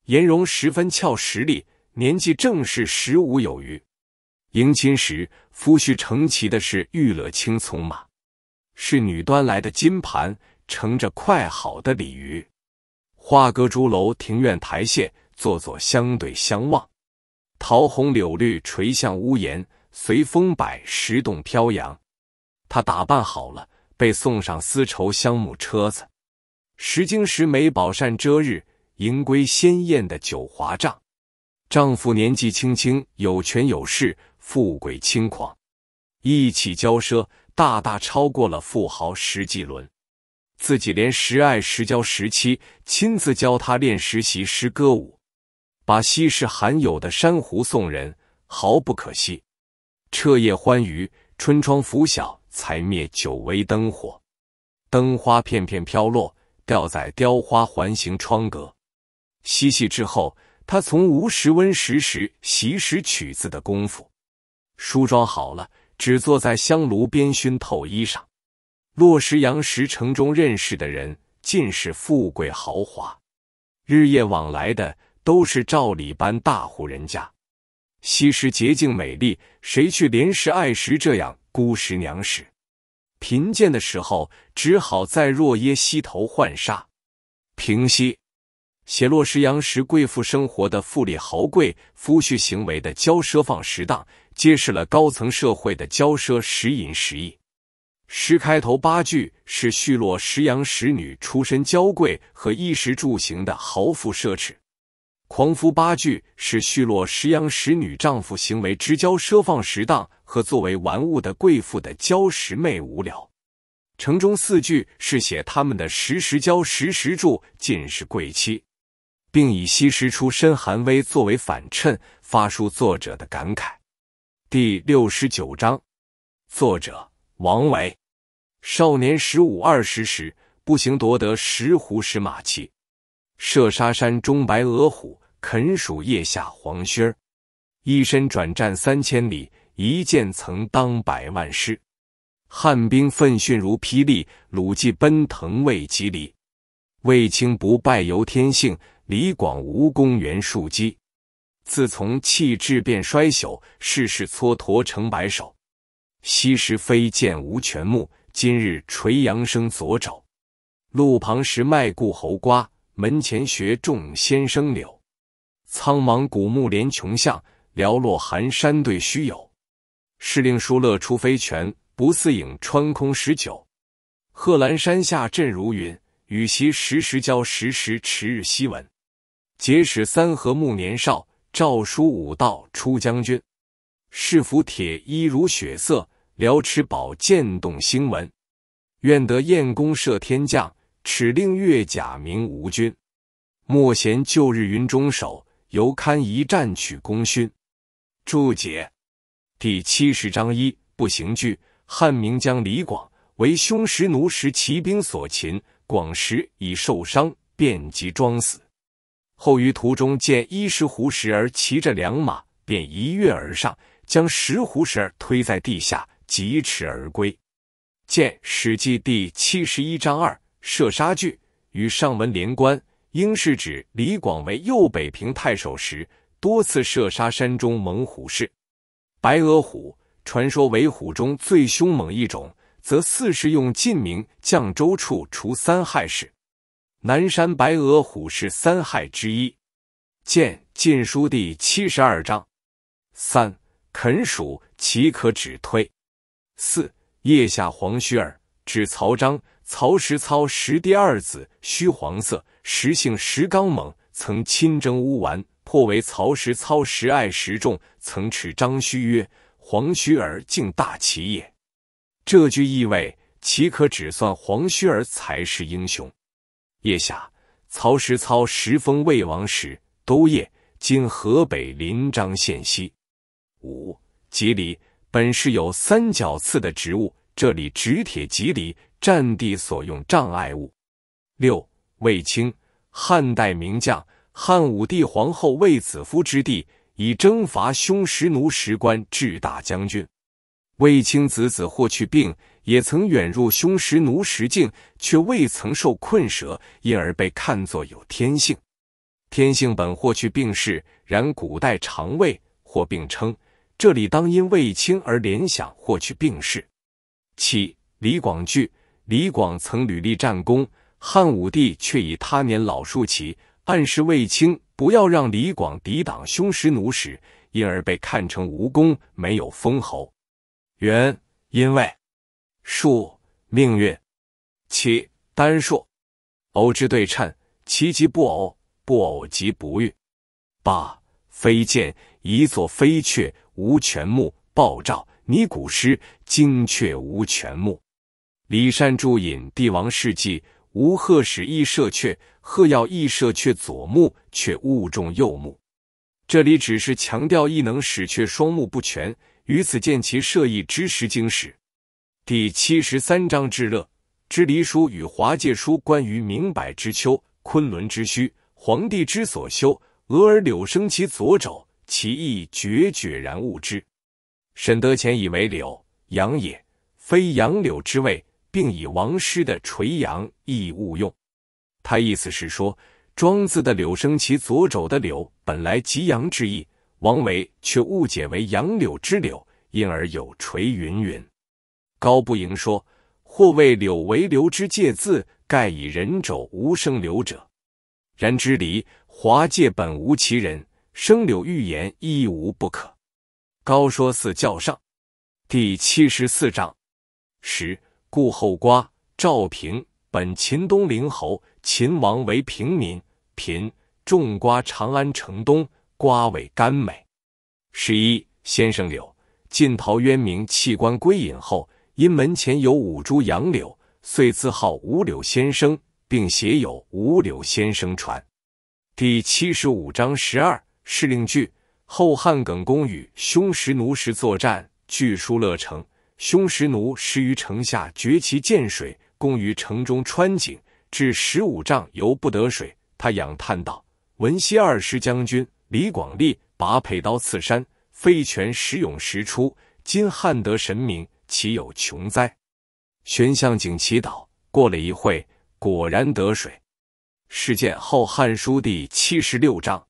颜容十分俏实丽，年纪正是十五有余。迎亲时，夫婿乘骑的是玉勒青松马，侍女端来的金盘盛着快好的鲤鱼。画阁朱楼庭院台榭，座座相对相望。桃红柳绿垂向屋檐，随风摆，石动飘扬。她打扮好了。被送上丝绸香木车子，石经石美宝扇遮日，迎归鲜艳的九华帐。丈夫年纪轻轻，有权有势，富贵轻狂，一起骄奢，大大超过了富豪石几伦。自己连十爱十教十妻，亲自教他练十习十歌舞，把稀世罕有的珊瑚送人，毫不可惜。彻夜欢愉，春窗拂晓。才灭九微灯火，灯花片片飘落，掉在雕花环形窗格。嬉戏之后，他从无时温时时习时曲子的功夫，梳妆好了，只坐在香炉边熏透衣裳。洛石阳石城中认识的人，尽是富贵豪华，日夜往来的都是照理般大户人家。西施洁净美丽，谁去怜石爱石这样？孤食娘时，贫贱的时候，只好在若耶溪头浣纱。平息，写落石羊时贵妇生活的富丽豪贵，夫婿行为的骄奢放实荡，揭示了高层社会的骄奢时隐时易。诗开头八句是叙落石羊使女出身娇贵和衣食住行的豪富奢侈，狂夫八句是叙落石羊使女丈夫行为之骄奢放实荡。和作为玩物的贵妇的娇石妹无聊。城中四句是写他们的时时娇时时住，尽是贵妻，并以西施出身寒微作为反衬，发出作者的感慨。第六十九章，作者王维。少年十五二十时，步行夺得石斛石马骑，射杀山中白鹅虎，啃鼠腋下黄靴儿。一身转战三千里。一剑曾当百万师，汉兵奋迅如霹雳；鲁骑奔腾未及离。卫青不败由天性，李广无功元术奇。自从气志变衰朽，世事蹉跎成白首。昔时飞剑无全目，今日垂杨生左肘。路旁时卖故侯瓜，门前学种先生柳。苍茫古木连穷巷，寥落寒山对虚有。是令舒乐出飞泉，不似影穿空十九。贺兰山下阵如云，与其时时交，时时迟日西闻。节使三合暮年少，诏书五道出将军。试服铁衣如雪色，辽池宝剑动星文。愿得燕弓射天将，耻令越甲鸣吴军。莫嫌旧日云中守，犹堪一战取功勋。注解。第七十章一步行剧，汉明将李广为匈奴时骑兵所擒，广时已受伤，便即装死。后于途中见一石胡时而骑着两马，便一跃而上，将石胡时儿推在地下，疾驰而归。见《史记》第七十一章二射杀剧，与上文连关，应是指李广为右北平太守时，多次射杀山中猛虎士。白额虎传说为虎中最凶猛一种，则四是用晋名绛州处除三害事。南山白额虎是三害之一。见《晋书》第七十二章。三肯属岂可止推？四腋下黄须儿指曹彰，曹实操石第二子，须黄色，实性实刚猛，曾亲征乌丸。或为曹实操实爱实重，曾持张须曰：“黄须儿竟大奇也。”这句意味岂可只算黄须儿才是英雄？腋下，曹实操时封魏王时都叶，今河北临漳县西。五吉藜本是有三角刺的植物，这里指铁吉藜，战地所用障碍物。六卫青，汉代名将。汉武帝皇后卫子夫之弟，以征伐匈奴，食官至大将军。卫青子子霍去病也曾远入匈奴，食境却未曾受困蛇，因而被看作有天性。天性本霍去病是，然古代常谓或病称，这里当因卫青而联想霍去病是。七、李广据，李广曾屡立战功，汉武帝却以他年老数奇。暗示卫青不要让李广抵挡匈奴时，因而被看成无功，没有封侯。元，因为数命运。七，单数，偶之对称，奇吉不偶，不偶即不运。八，飞剑一座飞雀，无全木，暴照，拟古诗，精鹊无全木。李善注引《帝王世纪》，吴贺使亦射阙。鹤要易射，却左目，却误中右目。这里只是强调异能使却双目不全，于此见其射艺之时精史。第七十三章至乐，知离书与华界书关于明柏之秋，昆仑之虚，皇帝之所修。俄而柳生其左肘，其意决决然悟之。沈德潜以为柳杨也，非杨柳之谓，并以王师的垂杨亦勿用。他意思是说，《庄子》的“柳生其左肘”的“柳”本来极杨之意，王维却误解为杨柳之“柳”，因而有垂云云。高不盈说：“或谓柳为流之芥字，盖以人肘无生柳者。然之离华界本无其人，生柳欲言亦无不可。”高说似教上第七十四章十。顾后瓜赵平本秦东陵侯。秦王为平民，贫种瓜长安城东，瓜尾甘美。十一先生柳，晋陶渊明弃官归隐后，因门前有五株杨柳，遂自号五柳先生，并写有《五柳先生传》。第七十五章十二市令句，后汉耿恭与匈奴时作战，据疏勒城，匈奴失于城下崛其涧水，攻于城中川井。至十五丈犹不得水，他仰叹道：“文西二师将军李广利拔佩刀刺山，飞泉时涌时出。今汉得神明，岂有穷哉？”玄象井祈祷。过了一会，果然得水。事件《后汉书》第七十六章。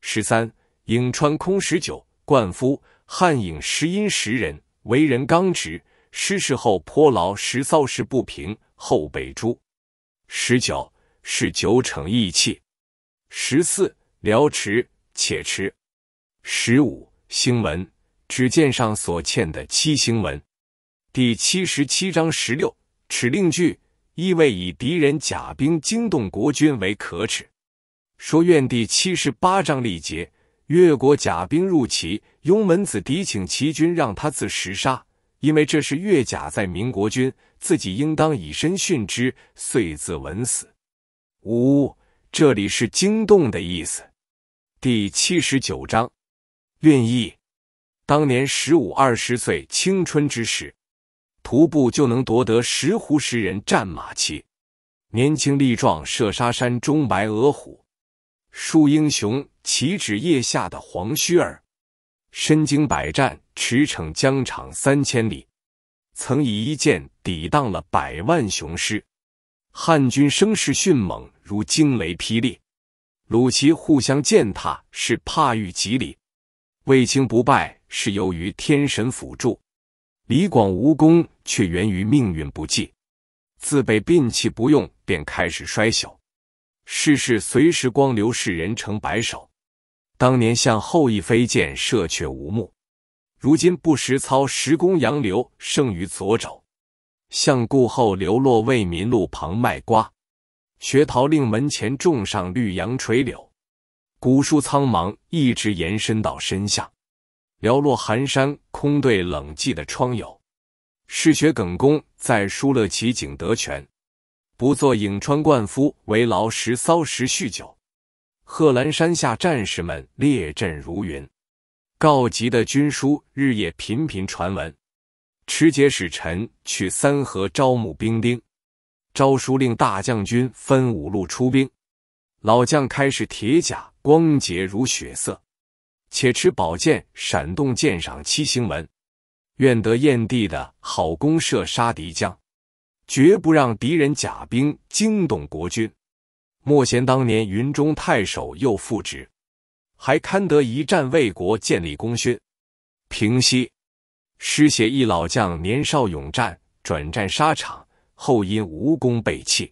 十三颍川空十九灌夫，汉颍石阴石人，为人刚直，失事后颇劳时骚事不平，后被诛。十九是九逞意气，十四聊持且持，十五星文，指剑上所嵌的七星文。第七十七章十六耻令句意味以敌人甲兵惊动国军为可耻。说愿第七十八章历劫，越国甲兵入齐，雍门子敌请齐军让他自食杀，因为这是越甲在民国军。自己应当以身殉之，遂自刎死。五，这里是惊动的意思。第七十九章，愿意。当年十五二十岁青春之时，徒步就能夺得石斛十人战马骑，年轻力壮，射杀山中白额虎，树英雄岂止腋下的黄须儿？身经百战，驰骋疆场三千里。曾以一箭抵挡了百万雄师，汉军声势迅猛如惊雷霹雳，鲁齐互相践踏是怕遇吉利，卫青不败是由于天神辅助，李广无功却源于命运不济，自被摒弃不用便开始衰朽，世事随时光流逝人成白首，当年向后羿飞箭射却无目。如今不实操，十公杨柳胜于左肘。相顾后流落为民路旁卖瓜。学陶令门前种上绿杨垂柳，古树苍茫，一直延伸到深下。寥落寒山，空对冷寂的窗友。嗜学耿公在疏勒其景德泉，不作颍川灌夫为劳实骚时酗酒。贺兰山下战士们列阵如云。告急的军书日夜频频传闻，持节使臣去三河招募兵丁，招书令大将军分五路出兵。老将开始铁甲光洁如雪色，且持宝剑闪动剑上七星纹，愿得燕帝的好弓射杀敌将，绝不让敌人甲兵惊动国军。莫嫌当年云中太守又复职。还堪得一战为国建立功勋。平息，诗写一老将年少勇战，转战沙场后因无功被弃。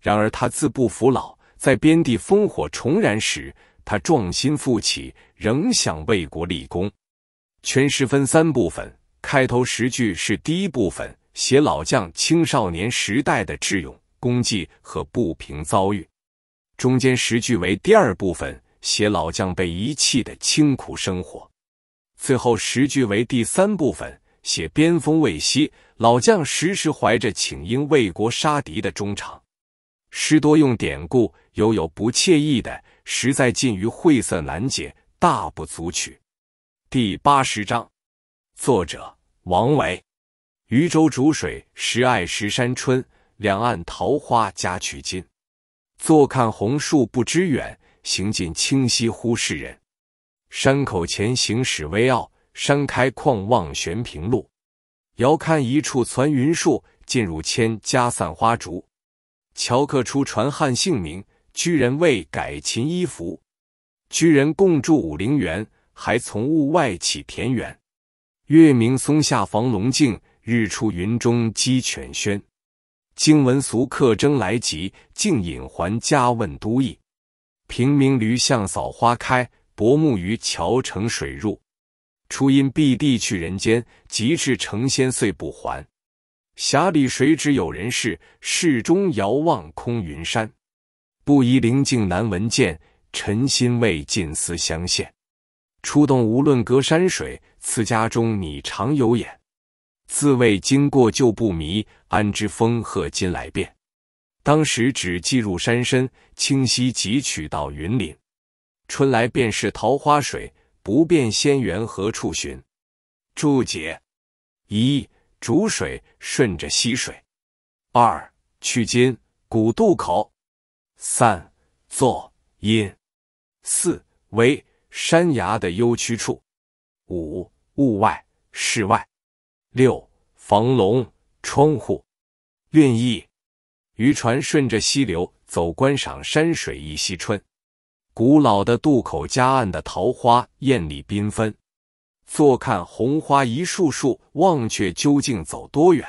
然而他自不服老，在边地烽火重燃时，他壮心复起，仍想为国立功。全诗分三部分，开头十句是第一部分，写老将青少年时代的智勇功绩和不平遭遇；中间十句为第二部分。写老将被遗弃的清苦生活，最后十句为第三部分，写边锋未息，老将时时怀着请缨为国杀敌的衷肠。诗多用典故，犹有不惬意的，实在近于晦涩难解，大不足取。第八十章，作者王维。渝州煮水，时爱石山春，两岸桃花夹曲金。坐看红树不知远。行尽清溪忽视人，山口前行始微奥。山开旷望悬平路，遥看一处攒云树。进入千家散花竹，樵客初传汉姓名。居人未改秦衣服，居人共筑武陵源。还从雾外起田园，月明松下房龙静，日出云中鸡犬喧。经闻俗客争来集，竟引还家问都邑。平明驴向扫花开，薄暮于桥城水入。初因避地去人间，及至成仙遂不还。峡里谁知有人事，世中遥望空云山。不疑灵境难闻见，尘心未尽思相现。出洞无论隔山水，此家中你常有眼。自谓经过就不迷，安知风鹤今来变？当时只记入山深，清溪汲取到云岭。春来便是桃花水，不辨仙源何处寻。注解：一、煮水，顺着溪水；二、去津，古渡口；三、坐阴；四、为山崖的幽曲处；五、雾外，室外；六、房笼，窗户。愿意。渔船顺着溪流走，观赏山水一溪春。古老的渡口，夹岸的桃花艳丽缤纷。坐看红花一树树，忘却究竟走多远。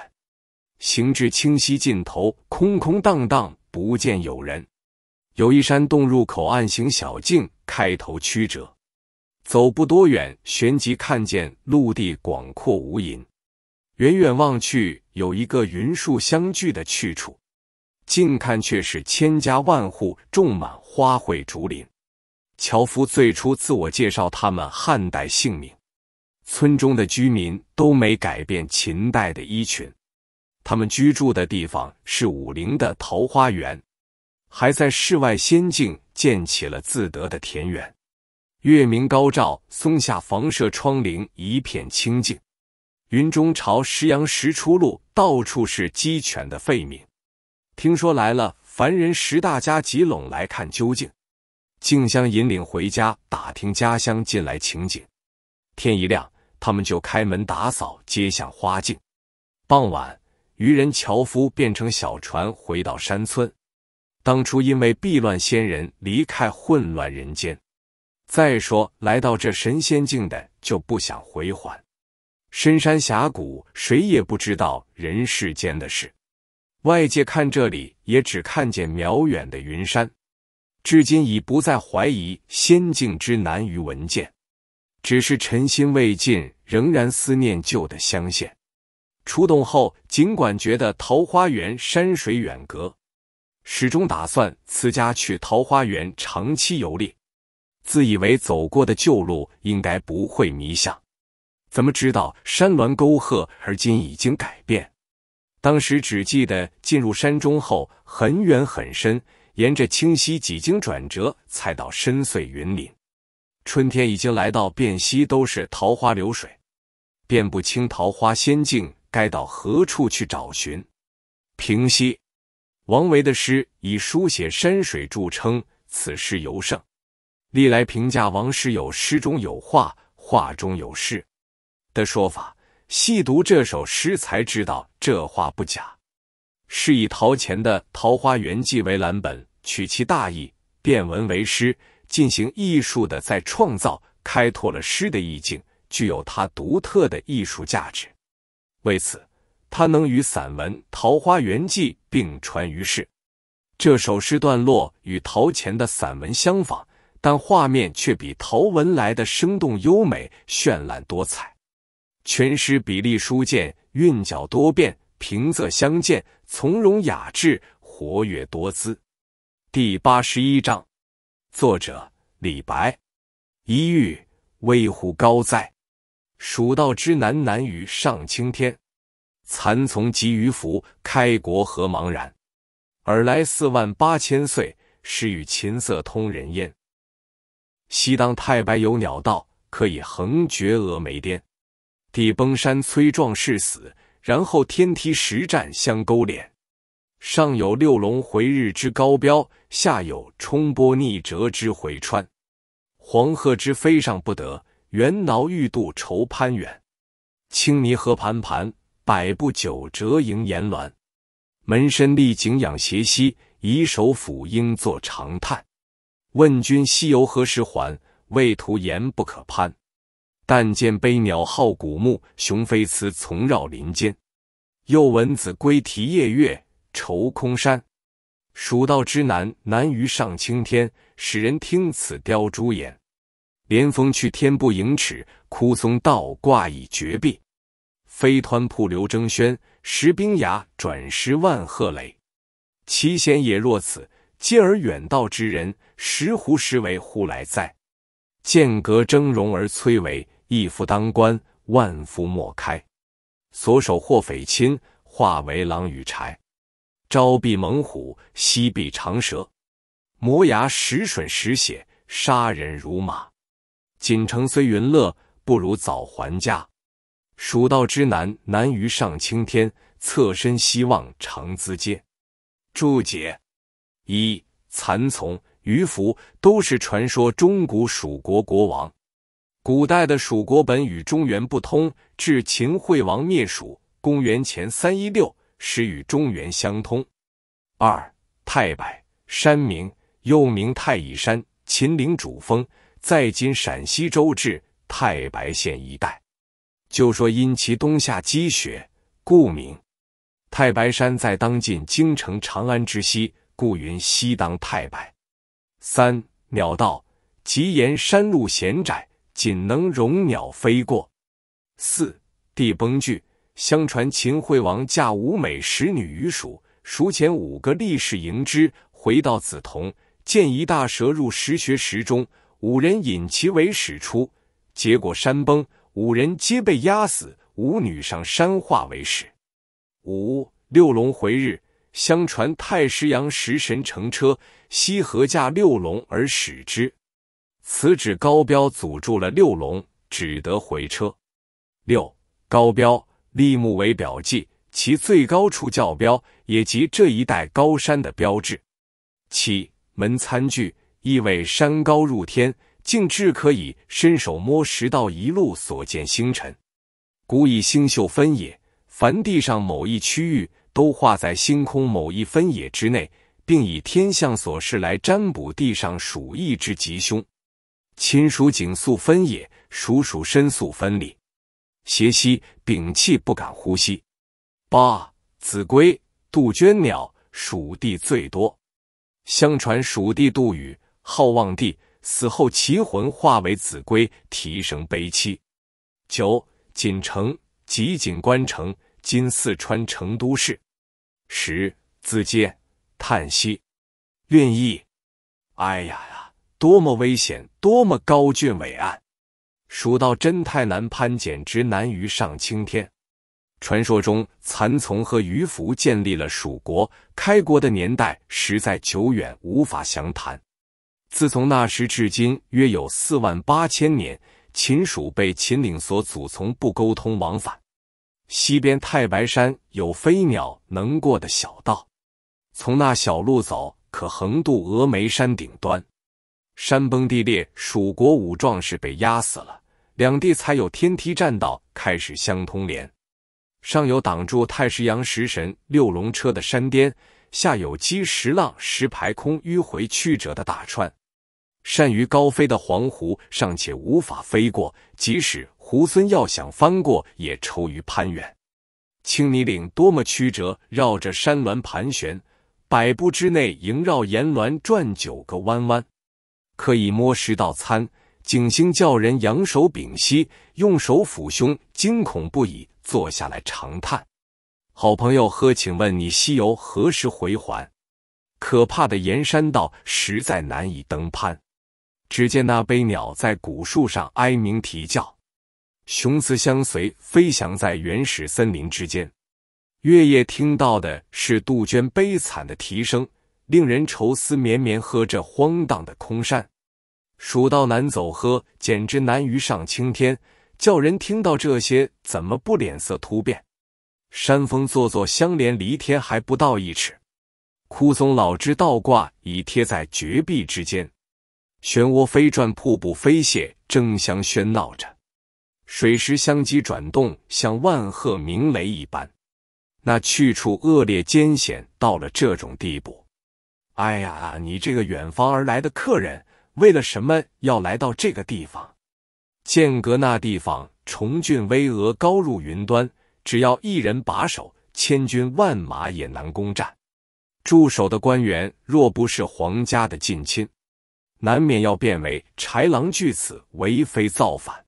行至清溪尽头，空空荡荡，不见有人。有一山洞入口，暗行小径，开头曲折，走不多远，旋即看见陆地广阔无垠。远远望去，有一个云树相聚的去处。近看却是千家万户种满花卉竹林。樵夫最初自我介绍，他们汉代姓名。村中的居民都没改变秦代的衣裙。他们居住的地方是武陵的桃花源，还在世外仙境建起了自得的田园。月明高照，松下房舍窗棂一片清静。云中朝石阳石出路，到处是鸡犬的吠鸣。听说来了凡人十大家集拢来看究竟，静香引领回家打听家乡近来情景。天一亮，他们就开门打扫街巷花径。傍晚，渔人樵夫变成小船回到山村。当初因为避乱仙人离开混乱人间，再说来到这神仙境的就不想回还。深山峡谷，谁也不知道人世间的事。外界看这里也只看见渺远的云山，至今已不再怀疑仙境之难于闻见，只是尘心未尽，仍然思念旧的乡县。出洞后，尽管觉得桃花源山水远隔，始终打算辞家去桃花源长期游历。自以为走过的旧路应该不会迷向，怎么知道山峦沟壑而今已经改变？当时只记得进入山中后很远很深，沿着清溪几经转折，才到深邃云林。春天已经来到遍溪，都是桃花流水，辨不清桃花仙境，该到何处去找寻？平析：王维的诗以书写山水著称，此诗尤胜。历来评价王诗有“诗中有画，画中有诗”的说法。细读这首诗才知道，这话不假。是以陶潜的《桃花源记》为蓝本，取其大意，变文为诗，进行艺术的再创造，开拓了诗的意境，具有它独特的艺术价值。为此，它能与散文《桃花源记》并传于世。这首诗段落与陶潜的散文相仿，但画面却比陶文来的生动优美、绚烂多彩。全诗笔力舒健，韵脚多变，平仄相间，从容雅致，活跃多姿。第八十一章，作者李白。一遇，危乎高哉，蜀道之难，难于上青天。蚕丛及鱼凫，开国何茫然。尔来四万八千岁，时与琴瑟通人烟。西当太白有鸟道，可以横绝峨眉巅。地崩山摧壮士死，然后天梯石栈相钩连。上有六龙回日之高标，下有冲波逆折之回川。黄鹤之飞上不得，猿猱欲度愁攀援。青泥何盘盘，百步九折萦岩峦。门参历井仰胁息，以手抚膺作长叹。问君西游何时还？畏途言不可攀。但见悲鸟号古木，雄飞雌从绕林间。又闻子规啼夜月，愁空山。蜀道之难，难于上青天，使人听此凋朱颜。连峰去天不盈尺，枯松倒挂倚绝壁。飞湍瀑流争喧，石冰崖转石万壑雷。其险也若此，嗟尔远道之人，石湖实为忽来哉！剑阁峥嵘而崔嵬。一夫当关，万夫莫开。所守或匪亲，化为狼与豺。朝避猛虎，夕避长蛇，磨牙石吮，石血，杀人如麻。锦城虽云乐，不如早还家。蜀道之难，难于上青天。侧身西望长咨嗟。注解：一，蚕丛、鱼凫，都是传说中古蜀国国王。古代的蜀国本与中原不通，至秦惠王灭蜀（公元前三一六），始与中原相通。二太白山名，又名太乙山，秦岭主峰，在今陕西周至太白县一带。就说因其冬夏积雪，故名太白山。在当今京城长安之西，故云西当太白。三鸟道，即沿山路险窄。仅能容鸟飞过。四地崩句，相传秦惠王嫁五美十女于蜀，蜀前五个力士迎之，回到梓潼，见一大蛇入石穴石中，五人引其为使出，结果山崩，五人皆被压死，五女上山化为石。五六龙回日，相传太师阳食神乘车，西河驾六龙而使之。此指高标阻住了六龙，只得回车。六高标立木为表记，其最高处叫标，也即这一带高山的标志。七门餐具意味山高入天，竟至可以伸手摸石道一路所见星辰。古以星宿分野，凡地上某一区域都画在星空某一分野之内，并以天象所示来占卜地上属意之吉凶。亲属景素分也，蜀属申素分离。斜息，屏气不敢呼吸。八子规，杜鹃鸟，蜀地最多。相传蜀地杜宇号望帝，死后其魂化为子规，提升悲戚。九锦城，即锦官城，今四川成都市。十自建，叹息，愿意，哎呀。多么危险，多么高峻伟岸！蜀道真太难攀，简直难于上青天。传说中，蚕丛和鱼凫建立了蜀国，开国的年代实在久远，无法详谈。自从那时至今，约有四万八千年。秦蜀被秦岭所阻，从不沟通往返。西边太白山有飞鸟能过的小道，从那小路走，可横渡峨眉山顶端。山崩地裂，蜀国五壮士被压死了，两地才有天梯栈道开始相通连。上有挡住太师阳石神六龙车的山巅，下有击石浪石排空迂回曲折的大川。善于高飞的黄鹄尚且无法飞过，即使猢狲要想翻过，也愁于攀援。青泥岭多么曲折，绕着山峦盘旋，百步之内萦绕岩峦转九个弯弯。可以摸食道餐，景星叫人仰手屏息，用手抚胸，惊恐不已，坐下来长叹。好朋友喝，请问你西游何时回还？可怕的岩山道实在难以登攀。只见那悲鸟在古树上哀鸣啼叫，雄雌相随飞翔在原始森林之间。月夜听到的是杜鹃悲惨的啼声，令人愁思绵绵。喝着荒荡的空山。蜀道难走，喝简直难于上青天，叫人听到这些，怎么不脸色突变？山峰座座相连，离天还不到一尺，枯松老枝倒挂，已贴在绝壁之间。漩涡飞转，瀑布飞泻，争相喧闹着，水石相击转动，像万壑鸣雷一般。那去处恶劣艰险到了这种地步，哎呀，你这个远方而来的客人！为了什么要来到这个地方？剑阁那地方重峻巍峨，高入云端，只要一人把守，千军万马也难攻占。驻守的官员若不是皇家的近亲，难免要变为豺狼巨子，为非造反。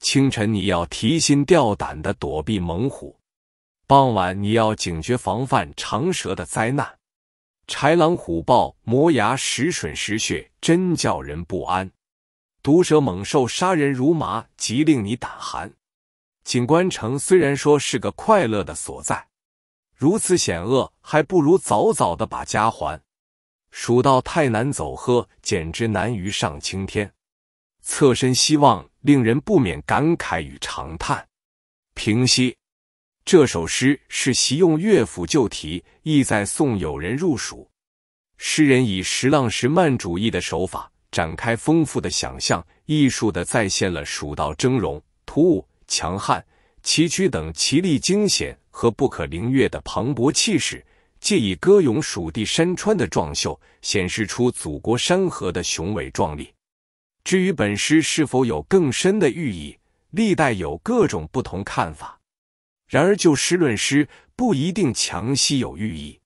清晨你要提心吊胆的躲避猛虎，傍晚你要警觉防范长蛇的灾难。豺狼虎豹磨牙石吮石血，真叫人不安；毒蛇猛兽杀人如麻，极令你胆寒。景官城虽然说是个快乐的所在，如此险恶，还不如早早的把家还。蜀道太难走喝，简直难于上青天。侧身希望，令人不免感慨与长叹。平息。这首诗是习用乐府旧题，意在送友人入蜀。诗人以时浪时慢主义的手法，展开丰富的想象，艺术的再现了蜀道峥嵘、突兀、强悍、崎岖等奇丽惊险和不可凌越的磅礴气势，借以歌咏蜀地山川的壮秀，显示出祖国山河的雄伟壮丽。至于本诗是否有更深的寓意，历代有各种不同看法。然而，就诗论诗，不一定强析有寓意。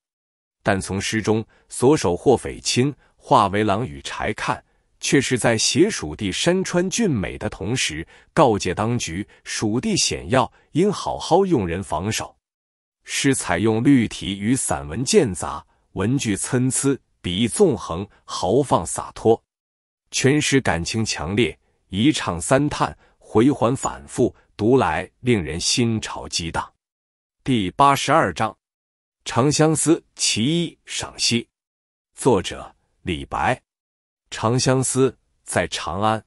但从诗中“所守或匪亲，化为狼与豺”看，却是在写蜀地山川俊美的同时，告诫当局蜀地险要，应好好用人防守。诗采用绿体与散文间杂，文句参差，笔意纵横，豪放洒脱。全诗感情强烈，一唱三叹，回环反复。读来令人心潮激荡。第八十二章《长相思其一》赏析，作者李白。《长相思》在长安，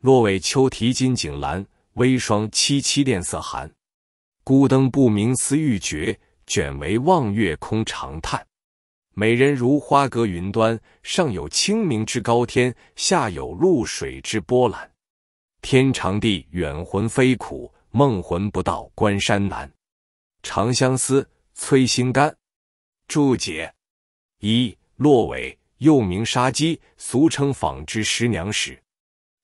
洛尾秋啼金井阑，微霜凄凄恋色寒。孤灯不明思欲绝，卷帷望月空长叹。美人如花隔云端，上有清明之高天，下有露水之波澜。天长地远，魂飞苦，梦魂不到关山难。长相思，催心肝。注解：一、落尾又名杀鸡，俗称纺织十娘石。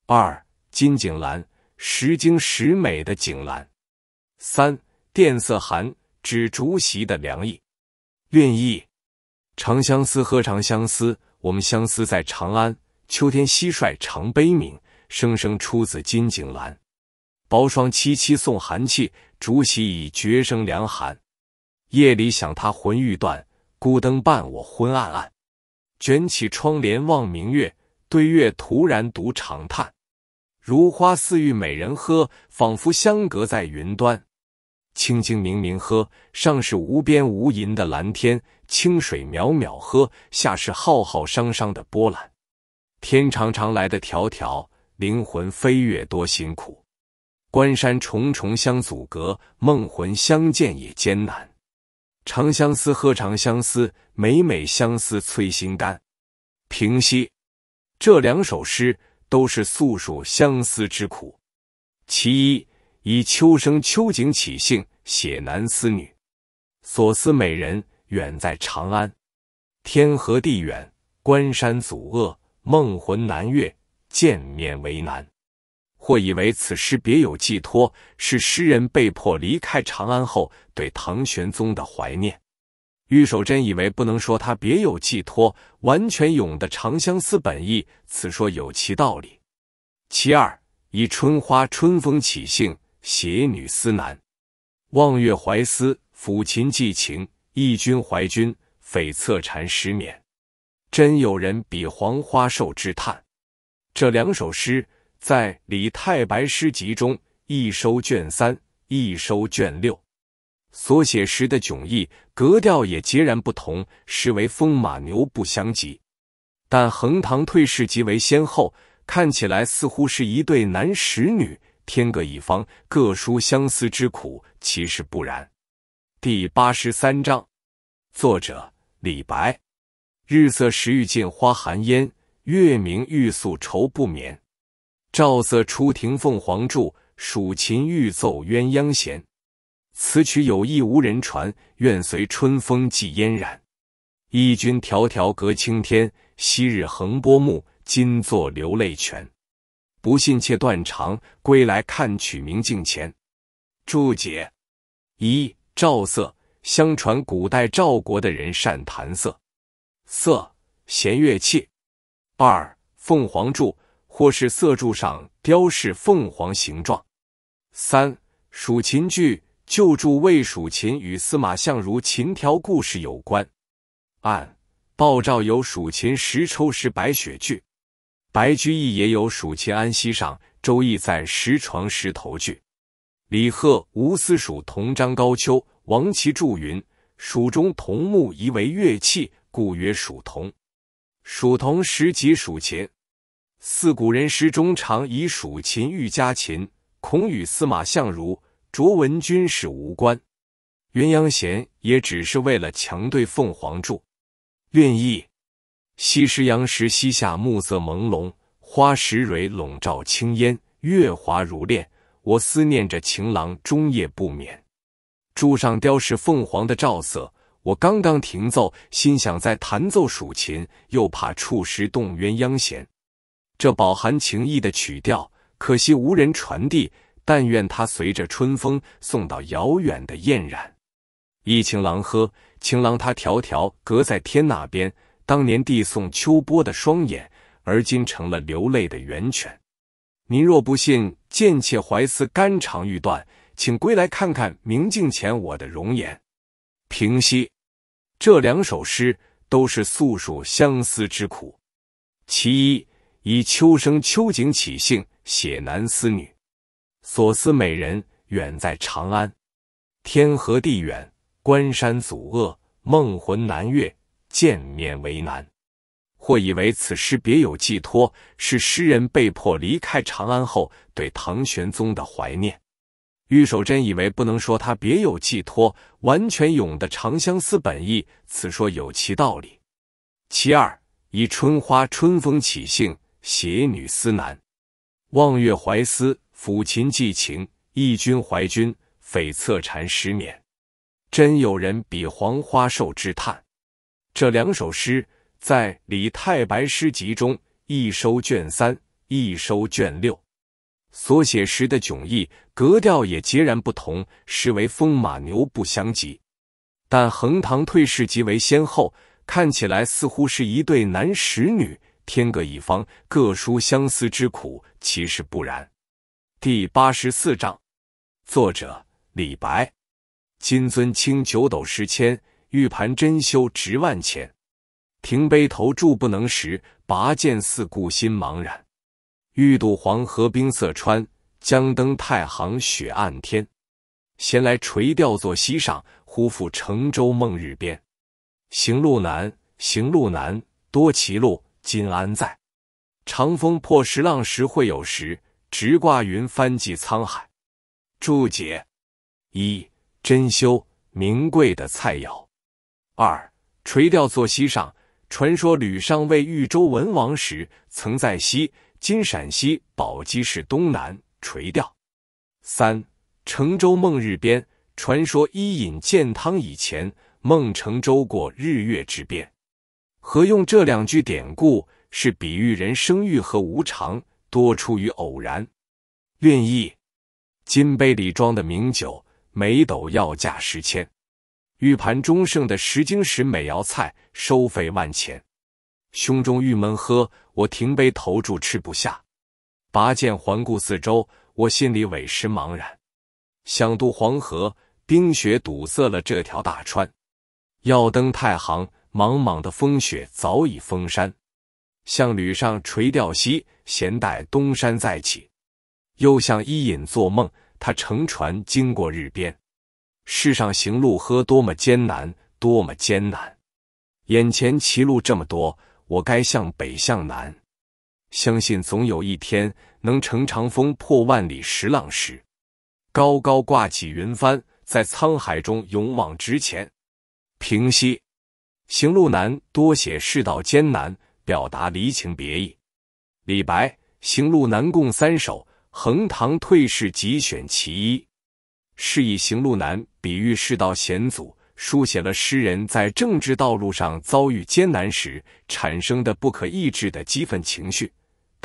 二、金井兰，十精十美的井兰。三、簟色寒，指竹席的凉意。韵意：长相思何长相思？我们相思在长安。秋天蟋蟀常悲鸣。声声出自金井兰。薄霜凄凄送寒气，竹席已觉生凉寒。夜里想他魂欲断，孤灯伴我昏暗暗。卷起窗帘望明月，对月突然独长叹。如花似玉美人呵，仿佛相隔在云端。清清明明喝，上是无边无垠的蓝天；清水淼淼喝，下是浩浩汤汤的波澜。天长长来的迢迢。灵魂飞越多辛苦，关山重重相阻隔，梦魂相见也艰难。长相思，何长相思？每每相思催心肝。平息，这两首诗都是诉说相思之苦。其一以秋声、秋景起兴，写男思女，所思美人远在长安，天和地远，关山阻遏，梦魂难越。见面为难，或以为此诗别有寄托，是诗人被迫离开长安后对唐玄宗的怀念。玉守贞以为不能说他别有寄托，完全咏的《长相思》本意。此说有其道理。其二，以春花春风起兴，携女思男，望月怀思，抚琴寄情，忆君怀君，悱恻缠失眠。真有人比黄花瘦之叹。这两首诗在《李太白诗集》中，一收卷三，一收卷六，所写时的迥异格调也截然不同，实为风马牛不相及。但横塘退士极为先后，看起来似乎是一对男使女，天各一方，各抒相思之苦。其实不然。第八十三章，作者李白，日色时欲尽，花含烟。月明欲诉愁不眠，赵瑟出庭凤凰柱，蜀琴欲奏鸳鸯弦。此曲有意无人传，愿随春风寄嫣然。忆君迢迢隔青天，昔日横波目，今作流泪泉。不信妾断肠，归来看取明镜前。注解一：赵瑟，相传古代赵国的人善弹瑟，瑟，弦乐器。二凤凰柱，或是色柱上雕饰凤凰形状。三蜀禽具旧柱魏蜀禽与司马相如琴条故事有关。按鲍照有蜀禽石抽石白雪句，白居易也有蜀禽安息上。周易在石床石头句。李贺吴思蜀同张高秋。王琦注云：蜀中桐木宜为乐器，故曰蜀桐。属同时即属秦。四古人诗中常以属秦喻家禽，孔与司马相如、卓文君是无关。鸳鸯弦也只是为了强对凤凰柱。韵意。西施杨时西下，暮色朦胧，花石蕊笼罩青烟，月华如练。我思念着情郎，终夜不眠。柱上雕饰凤凰的照色。我刚刚停奏，心想再弹奏蜀琴，又怕触石动鸳鸯弦。这饱含情意的曲调，可惜无人传递。但愿它随着春风送到遥远的燕然。一情郎呵，情郎他迢迢隔在天那边。当年递送秋波的双眼，而今成了流泪的源泉。您若不信，见妾怀思，肝肠欲断，请归来看看明镜前我的容颜。平息。这两首诗都是诉说相思之苦，其一以秋声秋景起兴，写男思女，所思美人远在长安，天和地远，关山阻遏，梦魂难越，见面为难。或以为此诗别有寄托，是诗人被迫离开长安后对唐玄宗的怀念。玉守真以为不能说他别有寄托，完全咏的《长相思》本意。此说有其道理。其二，以春花、春风起兴，写女思男，望月怀思，抚琴寄情，忆君怀君，悱恻缠年。真有人比黄花瘦之叹。这两首诗在《李太白诗集》中，一收卷三，一收卷六，所写时的迥异。格调也截然不同，实为风马牛不相及。但横塘退市极为先后，看起来似乎是一对男使女，天各一方，各抒相思之苦。其实不然。第八十四章，作者李白。金樽清酒斗十千，玉盘珍羞值万钱。停杯投箸不能食，拔剑四顾心茫然。欲渡黄河冰塞川。将登太行雪暗天，闲来垂钓坐溪上。忽复乘舟梦日边。行路难，行路难，多歧路，今安在？长风破浪时会有时，直挂云帆济沧海。注解：一珍馐，名贵的菜肴。二垂钓坐溪上，传说吕尚为豫州文王时，曾在西今陕西宝鸡市东南。垂钓，三乘舟梦日边。传说伊尹建汤以前，梦乘舟过日月之边。何用这两句典故？是比喻人生欲和无常，多出于偶然。愿意：金杯里装的名酒，每斗要价十千；玉盘中盛的十金石美肴菜，收费万钱。胸中郁闷，喝我停杯投箸，吃不下。拔剑环顾四周，我心里委实茫然。想渡黄河，冰雪堵塞了这条大川；要登太行，莽莽的风雪早已封山。像吕尚垂钓西，闲待东山再起；又像伊尹做梦，他乘船经过日边。世上行路喝多么艰难，多么艰难！眼前歧路这么多，我该向北，向南？相信总有一天能乘长风破万里石浪时，高高挂起云帆，在沧海中勇往直前。平息，行路难》多写世道艰难，表达离情别意。李白《行路难》共三首，《横塘退士集选》其一，是以《行路难》比喻世道险阻，书写了诗人在政治道路上遭遇艰难时产生的不可抑制的激愤情绪。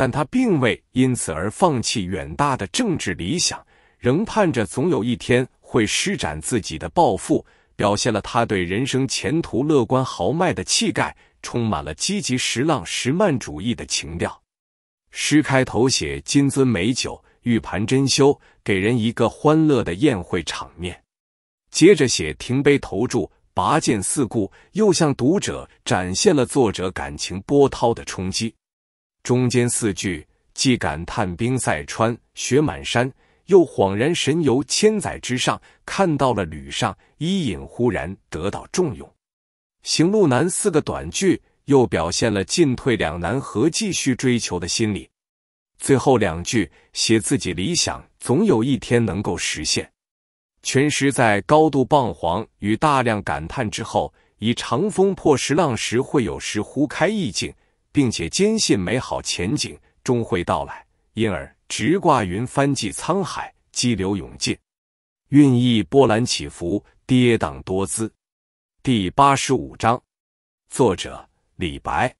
但他并未因此而放弃远大的政治理想，仍盼着总有一天会施展自己的抱负，表现了他对人生前途乐观豪迈的气概，充满了积极时浪时慢主义的情调。诗开头写金樽美酒，玉盘珍羞，给人一个欢乐的宴会场面；接着写停杯投箸，拔剑四顾，又向读者展现了作者感情波涛的冲击。中间四句既感叹冰塞川，雪满山，又恍然神游千载之上，看到了吕尚、伊尹，忽然得到重用。行路难四个短句，又表现了进退两难和继续追求的心理。最后两句写自己理想总有一天能够实现。全诗在高度磅礴与大量感叹之后，以长风破石浪时会有时忽开意境。并且坚信美好前景终会到来，因而直挂云帆济沧海，激流勇进，韵意波澜起伏，跌宕多姿。第八十五章，作者李白。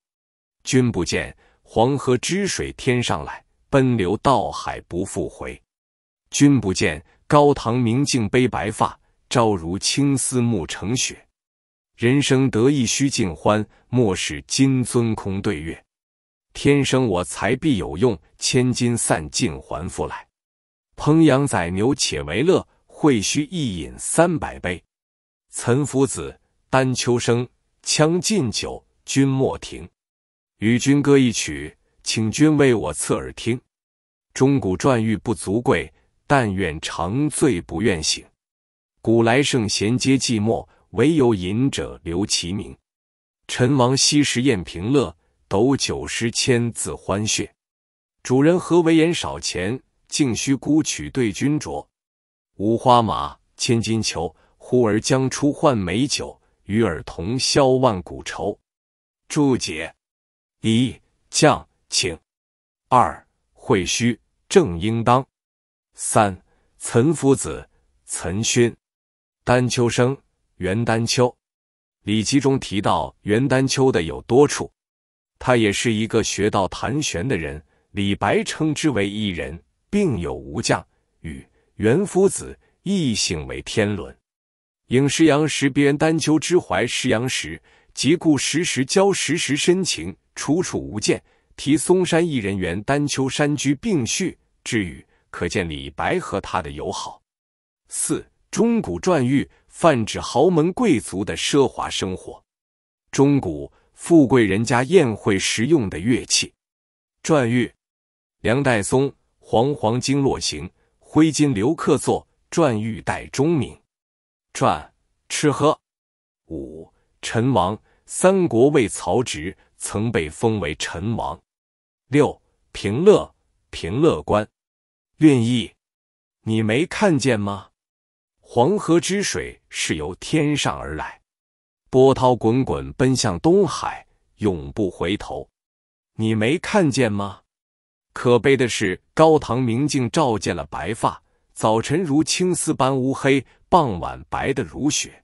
君不见黄河之水天上来，奔流到海不复回。君不见高堂明镜悲白发，朝如青丝暮成雪。人生得意须尽欢，莫使金樽空对月。天生我材必有用，千金散尽还复来。烹羊宰牛且为乐，会须一饮三百杯。岑夫子，丹丘生，将进酒，君莫停。与君歌一曲，请君为我侧耳听。钟鼓馔玉不足贵，但愿长醉不愿醒。古来圣贤皆寂寞。惟有饮者留其名。陈王昔时宴平乐，斗酒十千恣欢谑。主人何为言少钱，径须沽取对君酌。五花马，千金裘，呼儿将出换美酒，与尔同销万古愁。注解：一将请；二会须正应当；三岑夫子，岑勋，丹丘生。袁丹丘，李记中提到袁丹丘的有多处。他也是一个学道弹弦的人，李白称之为一人，并有吴将与袁夫子异姓为天伦。影石阳识别袁丹丘之怀石阳时，即故时时交时时深情，楚楚无间。提嵩山一人袁丹丘山居并序之语，可见李白和他的友好。四钟鼓馔玉。泛指豪门贵族的奢华生活。钟鼓，富贵人家宴会时用的乐器。篆玉，梁代宗黄黄金络行，挥金留客作《篆玉代钟鸣。篆，吃喝。五陈王，三国魏曹植曾被封为陈王。六平乐，平乐观。蕴意，你没看见吗？黄河之水是由天上而来，波涛滚滚奔向东海，永不回头。你没看见吗？可悲的是，高堂明镜照见了白发，早晨如青丝般乌黑，傍晚白的如雪。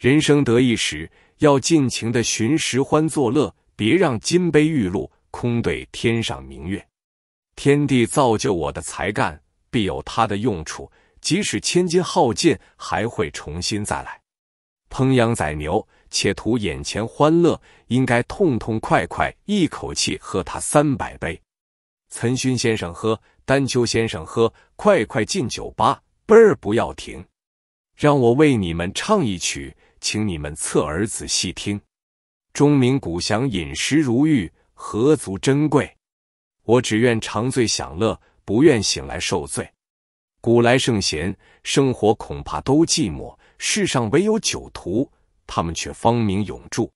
人生得意时，要尽情的寻食欢作乐，别让金杯玉露空对天上明月。天地造就我的才干，必有它的用处。即使千金耗尽，还会重新再来。烹羊宰牛，且图眼前欢乐。应该痛痛快快，一口气喝他三百杯。岑勋先生喝，丹丘先生喝，快快进酒吧，杯儿不要停。让我为你们唱一曲，请你们侧耳仔细听。钟鸣鼓响，饮食如玉，何足珍贵？我只愿长醉享乐，不愿醒来受罪。古来圣贤生活恐怕都寂寞，世上唯有酒徒，他们却芳名永驻。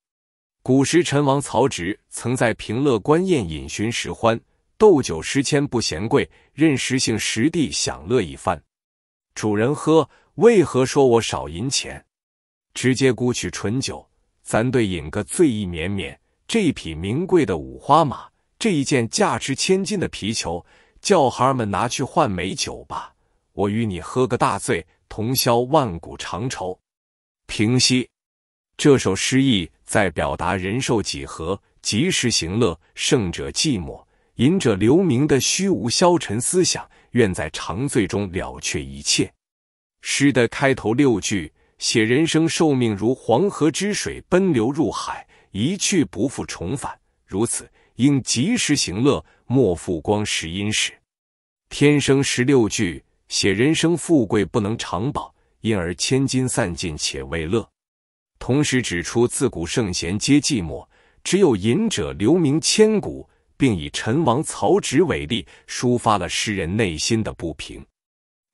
古时陈王曹植曾在平乐观宴饮寻时欢，斗酒十千不嫌贵，任时兴时地享乐一番。主人喝，为何说我少银钱？直接沽取醇酒，咱对饮个醉意绵绵。这一匹名贵的五花马，这一件价值千金的皮球，叫孩儿们拿去换美酒吧。我与你喝个大醉，同消万古长愁。平息，这首诗意在表达人寿几何，及时行乐，胜者寂寞，隐者留名的虚无消沉思想，愿在长醉中了却一切。诗的开头六句写人生寿命如黄河之水奔流入海，一去不复重返，如此应及时行乐，莫负光时阴时。天生十六句。写人生富贵不能长保，因而千金散尽且为乐。同时指出自古圣贤皆寂寞，只有隐者留名千古，并以陈王曹植为例，抒发了诗人内心的不平。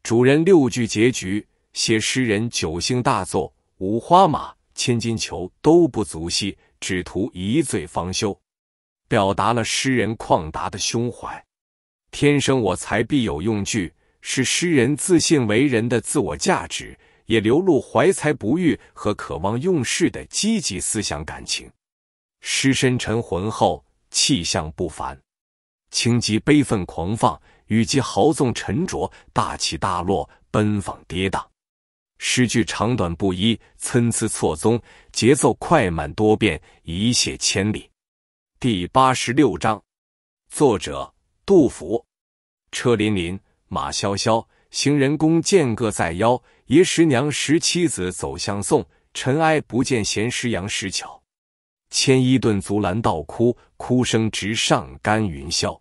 主人六句结局写诗人酒兴大作，五花马、千金裘都不足惜，只图一醉方休，表达了诗人旷达的胸怀。天生我才必有用句。是诗人自信为人的自我价值，也流露怀才不遇和渴望用事的积极思想感情。诗深沉浑厚，气象不凡；情急悲愤狂放，语气豪纵沉着，大起大落，奔放跌宕。诗句长短不一，参差错综，节奏快慢多变，一泻千里。第八十六章，作者杜甫，车琳琳。马萧萧，行人弓箭各在腰。爷十娘十七子，走向送。尘埃不见闲师杨石巧，千衣顿足拦道哭，哭声直上干云霄。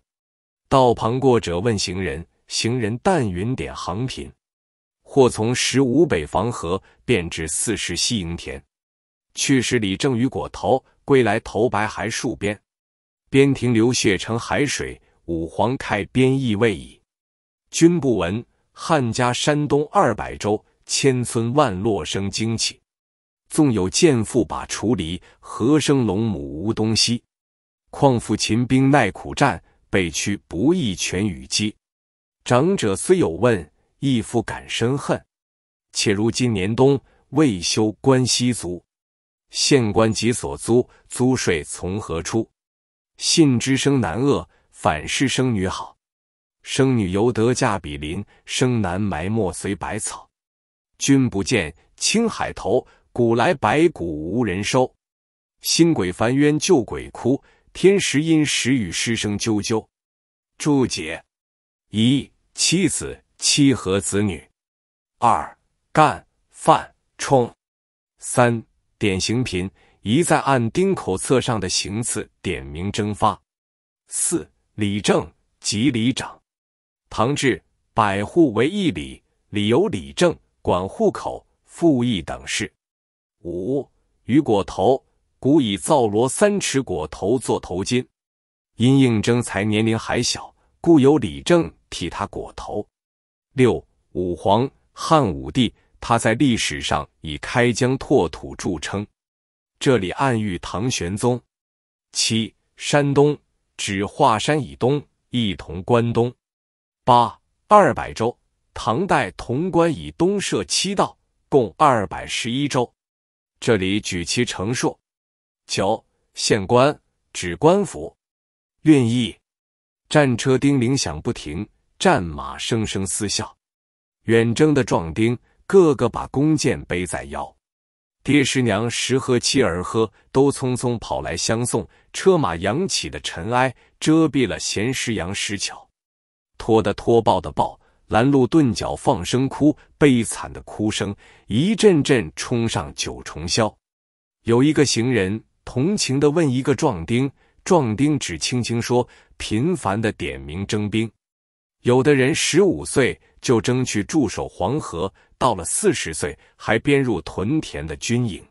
道旁过者问行人，行人但云点行品。或从十五北防河，便至四十西营田。去时李正与裹头，归来头白还戍边。边庭流血成海水，五黄开边意未已。君不闻，汉家山东二百州，千村万落生荆杞。纵有健妇把锄犁，何生龙母无东西？况复秦兵耐苦战，被驱不义全与鸡。长者虽有问，亦复感深恨？且如今年冬，未休关西卒，县官及所租，租税从何出？信之生男恶，反是生女好。生女犹得嫁比邻，生男埋没随百草。君不见青海头，古来白骨无人收。新鬼烦冤旧鬼哭，天时阴时雨，湿声啾啾。注解：一妻子妻和子女；二干饭冲；三点型频一再按丁口册上的行次点名征发；四里正即里长。唐制，百户为一里，里有里正，管户口、赋役等事。五、于果头，古以皂罗三尺裹头做头巾，因应征才年龄还小，故由里正替他裹头。六、武皇，汉武帝，他在历史上以开疆拓土著称，这里暗喻唐玄宗。七、山东，指华山以东，一同关东。八二百州，唐代潼关以东设七道，共二百十一州。这里举其成数。九县官指官府。运意，战车叮铃响不停，战马声声嘶啸。远征的壮丁个个把弓箭背在腰，爹师娘十和妻儿喝，都匆匆跑来相送。车马扬起的尘埃遮蔽了贤师杨石巧。拖的拖，抱的抱，拦路顿脚，放声哭，悲惨的哭声一阵阵冲上九重霄。有一个行人同情的问一个壮丁，壮丁只轻轻说：“频繁的点名征兵，有的人十五岁就征去驻守黄河，到了四十岁还编入屯田的军营。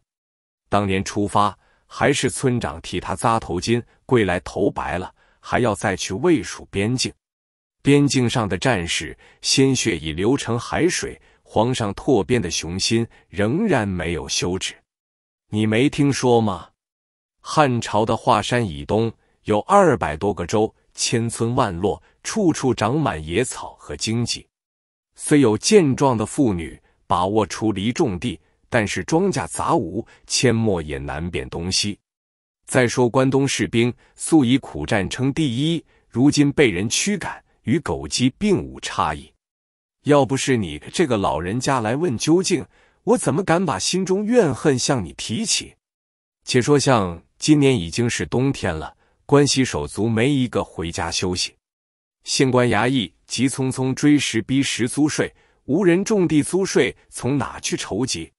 当年出发还是村长替他扎头巾，归来头白了，还要再去魏蜀边境。”边境上的战士鲜血已流成海水，皇上拓边的雄心仍然没有休止。你没听说吗？汉朝的华山以东有二百多个州，千村万落，处处长满野草和荆棘。虽有健壮的妇女把握锄犁种地，但是庄稼杂芜，阡陌也难辨东西。再说关东士兵素以苦战称第一，如今被人驱赶。与狗鸡并无差异。要不是你这个老人家来问究竟，我怎么敢把心中怨恨向你提起？且说像今年已经是冬天了，关西手足没一个回家休息。县官衙役急匆匆追时逼时租税，无人种地租税，从哪去筹集？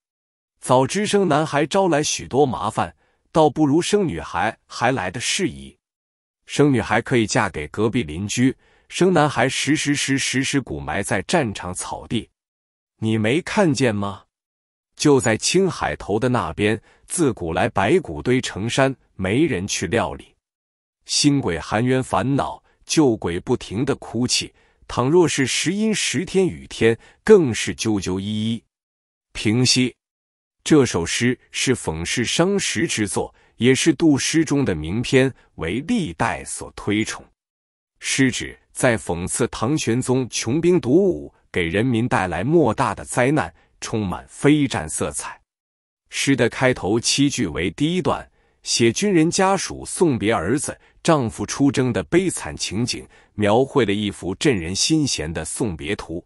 早知生男孩招来许多麻烦，倒不如生女孩还来得适宜。生女孩可以嫁给隔壁邻居。生男孩，石石石石时骨埋在战场草地，你没看见吗？就在青海头的那边，自古来白骨堆成山，没人去料理。新鬼含冤烦恼，旧鬼不停的哭泣。倘若是时阴时天雨天，更是啾啾依依。平息。这首诗是讽世伤时之作，也是杜诗中的名篇，为历代所推崇。诗指。在讽刺唐玄宗穷兵黩武，给人民带来莫大的灾难，充满非战色彩。诗的开头七句为第一段，写军人家属送别儿子、丈夫出征的悲惨情景，描绘了一幅震人心弦的送别图。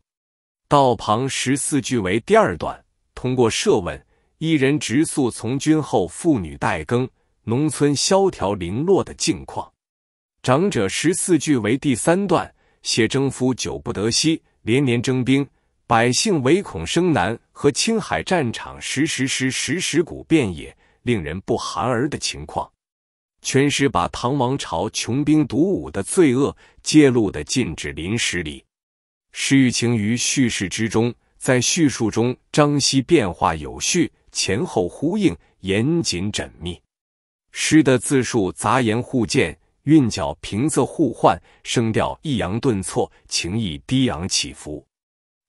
道旁十四句为第二段，通过设问，一人直诉从军后，妇女代耕，农村萧条零落的境况。长者十四句为第三段，写征夫久不得息，连年征兵，百姓唯恐生难和青海战场时时时时时鼓遍野，令人不寒而的情况。全诗把唐王朝穷兵黩武的罪恶揭露的尽致淋漓。诗欲情于叙事之中，在叙述中章析变化有序，前后呼应，严谨缜密。诗的字数杂言互见。韵脚平仄互换，声调抑扬顿挫，情意低昂起伏，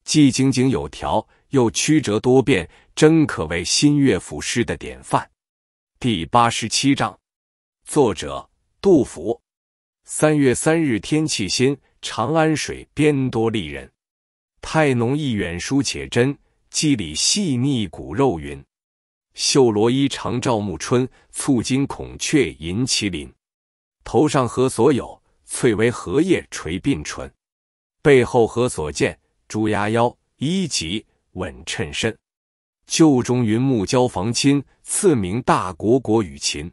既井井有条，又曲折多变，真可谓新乐府诗的典范。第八十七章，作者杜甫。三月三日天气新，长安水边多丽人。太浓意远疏且真，肌理细腻骨肉匀。绣罗衣长照暮春，蹙金孔雀银麒麟。头上何所有？翠微荷叶垂鬓唇。背后何所见？朱牙腰衣级稳衬身。旧中云木交房亲赐名大国国与秦。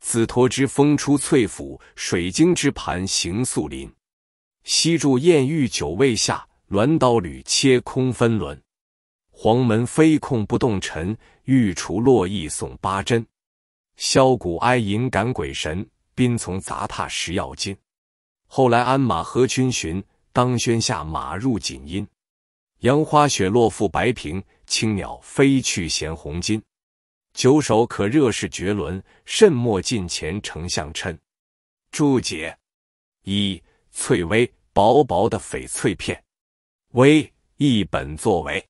紫驼之风出翠府，水晶之盘行素林。西柱艳玉酒未下，鸾刀履切空分轮。黄门飞控不动尘，玉厨落意送八珍。箫鼓哀吟感鬼神。宾从杂沓食药金，后来鞍马何群巡，当轩下马入锦茵。杨花雪落覆白瓶，青鸟飞去衔红巾。九首可热是绝伦，甚莫近前丞相衬。注解：一翠微，薄薄的翡翠片。微，一本作为。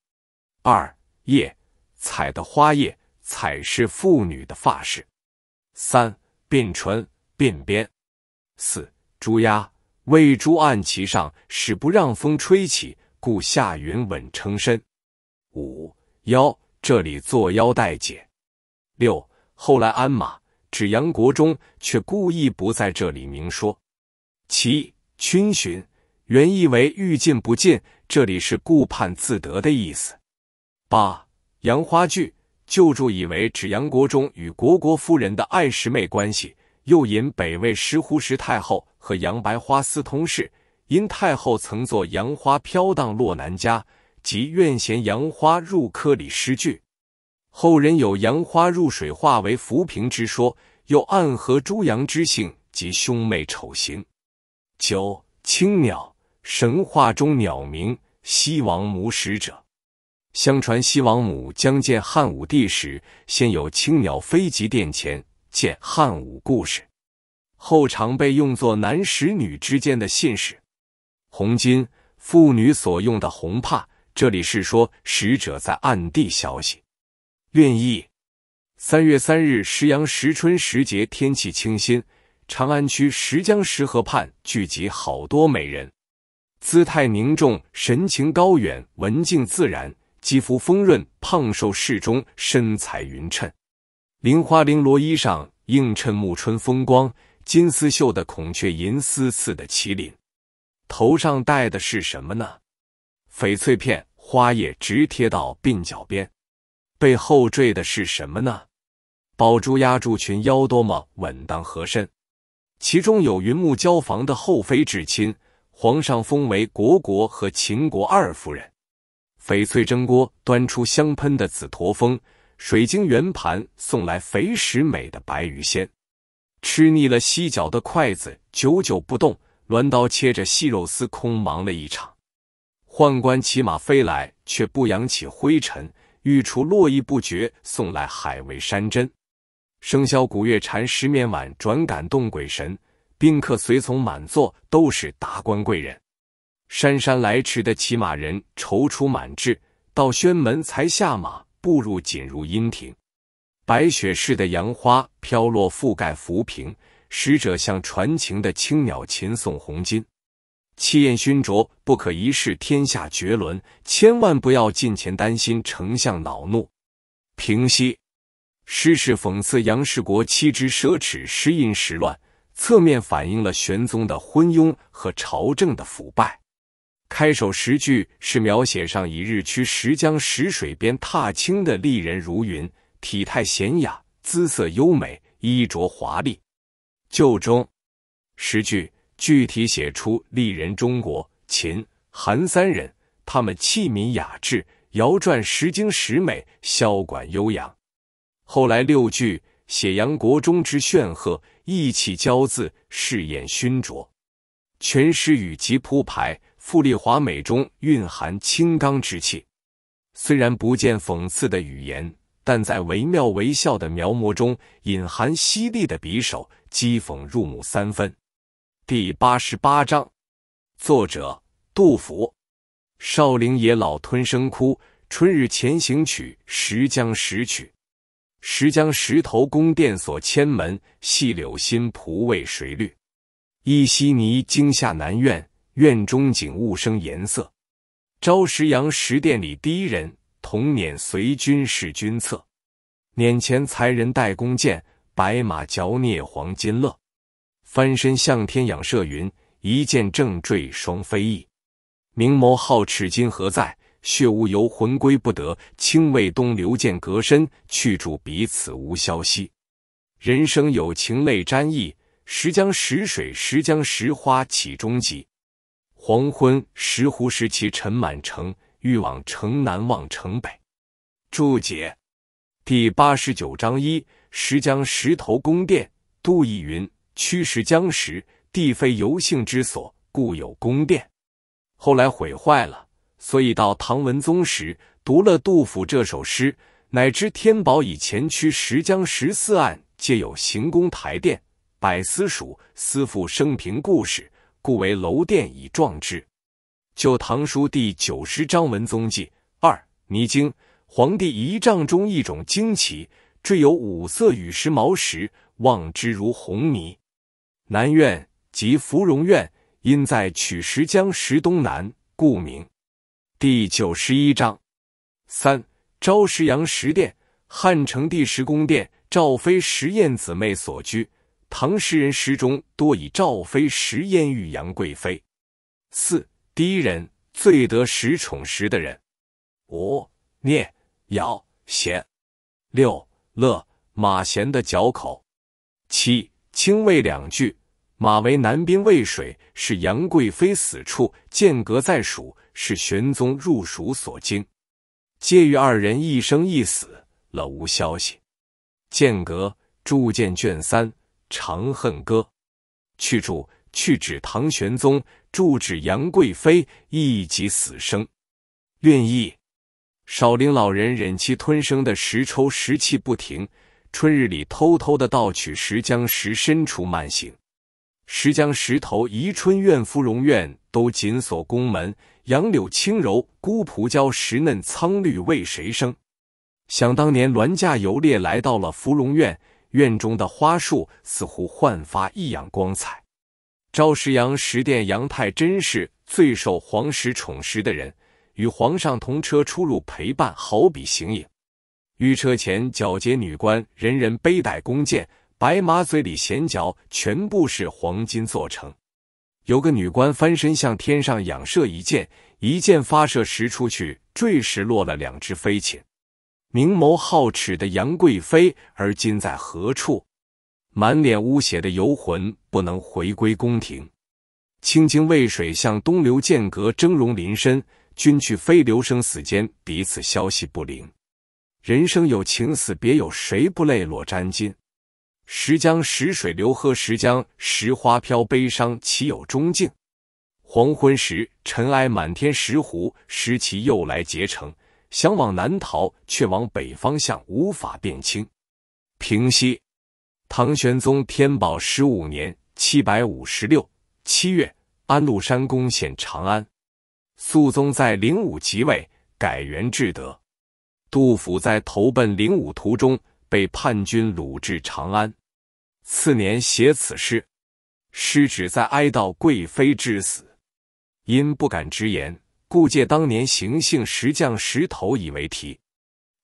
二叶，采的花叶，采是妇女的发饰。三鬓唇，鬓鞭四猪鸭，为朱案其上，使不让风吹起，故下云稳撑身。五腰这里作腰带解。六后来鞍马指杨国忠，却故意不在这里明说。七逡巡原意为欲进不进，这里是顾盼自得的意思。八杨花聚旧注以为指杨国忠与虢国夫人的爱十妹关系。又引北魏石斛时太后和杨白花私通事，因太后曾作“杨花飘荡洛南家”即愿嫌杨花入科里”诗句，后人有“杨花入水化为浮萍”之说，又暗合朱杨之姓及兄妹丑行。九青鸟，神话中鸟名，西王母使者。相传西王母将见汉武帝时，先有青鸟飞集殿前。见汉武故事后，常被用作男使女之间的信使。红巾，妇女所用的红帕。这里是说使者在暗地消息。愿意。三月三日，石阳时春时节，天气清新。长安区石江石河畔聚集好多美人，姿态凝重，神情高远，文静自然，肌肤丰润，胖瘦适中，身材匀称。菱花绫罗衣上映衬暮春风光。金丝绣的孔雀，银丝刺的麒麟。头上戴的是什么呢？翡翠片花叶，直贴到鬓角边。背后缀的是什么呢？宝珠压住裙腰，多么稳当合身。其中有云木交房的后妃至亲，皇上封为国国和秦国二夫人。翡翠蒸锅端出香喷的紫驼峰。水晶圆盘送来肥十美的白鱼鲜，吃腻了犀角的筷子久久不动，鸾刀切着细肉丝空忙了一场。宦官骑马飞来，却不扬起灰尘。御厨络绎不绝送来海味山珍。生肖古月蝉十绵碗，转感动鬼神。宾客随从满座都是达官贵人。姗姗来迟的骑马人踌躇满志，到宣门才下马。步入锦如阴庭，白雪似的杨花飘落，覆盖浮萍。使者像传情的青鸟，琴送红巾。气焰熏灼，不可一世，天下绝伦。千万不要近前，担心丞相恼怒。平息。诗是讽刺杨氏国妻之奢侈、时阴时乱，侧面反映了玄宗的昏庸和朝政的腐败。开首十句是描写上一日去石江石水边踏青的丽人如云，体态娴雅，姿色优美，衣着华丽。旧中十句具体写出丽人中国秦、韩三人，他们器皿雅致，瑶传石经石美，箫管悠扬。后来六句写杨国忠之炫赫，意气骄恣，饰演熏灼。全诗语及铺排。富丽华美中蕴含青刚之气，虽然不见讽刺的语言，但在惟妙惟肖的描摹中隐含犀利的匕首，讥讽入木三分。第八十八章，作者杜甫。少陵野老吞声哭，春日前行曲，时将时曲，时将石头宫殿锁千门。细柳新蒲为谁绿？一溪泥惊下南苑。院中景，物生颜色。朝时阳十殿里第一人，同年随军侍君侧。辇前才人带弓箭，白马嚼啮黄金乐。翻身向天仰射云，一箭正坠双飞翼。明眸皓齿今何在？血污游魂归不得。清未东流剑隔身，去住彼此无消息。人生有情泪沾衣，时江时水时江时花起终极。黄昏，石湖时期，尘满城，欲往城南望城北。注解：第八十九章一石江石头宫殿，杜意云：驱石江时，地非游幸之所，故有宫殿。后来毁坏了。所以到唐文宗时，读了杜甫这首诗，乃知天宝以前驱石江十四岸皆有行宫台殿，百思蜀思父生平故事。故为楼殿以壮之，《旧唐书》第九十章文宗记二。泥经皇帝仪仗中一种旌旗，缀有五色羽石毛石，望之如红泥。南苑即芙蓉苑，因在曲石江石东南，故名。第九十一章三昭石阳石殿，汉成帝石宫殿，赵妃石燕姊妹所居。唐诗人诗中多以赵飞石烟喻杨贵妃。四第一人最得时宠时的人。五聂瑶贤。六乐马贤的脚口。七清卫两句，马为南滨渭水，是杨贵妃死处；剑阁在蜀，是玄宗入蜀所经。皆于二人一生一死了无消息。剑阁铸剑卷三。《长恨歌》，去住去指唐玄宗，住指杨贵妃，一己死生。愿意。少陵老人忍气吞声的时抽时气不停，春日里偷偷的盗取石江石，深处慢行。石江石头宜春院、芙蓉院都紧锁宫门，杨柳轻柔，孤蒲娇石嫩，苍绿为谁生？想当年銮驾游猎来到了芙蓉院。院中的花树似乎焕发异样光彩。赵时阳十殿杨太真是最受皇室宠识的人，与皇上同车出入陪伴，好比形影。御车前皎洁女官人人背带弓箭，白马嘴里衔角全部是黄金做成。有个女官翻身向天上仰射一箭，一箭发射时出去，坠石落了两只飞禽。明眸皓齿的杨贵妃，而今在何处？满脸污血的游魂，不能回归宫廷。清清渭水向东流，剑阁峥嵘林深。君去飞流生死间，彼此消息不灵。人生有情死别，有谁不泪落沾襟？时江时水流，喝时江时花飘，悲伤岂有终境？黄昏时尘埃满天，石湖，时其又来结成。想往南逃，却往北方向，无法辨清。平息。唐玄宗天宝十五年（七百五十六）七月，安禄山攻陷长安，肃宗在灵武即位，改元至德。杜甫在投奔灵武途中，被叛军掳至长安，次年写此诗。诗旨在哀悼贵妃之死，因不敢直言。故借当年行幸石匠石头以为题。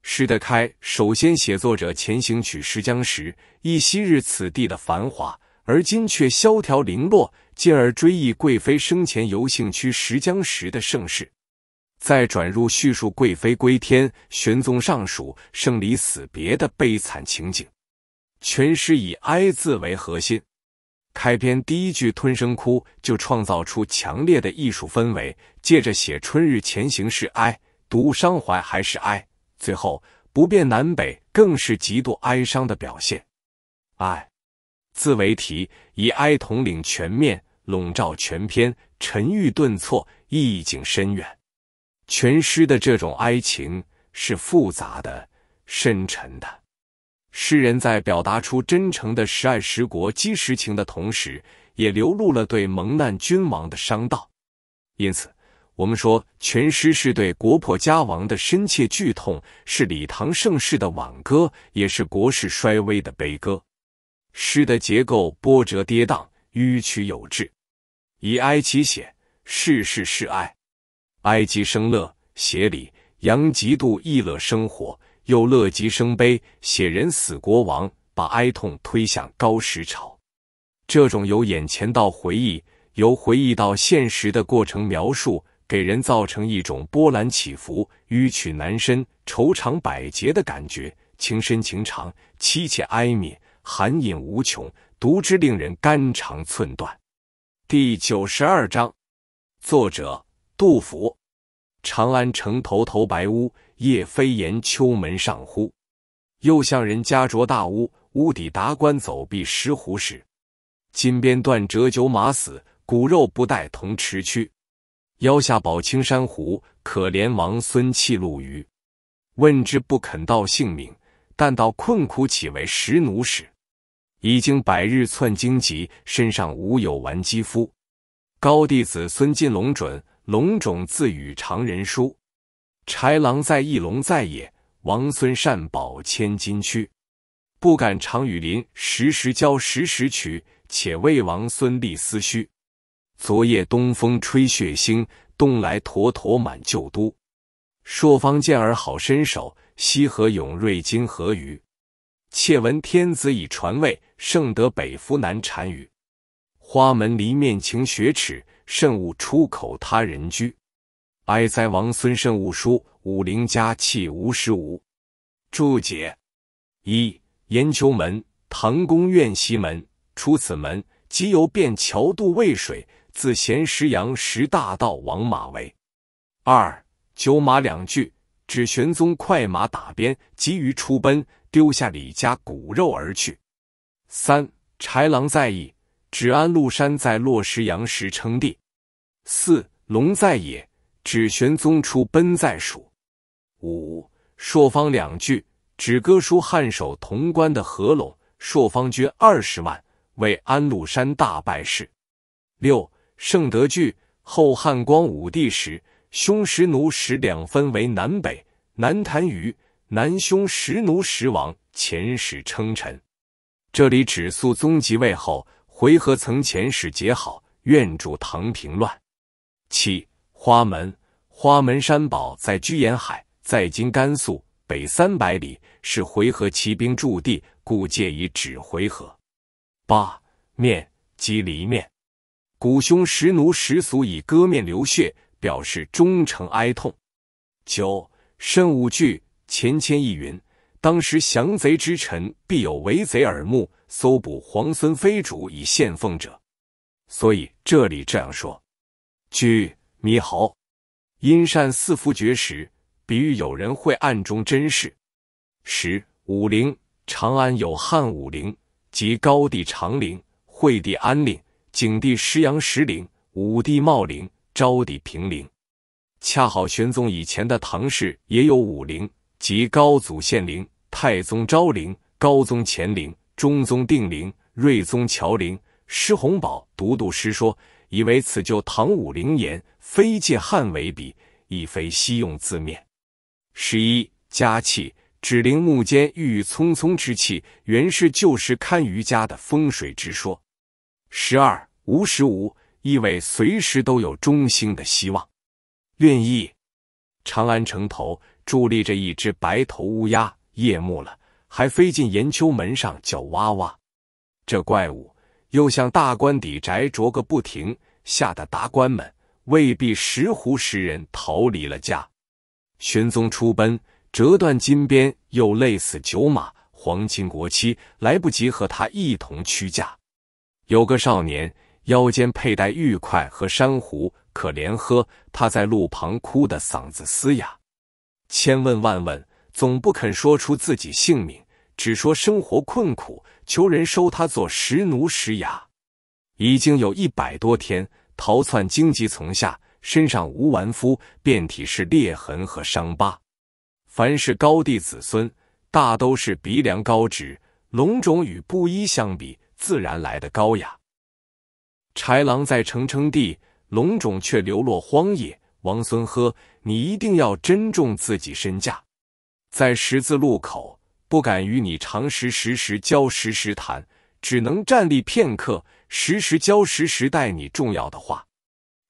诗的开首先写作者前行取石江时，忆昔日此地的繁华，而今却萧条零落，进而追忆贵妃生前游幸去石江时的盛世，再转入叙述贵妃归天，玄宗上疏生离死别的悲惨情景。全诗以哀字为核心。开篇第一句吞声哭就创造出强烈的艺术氛围，借着写春日前行是哀，读伤怀还是哀，最后不辨南北更是极度哀伤的表现。哀字为题，以哀统领全面，笼罩全篇，沉郁顿挫，意境深远。全诗的这种哀情是复杂的、深沉的。诗人在表达出真诚的十爱十国积十情的同时，也流露了对蒙难君王的伤悼。因此，我们说全诗是对国破家亡的深切剧痛，是李唐盛世的挽歌，也是国势衰微的悲歌。诗的结构波折跌宕，迂曲有致，以哀其写，世事是哀，哀极生乐，写礼，扬极度逸乐生活。又乐极生悲，写人死国王，把哀痛推向高时潮。这种由眼前到回忆，由回忆到现实的过程描述，给人造成一种波澜起伏、迂曲难伸、愁肠百结的感觉。情深情长，凄切哀悯，含隐无穷，读之令人肝肠寸断。第九十二章，作者杜甫，《长安城头头白屋》。夜飞檐，秋门上呼；又向人家着大屋，屋底达官走壁石虎时。金鞭断折九马死，骨肉不带同池躯。腰下宝青山瑚，可怜王孙弃路鱼。问之不肯道姓名，但道困苦岂为食奴使？已经百日窜荆棘，身上无有完肌肤。高弟子孙晋龙准，龙种自与常人殊。豺狼在，翼龙在野。王孙善保千金躯，不敢长与邻。时时交，时时取。且为王孙立思绪。昨夜东风吹血星，东来橐妥满旧都。朔方健儿好身手，西河勇锐今何鱼。窃闻天子已传位，圣德北服南单于。花门离面情雪耻，慎勿出口他人居。哀哉王孙慎勿疏，武陵家弃无时无。注解：一、延秋门，唐宫苑西门。出此门即由便桥渡渭水，自咸石阳石大道往马嵬。二、九马两句，指玄宗快马打鞭，急于出奔，丢下李家骨肉而去。三、豺狼在意，指安禄山在洛石阳时称帝。四、龙在野。指玄宗出奔在蜀，五朔方两句指哥舒汉守潼关的合拢，朔方军二十万为安禄山大败事。六圣德句，后汉光武帝时，匈奴使两分为南北，南谭于，南匈奴使王遣使称臣。这里指肃宗即位后，回纥曾遣使结好，愿助唐平乱。七花门。花门山堡在居延海，在今甘肃北三百里，是回纥骑兵驻地，故借以指回纥。八面即离面，古匈石奴石俗以割面流血，表示忠诚哀痛。九慎武惧，钱谦益云：当时降贼之臣，必有为贼耳目，搜捕皇孙妃主以献奉者，所以这里这样说。居猕猴。阴善四夫绝时，比喻有人会暗中珍视。十武陵，长安有汉武陵，即高帝长陵、惠帝安陵、景帝石阳石陵、武帝茂陵、昭帝平陵。恰好玄宗以前的唐氏也有武陵，即高祖献陵、太宗昭陵、高宗乾陵、中宗定陵、睿宗桥陵。施洪宝读读诗说，以为此就唐武陵言。非借汉为笔，亦非西用字面。十一家气指陵墓间郁郁葱葱之气，原是旧时堪舆家的风水之说。十二无时无意味，随时都有中兴的希望。愿意。长安城头伫立着一只白头乌鸦，夜幕了还飞进延秋门上叫哇哇。这怪物又向大官邸宅啄个不停，吓得达官们。未必石胡十人逃离了家，玄宗出奔，折断金鞭，又累死九马，皇亲国戚来不及和他一同屈驾。有个少年，腰间佩戴玉块和珊瑚，可怜呵，他在路旁哭得嗓子嘶哑，千问万问，总不肯说出自己姓名，只说生活困苦，求人收他做石奴石牙。已经有一百多天。逃窜荆棘丛下，身上无完肤，遍体是裂痕和伤疤。凡是高弟子孙，大都是鼻梁高直，龙种与布衣相比，自然来的高雅。豺狼在城称帝，龙种却流落荒野。王孙呵，你一定要珍重自己身价。在十字路口，不敢与你长时时时交时时谈，只能站立片刻。时时交，时时待你重要的话。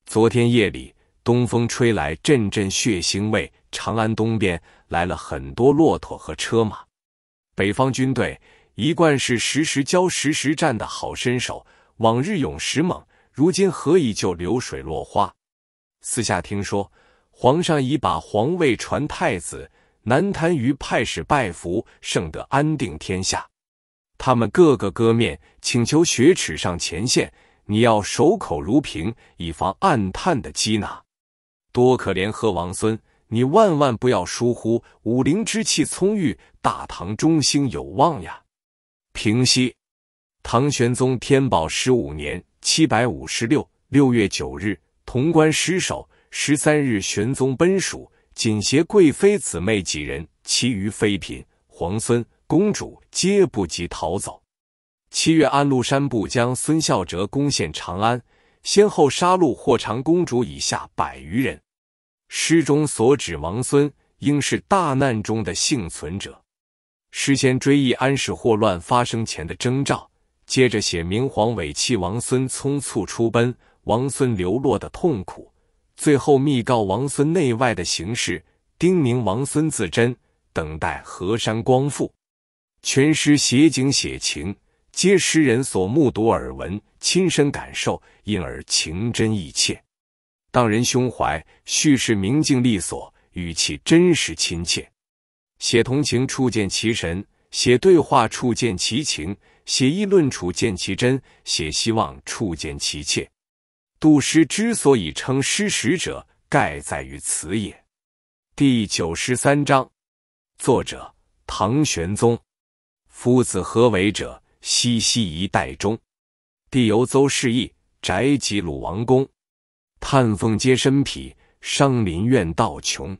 昨天夜里，东风吹来阵阵血腥味。长安东边来了很多骆驼和车马。北方军队一贯是时时交，时时战的好身手。往日勇，时猛，如今何以就流水落花？私下听说，皇上已把皇位传太子。南坛于派使拜服，胜得安定天下。他们个个割面，请求血耻上前线。你要守口如瓶，以防暗探的缉拿。多可怜！贺王孙，你万万不要疏忽。武陵之气葱郁，大唐中兴有望呀。平息。唐玄宗天宝十五年七百五十六六月九日，潼关失守。十三日，玄宗奔蜀，仅携贵妃姊妹几人，其余妃嫔、皇孙。公主皆不及逃走。七月，安禄山部将孙孝哲攻陷长安，先后杀戮霍长公主以下百余人。诗中所指王孙，应是大难中的幸存者。诗仙追忆安史祸乱发生前的征兆，接着写明皇委弃王孙匆促出奔，王孙流落的痛苦，最后密告王孙内外的形势，叮咛王孙自珍，等待河山光复。全诗写景写情，皆诗人所目睹耳闻、亲身感受，因而情真意切，荡人胸怀。叙事明净利索，语气真实亲切。写同情处见其神，写对话处见其情，写议论处见其真，写希望处见其切。杜诗之所以称诗史者，盖在于此也。第九十三章，作者唐玄宗。夫子何为者？西西一代中，帝由邹氏邑，宅及鲁王宫。叹凤嗟身匹，伤林怨道穷。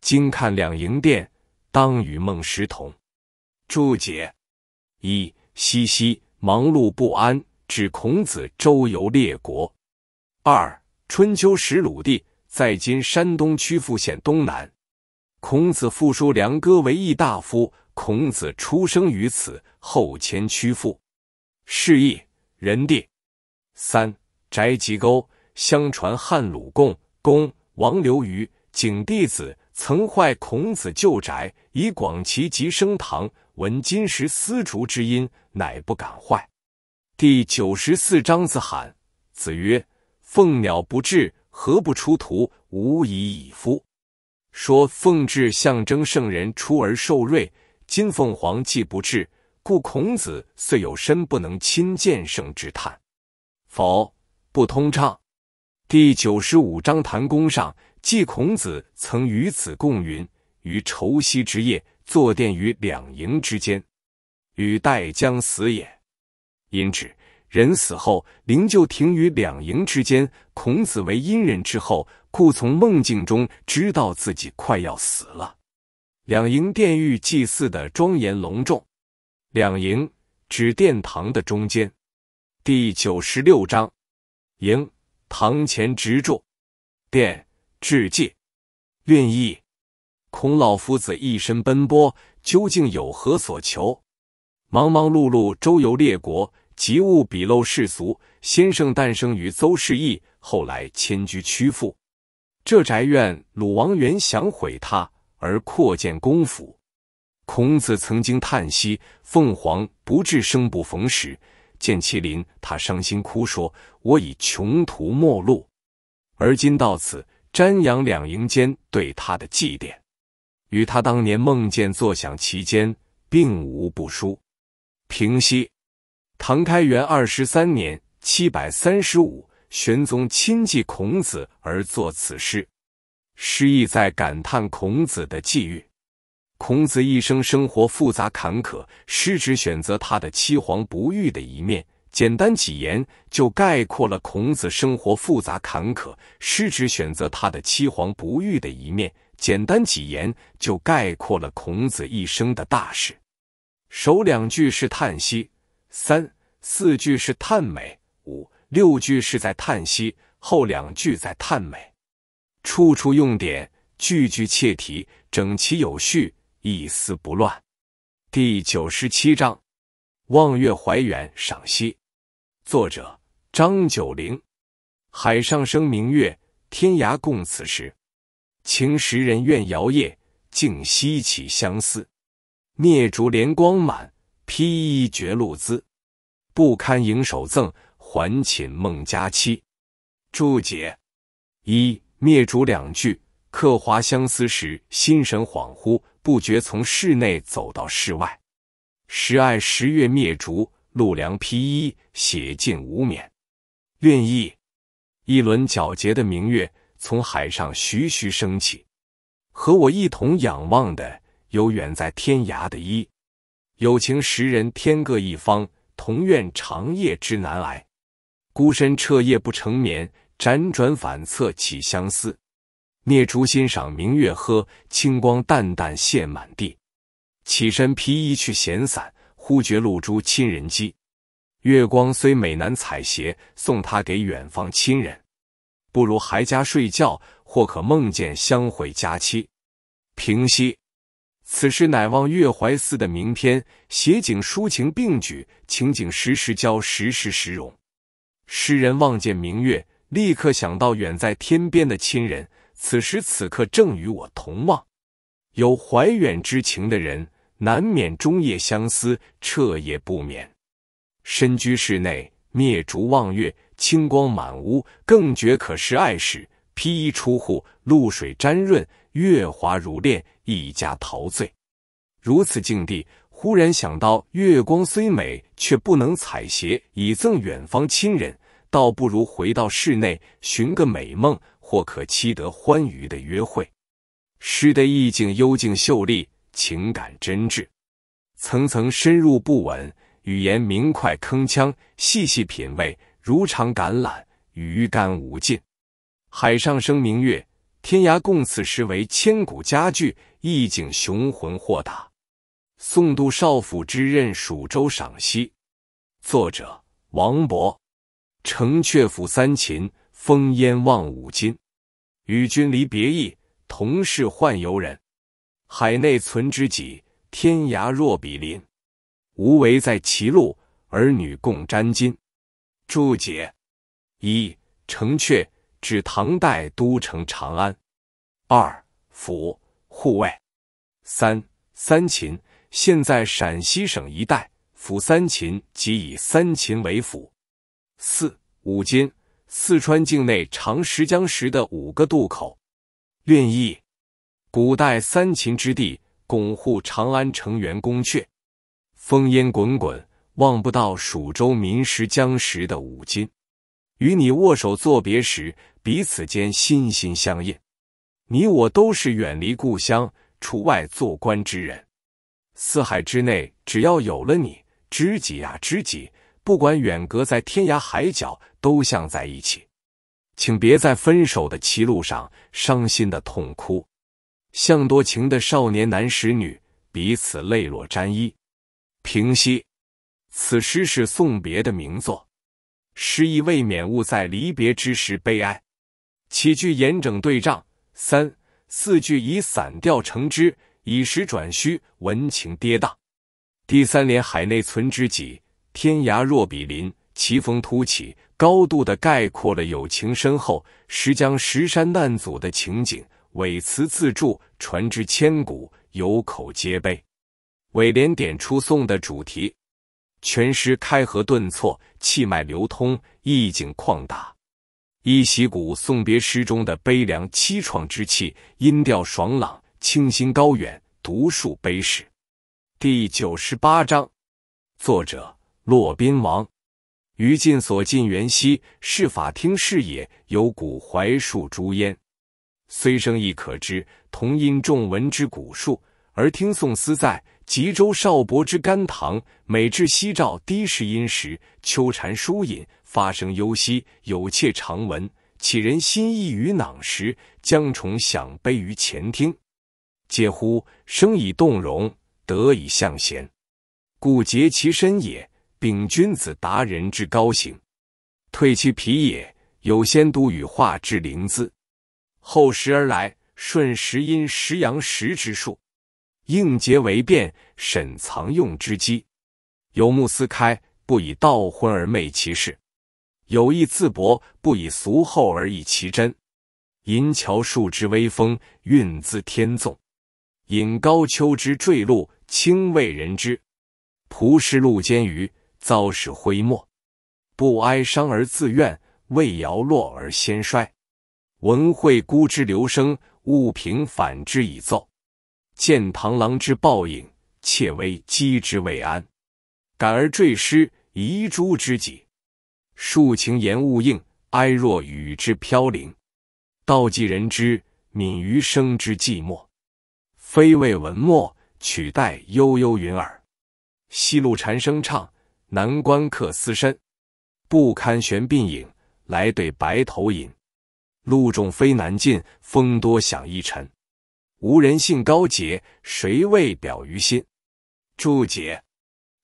今看两营殿，当与孟石同。注解：一，西西，忙碌不安，指孔子周游列国。二，春秋时鲁地在今山东曲阜县东南，孔子复书梁歌为邑大夫。孔子出生于此，后迁曲阜，是邑仁地。三宅吉沟，相传汉鲁共公王刘瑜景弟子曾坏孔子旧宅，以广其吉生堂，闻金石丝竹之音，乃不敢坏。第九十四章子罕，子曰：“凤鸟不至，何不出图？无以以夫。”说凤至象征圣人出而受瑞。金凤凰既不至，故孔子虽有身不能亲见圣之叹。否，不通畅。第九十五章谈公上，即孔子曾与子共云于愁夕之夜，坐殿于两营之间，与待将死也。因指人死后灵柩停于两营之间。孔子为阴人之后，故从梦境中知道自己快要死了。两楹殿宇祭祀的庄严隆重，两楹指殿堂的中间。第九十六章，楹堂前直柱，殿致祭。论意，孔老夫子一身奔波，究竟有何所求？忙忙碌碌周游列国，及物鄙陋世俗。先生诞生于邹氏邑，后来迁居曲阜。这宅院鲁王原想毁他。而扩建公府，孔子曾经叹息：“凤凰不至，生不逢时；见麒麟，他伤心哭说：‘我已穷途末路。’而今到此，瞻仰两营间对他的祭奠，与他当年梦见坐享其间，并无不殊。”平息。唐开元二十三年（七百三十五），玄宗亲祭孔子而作此诗。诗意在感叹孔子的际遇。孔子一生生活复杂坎坷，诗只选择他的凄惶不遇的一面，简单几言就概括了孔子生活复杂坎坷。诗只选择他的凄惶不遇的一面，简单几言就概括了孔子一生的大事。首两句是叹息，三四句是叹美，五六句是在叹息，后两句在叹美。处处用典，句句切题，整齐有序，一丝不乱。第九十七章《望月怀远》赏析，作者张九龄。海上生明月，天涯共此时。情人怨遥夜，竟夕起相思。灭烛怜光满，披衣觉露滋。不堪盈手赠，还寝梦佳期。注解一。灭烛两句，刻划相思时心神恍惚，不觉从室内走到室外。时爱十月灭烛，露凉披衣，写尽无眠。愿意，一轮皎洁的明月从海上徐徐升起，和我一同仰望的有远在天涯的伊。有情时人天各一方，同愿长夜之难挨，孤身彻夜不成眠。辗转反侧起相思，蹑烛欣赏明月呵，清光淡淡泻满地。起身披衣去闲散，忽觉露珠亲人肌。月光虽美难采撷，送他给远方亲人。不如还家睡觉，或可梦见相会佳期。平息，此事乃望月怀思的名篇，写景抒情并举，情景时时交，时时时融。诗人望见明月。立刻想到远在天边的亲人，此时此刻正与我同望。有怀远之情的人，难免中夜相思，彻夜不眠。身居室内，灭烛望月，清光满屋，更觉可失爱时。披衣出户，露水沾润，月华如练，一家陶醉。如此境地，忽然想到月光虽美，却不能采撷以赠远方亲人。倒不如回到室内，寻个美梦，或可期得欢愉的约会。诗的意境幽静秀丽，情感真挚，层层深入不稳，语言明快铿锵。细细品味，如常橄榄，余甘无尽。海上生明月，天涯共此时，为千古佳句。意境雄浑豁达。《宋杜少府之任蜀州》赏析，作者王勃。城阙辅三秦，风烟望五津。与君离别意，同是宦游人。海内存知己，天涯若比邻。无为在歧路，儿女共沾巾。注解：一、城阙指唐代都城长安。二、府，护卫。三、三秦现在陕西省一带，府三秦即以三秦为辅。四五金，四川境内长石江石的五个渡口。运意，古代三秦之地，拱护长安城垣宫阙。烽烟滚滚，望不到蜀州民石江时的五金。与你握手作别时，彼此间心心相印。你我都是远离故乡，出外做官之人。四海之内，只要有了你，知己呀，知己。不管远隔在天涯海角，都像在一起。请别在分手的歧路上伤心的痛哭，像多情的少年男使女，彼此泪落沾衣。平息，此诗是送别的名作，诗意未免误在离别之时悲哀。起句严整对仗，三四句以散调成之，以实转虚，文情跌宕。第三联海内存知己。天涯若比邻，奇峰突起，高度的概括了友情深厚、石江石山难阻的情景。伟词自著，传之千古，有口皆碑。尾联点出宋的主题，全诗开合顿挫，气脉流通，意境旷达。一袭古送别诗中的悲凉凄怆之气，音调爽朗，清新高远，独树碑史。第九十八章，作者。骆宾王于禁所进园西，是法听事也。有古槐树，竹烟虽生，亦可知。同音众闻之古树，而听宋思在吉州少伯之甘棠，每至夕照低时阴时，秋蝉疏隐，发声幽兮，有切长闻。岂人心意于囊时，将重享悲于前听。嗟乎！生以动容，得以向贤，故结其身也。秉君子达人之高行，退其皮也；有仙都羽化之灵姿，后时而来，顺时阴时阳时之术，应节为变，审藏用之机。有木斯开，不以道昏而昧其事；有意自博，不以俗厚而异其真。银桥树之微风，运自天纵；引高丘之坠落，清为人知。蒲石路间鱼。遭使灰没，不哀伤而自怨；未摇落而先衰。文惠孤之流声，勿平反之以奏；见螳螂之报应，切为击之未安。感而坠失，遗珠之己。述情言勿应，哀若雨之飘零。道济人之敏于生之寂寞，非为文墨取代悠悠云耳。西露蝉声唱。南关客思深，不堪悬鬓影，来对白头吟。路重飞难尽，风多响一尘。无人信高洁，谁为表于心？注解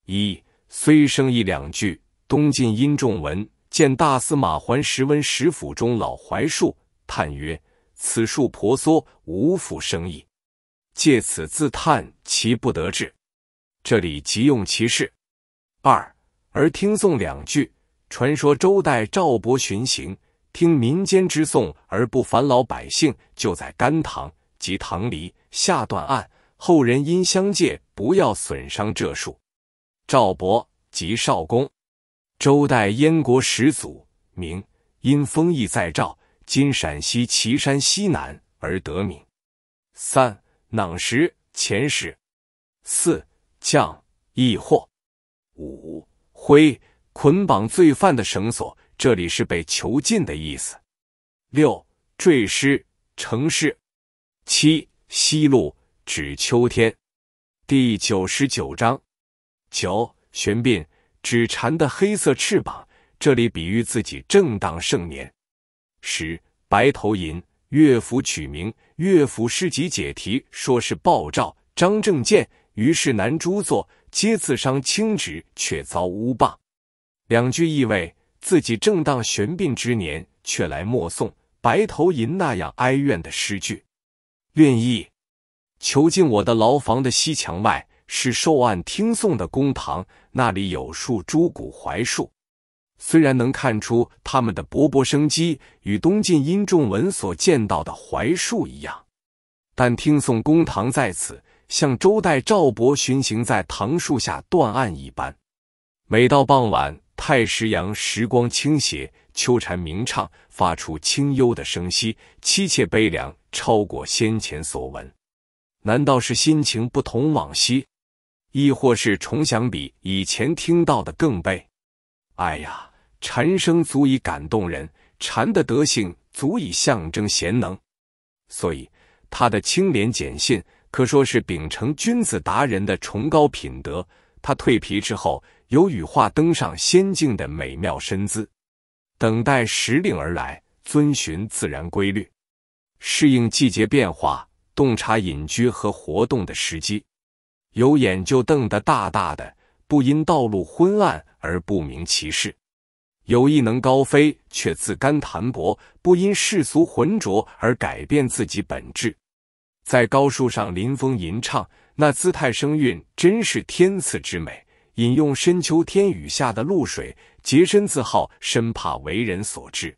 一：虽生一两句。东晋殷仲文见大司马桓时，闻石府中老槐树，叹曰：“此树婆娑，无复生意。”借此自叹其不得志。这里即用其事。二。而听诵两句传说，周代赵伯巡行，听民间之诵而不烦老百姓，就在甘棠及棠梨下断案。后人因相戒不要损伤这树。赵伯即少公，周代燕国始祖，名因封邑在赵，今陕西岐山西南而得名。三囊石前史，四将易货。五。灰捆绑罪犯的绳索，这里是被囚禁的意思。六坠尸城市。七西路指秋天。第九十九章。九玄鬓指蝉的黑色翅膀，这里比喻自己正当盛年。十白头吟乐府曲名，乐府诗集解题说是暴照、张正健，于是南诸作。皆自伤轻直，却遭诬谤。两句意味自己正当悬病之年，却来默诵《白头吟》那样哀怨的诗句。愿意囚禁我的牢房的西墙外是受案听讼的公堂，那里有树株古槐树，虽然能看出他们的勃勃生机，与东晋殷仲文所见到的槐树一样，但听讼公堂在此。像周代赵伯巡行在唐树下断案一般，每到傍晚，太师阳时光倾斜，秋蝉鸣唱，发出清幽的声息，凄切悲凉，超过先前所闻。难道是心情不同往昔，亦或是重想比以前听到的更悲？哎呀，蝉声足以感动人，蝉的德性足以象征贤能，所以他的清廉简信。可说是秉承君子达人的崇高品德。他蜕皮之后，有羽化登上仙境的美妙身姿，等待时令而来，遵循自然规律，适应季节变化，洞察隐居和活动的时机。有眼就瞪得大大的，不因道路昏暗而不明其事；有意能高飞，却自甘淡薄；不因世俗浑浊而改变自己本质。在高树上临风吟唱，那姿态声韵真是天赐之美。引用深秋天雨下的露水，洁身自好，生怕为人所知。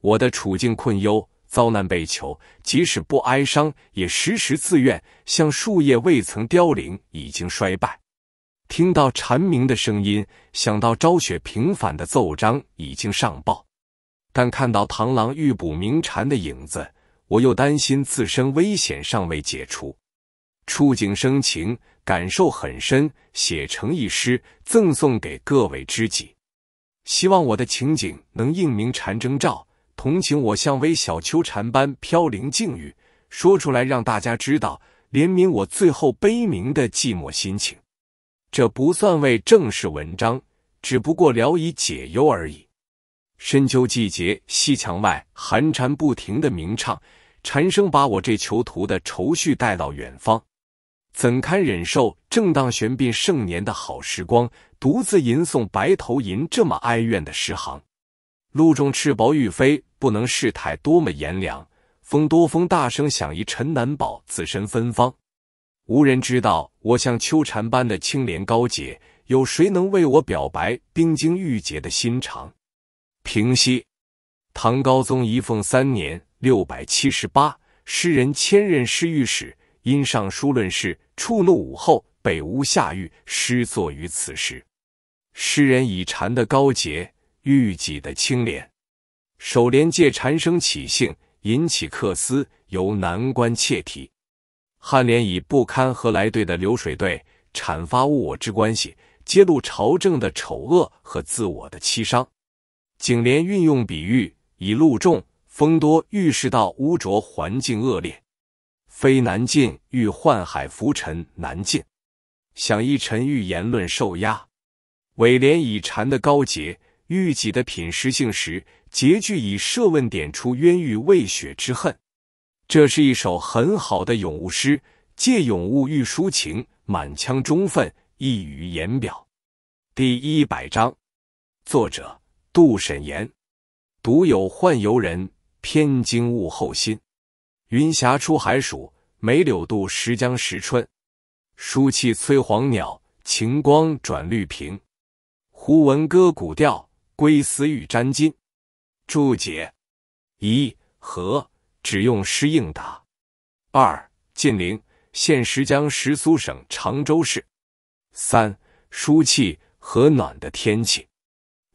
我的处境困忧，遭难被囚，即使不哀伤，也时时自怨，像树叶未曾凋零，已经衰败。听到蝉鸣的声音，想到昭雪平反的奏章已经上报，但看到螳螂欲捕鸣蝉的影子。我又担心自身危险尚未解除，触景生情，感受很深，写成一诗，赠送给各位知己，希望我的情景能应名禅征兆，同情我像微小秋蝉般飘零境遇，说出来让大家知道，怜悯我最后悲鸣的寂寞心情。这不算为正式文章，只不过聊以解忧而已。深秋季节，西墙外寒蝉不停地鸣唱。蝉声把我这囚徒的愁绪带到远方，怎堪忍受？正当悬鬓盛年的好时光，独自吟诵《白头吟》，这么哀怨的诗行。露重赤薄欲飞，不能世态多么炎凉。风多风大声响，一尘难保自身芬芳。无人知道我像秋蝉般的清廉高洁，有谁能为我表白冰晶玉洁的心肠？平息，唐高宗一凤三年。六百七十八，诗人迁任诗御史，因上书论事触怒武后，被诬下狱，诗作于此时。诗人以蝉的高洁喻己的清廉。首联借蝉声起兴，引起客思，由南关切题。颔联以不堪和来对的流水对，阐发物我之关系，揭露朝政的丑恶和自我的凄伤。颈联运用比喻，以露重。风多预示到污浊环境恶劣，非难进；欲宦海浮沉难进，想一沉欲言论受压。尾联以禅的高洁，喻己的品食性时，结句以设问点出冤狱未雪之恨。这是一首很好的咏物诗，借咏物喻抒情，满腔忠愤溢于言表。第一百章，作者杜审言，独有宦游人。偏惊物候新，云霞出海曙，梅柳渡石江时春。淑气催黄鸟，晴光转绿屏。忽闻歌古调，归思欲沾巾。注解：一、和，只用诗应答。二、晋陵，现石江，石苏省常州市。三、淑气，和暖的天气。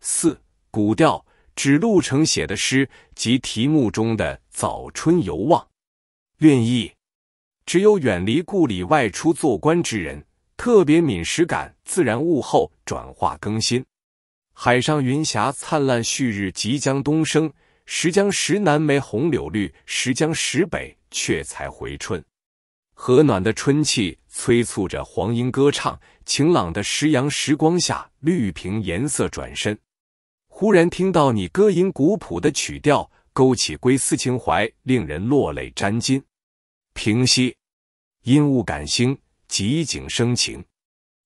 四、古调。指陆程写的诗及题目中的“早春游望”，愿意只有远离故里外出做官之人，特别敏实感自然物候转化更新。海上云霞灿烂，旭日即将东升；时将时南梅红柳绿，时将时北却才回春。和暖的春气催促着黄莺歌唱，晴朗的时阳时光下绿屏颜色转身。忽然听到你歌吟古朴的曲调，勾起归思情怀，令人落泪沾襟。平息，因物感兴，即景生情。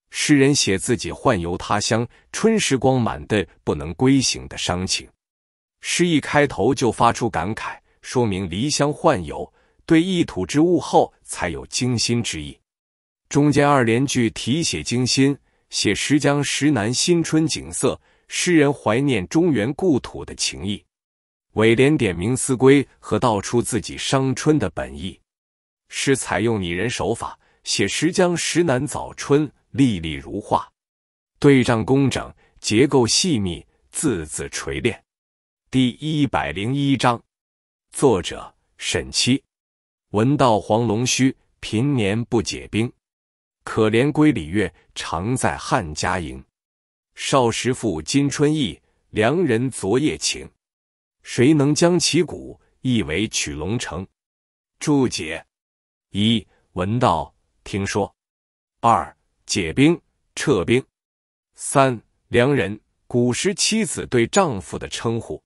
诗人写自己幻游他乡，春时光满，的不能归行的伤情。诗一开头就发出感慨，说明离乡幻游，对异土之物后才有惊心之意。中间二连句题写惊心，写时江石南新春景色。诗人怀念中原故土的情意，尾联点明思归和道出自己伤春的本意。诗采用拟人手法，写石江石南早春，历历如画，对仗工整，结构细密，字字锤炼。第一百零一章，作者沈七。闻道黄龙戌，平年不解兵。可怜归里月，常在汉家营。少时负金春意，良人昨夜情。谁能将其鼓，意为取龙城。注解：一闻道，听说；二解兵，撤兵；三良人，古时妻子对丈夫的称呼；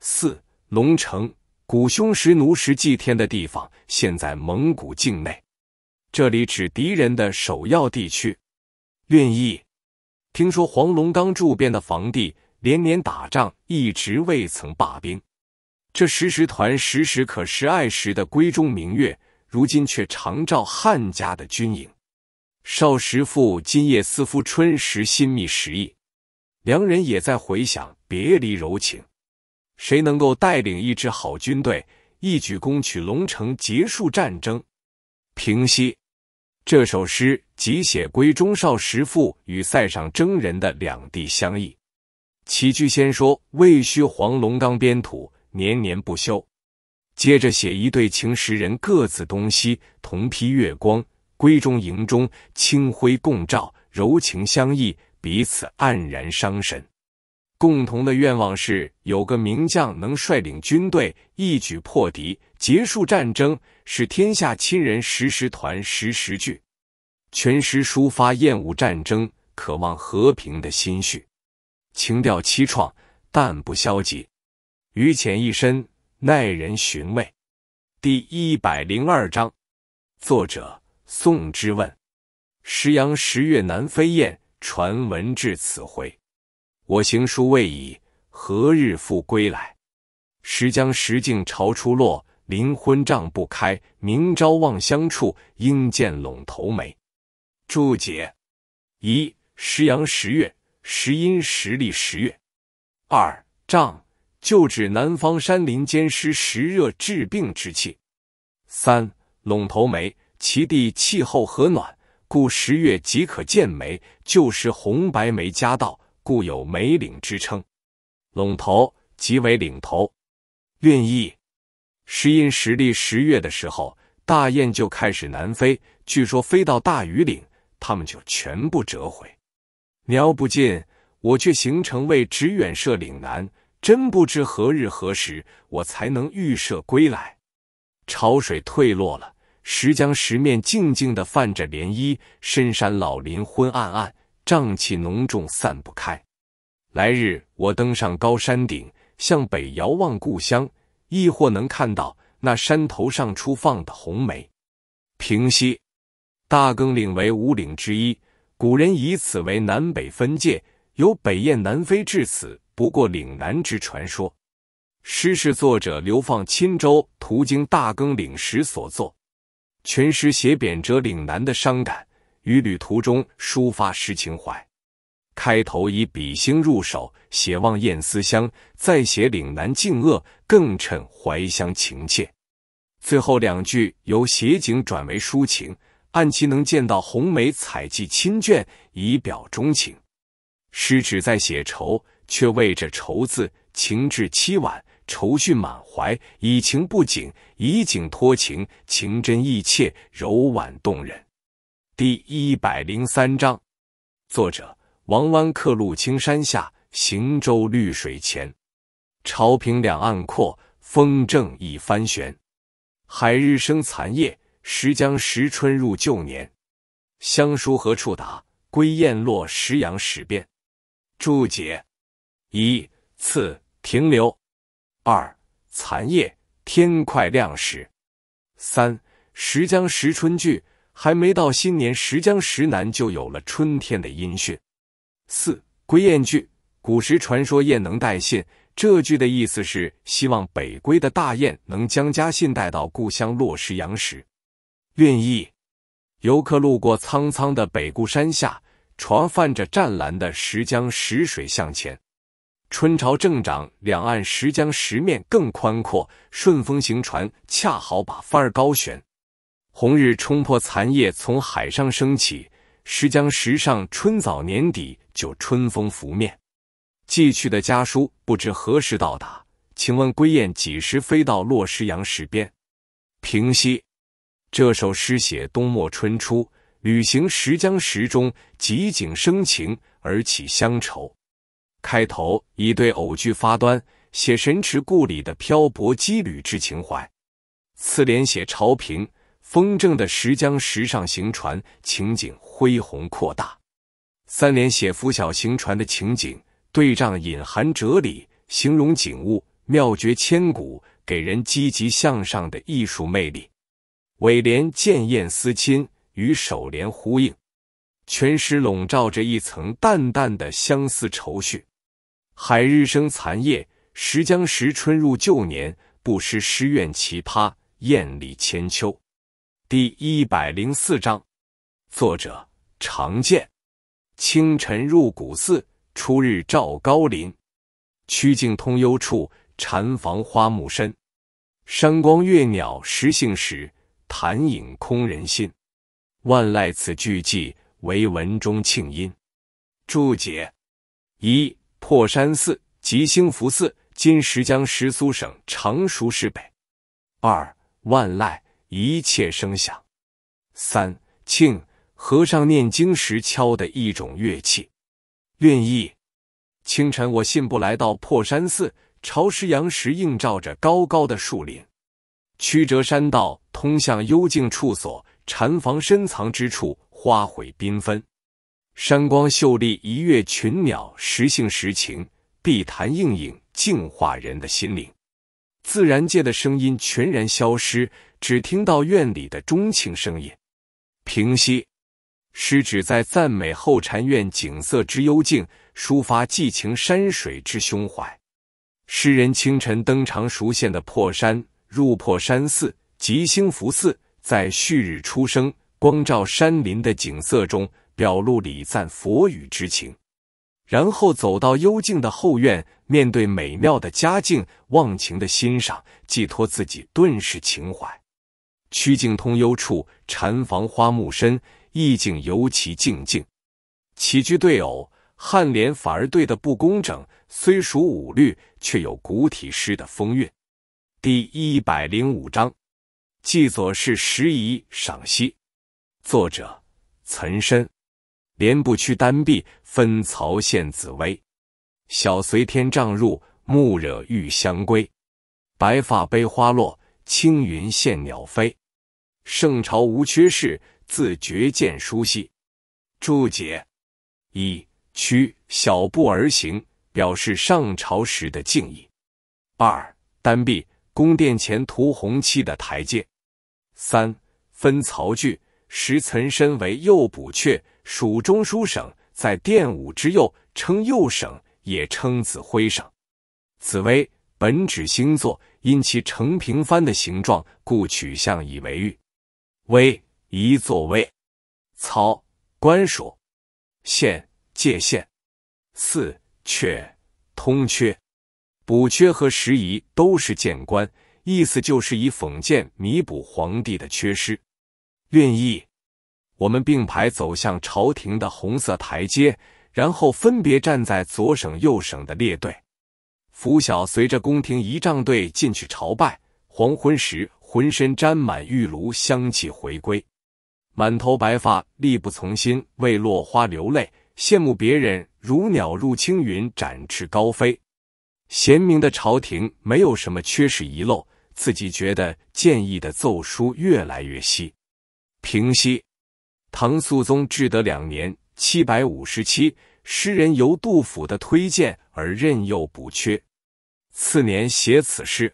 四龙城，古匈奴时奴时祭天的地方，现在蒙古境内。这里指敌人的首要地区。韵意。听说黄龙刚驻边的房地连年打仗，一直未曾罢兵。这时时团时时可是爱时的闺中明月，如今却常照汉家的军营。少时父今夜思夫春时心密时意，良人也在回想别离柔情。谁能够带领一支好军队，一举攻取龙城，结束战争，平息？这首诗即写归中少时父与塞上征人的两地相忆。起句先说未须黄龙冈边土，年年不休。接着写一对情时人各自东西，同披月光，闺中营中，清辉共照，柔情相忆，彼此黯然伤神。共同的愿望是有个名将能率领军队一举破敌，结束战争，使天下亲人时时团，时时聚。全诗抒发厌恶战争、渴望和平的心绪，情调凄怆，但不消极，于浅一身，耐人寻味。第一百零二章，作者宋之问。石阳十月南飞雁，传闻至此回。我行书未已，何日复归来？时将时径潮初落；灵昏帐不开，明朝望乡处，应见陇头梅。注解：一、时阳十月，时阴十历十月；二、障，就指南方山林间湿湿热治病之气；三、陇头梅，其地气候和暖，故十月即可见梅。旧时红白梅夹道。故有梅岭之称，陇头即为岭头。愿意：十因时立十月的时候，大雁就开始南飞，据说飞到大余岭，他们就全部折回。鸟不进，我却行程未直远涉岭南，真不知何日何时，我才能预设归来。潮水退落了，石江石面静静的泛着涟漪，深山老林昏暗暗。瘴气浓重，散不开。来日我登上高山顶，向北遥望故乡，亦或能看到那山头上初放的红梅。平息，大庚岭为五岭之一，古人以此为南北分界，有北雁南飞至此不过岭南之传说。诗是作者流放钦州途经大庚岭时所作，全诗写贬谪岭南的伤感。于旅途中抒发诗情怀，开头以比兴入手，写望雁思乡，再写岭南静恶，更衬怀乡情切。最后两句由写景转为抒情，暗其能见到红梅，采寄亲眷，以表钟情。诗只在写愁，却为着愁字，情致凄婉，愁绪满怀，以情不景，以景托情，情真意切，柔婉动人。第一百零三章，作者王湾。客路青山下，行舟绿水前。潮平两岸阔，风正一帆悬。海日生残夜，时将时春入旧年。乡书何处达？归雁落石阳时边。注解：一、次停留；二、残夜，天快亮时；三、时将时春去。还没到新年，石江石南就有了春天的音讯。四归雁句，古时传说雁能带信，这句的意思是希望北归的大雁能将家信带到故乡落石阳石。愿意：游客路过苍苍的北固山下，船泛着湛蓝的石江石水向前。春潮正涨，两岸石江石面更宽阔，顺风行船，恰好把帆儿高悬。红日冲破残叶，从海上升起。石将石上春早，年底就春风拂面。寄去的家书不知何时到达？请问归雁几时飞到洛石阳石边？平息。这首诗写冬末春初旅行石将石中，即景生情而起乡愁。开头以对偶句发端，写神池故里的漂泊羁旅之情怀。次联写潮平。风正的石江石上行船，情景恢宏扩大。三联写拂晓行船的情景，对仗隐含哲理，形容景物妙绝千古，给人积极向上的艺术魅力。尾联见燕思亲，与首联呼应，全诗笼罩着一层淡淡的相思愁绪。海日生残夜，石将石春入旧年，不失诗苑奇葩，艳丽千秋。第一百零四章，作者常见。清晨入古寺，初日照高林。曲径通幽处，禅房花木深。山光悦鸟时性，时，潭影空人心。万籁此俱寂，唯文中庆音。注解：一、破山寺，即兴福寺，今石江石苏省常熟市北。二、万籁。一切声响。三庆和尚念经时敲的一种乐器。愿意。清晨，我信步来到破山寺，潮湿阳时映照着高高的树林，曲折山道通向幽静处所，禅房深藏之处，花卉缤纷，山光秀丽，一月群鸟，时兴时晴，碧潭映影，净化人的心灵。自然界的声音全然消失。只听到院里的钟磬声音，平息。是指在赞美后禅院景色之幽静，抒发寄情山水之胸怀。诗人清晨登常熟县的破山，入破山寺吉兴福寺，在旭日初升、光照山林的景色中，表露礼赞佛语之情。然后走到幽静的后院，面对美妙的佳境，忘情的欣赏，寄托自己顿时情怀。曲径通幽处，禅房花木深，意境尤其静静。起居对偶，颔联反而对的不工整，虽属五律，却有古体诗的风韵。第一百零五章，祭左氏时宜赏析，作者岑参。莲不屈丹壁，分曹献紫薇。小随天帐入，暮惹玉香归。白发悲花落，青云羡鸟飞。圣朝无缺事，自觉见书系。注解：一屈小步而行，表示上朝时的敬意。二单臂，宫殿前涂红漆的台阶。三分曹具时，岑参为右补阙，属中书省，在殿武之右，称右省，也称子徽省。紫微本指星座，因其呈平帆的形状，故取象以为喻。威一作威，操官署，限界限，四阙通缺，补缺和拾遗都是谏官，意思就是以讽谏弥补皇帝的缺失。愿意，我们并排走向朝廷的红色台阶，然后分别站在左省右省的列队，拂晓随着宫廷仪仗队进去朝拜。黄昏时。浑身沾满玉炉香气回归，满头白发力不从心，为落花流泪，羡慕别人如鸟入青云，展翅高飞。贤明的朝廷没有什么缺失遗漏，自己觉得建议的奏疏越来越稀。平息，唐肃宗至德两年（七百五十七），诗人由杜甫的推荐而任用补缺，次年写此诗。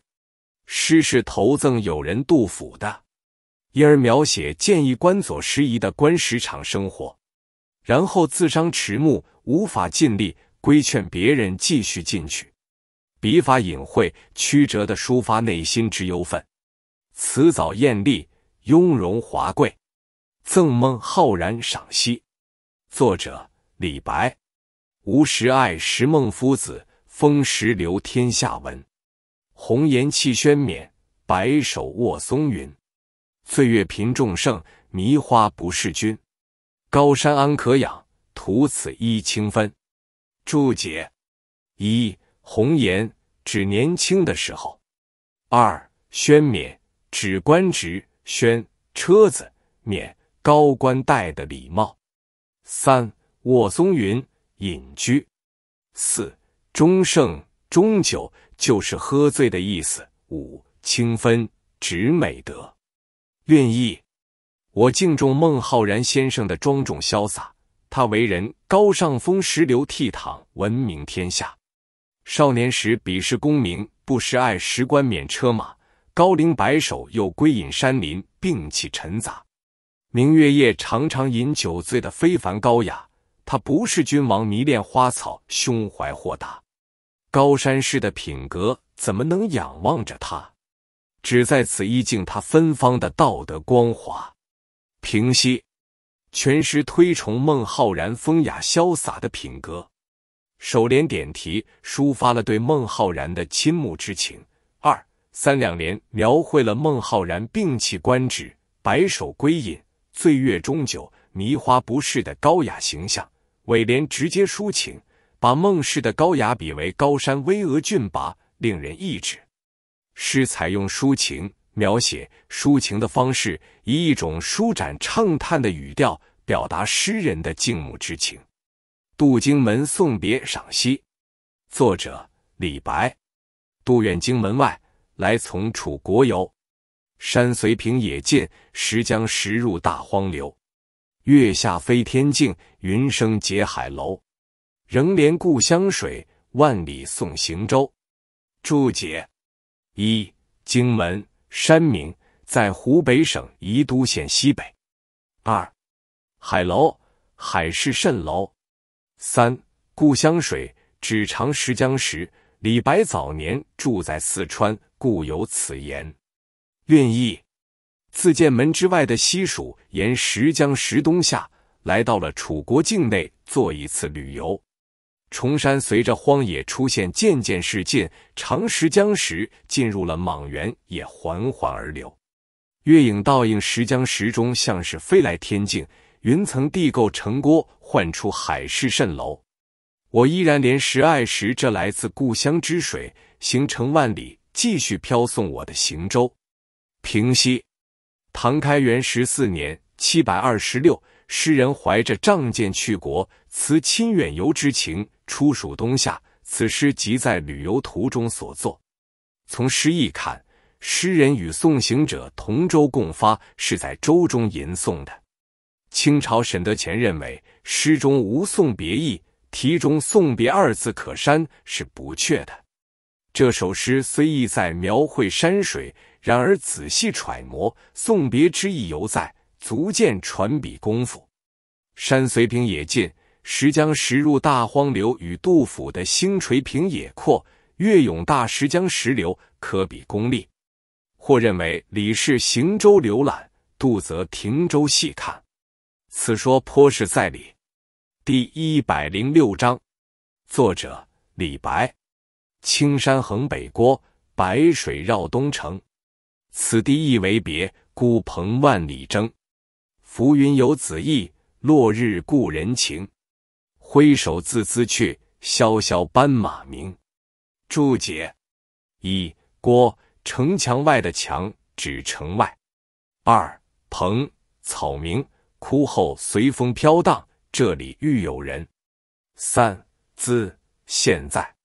诗是投赠友人杜甫的，因而描写建议官左拾仪的官场生活，然后自伤迟暮，无法尽力，规劝别人继续进取，笔法隐晦曲折的抒发内心之忧愤，辞藻艳丽，雍容华贵。赠孟浩然赏析，作者李白，吾十爱时孟夫子，风时流天下闻。红颜弃轩冕，白首卧松云。岁月贫，众盛，迷花不是君。高山安可仰，徒此揖清芬。注解：一、红颜指年轻的时候；二、轩冕指官职，轩车子，冕高官戴的礼帽；三、卧松云隐居；四、中盛中久。就是喝醉的意思。五清芬指美德。愿意，我敬重孟浩然先生的庄重潇洒。他为人高尚风实流倜傥，闻名天下。少年时鄙视功名，不时爱时冠冕车马。高龄白首又归隐山林，摒弃尘杂。明月夜常常饮酒醉的非凡高雅。他不是君王迷恋花草，胸怀豁达。高山式的品格，怎么能仰望着他？只在此一敬他芬芳的道德光华。平息，全诗推崇孟浩然风雅潇洒的品格。首联点题，抒发了对孟浩然的倾慕之情。二三两联描绘了孟浩然摒弃官职，白首归隐，醉月终酒，迷花不仕的高雅形象。尾联直接抒情。把孟氏的高雅比为高山，巍峨峻拔，令人意指。诗采用抒情描写抒情的方式，以一种舒展畅叹的语调，表达诗人的敬慕之情。《渡荆门送别》赏析，作者李白。渡远荆门外，来从楚国游。山随平野尽，时将时入大荒流。月下飞天镜，云生结海楼。仍怜故乡水，万里送行舟。注解：一、荆门山名，在湖北省宜都县西北。二、海楼，海市蜃楼。三、故乡水，指长石江时，李白早年住在四川，故有此言。愿意：自剑门之外的西蜀，沿石江石东下来到了楚国境内，做一次旅游。崇山随着荒野出现，渐渐是尽。长石江石进入了莽原，也缓缓而流。月影倒映石江石中，像是飞来天境。云层地构成郭，幻出海市蜃楼。我依然连石爱石，这来自故乡之水，行程万里，继续飘送我的行舟。平息。唐开元十四年（七百二十六），诗人怀着仗剑去国。辞亲远游之情，出蜀东下。此诗即在旅游途中所作。从诗意看，诗人与送行者同舟共发，是在舟中吟诵的。清朝沈德潜认为诗中无送别意，题中“送别”二字可删，是不确的。这首诗虽意在描绘山水，然而仔细揣摩，送别之意犹在，足见传笔功夫。山随平野尽。石江石入大荒流，与杜甫的星垂平野阔，月涌大石江石流，可比功力。或认为李氏行舟浏览，杜则停舟细看，此说颇是在理。第一百零六章，作者李白。青山横北郭，白水绕东城。此地一为别，孤蓬万里征。浮云游子意，落日故人情。挥手自兹去，萧萧斑马鸣。注解：一郭城墙外的墙，指城外。二蓬草名，枯后随风飘荡。这里遇有人。三兹现在。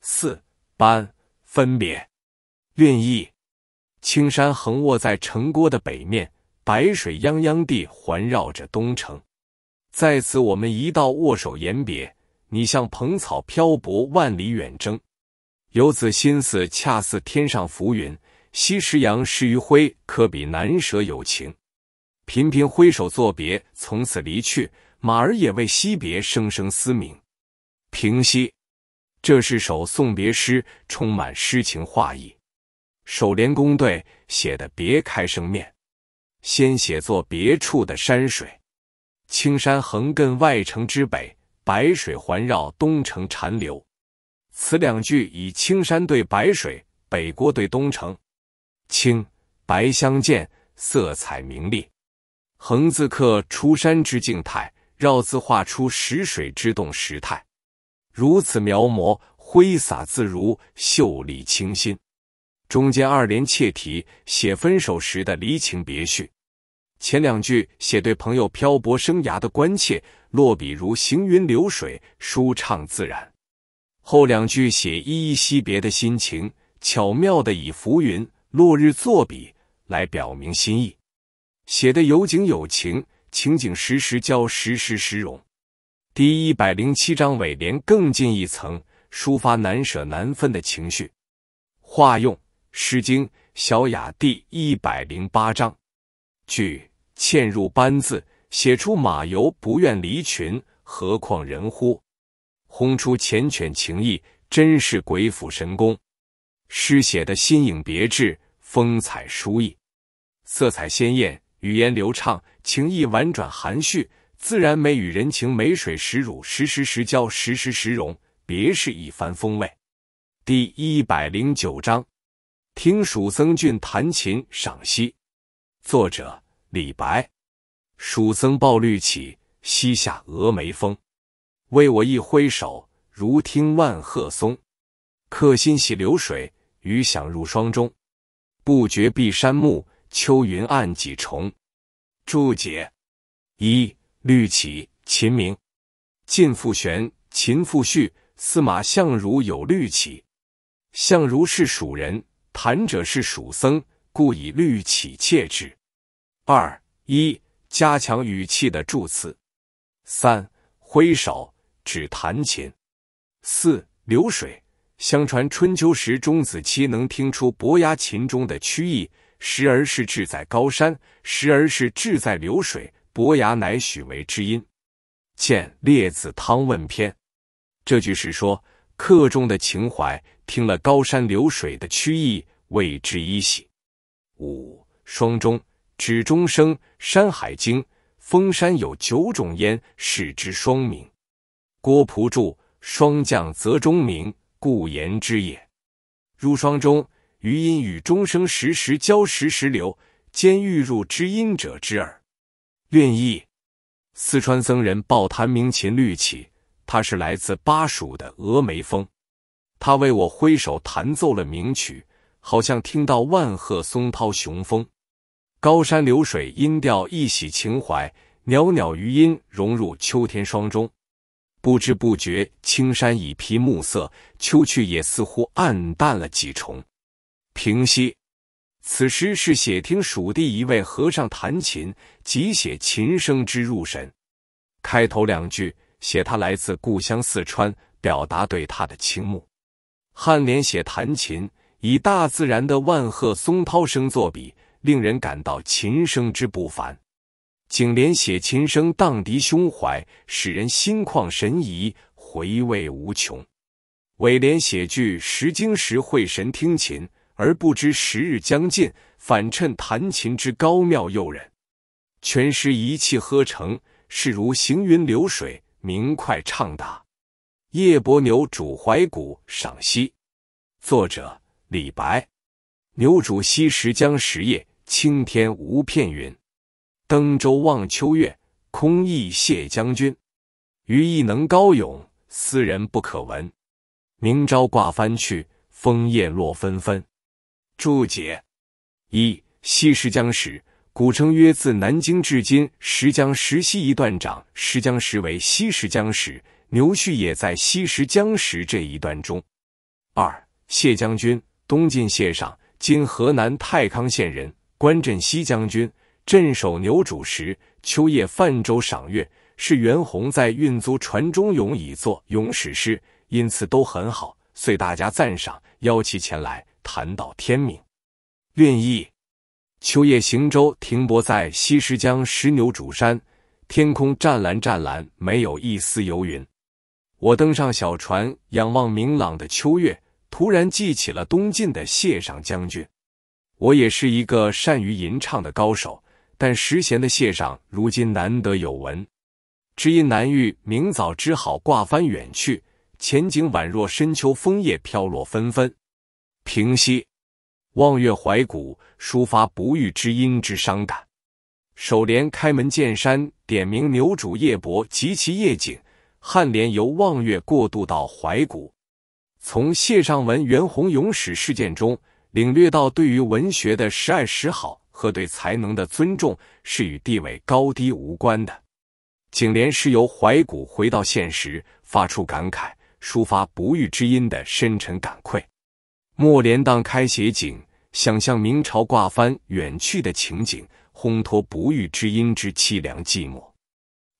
四班分别。韵意：青山横卧在城郭的北面，白水泱泱地环绕着东城。在此，我们一道握手言别。你像蓬草漂泊万里远征，游子心思恰似天上浮云。惜时阳失余晖，可比难舍友情。频频挥手作别，从此离去。马儿也为惜别声声嘶鸣。平息，这是首送别诗，充满诗情画意。首联工对，写的“别开生面。先写作别处的山水。青山横亘外城之北，白水环绕东城残留。此两句以青山对白水，北郭对东城，青白相间，色彩明丽。横字刻出山之静态，绕字画出石水之动时态。如此描摹，挥洒自如，秀丽清新。中间二联切题，写分手时的离情别绪。前两句写对朋友漂泊生涯的关切，落笔如行云流水，舒畅自然。后两句写依依惜别的心情，巧妙的以浮云、落日作笔来表明心意，写的有景有情，情景时时交，时时时融。第一百零七章尾联更进一层，抒发难舍难分的情绪，化用《诗经·小雅》第一百零八章句。嵌入班字，写出马游不愿离群，何况人乎？烘出缱绻情意，真是鬼斧神工。诗写的新颖别致，风采殊逸，色彩鲜艳，语言流畅，情意婉转含蓄，自然美与人情美水时乳时时时交时时时融，别是一番风味。第一百零九章，听蜀僧俊弹琴赏析，作者。李白，蜀僧抱绿绮，西下峨眉峰。为我一挥手，如听万壑松。客心洗流水，余响入霜中。不觉碧山暮，秋云暗几重。注解一：绿绮，秦名。晋复玄《秦复序》：“司马相如有绿绮。”相如是蜀人，弹者是蜀僧，故以绿绮窃之。二一加强语气的助词，三挥手指弹琴，四流水。相传春秋时钟子期能听出伯牙琴中的曲意，时而是志在高山，时而是志在流水，伯牙乃许为知音。见《列子汤问篇》。这句是说客中的情怀，听了高山流水的曲意，为之一喜。五双钟。指钟声，《山海经》：风山有九种烟，使之双鸣。郭璞注：霜降则钟鸣，故言之也。入霜中，余音与钟声时时交，时时流，兼欲入知音者之耳。愿意：四川僧人报弹鸣琴律起，他是来自巴蜀的峨眉峰，他为我挥手弹奏了名曲，好像听到万壑松涛雄风。高山流水，音调一洗情怀；袅袅余音，融入秋天霜中。不知不觉，青山已披暮色，秋去也似乎暗淡了几重。平息，此诗是写听蜀地一位和尚弹琴，即写琴声之入神。开头两句写他来自故乡四川，表达对他的倾慕。颔联写弹琴，以大自然的万壑松涛声作比。令人感到琴声之不凡。颈联写琴声荡涤胸怀，使人心旷神怡，回味无穷。尾联写句时经时会神听琴，而不知时日将近”，反衬弹琴之高妙诱人。全诗一气呵成，势如行云流水，明快畅达。《夜泊牛渚怀古》赏析，作者李白。牛渚西石江石夜，青天无片云。登舟望秋月，空忆谢将军。余意能高咏，斯人不可闻。明朝挂帆去，枫叶落纷纷。注解：一、西石江石，古称约自南京至今石江石西一段长，石江石为西石江石，牛续也在西石江石这一段中。二、谢将军，东晋谢上。今河南太康县人，关镇西将军镇守牛渚时，秋夜泛舟赏月，是袁弘在运租船中咏以作咏史诗，因此都很好，遂大家赞赏，邀其前来，谈到天明。论意：秋夜行舟，停泊在西施江石牛渚山，天空湛蓝湛蓝，没有一丝游云。我登上小船，仰望明朗的秋月。突然记起了东晋的谢尚将军，我也是一个善于吟唱的高手，但时贤的谢尚如今难得有闻，知音难遇，明早只好挂帆远去。前景宛若深秋枫叶飘落纷纷。平息，望月怀古，抒发不遇知音之伤感。首联开门见山，点明牛渚夜泊及其夜景。颔联由望月过渡到怀古。从谢尚文、袁弘咏史事件中领略到对于文学的时爱时好和对才能的尊重是与地位高低无关的。颈联是由怀古回到现实，发出感慨，抒发不遇知音的深沉感愧。莫莲荡开写景，想象明朝挂帆远去的情景，烘托不遇知音之凄凉寂寞。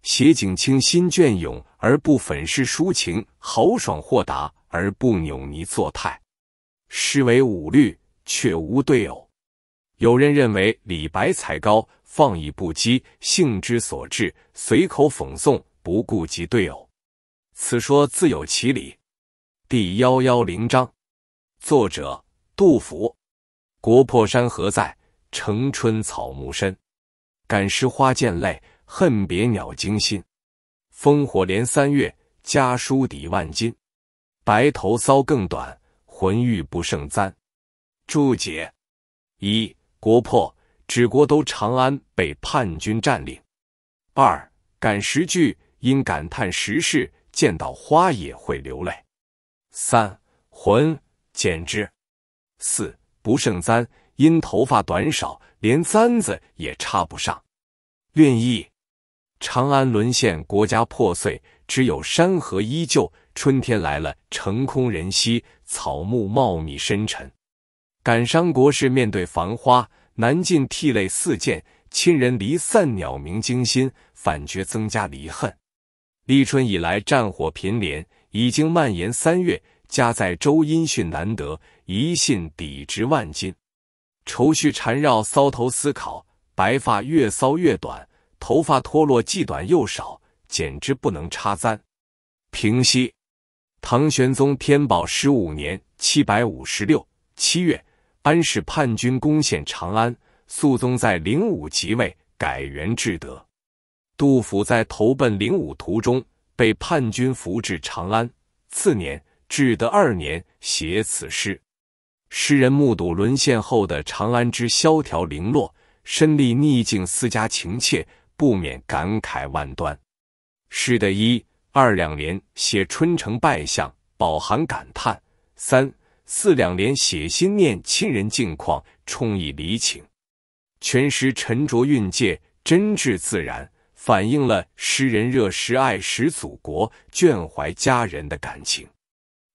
写景清新隽永而不粉饰抒情，豪爽豁达。而不扭捏作态，诗为五律，却无对偶。有人认为李白才高，放逸不羁，性之所至，随口讽诵，不顾及对偶。此说自有其理。第幺幺零章，作者杜甫。国破山河在，城春草木深。感时花溅泪，恨别鸟惊心。烽火连三月，家书抵万金。白头搔更短，浑欲不胜簪。注解：一、国破指国都长安被叛军占领。二、感时句因感叹时事，见到花也会流泪。三、浑简直。四、不胜簪因头发短少，连簪子也插不上。愿意：长安沦陷，国家破碎。只有山河依旧，春天来了，城空人稀，草木茂密深沉。感伤国事，面对繁花，难尽涕泪四溅，亲人离散，鸟鸣惊心，反觉增加离恨。立春以来，战火频连，已经蔓延三月，家在周音讯难得，一信抵值万金。愁绪缠绕，搔头思考，白发越搔越短，头发脱落，既短又少。简直不能插簪。平息，唐玄宗天宝十五年（七百五十六）七月，安史叛军攻陷长安，肃宗在灵武即位，改元至德。杜甫在投奔灵武途中，被叛军俘至长安。次年，至德二年，写此诗。诗人目睹沦陷后的长安之萧条零落，身历逆境，思家情切，不免感慨万端。诗的一二两联写春城败相，饱含感叹；三四两联写心念亲人境况，充溢离情。全诗沉着蕴藉，真挚自然，反映了诗人热时爱时祖国、眷怀家人的感情。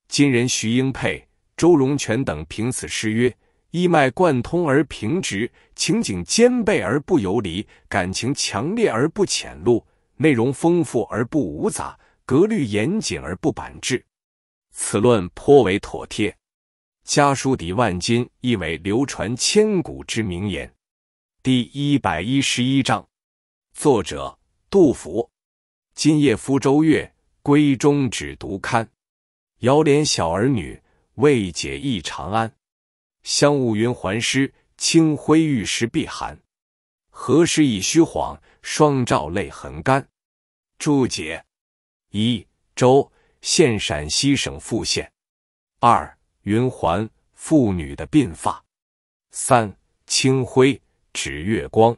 今人徐英佩、周荣全等凭此诗曰：一脉贯通而平直，情景兼备而不游离，感情强烈而不浅露。内容丰富而不芜杂，格律严谨而不板滞，此论颇为妥帖。家书抵万金，亦为流传千古之名言。第一百一十一章，作者杜甫。今夜夫舟月，闺中只独堪。遥怜小儿女，未解忆长安。香雾云还湿，清辉玉石碧寒。何时已虚晃？双照泪痕干。注解：一、周现陕西省富县。二、云环，妇女的鬓发。三、清辉，指月光。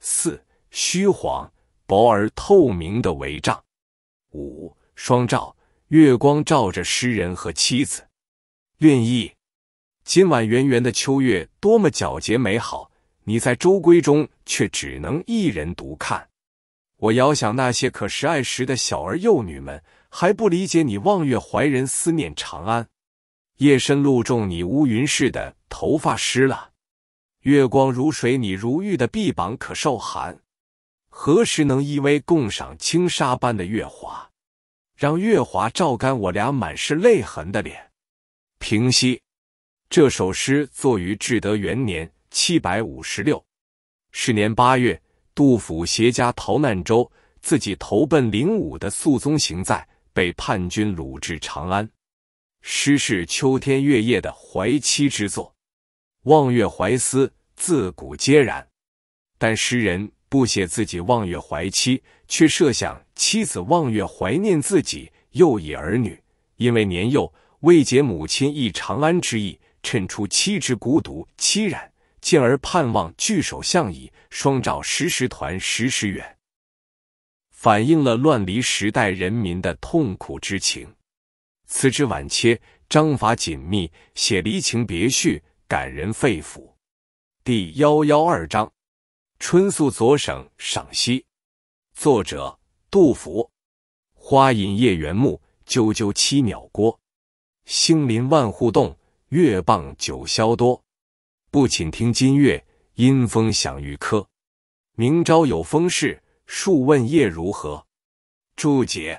四、虚晃，薄而透明的帷帐。五、双照，月光照着诗人和妻子。韵意：今晚圆圆的秋月多么皎洁美好，你在周闺中却只能一人独看。我遥想那些可是爱时的小儿幼女们，还不理解你望月怀人思念长安。夜深露重，你乌云似的头发湿了，月光如水，你如玉的臂膀可受寒。何时能依偎共赏轻纱般的月华，让月华照干我俩满是泪痕的脸？平息。这首诗作于至德元年（七百五十六），是年八月。杜甫携家逃难州，自己投奔灵武的肃宗行在，被叛军掳至长安。诗是秋天月夜的怀妻之作，望月怀思自古皆然，但诗人不写自己望月怀妻，却设想妻子望月怀念自己，又以儿女因为年幼未解母亲忆长安之意，衬出妻之孤独凄然。进而盼望聚首相倚，双照时时团，时时圆，反映了乱离时代人民的痛苦之情。此之晚切，章法紧密，写离情别绪，感人肺腑。第幺幺二章《春宿左省》赏析，作者杜甫。花隐叶原木，啾啾七鸟过。星临万户洞，月傍九霄多。不寝听金乐，阴风响玉珂。明朝有风事，数问夜如何？注解：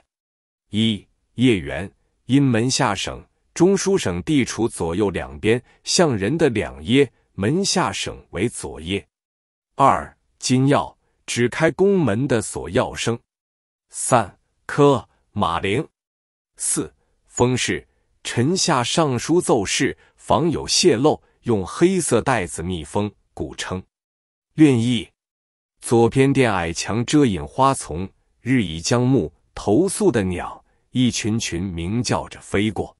一、叶元，因门下省、中书省地处左右两边，向人的两耶，门下省为左耶。二、金钥，指开宫门的锁钥声。三、科，马铃。四、风势，臣下上书奏事，防有泄漏。用黑色袋子密封，古称“愿意。左偏殿矮墙遮隐花丛，日已将暮，投宿的鸟一群群鸣叫着飞过。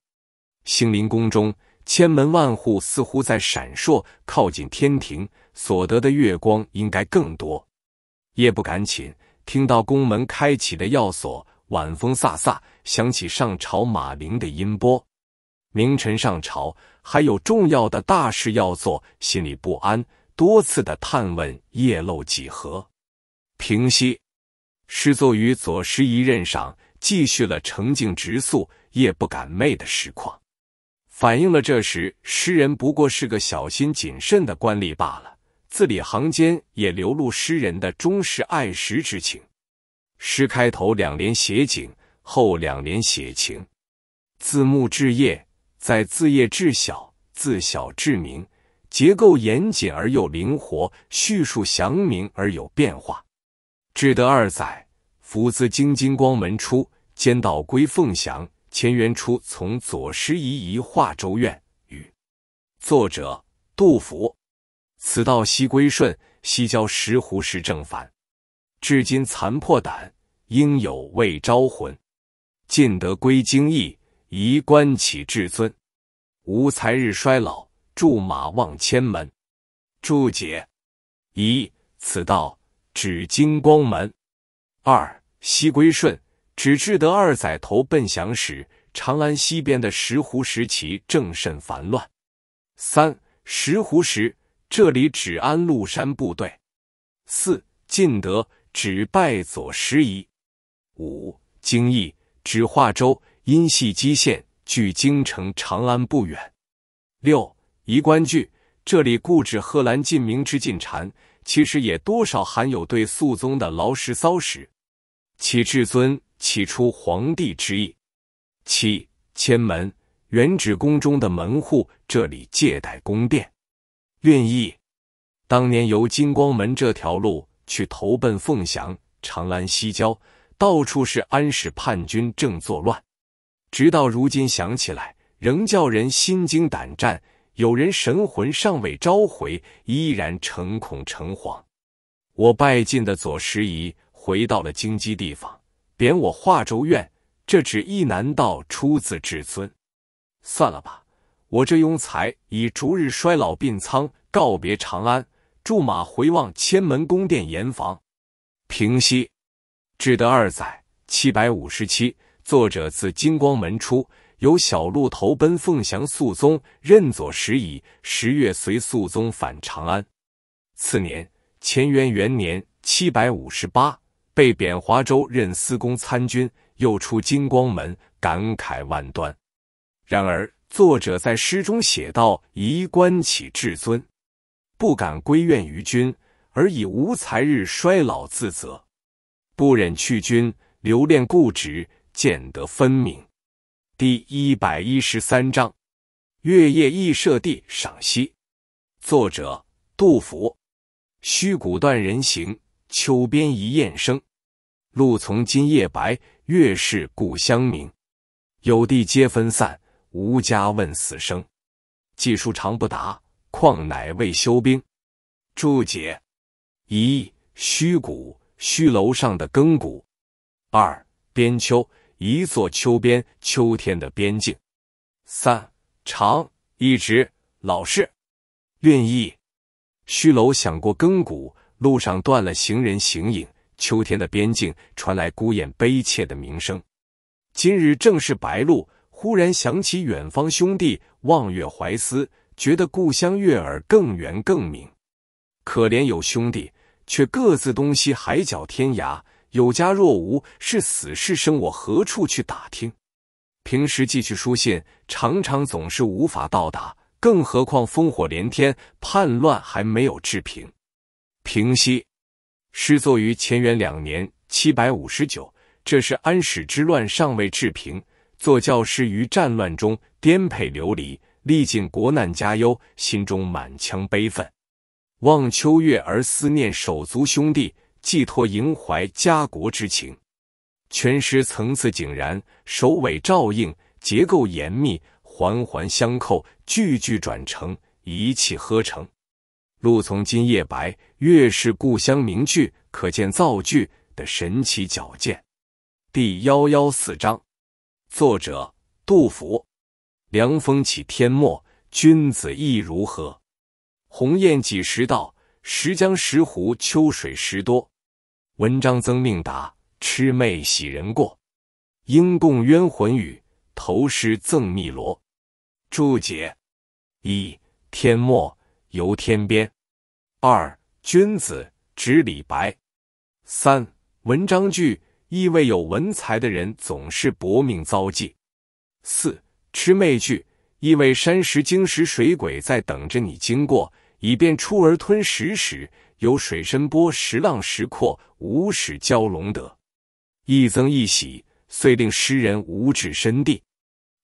兴林宫中千门万户似乎在闪烁，靠近天庭所得的月光应该更多。夜不敢寝，听到宫门开启的要锁，晚风飒飒，响起上朝马铃的音波。明晨上朝。还有重要的大事要做，心里不安，多次的探问夜漏几何。平息，诗作于左拾遗任上，继续了澄静直素、夜不敢寐的实况，反映了这时诗人不过是个小心谨慎的官吏罢了。字里行间也流露诗人的忠实爱时之情。诗开头两联写景，后两联写情，字幕置夜。在字业至小，字小至明，结构严谨而又灵活，叙述详明而有变化。至德二载，福自京金光门出，兼道归凤翔。乾元初，从左拾遗遗化州院。与作者杜甫。此道西归顺，西郊石湖时正繁。至今残破胆，应有未招魂。尽得归京邑。宜观岂至尊？无才日衰老。驻马望千门。注解：一，此道指金光门；二，西归顺指至德二载投奔降时。长安西边的石湖石岐正甚繁乱。三，石湖石这里指安禄山部队。四，晋德指拜左拾遗。五，京邑指化州。因系基县，距京城长安不远。六移官句，这里故指贺兰进明之进谗，其实也多少含有对肃宗的劳师骚史。其至尊，起出皇帝之意。七千门，原指宫中的门户，这里借代宫殿。运意，当年由金光门这条路去投奔凤翔，长安西郊到处是安史叛军正作乱。直到如今想起来，仍叫人心惊胆战。有人神魂尚未召回，依然诚恐诚惶。我拜进的左拾遗，回到了京畿地方，贬我华州院。这旨意难道出自至尊？算了吧，我这庸才已逐日衰老病仓，告别长安，驻马回望千门宫殿严防。平息，至德二载，七百五十七。作者自金光门出，由小路投奔凤翔肃宗，任左拾遗。十月随肃宗返长安。次年乾元元年（七百五十八），被贬华州，任司功参军。又出金光门，感慨万端。然而，作者在诗中写道：“移官起至尊，不敢归怨于君，而以无才日衰老自责，不忍去君，留恋故职。”见得分明，第一百一十三章《月夜忆舍弟》赏析，作者杜甫。虚谷断人行，秋边一雁声。露从今夜白，月是故乡明。有地皆分散，无家问死生。寄书长不达，况乃未休兵。注解：一、虚谷，虚楼上的更鼓。二、边秋。一座秋边，秋天的边境。三长一直，老是愿意。虚楼想过更鼓，路上断了行人行影。秋天的边境传来孤雁悲切的鸣声。今日正是白露，忽然想起远方兄弟，望月怀思，觉得故乡月儿更圆更明。可怜有兄弟，却各自东西，海角天涯。有家若无，是死是生，我何处去打听？平时寄去书信，常常总是无法到达，更何况烽火连天，叛乱还没有治平平息。诗作于乾元两年（七百五十九），这是安史之乱尚未治平，做教师于战乱中颠沛流离，历尽国难家忧，心中满腔悲愤，望秋月而思念手足兄弟。寄托萦怀家国之情，全诗层次井然，首尾照应，结构严密，环环相扣，句句转成，一气呵成。露从今夜白，月是故乡明句，可见造句的神奇矫健。第幺幺四章，作者杜甫。凉风起天末，君子意如何？鸿雁几时到？石江石湖秋水石多，文章曾命达，魑魅喜人过，应共冤魂语，投诗赠汨罗。注解：一天末，游天边；二君子指李白；三文章句意味有文才的人总是薄命遭际；四魑魅句意味山石晶石水鬼在等着你经过。以便出而吞食时，有水深波石浪石阔，无始蛟龙得。一增一喜，遂令诗人无止深地。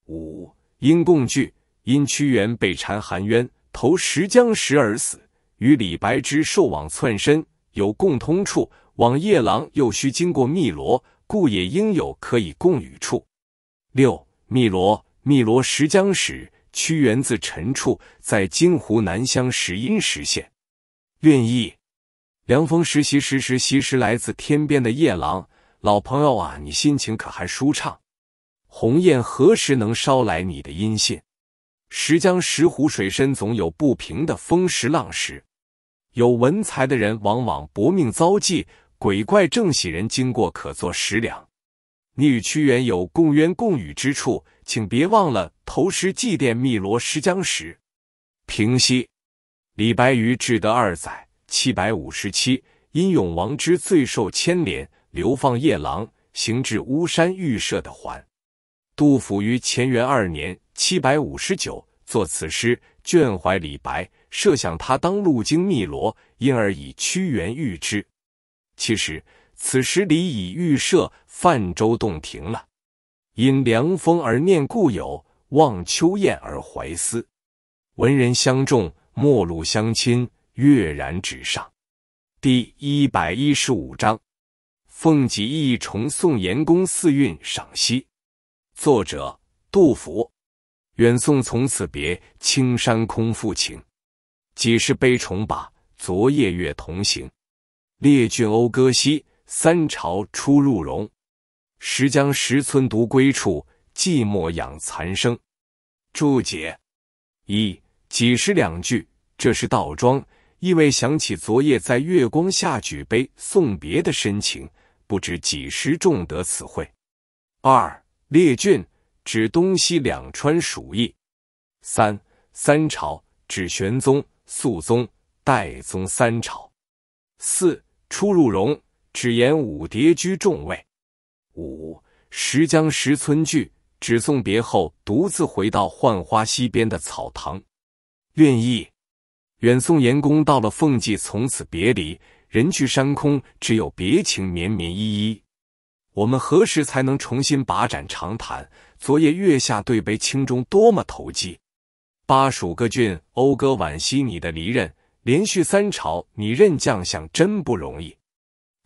五因共聚，因屈原被谗含冤，投石江石而死，与李白之受网窜身有共通处。往夜郎又需经过汨罗，故也应有可以共语处。六汨罗，汨罗石江时。屈原自陈处在今湖南湘石阴时县。愿意，凉风时习时时习时来自天边的夜郎。老朋友啊，你心情可还舒畅？鸿雁何时能捎来你的音信？石江石湖水深，总有不平的风石浪石。有文才的人往往薄命遭际，鬼怪正喜人经过，可做食粮。你与屈原有共冤共语之处。请别忘了投石祭奠汨罗尸僵石。评析：李白于至德二载（七百五十七），因永王之罪受牵连，流放夜郎，行至巫山遇设的还。杜甫于乾元二年（七百五十九）作此诗，眷怀李白，设想他当路经汨罗，因而以屈原喻之。其实，此时李已预设泛舟洞庭了。因凉风而念故友，望秋雁而怀思。文人相重，陌路相亲，跃然纸上。第一百一十五章《凤集意重送严公四韵》赏析，作者杜甫。远送从此别，青山空复情。几世悲重把，昨夜月同行。列郡讴歌兮，三朝出入容。时将十村独归处，寂寞养残生。注解：一、几时两句，这是倒装，意味想起昨夜在月光下举杯送别的深情，不知几时重得此会。二、列郡指东西两川蜀地。三、三朝指玄宗、肃宗、代宗三朝。四、出入荣指言武蝶居重位。五石将石村聚只送别后独自回到浣花溪边的草堂。愿意，远送严公到了凤际，从此别离，人去山空，只有别情绵绵依依。我们何时才能重新把盏长谈？昨夜月下对杯清中，多么投机！巴蜀各郡讴歌惋惜你的离任，连续三朝你任将相，真不容易。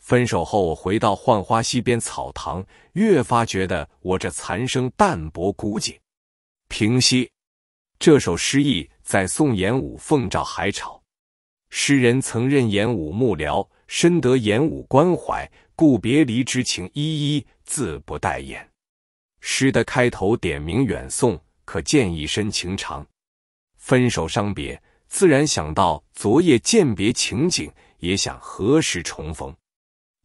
分手后，我回到浣花溪边草堂，越发觉得我这残生淡薄孤寂。平息，这首诗意在宋延武奉诏海潮》。诗人曾任延武幕僚，深得延武关怀，故别离之情一一字不待言。诗的开头点名远送，可见一身情长。分手伤别，自然想到昨夜鉴别情景，也想何时重逢。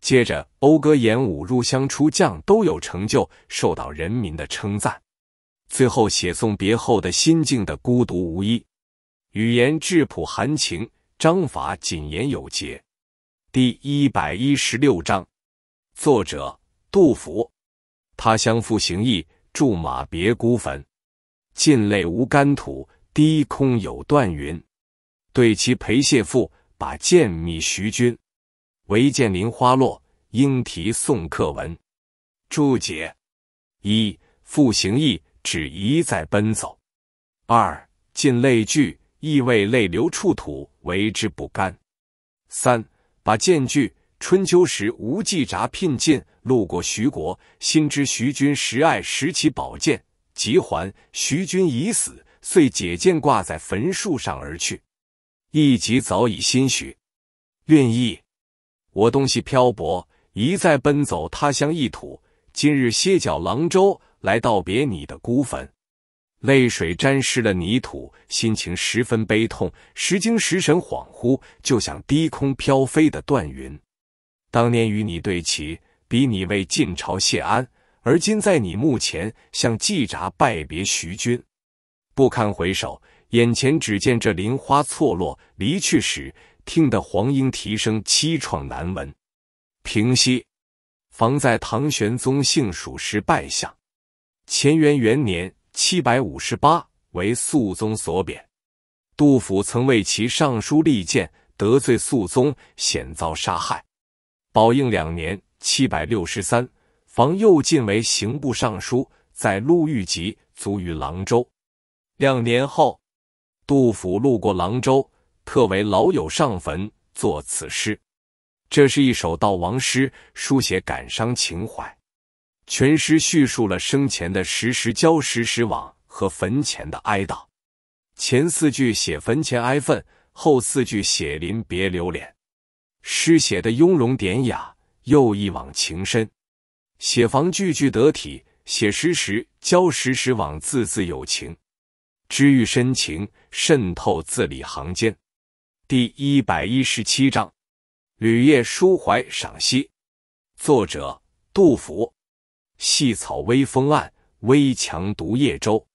接着，讴歌演武，入乡出将，都有成就，受到人民的称赞。最后写送别后的心境的孤独无依，语言质朴含情，章法谨严有节。第一百一十六章，作者杜甫。他乡复行义，驻马别孤坟。尽泪无干土，低空有断云。对其陪谢赋，把剑觅徐君。唯见林花落，莺啼送客文。注解：一、复行意指一再奔走；二、尽泪句意为泪流触土，为之不甘；三、把剑句，春秋时无季札聘晋，路过徐国，心知徐君时爱拾其宝剑，急还。徐君已死，遂解剑挂在坟树上而去。意即早已心许，愿意。我东西漂泊，一再奔走他乡异土。今日歇脚廊州，来道别你的孤坟，泪水沾湿了泥土，心情十分悲痛，时惊时神恍惚，就像低空飘飞的断云。当年与你对棋，比你为晋朝谢安，而今在你墓前向季札拜别徐君，不堪回首。眼前只见这林花错落，离去时。听得黄莺啼声凄怆难闻。平息，房在唐玄宗幸蜀时拜相，乾元元年（七百五十八）为肃宗所贬。杜甫曾为其上书力谏，得罪肃宗，险遭杀害。宝应两年（七百六十三），房又进为刑部尚书，在路遇疾，卒于廊州。两年后，杜甫路过廊州。特为老友上坟作此诗，这是一首悼亡诗，抒写感伤情怀。全诗叙述了生前的时时交时时往和坟前的哀悼。前四句写坟前哀愤，后四句写临别留恋。诗写的雍容典雅，又一往情深。写房句句得体，写时时交时时往字字有情，知遇深情，渗透字里行间。第一百一十七章《旅夜抒怀》赏析，作者杜甫。细草微风岸，危樯独夜舟。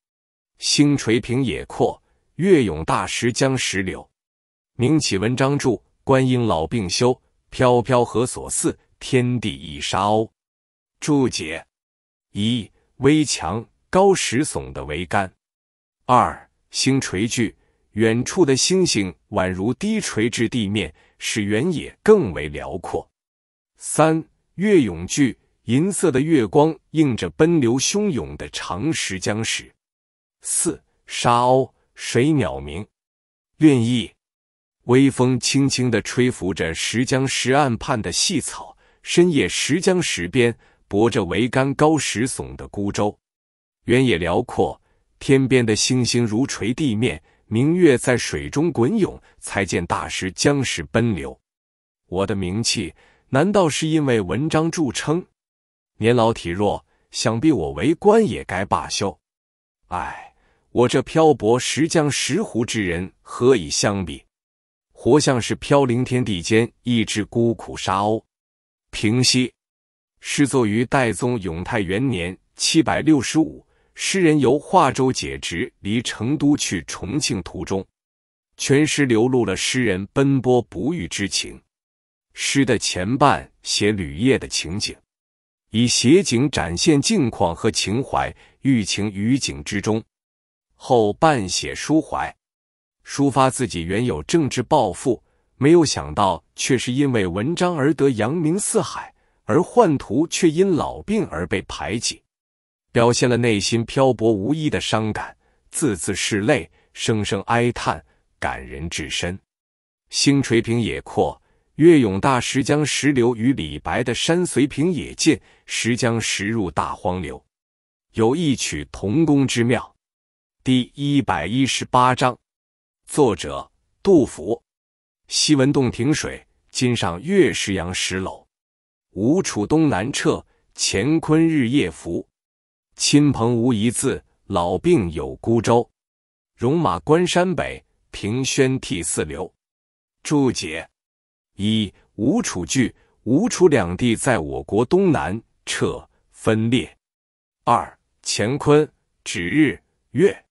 星垂平野阔，月涌大石江石流。名启文章著，观音老病休。飘飘何所似？天地一沙鸥。注解：一、危樯，高石耸的桅杆。二、星垂巨。远处的星星宛如低垂至地面，使原野更为辽阔。三月涌聚，银色的月光映着奔流汹涌的长石江石。四沙鸥水鸟鸣，润意。微风轻轻地吹拂着石江石岸畔的细草。深夜，石江石边泊着桅杆高、石耸的孤舟。原野辽阔，天边的星星如垂地面。明月在水中滚涌，才见大石江石奔流。我的名气难道是因为文章著称？年老体弱，想必我为官也该罢休。唉，我这漂泊十江石湖之人，何以相比？活像是飘零天地间一只孤苦沙鸥。平息，诗作于代宗永泰元年（七百六十五）。诗人由化州解职，离成都去重庆途中，全诗流露了诗人奔波不遇之情。诗的前半写旅夜的情景，以写景展现境况和情怀，寓情于景之中；后半写抒怀，抒发自己原有政治抱负，没有想到却是因为文章而得扬名四海，而宦途却因老病而被排挤。表现了内心漂泊无依的伤感，字字是泪，声声哀叹，感人至深。星垂平野阔，月涌大石江。石流与李白的“山随平野尽，石江石入大荒流”有异曲同工之妙。第一百一十八章，作者杜甫。昔闻洞庭水，今上岳阳石楼。吴楚东南坼，乾坤日夜浮。亲朋无一字，老病有孤舟。戎马关山北，凭轩涕泗流。注解：一、吴楚句，吴楚两地在我国东南，撤分裂。二、乾坤指日月。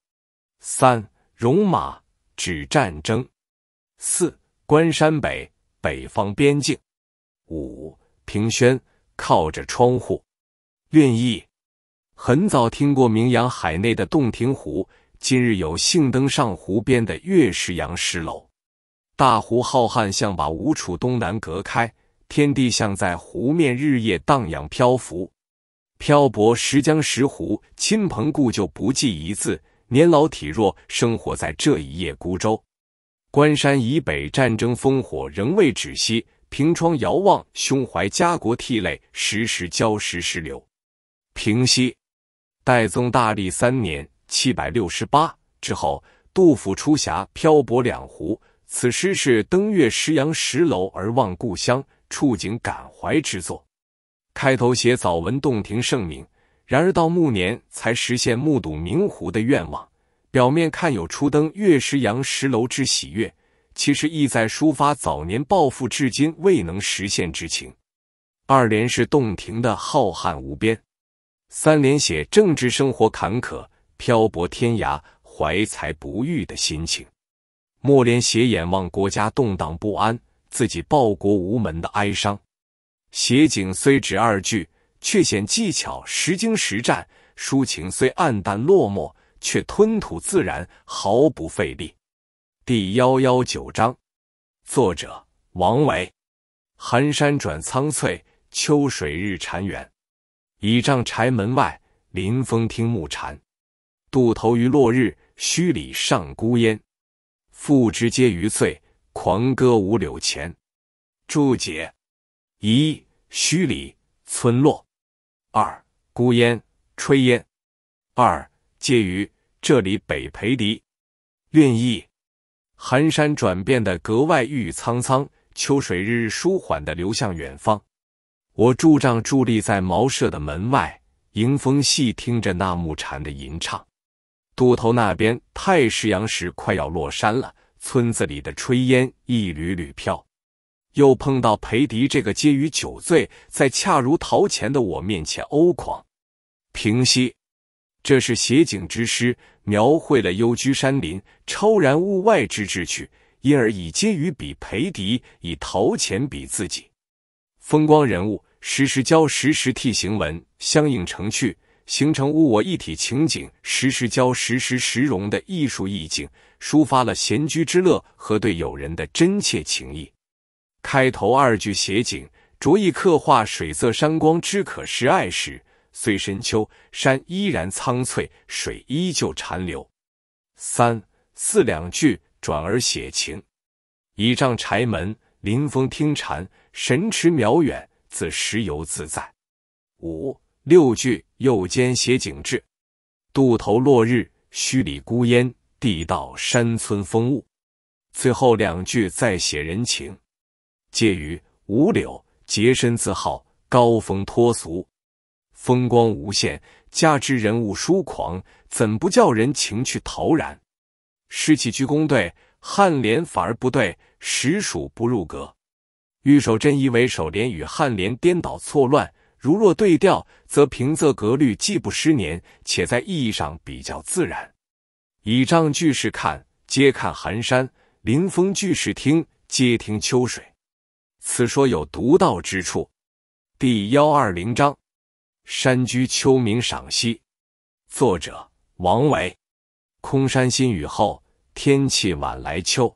三、戎马指战争。四、关山北北方边境。五、凭轩靠着窗户。韵意。很早听过名扬海内的洞庭湖，今日有幸登上湖边的岳阳楼。大湖浩瀚，像把吴楚东南隔开，天地像在湖面日夜荡漾漂浮。漂泊石江石湖，亲朋故旧不记一字，年老体弱，生活在这一叶孤舟。关山以北，战争烽火仍未止息。凭窗遥望，胸怀家国涕泪，时时浇，时时流。平息。代宗大历三年（七百六十八）之后，杜甫出峡漂泊两湖。此诗是登岳阳十楼而望故乡，触景感怀之作。开头写早闻洞庭盛名，然而到暮年才实现目睹名湖的愿望。表面看有初登岳阳十楼之喜悦，其实意在抒发早年抱负至今未能实现之情。二联是洞庭的浩瀚无边。三联写政治生活坎坷、漂泊天涯、怀才不遇的心情；莫联斜眼望国家动荡不安，自己报国无门的哀伤。写景虽只二句，却显技巧实精实战；抒情虽暗淡落寞，却吞吐自然，毫不费力。第幺幺九章，作者王维，寒山转苍翠，秋水日潺湲。倚杖柴门外，临风听暮蝉。渡头于落日，墟里上孤烟。复值接余岁，狂歌五柳前。注解：一、墟里村落；二、孤烟炊烟；二、皆于这里北培离。愿意：寒山转变的格外郁郁苍苍，秋水日日舒缓的流向远方。我拄杖伫立在茅舍的门外，迎风细听着那木蝉的吟唱。渡头那边，太师阳时快要落山了，村子里的炊烟一缕缕飘。又碰到裴迪这个皆于酒醉，在恰如陶潜的我面前欧狂。平息，这是写景之诗，描绘了幽居山林、超然物外之志趣，因而以皆于比裴迪，以陶潜比自己。风光人物。时时交，时时替行文相应成趣，形成物我一体情景，时时交，时时时融的艺术意境，抒发了闲居之乐和对友人的真切情谊。开头二句写景，着意刻画水色山光之可识爱时，虽深秋，山依然苍翠，水依旧潺流。三四两句转而写情，倚杖柴门，临风听蝉，神驰渺远。自时游自在，五六句右肩写景致，渡头落日，墟里孤烟，地道山村风物。最后两句再写人情，介于五柳洁身自好，高风脱俗，风光无限，加之人物疏狂，怎不叫人情趣陶然？诗起鞠躬对，颔联反而不对，实属不入格。玉手真宜为首联与颔联颠倒错乱，如若对调，则平仄格律既不失年，且在意义上比较自然。倚杖句式看，皆看寒山；临风句式听，皆听秋水。此说有独到之处。第幺二零章《山居秋暝》赏析，作者王维。空山新雨后，天气晚来秋。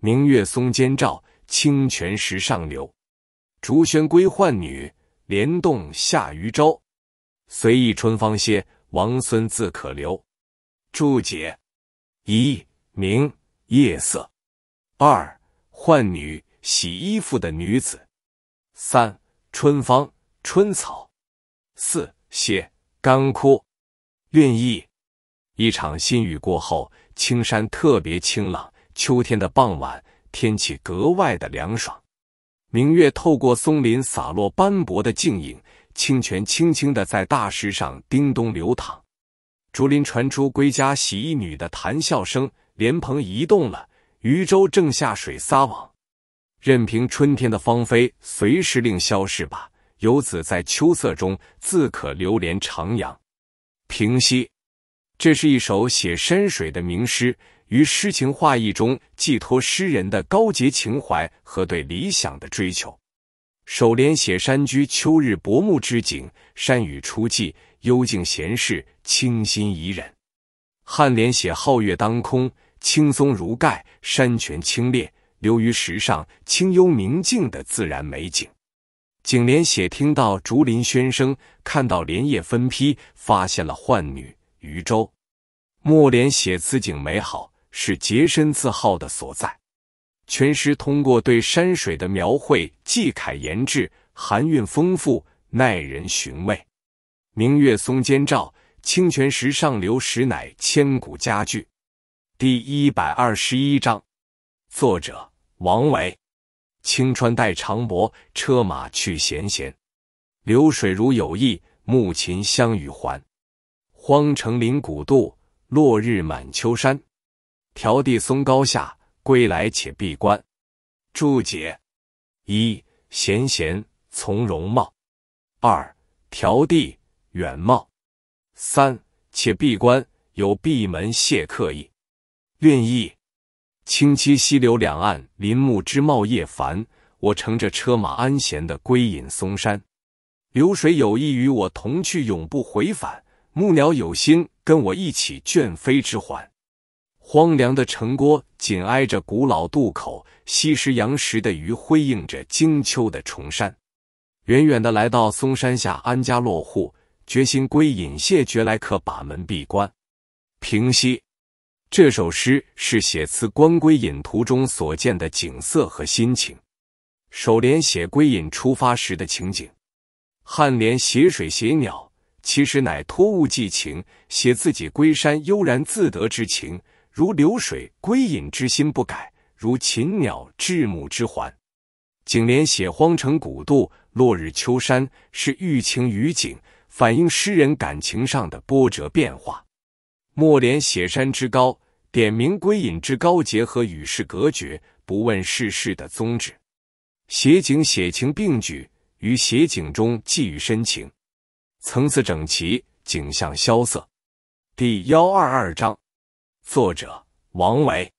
明月松间照。清泉石上流，竹喧归浣女，莲动下渔舟。随意春芳歇，王孙自可留。注解：一，明，夜色；二，浣女，洗衣服的女子；三，春芳，春草；四，歇，干枯。寓意：一场新雨过后，青山特别清朗。秋天的傍晚。天气格外的凉爽，明月透过松林洒落斑驳的静影，清泉轻轻的在大石上叮咚流淌，竹林传出归家洗衣女的谈笑声，莲蓬移动了，渔舟正下水撒网。任凭春天的芳菲随时令消逝吧，游子在秋色中自可流连徜徉。平息，这是一首写山水的名诗。于诗情画意中寄托诗人的高洁情怀和对理想的追求。首联写山居秋日薄暮之景，山雨初霁，幽静闲适，清新宜人。颔联写皓月当空，青松如盖，山泉清冽，流于石上，清幽明净的自然美景。颈联写听到竹林喧声，看到莲叶分披，发现了浣女渔舟。末联写此景美好。是洁身自好的所在。全诗通过对山水的描绘，气楷言志，含韵丰富，耐人寻味。明月松间照，清泉石上流，实乃千古佳句。第一百二十一章，作者王维。青川带长薄，车马去闲闲。流水如有意，暮禽相与还。荒城临古渡，落日满秋山。迢地松高下，归来且闭关。注解：一闲闲从容貌；二迢地远貌；三且闭关有闭门谢客意。愿意：清溪溪流两岸林木之茂叶繁，我乘着车马安闲的归隐嵩山。流水有意与我同去，永不回返；木鸟有心跟我一起倦飞之还。荒凉的城郭紧挨着古老渡口，西施杨时的余晖映着金秋的崇山。远远的来到嵩山下安家落户，决心归隐谢绝来客，把门闭关。平息，这首诗是写词官归隐途中所见的景色和心情。首联写归隐出发时的情景，颔联写水写鸟，其实乃托物寄情，写自己归山悠然自得之情。如流水，归隐之心不改；如禽鸟，至暮之还。景联写荒城古渡、落日秋山，是寓情于景，反映诗人感情上的波折变化。墨联写山之高，点明归隐之高洁和与世隔绝、不问世事的宗旨。写景写情并举，于写景中寄予深情，层次整齐，景象萧瑟。第幺二二章。作者王维，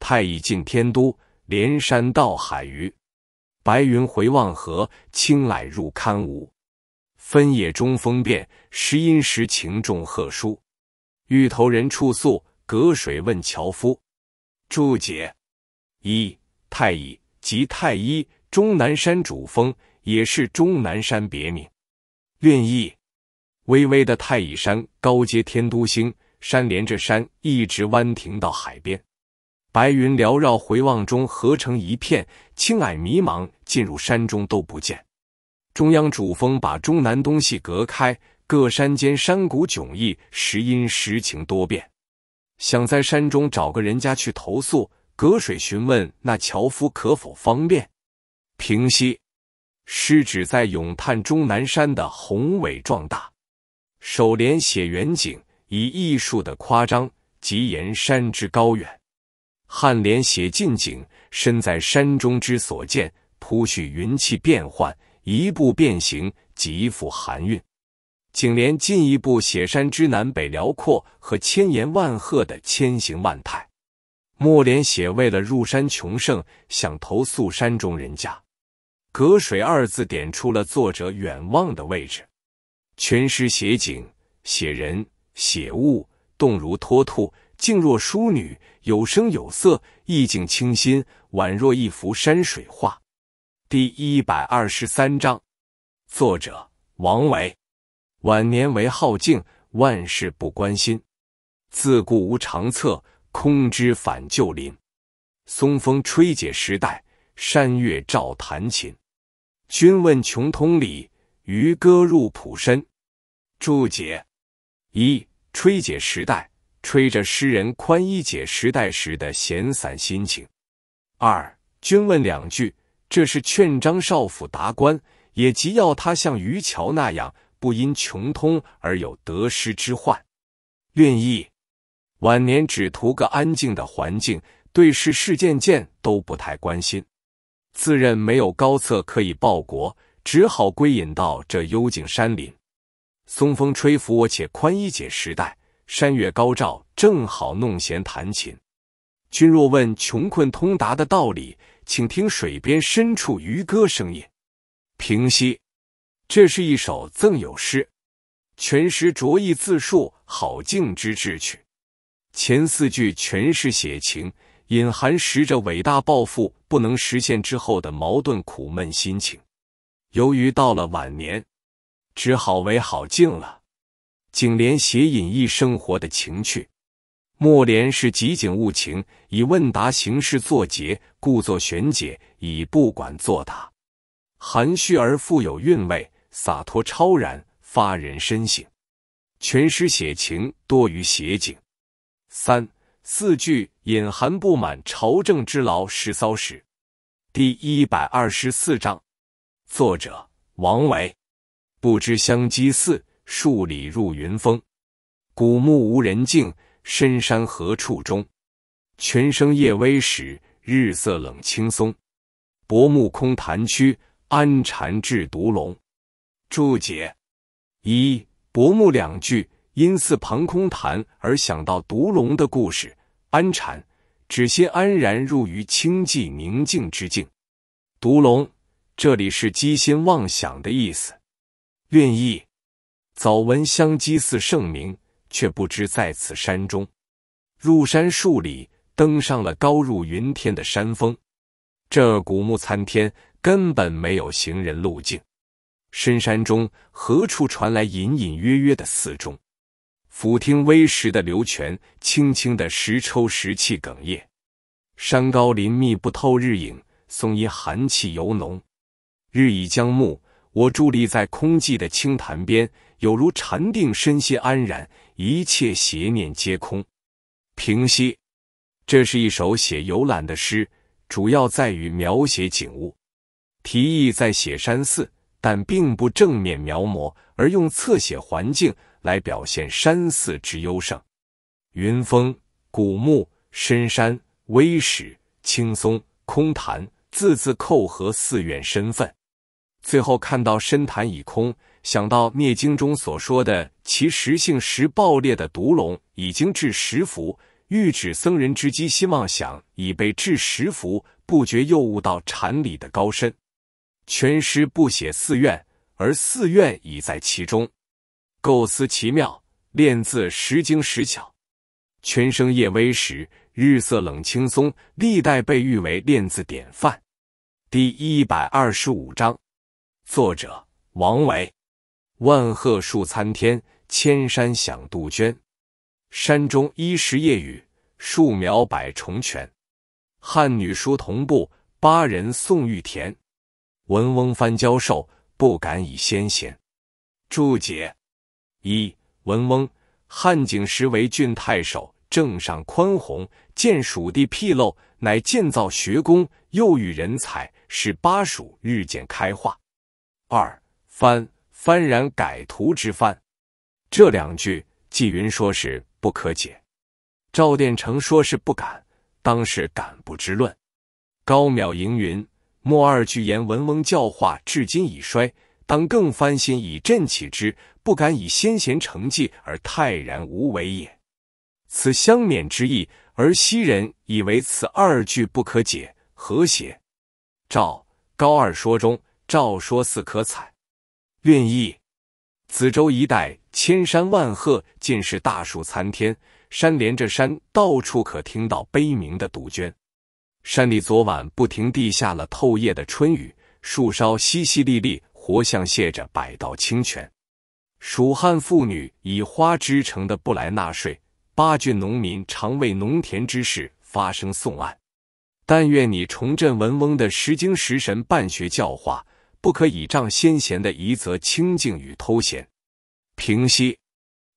太乙进天都，连山到海隅。白云回望河，青霭入堪无。分野中峰变，时阴时晴众壑书。欲投人处宿，隔水问樵夫。注解：一太乙即太一，终南山主峰，也是终南山别名。韵意：巍巍的太乙山高接天都星。山连着山，一直弯停到海边，白云缭绕。回望中合成一片，青霭迷茫，进入山中都不见。中央主峰把中南东西隔开，各山间山谷迥异，时阴时晴多变。想在山中找个人家去投宿，隔水询问那樵夫可否方便。平息，是指在咏叹终南山的宏伟壮大。首联写远景。以艺术的夸张，极言山之高远。颔联写近景，身在山中之所见，铺叙云气变幻，一步变形，极富含韵。颈联进一步写山之南北辽阔和千岩万壑的千形万态。末联写为了入山穷胜，想投宿山中人家。隔水二字点出了作者远望的位置。全诗写景，写人。写物动如脱兔，静若淑女，有声有色，意境清新，宛若一幅山水画。第一百二十三章，作者王维，晚年为好静，万事不关心，自顾无长策，空知返旧林。松风吹解时代，山月照弹琴。君问穷通理，渔歌入浦深。注解。一吹解时代，吹着诗人宽衣解时代时的闲散心情。二君问两句，这是劝张少府达官，也即要他像渔樵那样，不因穷通而有得失之患。愿意：晚年只图个安静的环境，对事事件件都不太关心，自认没有高策可以报国，只好归隐到这幽静山林。松风吹拂我，且宽衣解时带。山月高照，正好弄弦弹琴。君若问穷困通达的道理，请听水边深处渔歌声音。平息，这是一首赠友诗，全诗着意自述好静之志趣。前四句全是写情，隐含实着伟大抱负不能实现之后的矛盾苦闷心情。由于到了晚年。只好为好静了。景莲写隐逸生活的情趣，墨莲是集景悟情，以问答形式作结，故作玄解，以不管作答，含蓄而富有韵味，洒脱超然，发人深省。全诗写情多于写景。三四句隐含不满朝政之劳，实骚史。第一百二十四章，作者王维。不知香积寺，数里入云峰。古木无人径，深山何处钟？群生夜微始，日色冷青松。薄暮空潭曲，安禅至毒龙。注解：一薄暮两句，因似旁空潭而想到毒龙的故事。安禅，指心安然入于清寂宁静之境。毒龙，这里是机心妄想的意思。愿意。早闻香积寺盛名，却不知在此山中。入山数里，登上了高入云天的山峰。这古木参天，根本没有行人路径。深山中，何处传来隐隐约约的寺钟？俯听微时的流泉，轻轻的，石抽石气哽咽。山高林密，不透日影。松阴寒气尤浓。日已将暮。我伫立在空寂的清潭边，有如禅定，身心安然，一切邪念皆空。平息，这是一首写游览的诗，主要在于描写景物，题意在写山寺，但并不正面描摹，而用侧写环境来表现山寺之优胜。云峰、古木、深山、微石、青松、空潭，字字扣合寺院身份。最后看到深潭已空，想到《灭经》中所说的“其实性实爆裂”的毒龙已经至十伏，欲指僧人之机心妄想已被至十伏，不觉又悟到禅理的高深。全诗不写寺院，而寺院已在其中，构思奇妙，练字时精时巧。全声夜微时，日色冷青松。历代被誉为练字典范。第一百二十五章。作者王维，万壑树参天，千山响杜鹃。山中一石夜雨，树苗百重泉。汉女书同步，巴人送玉田。文翁翻交授，不敢以先贤。注解一：文翁，汉景时为郡太守，政上宽宏，见蜀地僻陋，乃建造学宫，又育人才，使巴蜀日渐开化。二番幡然改图之番，这两句纪云说是不可解，赵殿成说是不敢，当是敢不知论。高渺盈云末二句言文翁教化至今已衰，当更翻新以振起之，不敢以先贤成绩而泰然无为也。此相勉之意，而昔人以为此二句不可解，何谐。赵高二说中。照说似可采，愿意，子州一带千山万壑尽是大树参天，山连着山，到处可听到悲鸣的杜鹃。山里昨晚不停地下了透夜的春雨，树梢淅淅沥沥，活像泻着百道清泉。蜀汉妇女以花织成的布来纳税，巴郡农民常为农田之事发生讼案。但愿你重振文翁的《时经》《时神办学教化。不可倚仗先贤的遗则清静与偷闲。平息，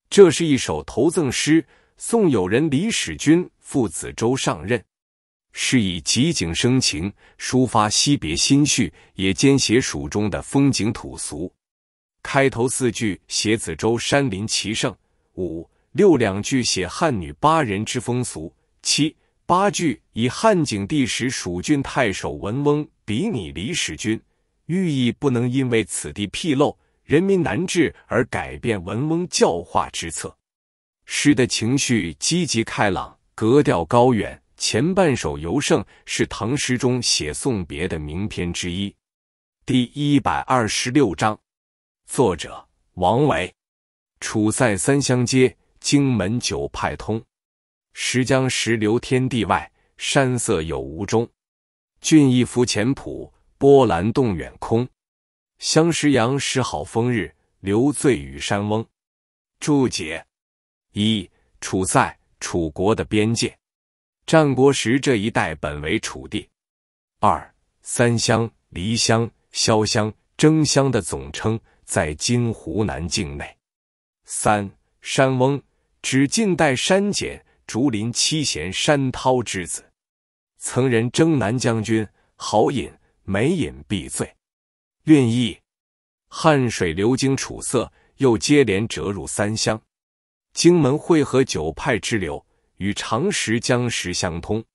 这是一首投赠诗，送友人李使君赴子州上任。是以极景生情，抒发惜别心绪，也兼写蜀中的风景土俗。开头四句写子州山林奇胜，五六两句写汉女八人之风俗。七八句以汉景帝时蜀郡太守文翁比拟李使君。寓意不能因为此地僻陋、人民难治而改变文翁教化之策。诗的情绪积极开朗，格调高远。前半首尤胜，是唐诗中写送别的名篇之一。第一百二十六章，作者王维。楚塞三湘街，荆门九派通。石江石流天地外，山色有无中。俊逸浮浅浦。波澜动远空，相识阳时好风日，留醉与山翁。注解：一、楚塞，楚国的边界。战国时这一带本为楚地。二、三湘，漓湘、潇湘、征湘的总称，在今湖南境内。三、山翁，指晋代山简、竹林七贤山涛之子，曾任征南将军，好饮。每饮必醉，运意：汉水流经楚色，又接连折入三湘，荆门汇合九派之流，与长石江石相通。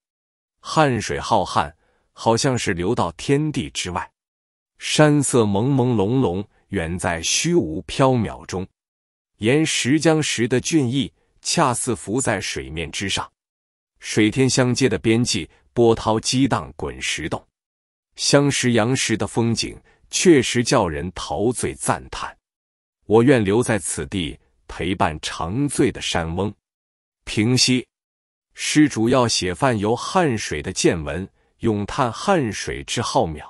汉水浩瀚，好像是流到天地之外。山色朦朦胧胧，远在虚无缥缈中。沿石江石的俊逸，恰似浮在水面之上。水天相接的边际，波涛激荡，滚石动。相识阳时的风景确实叫人陶醉赞叹，我愿留在此地陪伴长醉的山翁。平息，诗主要写泛游汉水的见闻，咏叹汉水之浩渺。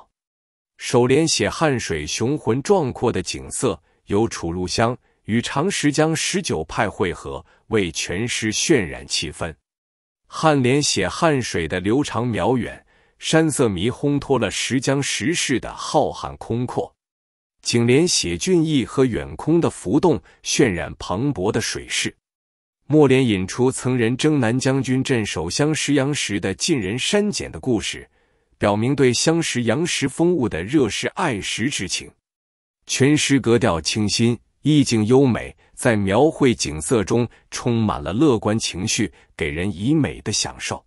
首联写汉水雄浑壮阔的景色，由楚入乡与长石江十九派汇合，为全诗渲染气氛。颔联写汉水的流长渺远。山色迷烘托了石江石势的浩瀚空阔，景联写俊逸和远空的浮动，渲染磅礴的水势。墨联引出曾人征南将军镇守相石阳时的晋人山简的故事，表明对相石阳石风物的热识爱石之情。全诗格调清新，意境优美，在描绘景色中充满了乐观情绪，给人以美的享受。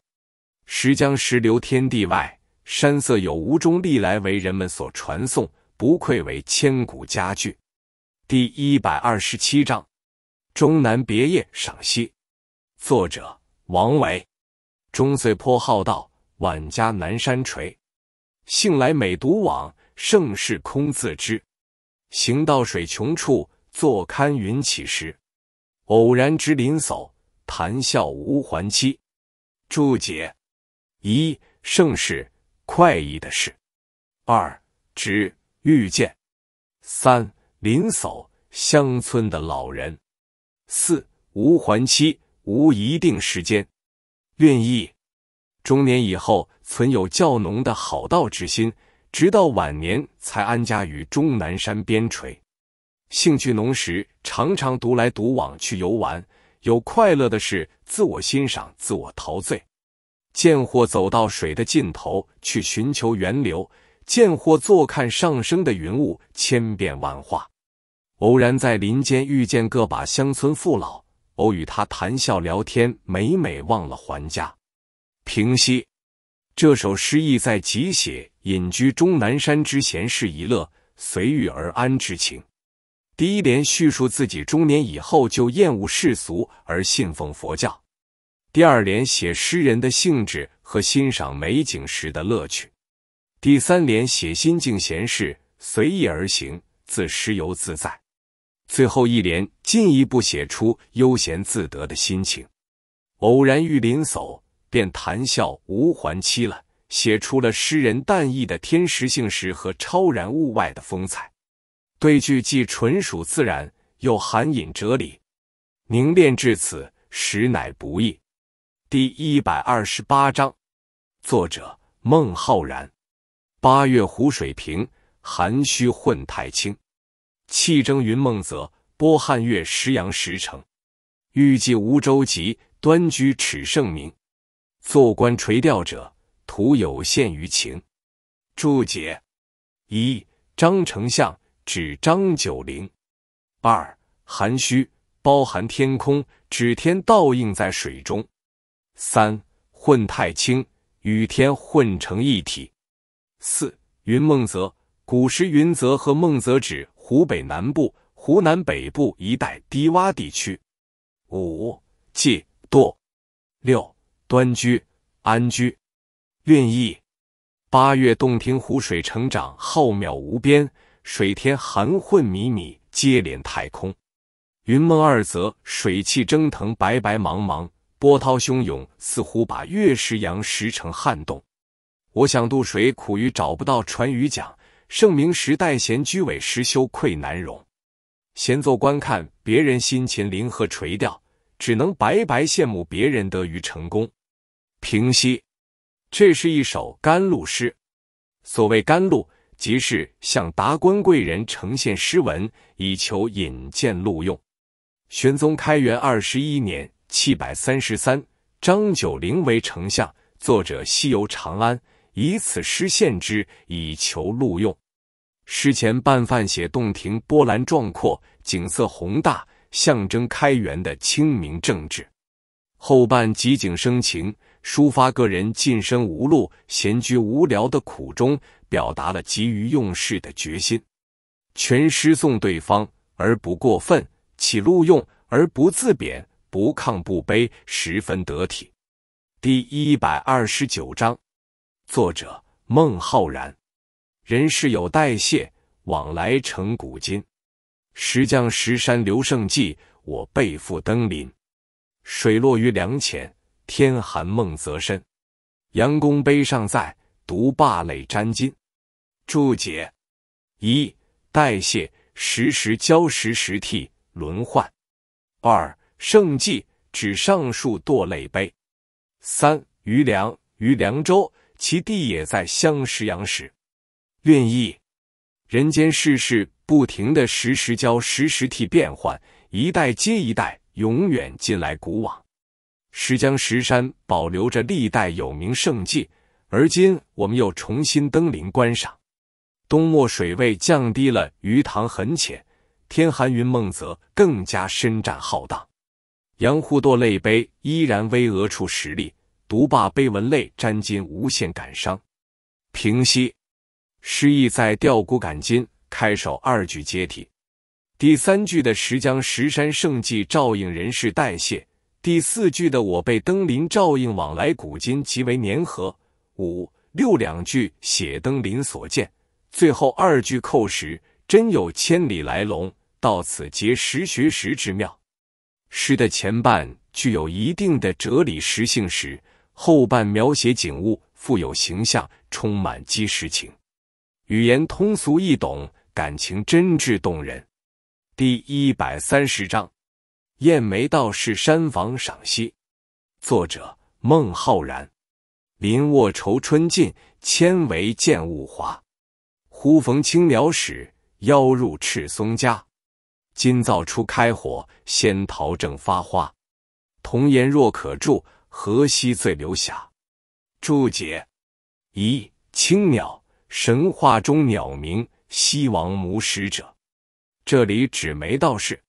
“石江石流天地外，山色有无中”历来为人们所传颂，不愧为千古佳句。第一百二十七章《终南别业》赏析，作者王维。终岁颇好道，晚家南山陲。幸来每独往，胜事空自知。行到水穷处，坐看云起时。偶然值林叟，谈笑无还期。注解。一盛世快意的事，二指遇见，三临叟乡村的老人，四无还期无一定时间，愿意中年以后存有较浓的好道之心，直到晚年才安家于终南山边陲。兴趣浓时，常常独来独往去游玩，有快乐的事，自我欣赏，自我陶醉。贱货走到水的尽头去寻求源流，贱货坐看上升的云雾千变万化。偶然在林间遇见个把乡村父老，偶与他谈笑聊天，每每忘了还家。平息。这首诗意在即写隐居终南山之闲适一乐，随遇而安之情。第一联叙述自己中年以后就厌恶世俗而信奉佛教。第二联写诗人的兴致和欣赏美景时的乐趣，第三联写心境闲适，随意而行，自诗游自在。最后一联进一步写出悠闲自得的心情。偶然遇临叟，便谈笑无还期了。写出了诗人淡逸的天时性时和超然物外的风采。对句既纯属自然，又含隐哲理，凝练至此，实乃不易。第一百二十八章，作者孟浩然。八月湖水平，寒虚混太清。气蒸云梦泽，波撼石阳城。欲济无舟楫，端居耻圣明。坐观垂钓者，徒有羡鱼情。注解：一、张丞相指张九龄。二、寒虚包含天空，指天倒映在水中。三混太清，与天混成一体。四云梦泽，古时云泽和梦泽指湖北南部、湖南北部一带低洼地区。五济渡。六端居安居，运意。八月洞庭湖水成长，浩渺无边，水天含混迷迷，接连太空。云梦二则，水气蒸腾，白白茫茫。波涛汹涌，似乎把月食阳石城撼动。我想渡水，苦于找不到船与桨。盛明时代，闲居，委时羞愧难容。闲坐观看别人辛勤临河垂钓，只能白白羡慕别人得于成功。平析，这是一首甘露诗。所谓甘露，即是向达官贵人呈现诗文，以求引荐录用。玄宗开元二十一年。七百三十三，张九龄为丞相，作者西游长安，以此诗献之，以求录用。诗前半范写洞庭波澜壮阔，景色宏大，象征开元的清明政治；后半集景生情，抒发个人晋升无路、闲居无聊的苦衷，表达了急于用事的决心。全诗送对方而不过分，起录用而不自贬。不亢不卑，十分得体。第一百二十九章，作者孟浩然。人事有代谢，往来成古今。石匠石山留胜迹，我背负登临。水落于梁浅，天寒梦泽深。杨公碑尚在，独霸泪沾巾。注解：一、代谢，时时交，时时替，轮换。二。圣迹指上述堕泪碑。三余凉余凉州，其地也在相石阳时。愿意人间世事不停的时时交时时替变换，一代接一代，永远进来古往。石江石山保留着历代有名圣迹，而今我们又重新登临观赏。冬末水位降低了，鱼塘很浅，天寒云梦泽更加深湛浩荡。杨祜堕泪碑依然巍峨处实立，独霸碑文泪沾襟，无限感伤。评析：诗意在吊古感今，开首二句接体，第三句的石江石山胜迹照应人事代谢，第四句的我辈登临照应往来古今，极为粘合。五六两句写登临所见，最后二句扣实，真有千里来龙，到此结实学识之妙。诗的前半具有一定的哲理实性，时，后半描写景物，富有形象，充满基实情，语言通俗易懂，感情真挚动人。第一百三十章《燕梅道士山房》赏析，作者孟浩然。林卧愁春尽，千围见物华。忽逢青鸟使，邀入赤松家。金灶初开火，仙桃正发花。童颜若可住，何惜醉流霞。注解：一、青鸟，神话中鸟名，西王母使者，这里指梅道士。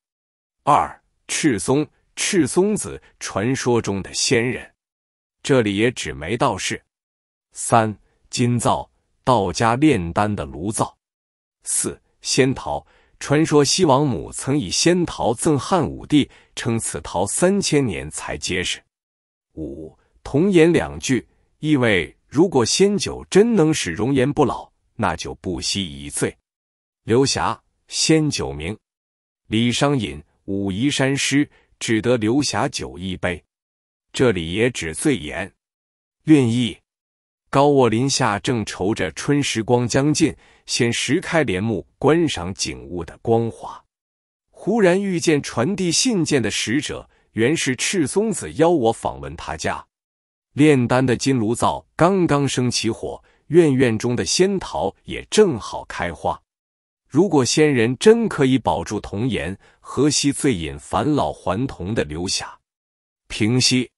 二、赤松，赤松子，传说中的仙人，这里也指梅道士。三、金灶，道家炼丹的炉灶。四、仙桃。传说西王母曾以仙桃赠汉武帝，称此桃三千年才结实。五童言两句，意味如果仙酒真能使容颜不老，那就不惜一醉。刘霞仙酒名，李商隐《武夷山诗》只得流霞酒一杯，这里也指醉言。韵意。高卧林下，正愁着春时光将尽，先石开帘幕观赏景物的光华。忽然遇见传递信件的使者，原是赤松子邀我访问他家。炼丹的金炉灶刚刚升起火，院院中的仙桃也正好开花。如果仙人真可以保住童颜，何惜醉饮返老还童的流霞？平息。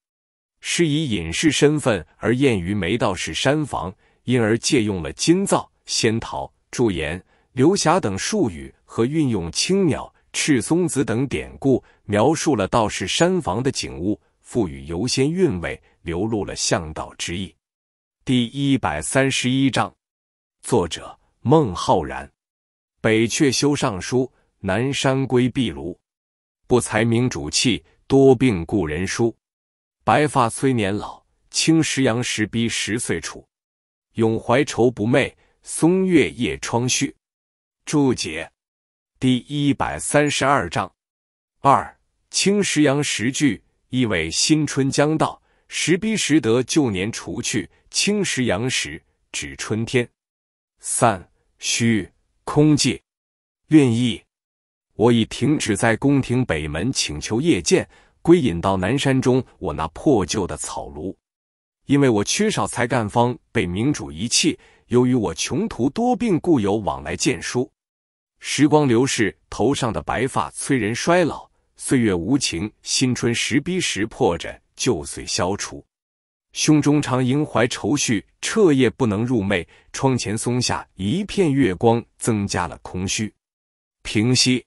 是以隐士身份而宴于梅道士山房，因而借用了金灶、仙桃、驻颜、流霞等术语，和运用青鸟、赤松子等典故，描述了道士山房的景物，赋予游仙韵味，流露了向导之意。第一百三十一章，作者孟浩然。北阙修尚书，南山归壁庐。不才明主弃，多病故人疏。白发催年老，青石阳时逼十岁处，永怀愁不寐，松月夜窗虚。注解：第一百三十二章。二、青石阳十句，意味新春将到，时逼时得旧年除去。青石阳时指春天。三、虚空界，愿意我已停止在宫廷北门，请求谒见。归隐到南山中，我那破旧的草庐，因为我缺少才干方被明主遗弃。由于我穷途多病，故有往来见书。时光流逝，头上的白发催人衰老，岁月无情，新春时逼时迫着旧岁消除。胸中常萦怀愁绪，彻夜不能入寐。窗前松下一片月光，增加了空虚。平息。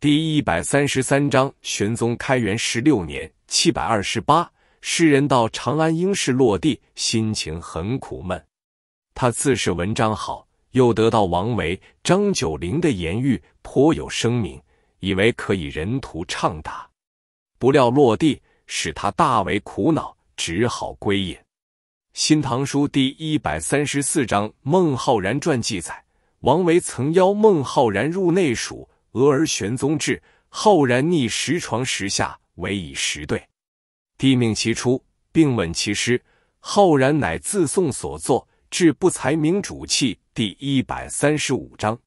第一百三十三章，玄宗开元十六年（七百二十八），诗人到长安应试落地，心情很苦闷。他自恃文章好，又得到王维、张九龄的言誉，颇有声名，以为可以人途畅达。不料落地，使他大为苦恼，只好归隐。《新唐书》第一百三十四章《孟浩然传》记载，王维曾邀孟浩然入内署。俄而玄宗至，浩然逆石床石下，为以石对。帝命其出，并问其师。浩然乃自诵所作。至不才明主弃。第一百三十五章。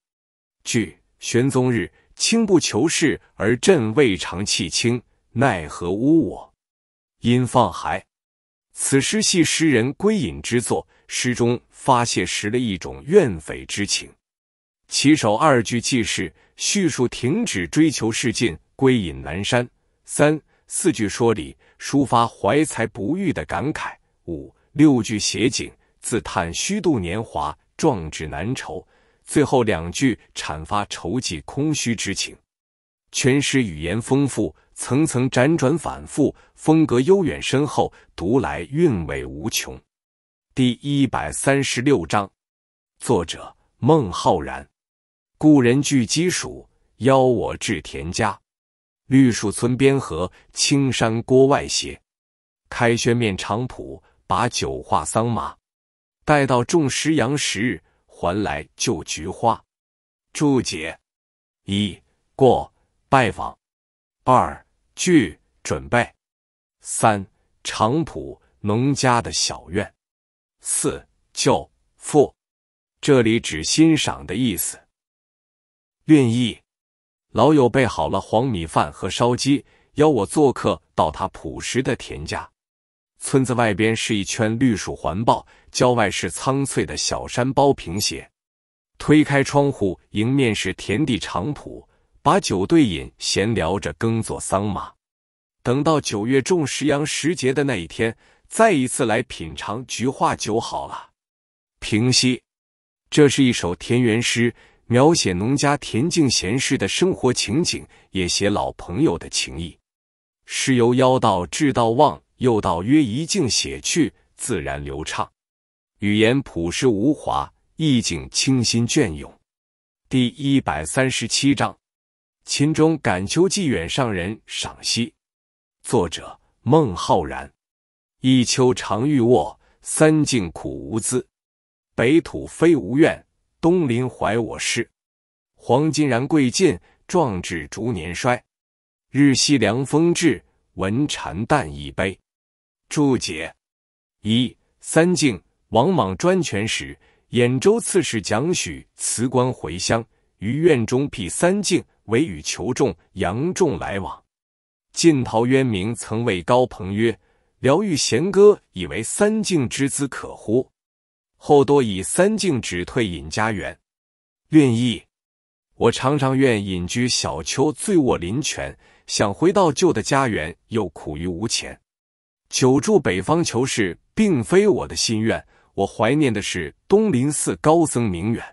句：玄宗日，卿不求事，而朕未尝弃卿，奈何污我？因放还。此诗系诗人归隐之作，诗中发泄时的一种怨诽之情。其首二句既是。叙述停止追求世尽，归隐南山。三四句说理，抒发怀才不遇的感慨。五六句写景，自叹虚度年华，壮志难酬。最后两句阐发愁寂空虚之情。全诗语言丰富，层层辗转反复，风格悠远深厚，读来韵味无穷。第一百三十六章，作者孟浩然。故人具鸡黍，邀我至田家。绿树村边合，青山郭外斜。开轩面场圃，把酒话桑麻。待到种重阳时，还来就菊花。注解：一过拜访；二聚准备；三场圃农家的小院；四就父。这里指欣赏的意思。愿意，老友备好了黄米饭和烧鸡，邀我做客到他朴实的田家。村子外边是一圈绿树环抱，郊外是苍翠的小山包平斜。推开窗户，迎面是田地长圃，把酒对饮，闲聊着耕作桑麻。等到九月种十阳时节的那一天，再一次来品尝菊花酒好了。平息，这是一首田园诗。描写农家恬静闲适的生活情景，也写老朋友的情谊。是由妖道至道望又到约一径写去，自然流畅，语言朴实无华，意境清新隽永。第一百三十七章《秦中感秋寄远上人》赏析，作者孟浩然。一秋常欲卧，三径苦无资。北土非吾愿。东临怀我室。黄金然贵贱，壮志逐年衰。日夕凉风至，闻蝉淡已悲。注解：一三敬，王莽专权时，兖州刺史蒋许辞官回乡，于院中辟三敬为与求众，杨仲来往。晋陶渊明曾谓高朋曰：“聊欲弦歌，以为三敬之资，可乎？”后多以三径指退隐家园。愿意，我常常愿隐居小丘，醉卧林泉。想回到旧的家园，又苦于无钱。久住北方求事，并非我的心愿。我怀念的是东林寺高僧明远。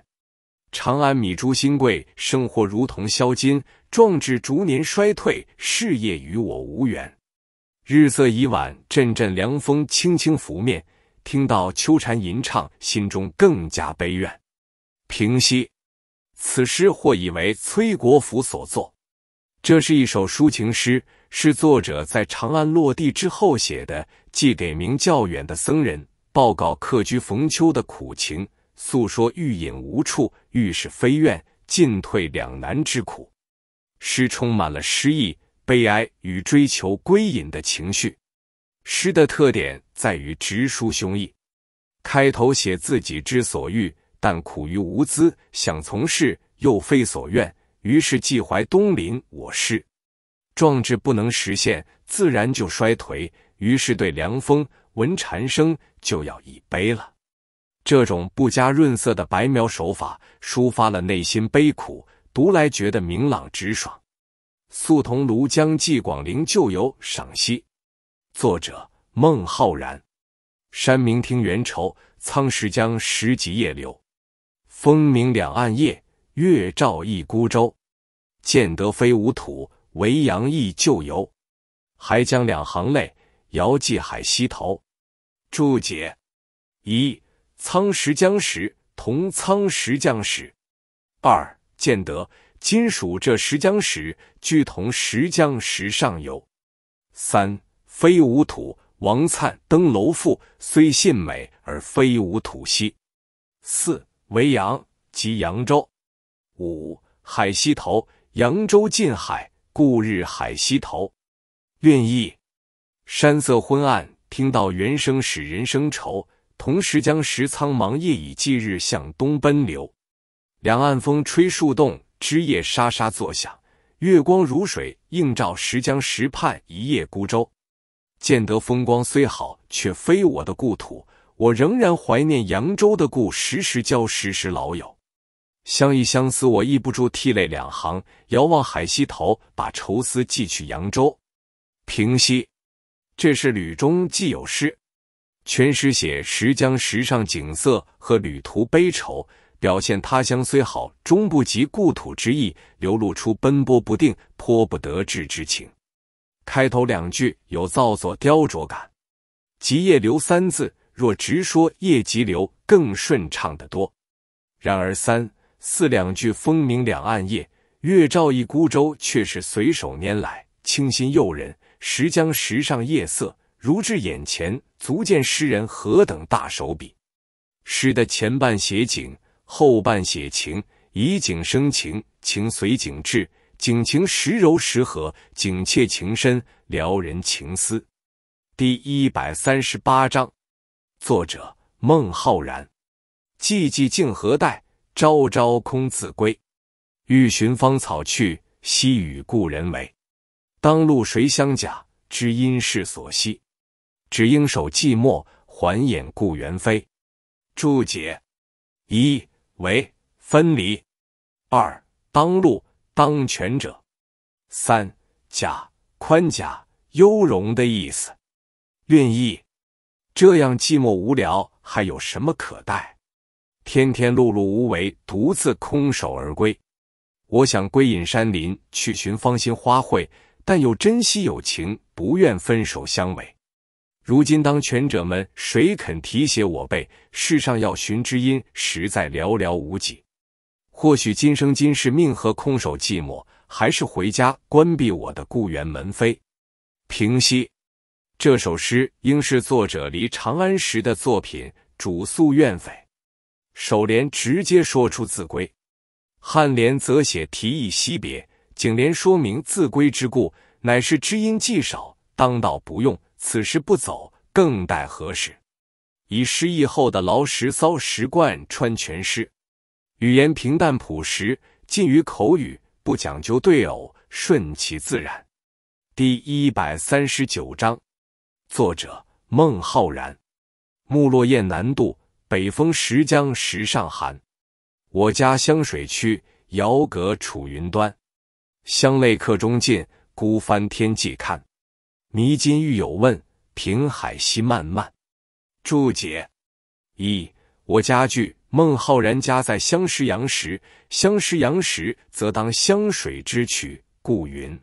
长安米珠新贵，生活如同削金，壮志逐年衰退，事业与我无缘。日色已晚，阵阵凉风轻轻拂面。听到秋蝉吟唱，心中更加悲怨。平息，此诗或以为崔国府所作。这是一首抒情诗，是作者在长安落地之后写的，寄给名较远的僧人，报告客居逢秋的苦情，诉说欲隐无处，欲是非愿，进退两难之苦。诗充满了诗意、悲哀与追求归隐的情绪。诗的特点。在于直抒胸臆，开头写自己之所欲，但苦于无资，想从事又非所愿，于是寄怀东林。我师，壮志不能实现，自然就衰颓，于是对凉风闻蝉声就要以悲了。这种不加润色的白描手法，抒发了内心悲苦，读来觉得明朗直爽。《宿桐庐江寄广陵旧游》赏析，作者。孟浩然，山明听园愁，苍石江石急夜流。风鸣两岸夜，月照一孤舟。建德非无土，为阳亦旧游。还将两行泪，遥寄海西头。注解：一、苍石江石同苍石江石。二、建德金属浙石江石，俱同石江石上游。三、非无土。王粲《登楼赋》虽信美而非吾土兮，四维扬即扬州，五海西头，扬州近海，故日海西头。韵意：山色昏暗，听到猿声使人生愁；同时将石苍茫，夜以继日向东奔流。两岸风吹树动，枝叶沙沙作响；月光如水，映照石江石畔一叶孤舟。建德风光虽好，却非我的故土。我仍然怀念扬州的故，时时交时时老友。相忆相思，我抑不住涕泪两行。遥望海西头，把愁思寄去扬州。平息，这是旅中既有诗。全诗写石江时尚景色和旅途悲愁，表现他乡虽好，终不及故土之意，流露出奔波不定、颇不得志之情。开头两句有造作雕琢感，“急夜流”三字若直说“夜急流”更顺畅得多。然而三四两句“风鸣两岸夜，月照一孤舟”却是随手拈来，清新诱人，时将时上夜色如至眼前，足见诗人何等大手笔。诗的前半写景，后半写情，以景生情，情随景至。景情时柔时和，景切情深，撩人情思。第一百三十八章，作者孟浩然。寂寂静何待，朝朝空自归。欲寻芳草去，惜与故人为。当路谁相甲，知音是所惜。只应守寂寞，还掩故园扉。注解：一为分离；二当路。当权者，三甲宽甲优容的意思。愿意这样寂寞无聊，还有什么可待？天天碌碌无为，独自空手而归。我想归隐山林，去寻芳心花卉，但又珍惜友情，不愿分手相违。如今当权者们，谁肯提携我辈？世上要寻知音，实在寥寥无几。或许今生今世命何空守寂寞，还是回家关闭我的故园门扉。评析：这首诗应是作者离长安时的作品。主诉怨匪，首联直接说出自归，颔联则写提议惜别，颈联说明自归之故，乃是知音既少，当道不用，此时不走，更待何时？以失意后的劳实骚实贯穿全诗。语言平淡朴实，近于口语，不讲究对偶，顺其自然。第一百三十九章，作者孟浩然。木落雁南渡，北风石江石上寒。我家湘水曲，遥隔楚云端。乡泪客中尽，孤帆天际看。迷津欲有问，平海夕漫漫。注解一：我家具。孟浩然家在相石阳时，相石阳时则当湘水之曲，故云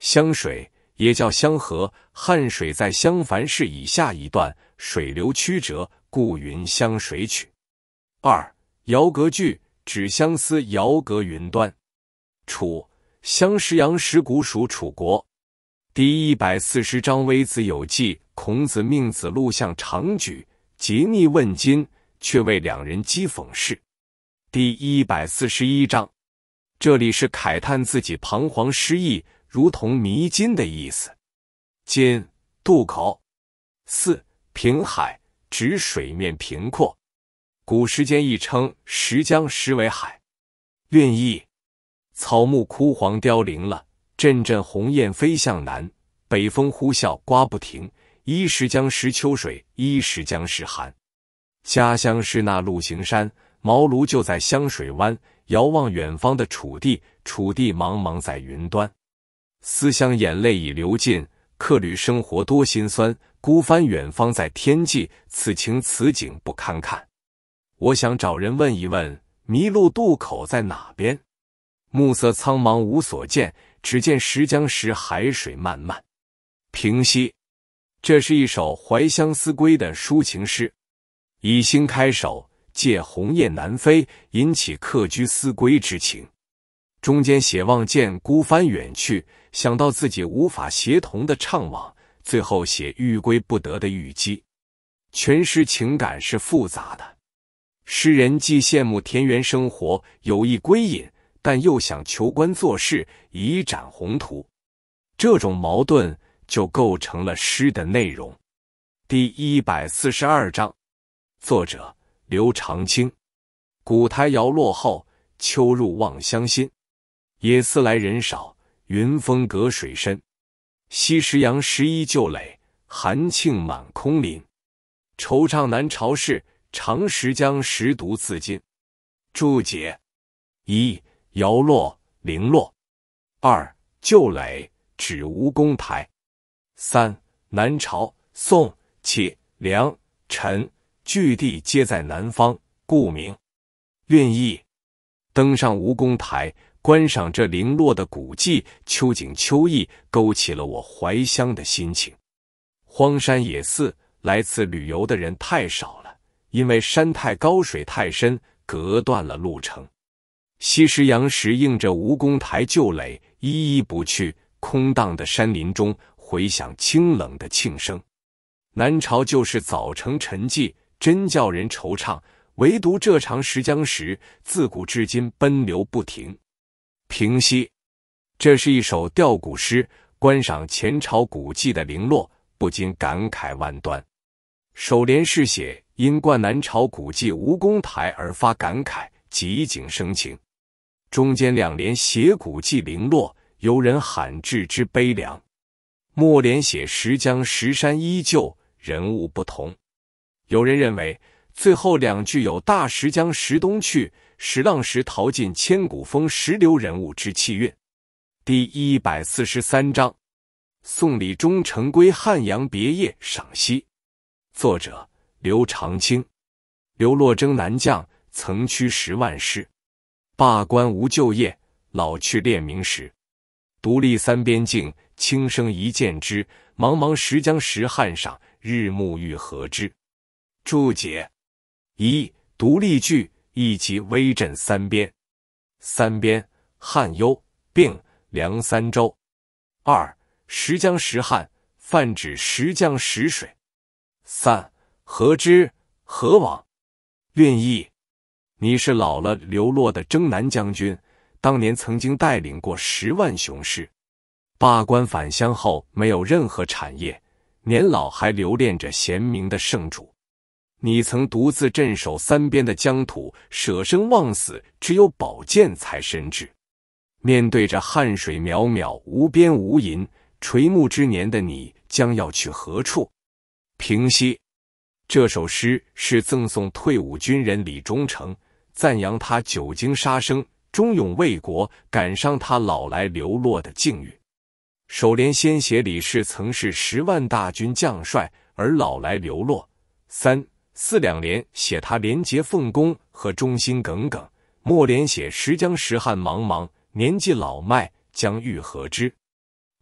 湘水也叫湘河。汉水在湘樊市以下一段水流曲折，故云湘水曲。二遥隔句指相思遥隔云端。楚相石阳时古属楚国。第一百四十章微子有记，孔子命子路向长举，竭逆问津。却为两人讥讽事。第一百四十一章，这里是慨叹自己彷徨失意，如同迷津的意思。津渡口，四平海指水面平阔。古时间亦称石江石为海。韵意：草木枯黄凋零了，阵阵鸿雁飞向南，北风呼啸刮不停。一时江时秋水，一时江时寒。家乡是那鹿行山，茅庐就在湘水湾。遥望远方的楚地，楚地茫茫在云端。思乡眼泪已流尽，客旅生活多辛酸。孤帆远方在天际，此情此景不堪看。我想找人问一问，迷路渡口在哪边？暮色苍茫无所见，只见石江石海水漫漫。平息。这是一首怀乡思归的抒情诗。以兴开首，借鸿雁南飞引起客居思归之情。中间写望见孤帆远去，想到自己无法协同的怅惘。最后写欲归不得的郁积。全诗情感是复杂的，诗人既羡慕田园生活，有意归隐，但又想求官做事，以展宏图。这种矛盾就构成了诗的内容。第一百四十二章。作者刘长卿，古台摇落后，秋入望乡心。野寺来人少，云峰隔水深。西石阳十一旧垒，寒磬满空林。惆怅南朝事，长时将石独自尽。注解：一、摇落零落；二、旧垒指吴宫台；三、南朝宋、齐、梁、陈。据地皆在南方，故名。愿意登上蜈蚣台，观赏这零落的古迹。秋景秋意，勾起了我怀乡的心情。荒山野寺，来此旅游的人太少了，因为山太高，水太深，隔断了路程。西石阳石映着蜈蚣台旧垒，依依不去。空荡的山林中，回响清冷的磬声。南朝就是早成沉寂。真叫人惆怅，唯独这长石江石自古至今奔流不停。平息，这是一首吊古诗，观赏前朝古迹的零落，不禁感慨万端。首联是写因冠南朝古迹吴公台而发感慨，极景生情。中间两联写古迹零落、游人罕至之悲凉。末联写石江石山依旧，人物不同。有人认为最后两句有“大石江石东去，石浪石淘尽千古风，石流人物之气韵”。第一百四十三章《送李忠诚归汉阳别业》赏析，作者刘长卿。刘洛征南将，曾驱十万师。罢官无旧业，老去练名时。独立三边境，轻生一剑之。茫茫石江石汉上，日暮欲何之？注解：一、独立句，一即威震三边，三边汉幽并凉三州。二、石江石汉，泛指石江石水。三、何之何往？愿意：你是老了流落的征南将军，当年曾经带领过十万雄师，罢官返乡后没有任何产业，年老还留恋着贤明的圣主。你曾独自镇守三边的疆土，舍生忘死，只有宝剑才深知。面对着汉水渺渺，无边无垠，垂暮之年的你将要去何处？平息。这首诗是赠送退伍军人李忠诚，赞扬他久经杀生，忠勇卫国，感伤他老来流落的境遇。首联先写李氏曾是十万大军将帅，而老来流落。三四两联写他廉洁奉公和忠心耿耿，末联写时江石汉茫茫，年纪老迈，将欲何之？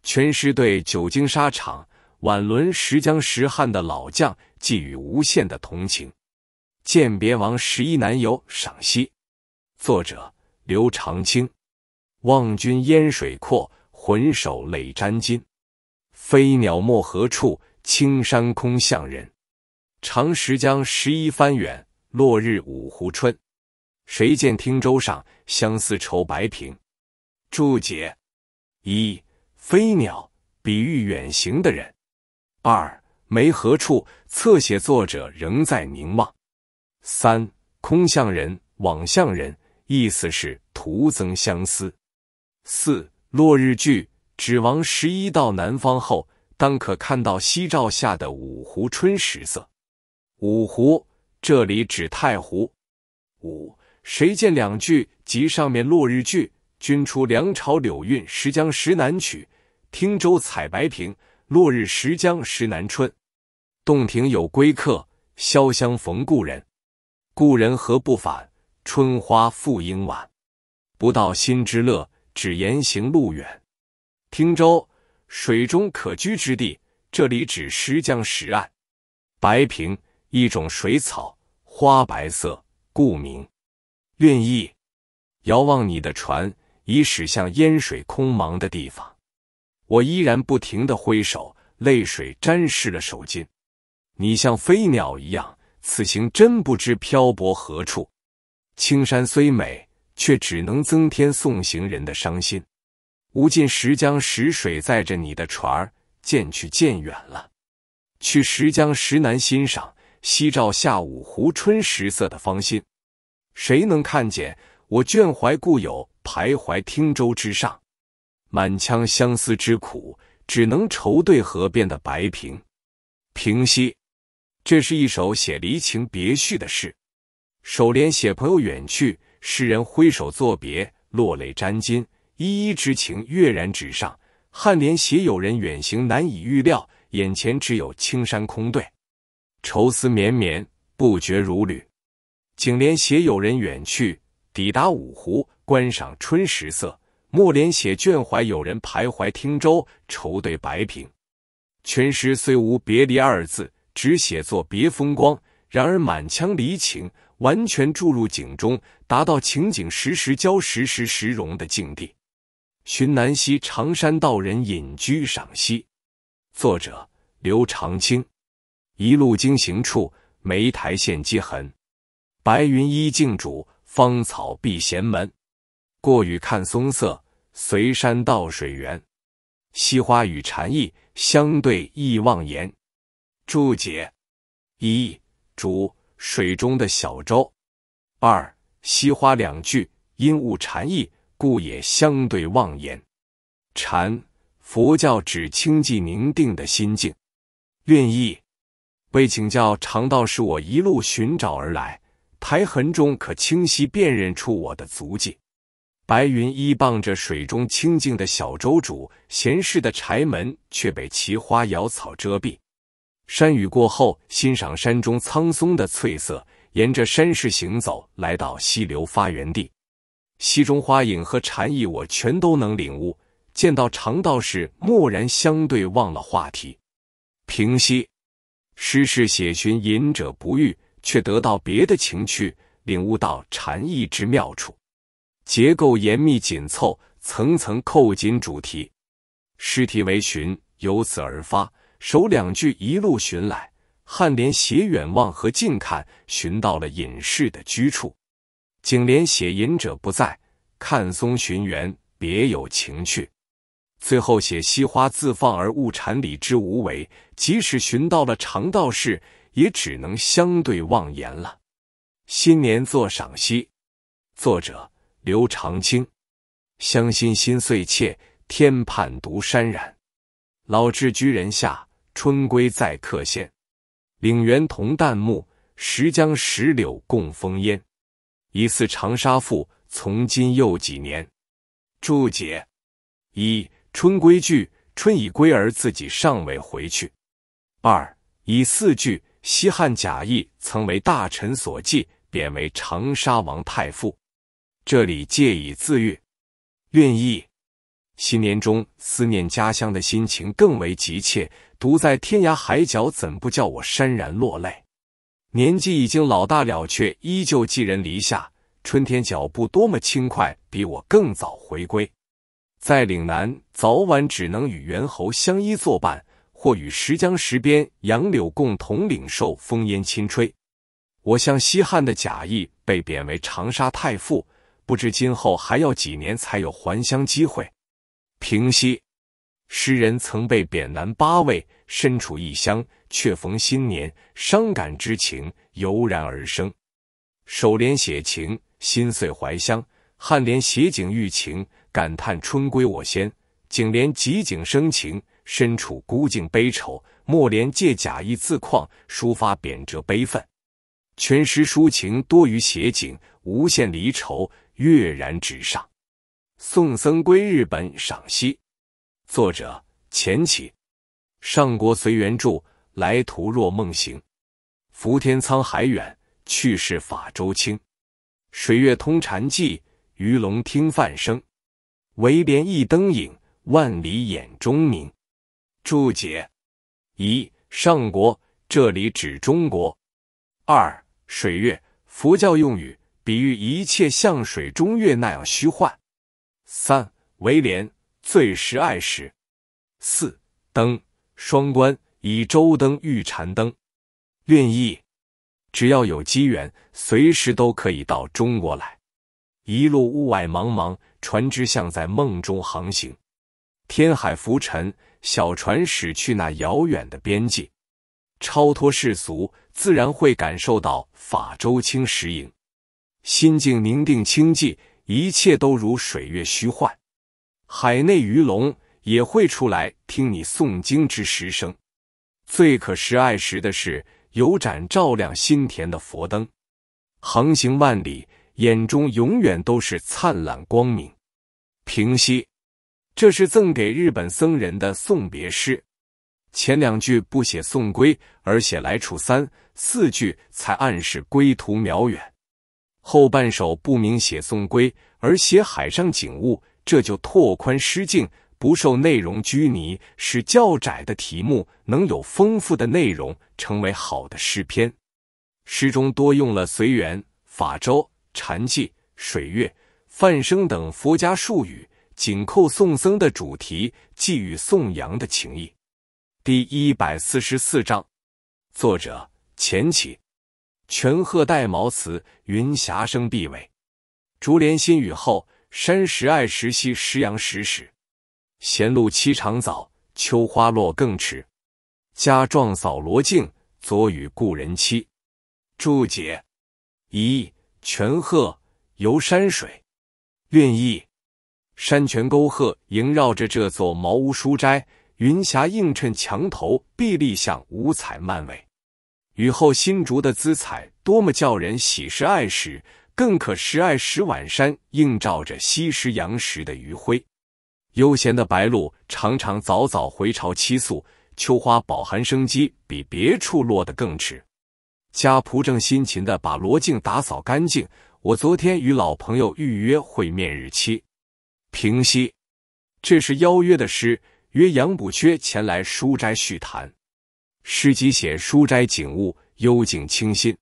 全诗对久经沙场、晚轮时江石汉的老将寄予无限的同情。《鉴别王十一南游》赏析，作者刘长卿。望君烟水阔，浑首泪沾巾。飞鸟没何处，青山空向人。长时将十一帆远，落日五湖春。谁见汀洲上，相思愁白苹。注解：一、飞鸟，比喻远行的人。二、没何处，侧写作者仍在凝望。三、空巷人，网巷人，意思是徒增相思。四、落日句，指王十一到南方后，当可看到夕照下的五湖春时色。五湖，这里指太湖。五，谁见两句及上面落日句，君出梁朝柳韵石江石南曲》：“汀州采白苹，落日石江石南春。洞庭有归客，潇湘逢故人。故人何不返？春花复应晚。不到心之乐，只言行路远。”汀州，水中可居之地，这里指石江石岸。白萍。一种水草，花白色，故名。愿意遥望你的船，已驶向烟水空茫的地方。我依然不停的挥手，泪水沾湿了手巾。你像飞鸟一样，此行真不知漂泊何处。青山虽美，却只能增添送行人的伤心。无尽石江石水载着你的船儿，渐去渐远了。去石江石南欣赏。夕照下午湖春十色的芳心，谁能看见我倦怀故友徘徊汀洲之上，满腔相思之苦，只能愁对河边的白萍。平息，这是一首写离情别绪的诗。首联写朋友远去，诗人挥手作别，落泪沾襟，依依之情跃然纸上。颔联写友人远行难以预料，眼前只有青山空对。愁思绵绵，不绝如缕。景联写友人远去，抵达五湖，观赏春时色；末联写倦怀友人徘徊汀洲，愁对白萍。全诗虽无别离二字，只写作别风光，然而满腔离情完全注入景中，达到情景时时交、时时时融的境地。寻南溪长山道人隐居赏析，作者刘长卿。一路经行处，莓苔现积痕。白云依静主，芳草闭闲门。过雨看松色，随山到水源。惜花与禅意，相对意忘言。注解：一、主水中的小舟；二、惜花两句，因物禅意，故也相对忘言。禅，佛教指清寂宁定的心境。愿意。为请教长道，是我一路寻找而来，苔痕中可清晰辨认出我的足迹。白云依傍着水中清静的小舟，主闲适的柴门却被奇花瑶草遮蔽。山雨过后，欣赏山中苍松的翠色，沿着山势行走，来到溪流发源地。溪中花影和禅意，我全都能领悟。见到长道士，蓦然相对，忘了话题。平息。诗是写寻隐者不遇，却得到别的情趣，领悟到禅意之妙处。结构严密紧凑，层层扣紧主题。诗题为“寻”，由此而发。首两句一路寻来，颔联写远望和近看，寻到了隐士的居处。颈联写隐者不在，看松寻源，别有情趣。最后写惜花自放而勿禅理之无为，即使寻到了长道士，也只能相对妄言了。新年作赏析，作者刘长卿。乡心心碎切，天畔独潸然。老至居人下，春归在客先。岭原同旦暮，时江石榴共风烟。疑似长沙赋，从今又几年？注解一。春归句，春已归而自己尚未回去。二以四句，西汉贾谊曾为大臣所记，贬为长沙王太傅，这里借以自喻。愿意：新年中思念家乡的心情更为急切，独在天涯海角，怎不叫我潸然落泪？年纪已经老大了，却依旧寄人篱下。春天脚步多么轻快，比我更早回归。在岭南，早晚只能与猿猴相依作伴，或与石江石边杨柳共同领受风烟轻吹。我向西汉的贾谊被贬为长沙太傅，不知今后还要几年才有还乡机会。平息，诗人曾被贬南八位，身处异乡，却逢新年，伤感之情油然而生。首联写情，心碎怀乡；颔联写景寓情。感叹春归我先，景联几景生情，身处孤境悲愁；墨联借假意自况，抒发贬谪悲愤。全诗抒情多于写景，无限离愁跃然纸上。宋僧归日本赏析，作者钱起。上国随缘著，来途若梦行。浮天沧海远，去世法舟轻。水月通禅寂，鱼龙听梵声。唯怜一灯影，万里眼中明。注解：一、上国，这里指中国；二、水月，佛教用语，比喻一切像水中月那样虚幻；三、唯怜，最时爱时；四、灯，双关，以周灯喻禅灯。愿意：只要有机缘，随时都可以到中国来。一路雾霭茫茫。船只像在梦中航行，天海浮沉，小船驶去那遥远的边际，超脱世俗，自然会感受到法舟轻石影，心境宁定清寂，一切都如水月虚幻。海内鱼龙也会出来听你诵经之时声。最可时爱时的是有盏照亮心田的佛灯，航行万里，眼中永远都是灿烂光明。平息。这是赠给日本僧人的送别诗，前两句不写送归，而写来处；三、四句才暗示归途渺远。后半首不明写送归，而写海上景物，这就拓宽诗境，不受内容拘泥，使较窄的题目能有丰富的内容，成为好的诗篇。诗中多用了随缘、法舟、禅寂、水月。范生等佛家术语紧扣宋僧的主题，寄予颂扬的情谊。第一百四十四章，作者钱起。全鹤戴毛辞，云霞生碧尾。竹帘新雨后，山石爱时兮，石阳石石，闲露栖长早，秋花落更迟。家壮扫罗径，昨与故人期。注解一：全鹤游山水。愿意，山泉沟壑萦绕着这座茅屋书斋，云霞映衬墙头碧立像五彩漫尾，雨后新竹的姿彩多么叫人喜时爱时，更可时爱时晚山映照着西时阳时的余晖。悠闲的白鹭常常早早回巢栖宿，秋花饱含生机，比别处落得更迟。家仆正辛勤的把罗镜打扫干净。我昨天与老朋友预约会面日期。平息，这是邀约的诗，约杨补缺前来书斋叙谈。诗集写书斋景物，幽静清新。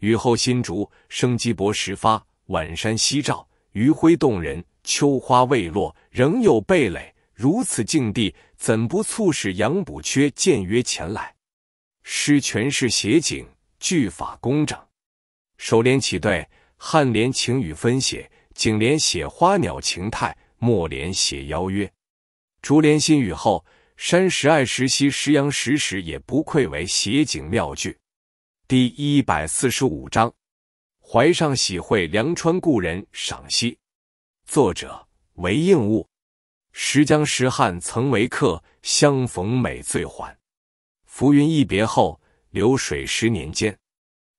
雨后新竹生机勃，时发晚山夕照余晖动人。秋花未落，仍有蓓蕾。如此境地，怎不促使杨补缺见约前来？诗全是写景，句法工整。首联起对。颔联晴雨分写，景联写花鸟情态，末联写邀约。竹联新雨后，山石爱石溪，石羊石石也不愧为写景妙句。第一百四十五章，《怀上喜会梁川故人》赏析，作者韦应物。时将时汉曾为客，相逢美醉还。浮云一别后，流水十年间。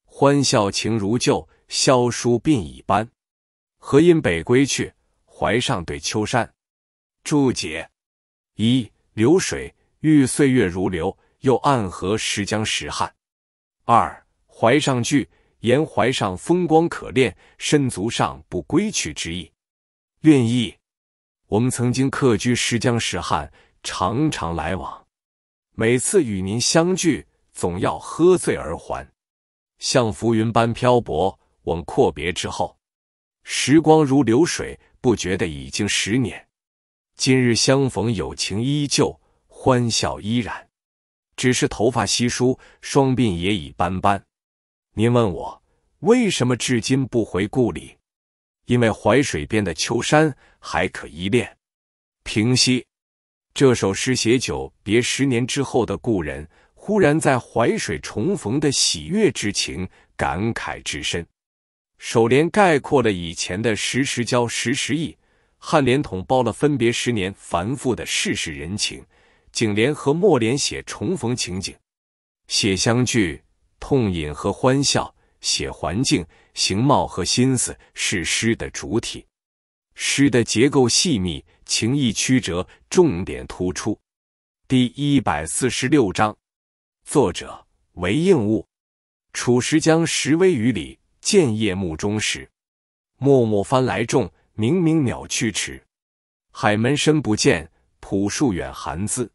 欢笑情如旧。萧疏鬓已斑，何因北归去？淮上对秋山。注解：一、流水遇岁月如流，又暗合时江石汉。二、淮上句言淮上风光可恋，身足上不归去之意。愿意：我们曾经客居时江石汉，常常来往，每次与您相聚，总要喝醉而还，像浮云般漂泊。我阔别之后，时光如流水，不觉得已经十年。今日相逢，友情依旧，欢笑依然，只是头发稀疏，双鬓也已斑斑。您问我为什么至今不回故里？因为淮水边的秋山还可依恋。平息。这首诗写久别十年之后的故人忽然在淮水重逢的喜悦之情，感慨之深。首联概括了以前的时时交，时时忆；汉联统包了分别十年繁复的世事人情；颈联和末联写重逢情景，写相聚、痛饮和欢笑，写环境、形貌和心思，是诗的主体。诗的结构细密，情意曲折，重点突出。第一百四十六章，作者韦应物，楚时将时微于里。建业墓中时，脉脉翻来重，明明鸟去迟。海门深不见，浦树远寒滋。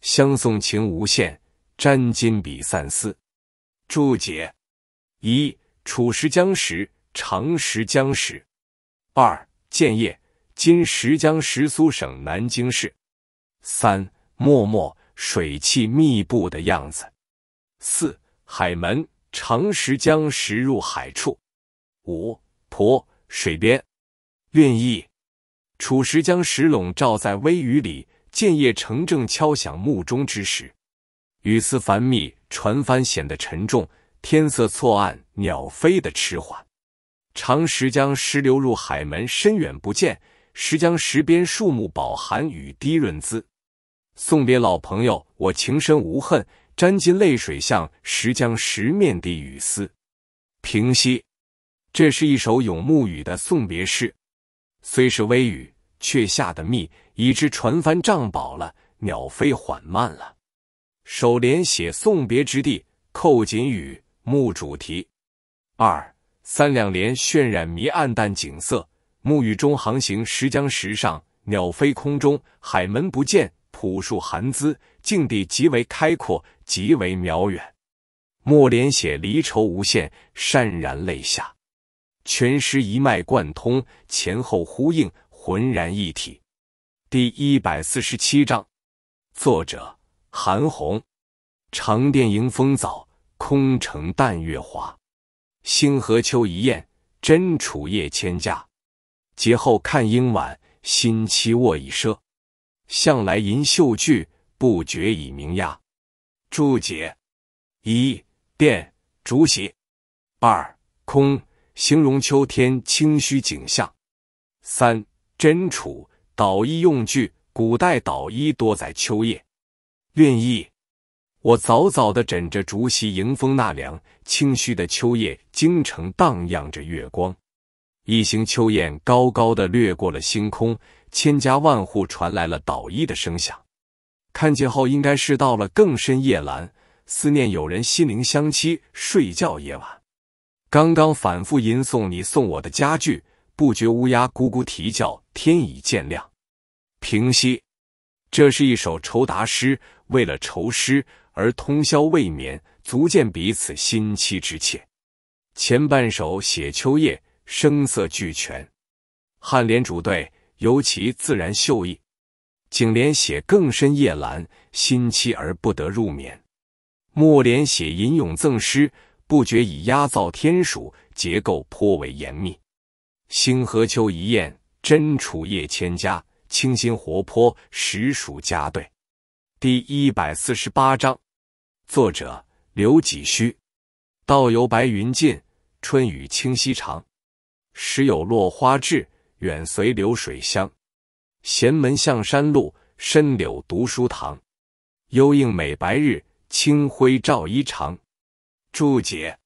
相送情无限，沾襟比散丝。注解：一、楚时江时，长时江时；二、建业，今石江石苏省南京市。三、漠漠，水气密布的样子。四、海门。长石将石入海处，五蒲、水边。愿意：楚石将石笼罩在微雨里，建业城正敲响暮钟之时，雨丝繁密，船帆显得沉重，天色错暗，鸟飞得迟缓。长石将石流入海门，深远不见。石将石边树木饱含雨滴润滋。送别老朋友，我情深无恨。沾襟泪水像石江石面的雨丝。平息，这是一首咏暮雨的送别诗，虽是微雨，却下的密，已知船帆涨饱了，鸟飞缓慢了。首联写送别之地，扣紧雨暮主题。二三两联渲染迷暗淡景色，暮雨中航行，石江石上，鸟飞空中，海门不见。朴树寒姿，境地极为开阔，极为渺远。墨莲写离愁无限，潸然泪下。全诗一脉贯通，前后呼应，浑然一体。第一百四十七章，作者：韩红。长电迎风早，空城淡月华。星河秋一雁，真楚夜千家。节后看鹰晚，新期卧已赊。向来吟秀句，不觉已明鸦。注解：一、电，竹席；二、空，形容秋天清虚景象；三、砧杵捣衣用具。古代捣衣多在秋夜。愿意：我早早的枕着竹席，迎风纳凉，清虚的秋夜，京城荡漾着月光，一行秋雁高高的掠过了星空。千家万户传来了捣衣的声响，看见后应该是到了更深夜阑，思念友人，心灵相期，睡觉夜晚。刚刚反复吟诵你送我的佳句，不觉乌鸦咕咕啼叫，天已渐亮。平息。这是一首酬答诗，为了酬诗而通宵未眠，足见彼此心期之切。前半首写秋夜，声色俱全。颔联主对。尤其自然秀逸，景联写更深夜阑，心凄而不得入眠；墨联写吟咏赠诗，不觉已压造天暑，结构颇为严密。星河秋一雁，真楚夜千家，清新活泼，实属佳对。第一百四十八章，作者刘几虚。道由白云尽，春雨清溪长。时有落花至。远随流水香，闲门向山路，深柳读书堂。幽映美白日，清辉照衣裳。注解：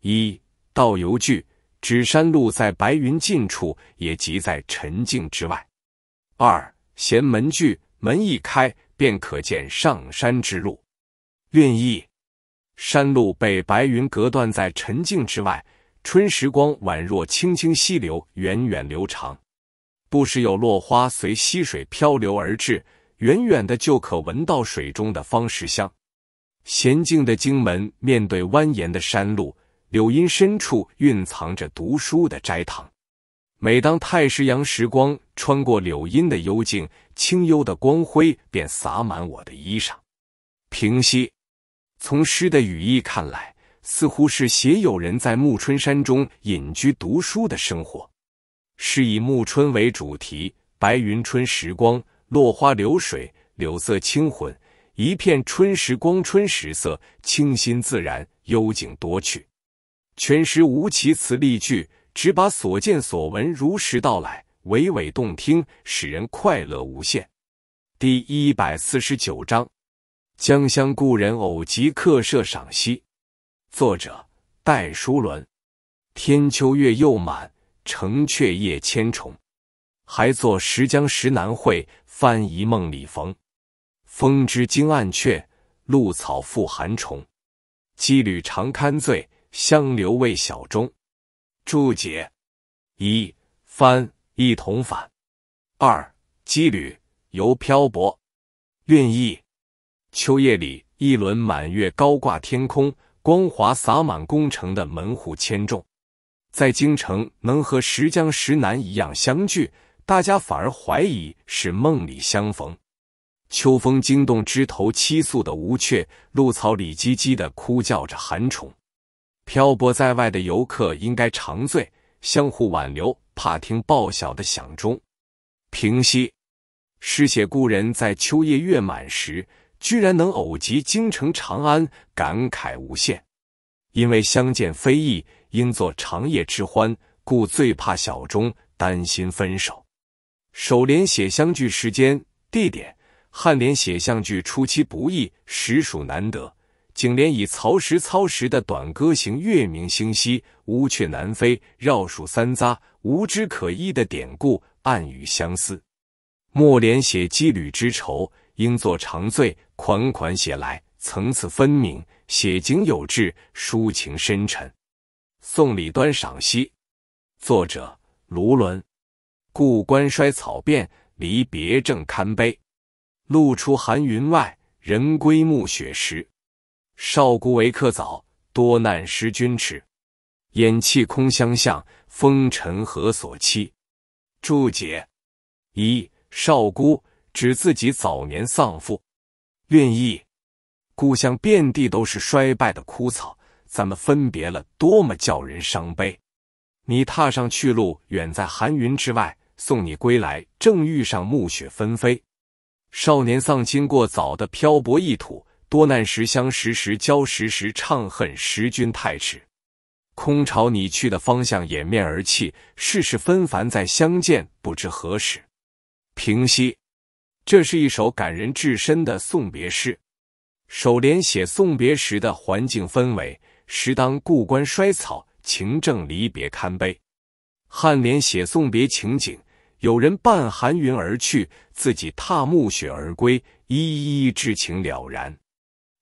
一，道游句，指山路在白云近处，也即在沉静之外。二，闲门句，门一开，便可见上山之路。寓意：山路被白云隔断在沉静之外。春时光宛若清清溪流，源远流长，不时有落花随溪水漂流而至，远远的就可闻到水中的芳石香。娴静的荆门面对蜿蜒的山路，柳荫深处蕴藏着读书的斋堂。每当太师阳时光穿过柳荫的幽静，清幽的光辉便洒满我的衣裳。平息，从诗的语义看来。似乎是写有人在暮春山中隐居读书的生活，是以暮春为主题。白云春时光，落花流水，柳色清浑，一片春时光，春时色清新自然，幽景多趣。全诗无其词例句，只把所见所闻如实道来，娓娓动听，使人快乐无限。第一百四十九章《江乡故人偶集客舍》赏析。作者戴叔伦。天秋月又满，城阙夜千重。还作十江石南会，翻疑梦里逢。风枝惊暗鹊，露草覆寒虫。羁旅常堪醉，相留未晓钟。注解：一帆一同返；二羁旅游漂泊。愿意：秋夜里一轮满月高挂天空。光华洒满宫城的门户千重，在京城能和石江、石南一样相聚，大家反而怀疑是梦里相逢。秋风惊动枝头栖宿的吴雀，露草里唧唧的哭叫着寒虫。漂泊在外的游客应该长醉，相互挽留，怕听报晓的响钟。平息，诗写故人在秋夜月满时。居然能偶及京城长安，感慨无限。因为相见非易，应作长夜之欢，故最怕晓钟，担心分手。首联写相聚时间、地点。颔联写相聚出其不意，实属难得。颈联以曹石操时的《短歌行》“月明星稀，乌鹊南飞，绕树三匝，无枝可依”的典故，暗语相思。末联写羁旅之愁。应作长醉，款款写来，层次分明，写景有致，抒情深沉。《送李端》赏析，作者卢纶。故关衰草遍，离别正堪悲。路出寒云外，人归暮雪时。少孤为客早，多难识君迟。掩泣空相向，风尘何所期？注解：一少孤。指自己早年丧父，愿意故乡遍地都是衰败的枯草，咱们分别了，多么叫人伤悲！你踏上去路远在寒云之外，送你归来正遇上暮雪纷飞。少年丧亲过早的漂泊异土，多难时相识时交时时怅恨时君太迟，空朝你去的方向掩面而泣。世事纷繁，再相见不知何时。平息。这是一首感人至深的送别诗。首联写送别时的环境氛围，时当故关衰草，情正离别堪悲。颔联写送别情景，有人伴寒云而去，自己踏暮雪而归，一一至情了然。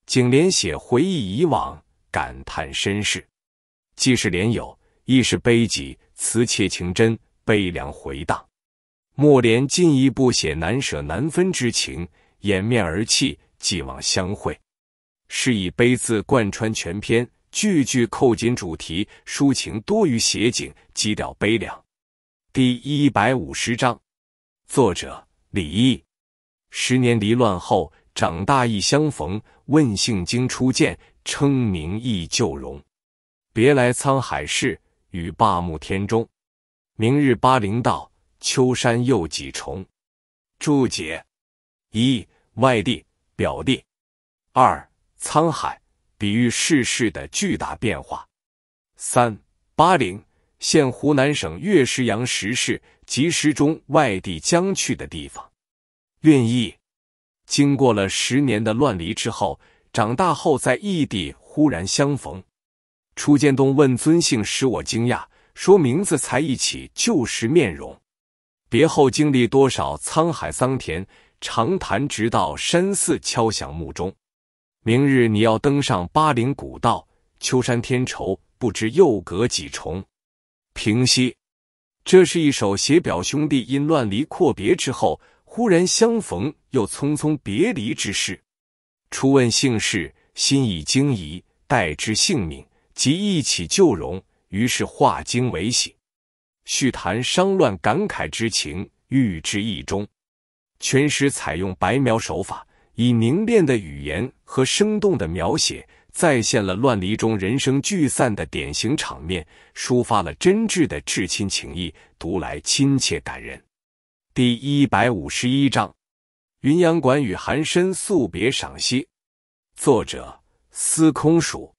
颈联写回忆以往，感叹身世，既是联友，亦是悲己，词切情真，悲凉回荡。莫莲进一步写难舍难分之情，掩面而泣，寄望相会，是以悲字贯穿全篇，句句扣紧主题，抒情多于写景，基调悲凉。第一百五十章，作者李毅。十年离乱后，长大亦相逢，问姓经初见，称名忆旧容。别来沧海事，与罢暮天中。明日巴陵道。秋山又几重？注解：一外地表弟；二沧海，比喻世事的巨大变化；三巴陵，现湖南省岳阳石市，集诗中外地将去的地方。愿意：经过了十年的乱离之后，长大后在异地忽然相逢，初见东问尊姓，使我惊讶，说名字才一起旧时面容。别后经历多少沧海桑田，长谈直到山寺敲响木钟。明日你要登上巴陵古道，秋山天愁，不知又隔几重。平息，这是一首写表兄弟因乱离阔别之后，忽然相逢，又匆匆别离之事。初问姓氏，心已惊疑；待知姓名，即忆起旧容，于是化惊为喜。叙谈伤乱感慨之情，寓之意中。全诗采用白描手法，以凝练的语言和生动的描写，再现了乱离中人生聚散的典型场面，抒发了真挚的至亲情谊，读来亲切感人。第一百五十一章《云阳馆与寒深宿别》赏析，作者司空曙。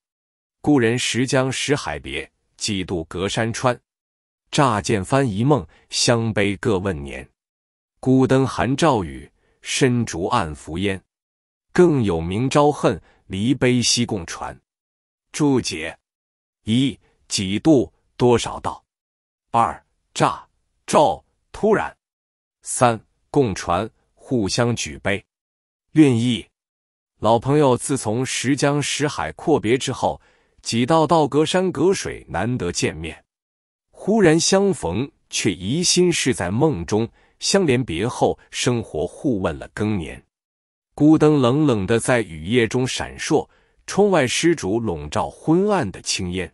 故人识江识海别，几度隔山川。乍见翻一梦，相悲各问年。孤灯寒照雨，深竹暗浮烟。更有明朝恨，离悲西共传。注解：一、几度多少道；二、乍照突然；三、共传互相举杯。愿意：老朋友自从石江石海阔别之后，几道道隔山隔水，难得见面。忽然相逢，却疑心是在梦中；相怜别后，生活互问了更年。孤灯冷冷的在雨夜中闪烁，窗外失主笼罩昏暗的青烟。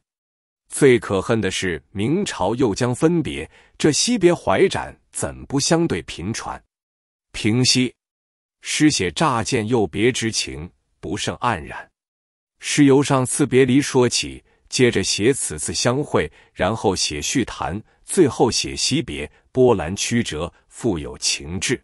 最可恨的是明朝又将分别，这惜别怀斩怎不相对频传？平息，诗写乍见又别之情，不胜黯然。是由上次别离说起。接着写此次相会，然后写叙谈，最后写惜别，波澜曲折，富有情致。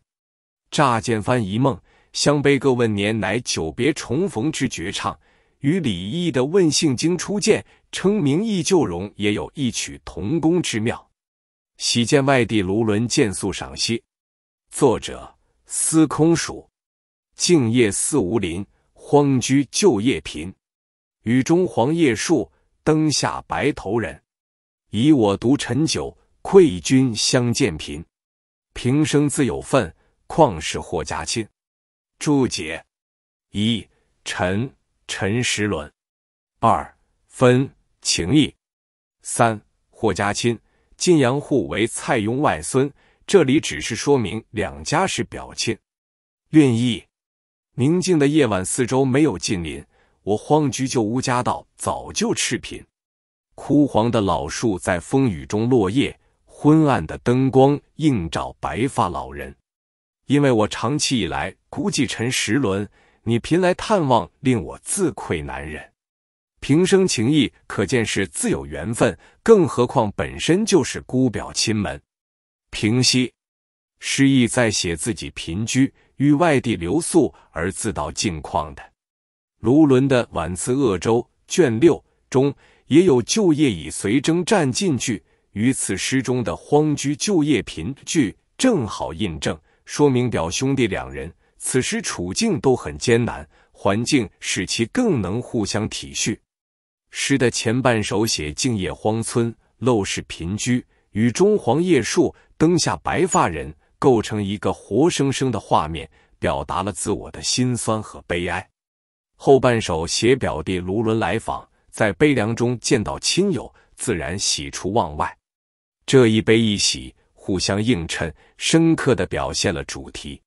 乍见翻一梦，相悲各问年，乃久别重逢之绝唱，与李益的《问姓经》初见》称名忆旧容，也有异曲同工之妙。喜见外地卢纶见素赏析，作者司空曙，静夜思无邻，荒居旧业贫，雨中黄叶树。灯下白头人，以我独陈酒，愧君相见频。平生自有份，况是霍家亲。注解：一、陈陈时伦；二、分情谊；三、霍家亲，晋阳户为蔡邕外孙，这里只是说明两家是表亲。韵意：宁静的夜晚，四周没有近邻。我荒居就屋家道，早就赤贫。枯黄的老树在风雨中落叶，昏暗的灯光映照白发老人。因为我长期以来估计陈石轮，你频来探望，令我自愧难忍。平生情谊，可见是自有缘分，更何况本身就是姑表亲门。平息，诗意在写自己贫居与外地留宿而自道境况的。卢纶的《晚次鄂州》卷六中也有旧业已随征战尽句，与此诗中的荒居旧业贫句正好印证，说明表兄弟两人此时处境都很艰难，环境使其更能互相体恤。诗的前半首写静夜荒村、陋室贫居，与中黄叶树，灯下白发人，构成一个活生生的画面，表达了自我的辛酸和悲哀。后半首写表弟卢纶来访，在悲凉中见到亲友，自然喜出望外。这一悲一喜互相映衬，深刻的表现了主题。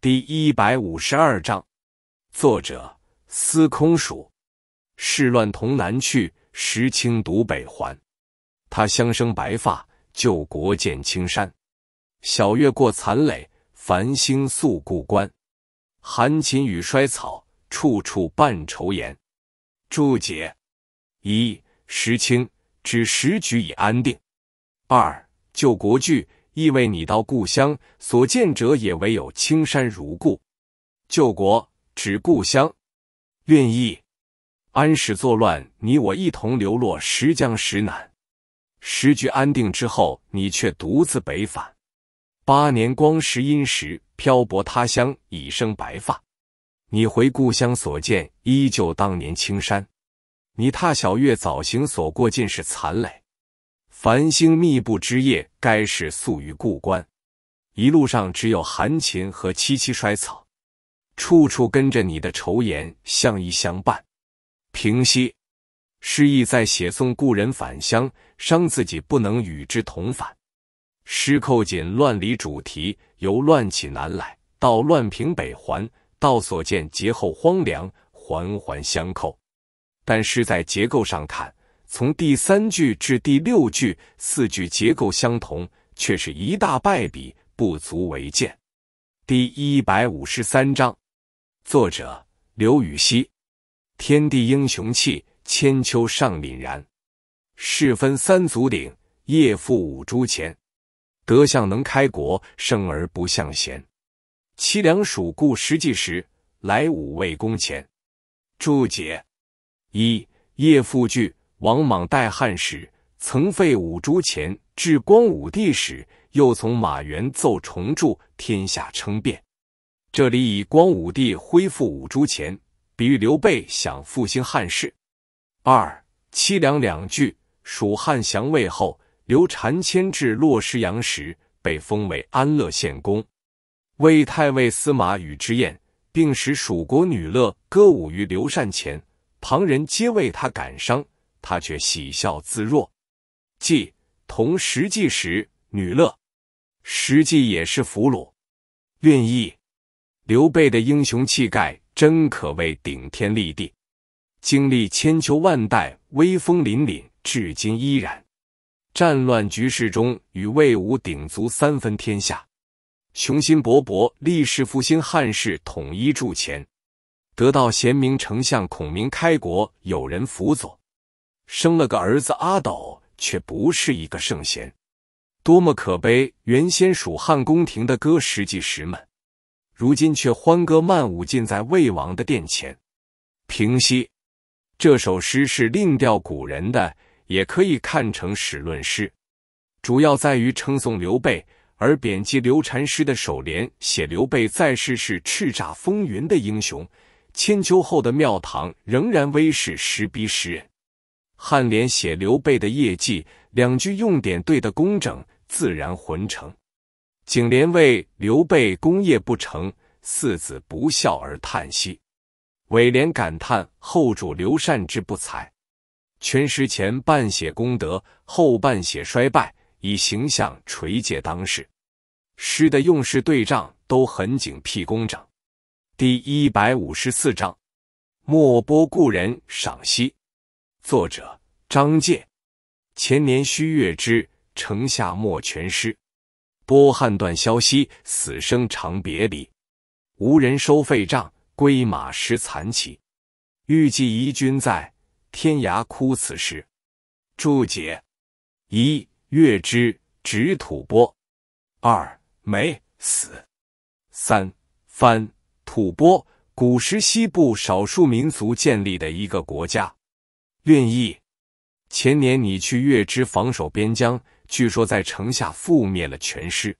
第一百五十二章，作者司空曙。世乱同南去，时清独北还。他相生白发，旧国见青山。晓月过残垒，繁星宿故关。寒琴与衰草。处处半愁颜。注解：一时清指时局已安定；二旧国剧，意味你到故乡所见者也唯有青山如故。旧国指故乡。愿意安史作乱，你我一同流落，石江石难。时局安定之后，你却独自北返，八年光时阴时漂泊他乡，已生白发。你回故乡所见依旧当年青山，你踏小月早行所过尽是残垒，繁星密布之夜该是宿于故关，一路上只有寒琴和萋萋衰草，处处跟着你的愁颜相依相伴。平息，诗意在写送故人返乡，伤自己不能与之同返。诗扣紧乱离主题，由乱起南来，到乱平北还。道所见劫后荒凉，环环相扣。但是，在结构上看，从第三句至第六句，四句结构相同，却是一大败笔，不足为鉴。第一百五十三章，作者刘禹锡：天地英雄气，千秋尚凛然。世分三足鼎，业付五铢钱。德相能开国，生而不向贤。凄凉蜀故实际时来五未公前。注解：一、叶复句，王莽代汉时曾废五铢钱，至光武帝时又从马援奏重铸，天下称变。这里以光武帝恢复五铢钱，比喻刘备想复兴汉室。二、凄凉两句，蜀汉降魏后，刘禅迁至洛石阳时，被封为安乐县公。魏太尉司马禹之宴，并使蜀国女乐歌舞于刘禅前，旁人皆为他感伤，他却喜笑自若。纪同时纪时，女乐实际也是俘虏。愿意，刘备的英雄气概真可谓顶天立地，经历千秋万代，威风凛凛，至今依然。战乱局势中，与魏武鼎足三分天下。雄心勃勃，立志复兴汉室，统一铸钱，得到贤明丞相孔明开国，有人辅佐，生了个儿子阿斗，却不是一个圣贤，多么可悲！原先蜀汉宫廷的歌诗祭石门，如今却欢歌曼舞，尽在魏王的殿前。平息，这首诗是另调古人的，也可以看成史论诗，主要在于称颂刘备。而贬讥刘禅师的首联写刘备在世是叱咤风云的英雄，千秋后的庙堂仍然威势十逼十人。颔联写刘备的业绩，两句用典对得工整，自然浑成。颈联为刘备功业不成，四子不孝而叹息。尾联感叹后主刘禅之不才。全诗前半写功德，后半写衰败。以形象垂解当世，诗的用事对仗都很警辟工整。第一百五十四章《莫波故人》赏析，作者张介。前年虚月之城下，莫全诗。波汉断消息，死生长别离。无人收费帐，归马失残骑。欲寄遗君在，天涯哭此时。注解一。月支指吐蕃，二没死，三番吐蕃古时西部少数民族建立的一个国家。愿意前年你去月支防守边疆，据说在城下覆灭了全师。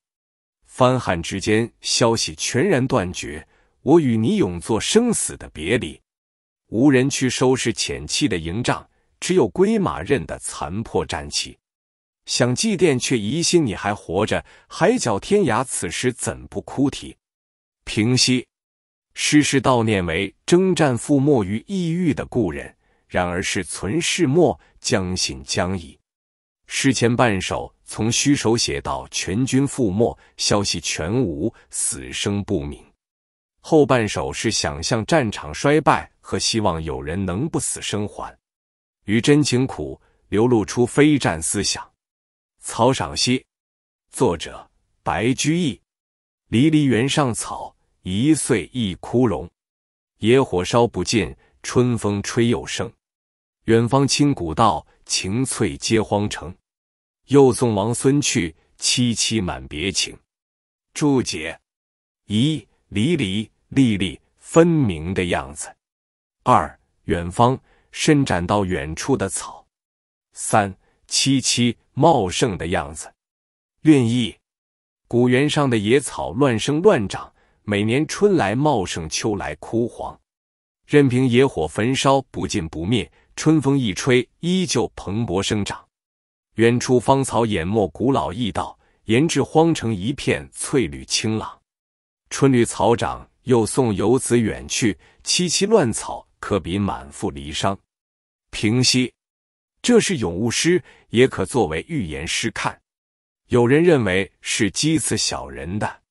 番汉之间消息全然断绝，我与你永作生死的别离。无人去收拾浅气的营帐，只有龟马刃的残破战旗。想祭奠，却疑心你还活着；海角天涯，此时怎不哭啼？平息，诗是悼念为征战覆没于异域的故人，然而是存世末，将信将疑。诗前半首从虚手写到全军覆没，消息全无，死生不明；后半首是想象战场衰败和希望有人能不死生还，与真情苦流露出非战思想。草赏析，作者白居易。离离原上草，一岁一枯荣。野火烧不尽，春风吹又生。远芳侵古道，晴翠接荒城。又送王孙去，萋萋满别情。注解：一离离，历历，分明的样子。二远方，伸展到远处的草。三萋萋茂盛的样子，寓意古原上的野草乱生乱长，每年春来茂盛，秋来枯黄，任凭野火焚烧不尽不灭，春风一吹依旧蓬勃生长。远处芳草掩没古老驿道，沿至荒城一片翠绿清朗。春绿草长，又送游子远去，萋萋乱草可比满腹离伤。平息。这是咏物诗，也可作为寓言诗看。有人认为是讥刺小人的。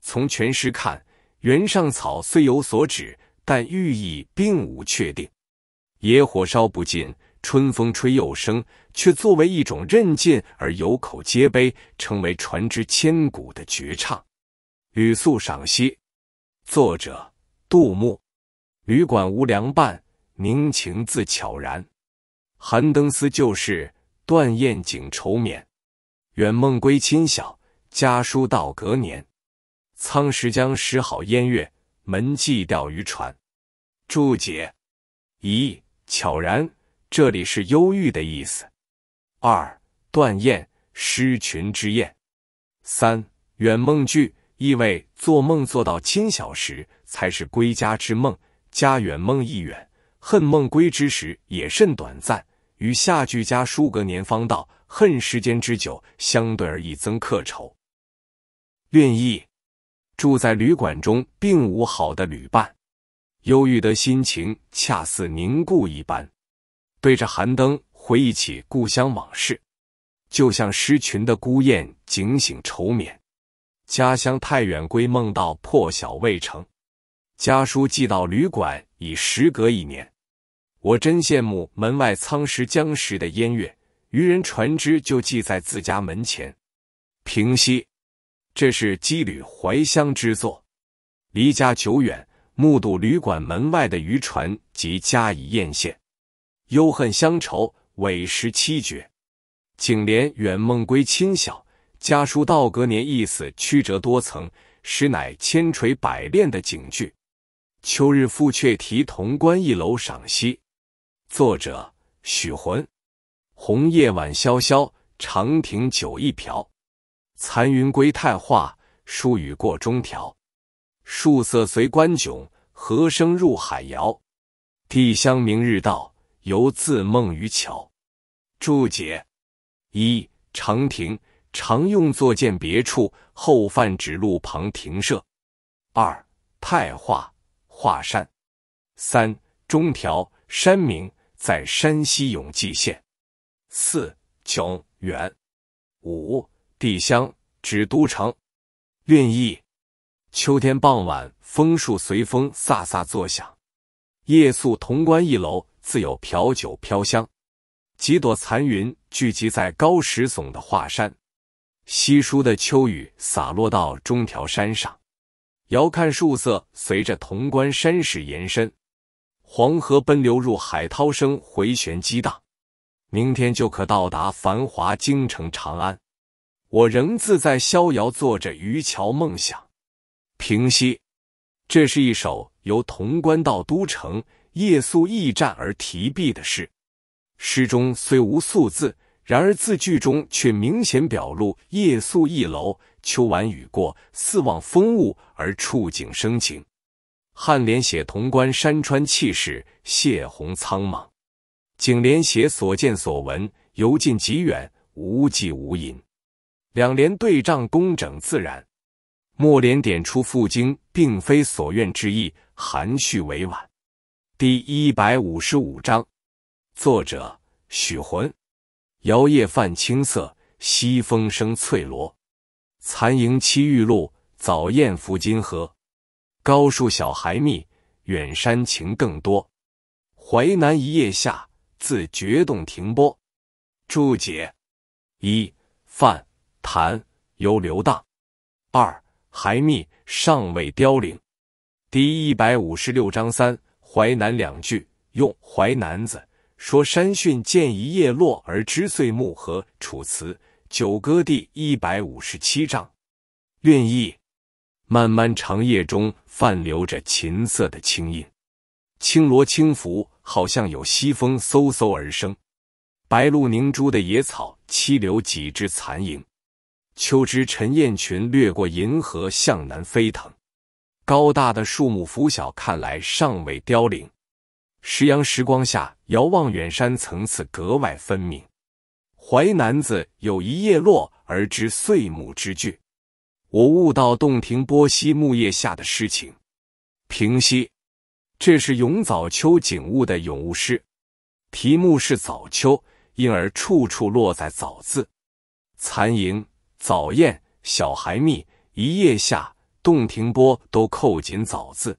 从全诗看，原上草虽有所指，但寓意并无确定。野火烧不尽，春风吹又生，却作为一种韧劲而有口皆碑，成为传之千古的绝唱。吕素赏析，作者杜牧。旅馆无良伴，宁情自悄然。寒灯思旧事，断雁景愁眠。远梦归侵晓，家书到隔年。苍石将时好烟月，门际钓鱼船。注解：一悄然，这里是忧郁的意思。二断雁，失群之雁。三远梦句，意味做梦做到亲小时，才是归家之梦。家远梦亦远，恨梦归之时也甚短暂。与下句加数隔年方到，恨时间之久，相对而益增客愁。愿意住在旅馆中，并无好的旅伴，忧郁的心情恰似凝固一般，对着寒灯回忆起故乡往事，就像失群的孤雁警醒愁眠。家乡太远，归梦到破晓未成，家书寄到旅馆已时隔一年。我真羡慕门外沧石江石的烟月，渔人船只就系在自家门前。平息，这是羁旅怀乡之作，离家久远，目睹旅馆门外的渔船即加以艳羡，忧恨乡愁，委实七绝。景联远梦归亲晓，家书道隔年，意思曲折多层，实乃千锤百炼的警句。秋日复鹊啼潼关一楼赏析。作者许浑，红叶晚萧萧，长亭酒一瓢。残云归太华，疏雨过中条。树色随关迥，河声入海遥。地乡明日到，犹自梦渔樵。注解：一、长亭常用作见别处，后泛指路旁亭舍。二、太华，华山。三、中条，山名。在山西永济县，四穷远，五帝乡指都城。韵意。秋天傍晚，枫树随风飒飒作响。夜宿潼关一楼，自有瓢酒飘香。几朵残云聚集在高石耸的华山，稀疏的秋雨洒落到中条山上，遥看树色随着潼关山势延伸。黄河奔流入海，涛声回旋激荡。明天就可到达繁华京城长安，我仍自在逍遥，做着渔樵梦想。平息，这是一首由潼关到都城夜宿驿站而题笔的诗。诗中虽无数字，然而字句中却明显表露夜宿驿楼，秋晚雨过，四望风物而触景生情。颔联写潼关山川气势，泄洪苍茫；颈联写所见所闻，由近及远，无际无垠。两联对仗工整自然，末联点出赴京并非所愿之意，含蓄委婉。第一百五十五章，作者许浑。摇曳泛青色，西风生翠萝。残萤栖玉露，早雁拂金河。高树小孩密，远山晴更多。淮南一夜下，自觉洞停波。注解：一泛潭，游流荡。二还密尚未凋零。第一百五十六章三淮南两句用《淮南子》说山逊见一叶落而知岁暮和《楚辞九歌》第一百五十七章愿意。漫漫长夜中泛流着琴瑟的清音，轻罗轻拂，好像有西风嗖嗖而生。白露凝珠的野草，栖留几只残影。秋枝陈雁群掠过银河，向南飞腾。高大的树木，拂晓看来尚未凋零。石阳时光下，遥望远山，层次格外分明。淮南子有一叶落而知岁暮之句。我悟到洞庭波兮木叶下的诗情。平息，这是咏早秋景物的咏物诗，题目是早秋，因而处处落在“早”字。残影、早燕、小孩蜜、一夜下、洞庭波都扣紧“早”字。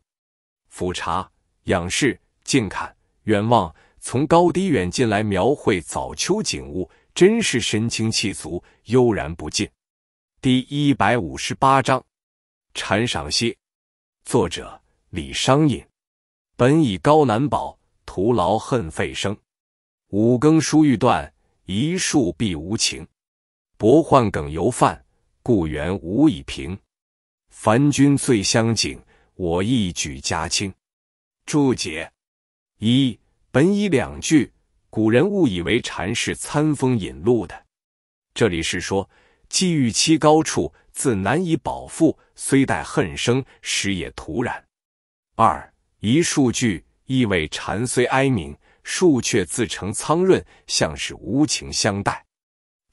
俯察、仰视、近看、远望，从高低远近来描绘早秋景物，真是神清气足，悠然不尽。第一百五十八章，禅赏析。作者：李商隐。本以高难饱，徒劳恨费声。五更疏欲断，一树碧无情。博宦梗犹犯，故园无以平。凡君最相景，我亦举家清。注解：一，本以两句，古人误以为禅是餐风引路的，这里是说。既欲栖高处，自难以饱腹。虽带恨生，时也徒然。二一数句意味蝉虽哀鸣，树却自成苍润，像是无情相待。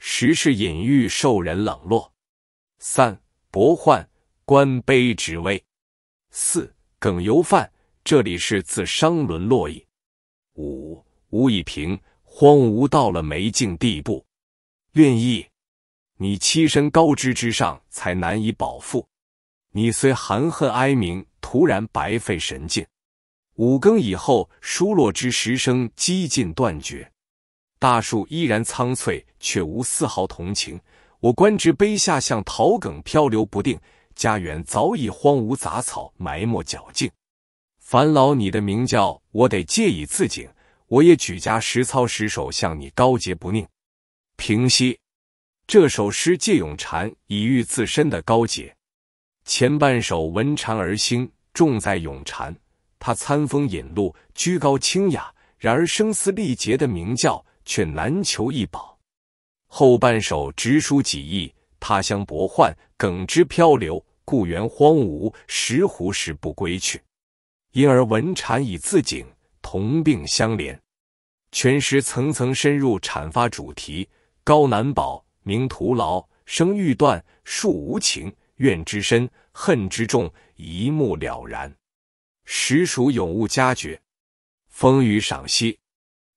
时是隐喻受人冷落。三博宦官卑职微。四耿尤犯，这里是自伤沦落矣。五无以平荒芜，到了没境地步。愿意。你栖身高枝之上，才难以饱腹。你虽含恨哀鸣，徒然白费神劲。五更以后，疏落之时声几近断绝。大树依然苍翠，却无丝毫同情。我官职卑下，像桃梗漂流不定，家园早已荒芜，杂草埋没脚径。烦劳你的名叫，我得借以自警。我也举家实操实守，向你高洁不宁。平息。这首诗借咏蝉以喻自身的高洁。前半首闻蝉而兴，重在咏蝉。它餐风饮露，居高清雅，然而声嘶力竭的鸣叫却难求一饱。后半首直抒己意：他乡薄宦，耿直漂流；故园荒芜，石湖时不归去。因而闻蝉以自警，同病相怜。全诗层层深入，阐发主题，高难保。名徒劳，生欲断，树无情，怨之深，恨之重，一目了然，实属永物佳绝。风雨赏析，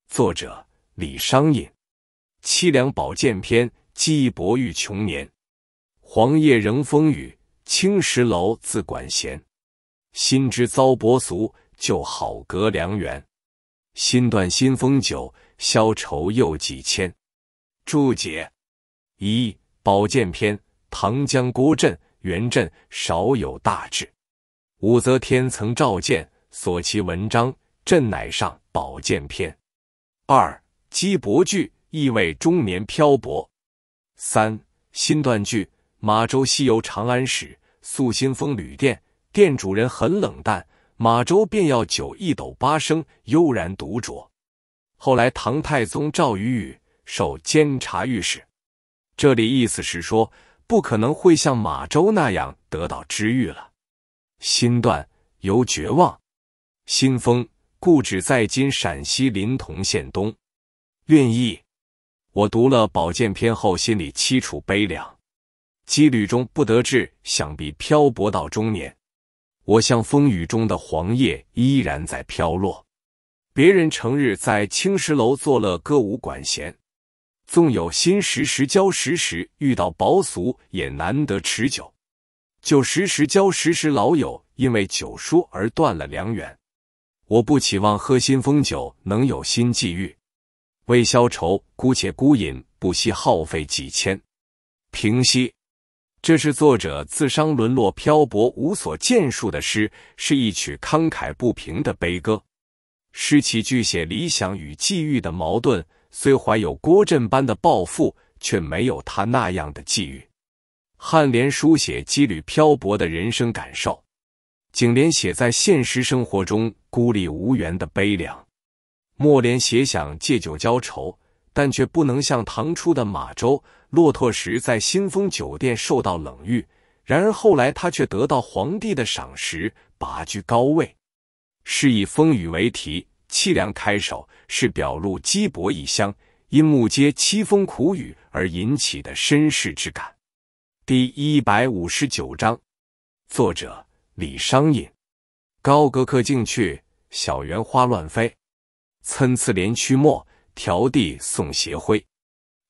作者李商隐，《凄凉宝剑篇》。寂寞玉穷年，黄叶仍风雨，青石楼自管弦。心知遭薄俗，就好隔良缘。心断新风酒，消愁又几千。注解。一《宝剑篇》，唐江郭镇元镇少有大志。武则天曾召见，索其文章，朕乃上《宝剑篇》。二《鸡伯句》，意味中年漂泊。三新断句：马周西游长安时，宿新丰旅店，店主人很冷淡，马周便要酒一斗八升，悠然独酌。后来唐太宗召与语，授监察御史。这里意思是说，不可能会像马周那样得到知遇了。心断由绝望，心风故址在今陕西临潼县东。愿意，我读了《宝剑篇》后，心里凄楚悲凉。羁旅中不得志，想必漂泊到中年。我像风雨中的黄叶，依然在飘落。别人成日在青石楼作乐歌舞管弦。纵有新时时交，时时遇到薄俗，也难得持久。旧时时交，时时老友，因为酒疏而断了良缘。我不期望喝新风酒能有新际遇，为消愁，姑且孤饮，不惜耗费几千。评析：这是作者自伤沦落、漂泊无所建树的诗，是一曲慷慨不平的悲歌。诗起句写理想与际遇的矛盾。虽怀有郭振般的抱负，却没有他那样的际遇。颔联书写羁旅漂泊的人生感受，颈联写在现实生活中孤立无援的悲凉。末联写想借酒浇愁，但却不能像唐初的马周、骆驼时在新丰酒店受到冷遇，然而后来他却得到皇帝的赏识，拔居高位。是以风雨为题。凄凉开首是表露羁薄异乡，因目接凄风苦雨而引起的身世之感。第一百五十九章，作者李商隐。高阁客尽去，小园花乱飞。参差连曲陌，迢递送斜晖。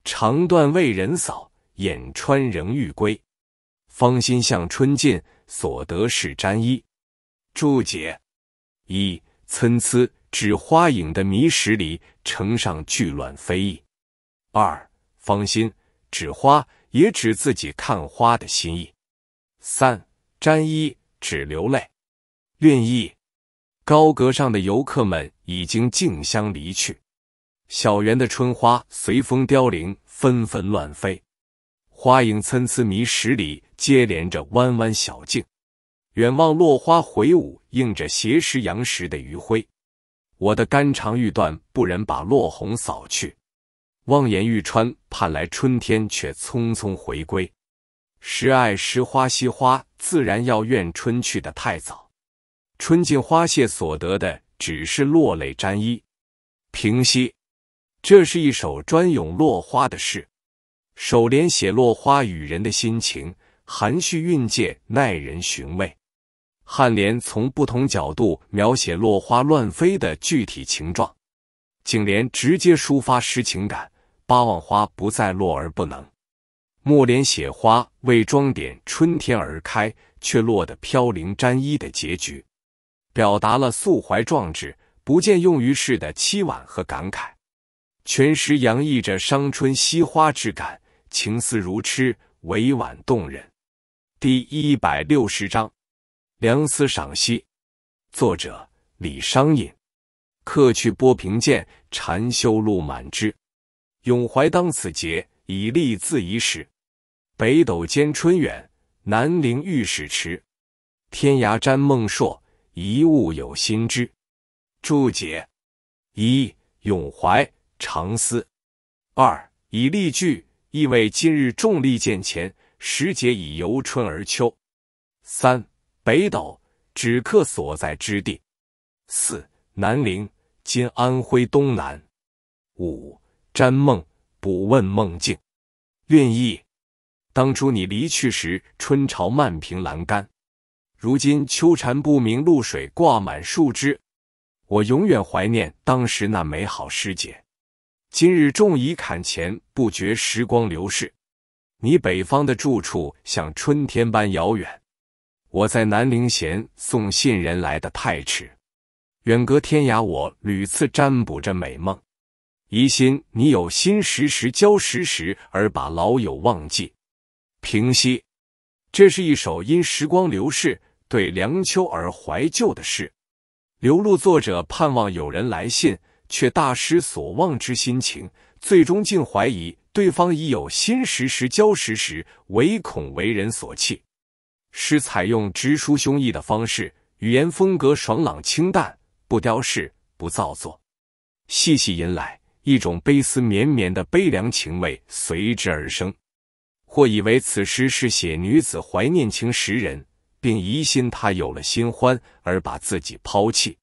长断为人扫，眼穿仍欲归。芳心向春尽，所得是沾衣。注解一：参差。指花影的迷石里，呈上巨卵飞翼。二芳心指花，也指自己看花的心意。三沾衣指流泪。愿意：高阁上的游客们已经竞相离去，小园的春花随风凋零，纷纷乱飞。花影参差迷十里，接连着弯弯小径。远望落花回舞，映着斜石阳时的余晖。我的肝肠欲断，不忍把落红扫去；望眼欲穿，盼来春天，却匆匆回归。时爱时花惜花，自然要怨春去的太早。春尽花谢，所得的只是落泪沾衣。平息，这是一首专咏落花的诗。首联写落花与人的心情，含蓄蕴藉，耐人寻味。颔联从不同角度描写落花乱飞的具体情状，颈联直接抒发诗情感，八望花不再落而不能；末莲写花为装点春天而开，却落得飘零沾衣的结局，表达了素怀壮志不见用于世的凄婉和感慨。全诗洋溢着伤春惜花之感情思如痴，委婉动人。第一百六十章。良思》赏析，作者李商隐。客去波平剑，禅修路满枝。咏怀当此节，以立自遗时。北斗兼春远，南陵御史迟。天涯瞻孟硕，一物有心知。注解：一、咏怀，长思。二、以例句，意味今日重立见前，时节已由春而秋。三。北斗止客所在之地，四南陵，今安徽东南。五占梦，不问梦境。韵意：当初你离去时，春潮漫平栏杆；如今秋蝉不明露水，挂满树枝。我永远怀念当时那美好时节。今日重一砍前，不觉时光流逝。你北方的住处，像春天般遥远。我在南陵闲送信人来的太迟，远隔天涯，我屡次占卜着美梦，疑心你有新时时交时时，而把老友忘记。平息，这是一首因时光流逝对梁秋而怀旧的诗，流露作者盼望有人来信，却大失所望之心情，最终竟怀疑对方已有新时时交时时，唯恐为人所弃。诗采用直抒胸臆的方式，语言风格爽朗清淡，不雕饰，不造作。细细吟来，一种悲思绵绵的悲凉情味随之而生。或以为此诗是写女子怀念情时人，并疑心他有了新欢而把自己抛弃，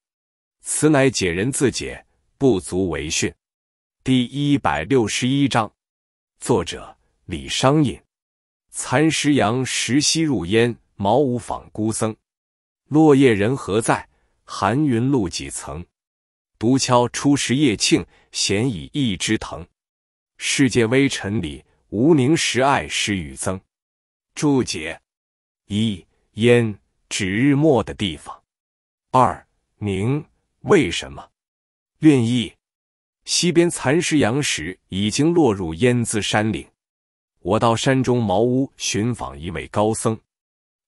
此乃解人自解，不足为训。第一百六十一章，作者李商隐。残石阳石溪入烟，茅屋访孤僧。落叶人何在？寒云路几层？独敲初时夜磬，闲倚一枝藤。世界微尘里，无宁时爱诗与增。注解：一烟指日没的地方。二宁为什么？愿意西边残石阳时，已经落入烟姿山岭。我到山中茅屋寻访一位高僧，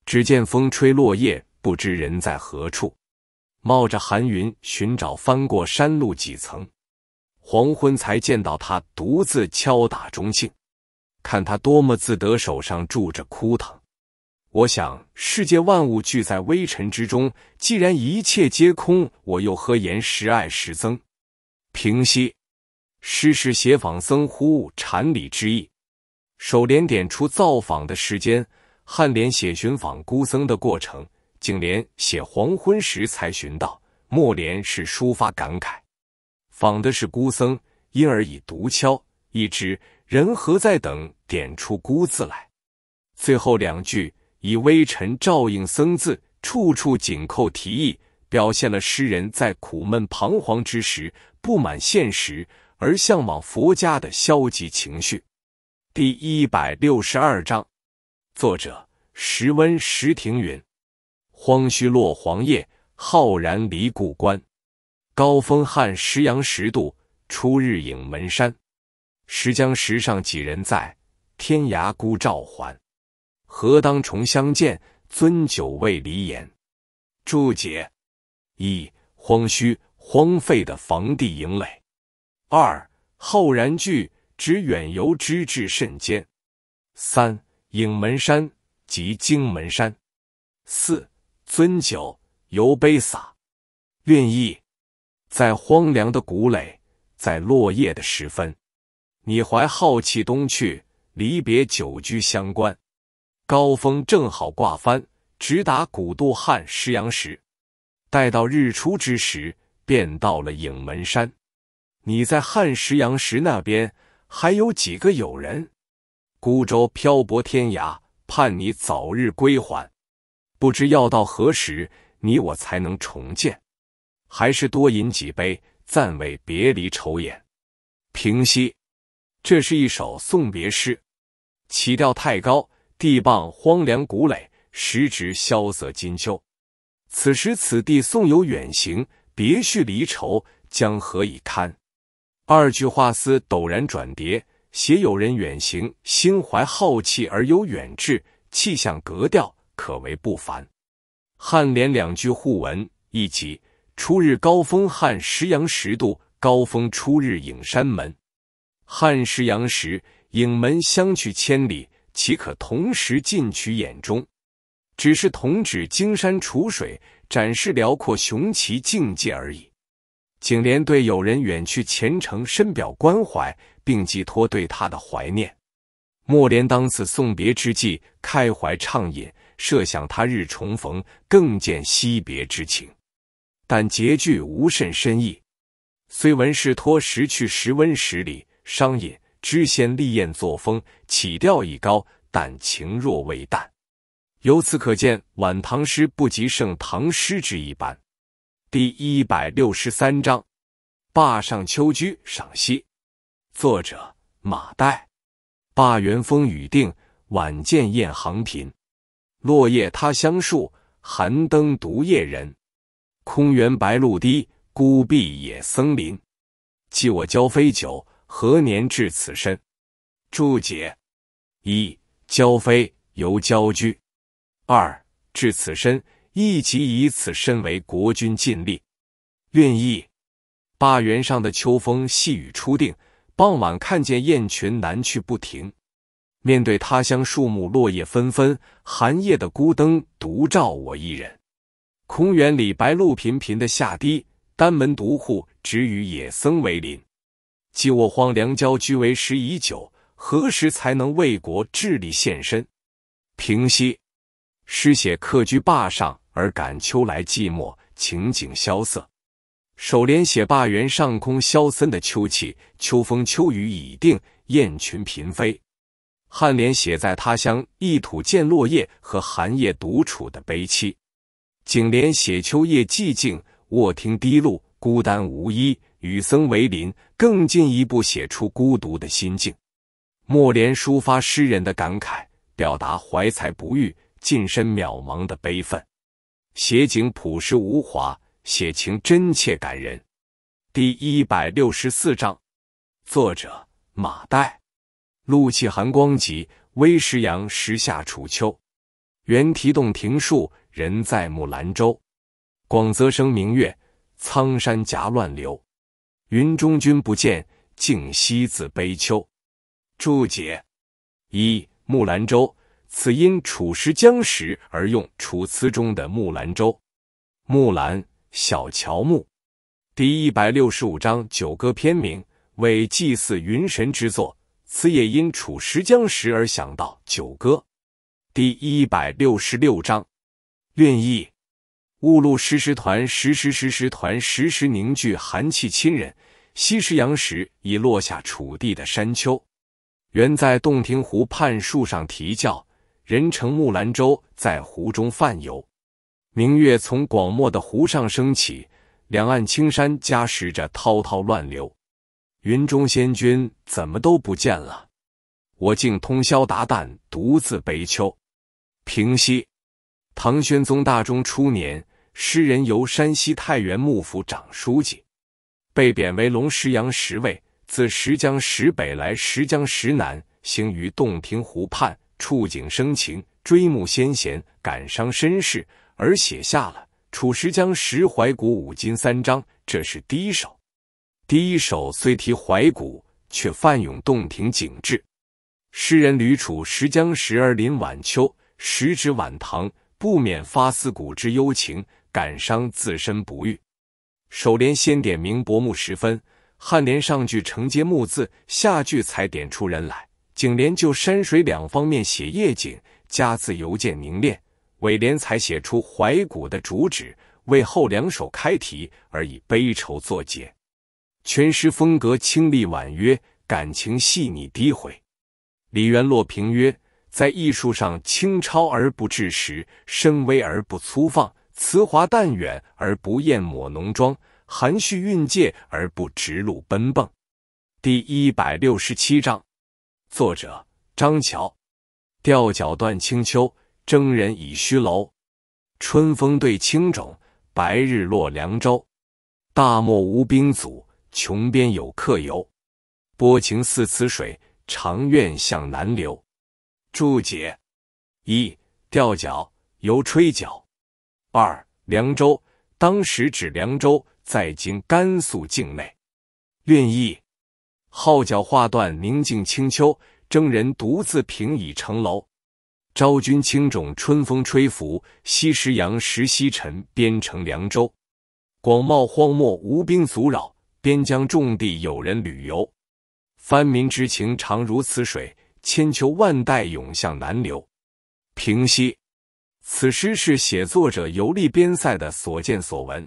只见风吹落叶，不知人在何处。冒着寒云寻找，翻过山路几层，黄昏才见到他独自敲打钟磬。看他多么自得，手上住着枯藤。我想，世界万物聚在微尘之中，既然一切皆空，我又何言十爱十憎？平息，诗是写访僧呼禅理之意。首联点出造访的时间，颔联写寻访孤僧的过程，颈联写黄昏时才寻到，末联是抒发感慨。访的是孤僧，因而以独敲一指“人何在等点出孤字来。最后两句以微尘照应僧字，处处紧扣题意，表现了诗人在苦闷彷徨之时，不满现实而向往佛家的消极情绪。第一百六十二章，作者：石温、石庭云。荒墟落黄叶，浩然离故关。高峰汉时阳时渡，初日影门山。时将时上几人在，天涯孤照还。何当重相见，樽酒未离言。注解：一、荒墟，荒废的房地营垒。二、浩然居。指远游之至甚坚。三、影门山即荆门山。四、尊酒游杯洒。愿意在荒凉的古垒，在落叶的时分，你怀浩气东去，离别久居乡关。高峰正好挂帆，直达古渡汉石阳石。待到日出之时，便到了影门山。你在汉石阳石那边。还有几个友人，孤舟漂泊天涯，盼你早日归还。不知要到何时，你我才能重见？还是多饮几杯，暂为别离愁眼。平息，这是一首送别诗。起调太高，地傍荒凉古垒，时值萧瑟金秋。此时此地，送友远行，别绪离愁，将何以堪？二句话思陡然转叠，写有人远行，心怀浩气而有远志，气象格调可为不凡。颔联两句互文，一即初日高峰汉石阳十度，高峰初日影山门；汉石阳时影门相去千里，岂可同时进取眼中？只是同指荆山楚水，展示辽阔雄奇境界而已。景莲对友人远去前程深表关怀，并寄托对他的怀念。莫莲当此送别之际，开怀畅饮，设想他日重逢，更见惜别之情。但结句无甚深意。虽闻是托时去时温时里，商隐知仙立宴作风，起调已高，但情若未淡。由此可见，晚唐诗不及盛唐诗之一般。第一百六十三章《灞上秋居》赏析，作者马岱。灞原风雨定，晚见雁行频。落叶他乡树，寒灯独夜人。空园白露滴，孤壁野僧邻。寄我交飞酒，何年至此身？注解：一、交飞，犹交居。二、至此身。亦即以此身为国君尽力，愿意。霸原上的秋风细雨初定，傍晚看见雁群南去不停。面对他乡树木落叶纷纷，寒夜的孤灯独照我一人。空园里白露频频的下滴，单门独户只与野僧为邻。寄我荒凉郊居为时已久，何时才能为国致力献身？平息，诗写客居坝上。而感秋来寂寞，情景萧瑟。首联写罢园上空萧森的秋气，秋风秋雨已定，雁群频飞。颔联写在他乡一土见落叶和寒夜独处的悲戚。颈联写秋夜寂静，卧听滴露，孤单无依，与僧为邻，更进一步写出孤独的心境。末联抒发诗人的感慨，表达怀才不遇、近身渺茫的悲愤。写景朴实无华，写情真切感人。第一百六十四章，作者马岱，露气寒光集，微石阳时下楚秋。猿啼洞庭树，人在木兰舟。广泽生明月，苍山夹乱流。云中君不见，竟夕自悲秋。注解一：木兰舟。此因楚时江时》而用《楚辞》中的木兰舟、木兰小乔木。第一百六十五章《九歌》篇名为祭祀云神之作，此也因楚时江时》而想到《九歌》。第一百六十六章《愿意》误入诗诗团，时时时时团，时时凝聚寒气。亲人西施阳时已落下楚地的山丘，原在洞庭湖畔树上啼叫。人乘木兰舟，在湖中泛游。明月从广漠的湖上升起，两岸青山夹持着滔滔乱流。云中仙君怎么都不见了？我竟通宵达旦，独自悲秋。平息，唐玄宗大中初年，诗人由山西太原幕府长书记，被贬为龙石阳十尉，自石江石北来，石江石南，行于洞庭湖畔。触景生情，追慕先贤，感伤身世，而写下了《楚石江石怀古五金三章》，这是第一首。第一首虽提怀古，却泛咏洞庭景致。诗人吕楚石江时而临晚秋，时值晚唐，不免发思古之幽情，感伤自身不遇。首联先点明薄暮时分，颔联上句承接暮字，下句才点出人来。景莲就山水两方面写夜景，加字邮见凝练；尾联才写出怀古的主旨，为后两首开题而以悲愁作结。全诗风格清丽婉约，感情细腻低回。李元洛评曰：“在艺术上轻超而不滞实，深微而不粗放；辞华淡远而不艳抹浓妆，含蓄蕴藉而不直露奔迸。”第一百六十七章。作者张乔，吊脚断清秋，征人倚虚楼。春风对青冢，白日落凉州。大漠无兵阻，穷边有客游。波情似此水，长怨向南流。注解：一吊脚，犹吹角。二凉州，当时指凉州，在今甘肃境内。韵意。号角划断，宁静清秋。征人独自凭倚城楼。昭君青冢，春风吹拂。西施阳时西沉，边城凉州。广袤荒漠，无兵阻扰。边疆重地，有人旅游。藩民之情，常如此水，千秋万代，涌向南流。平息。此诗是写作者游历边塞的所见所闻。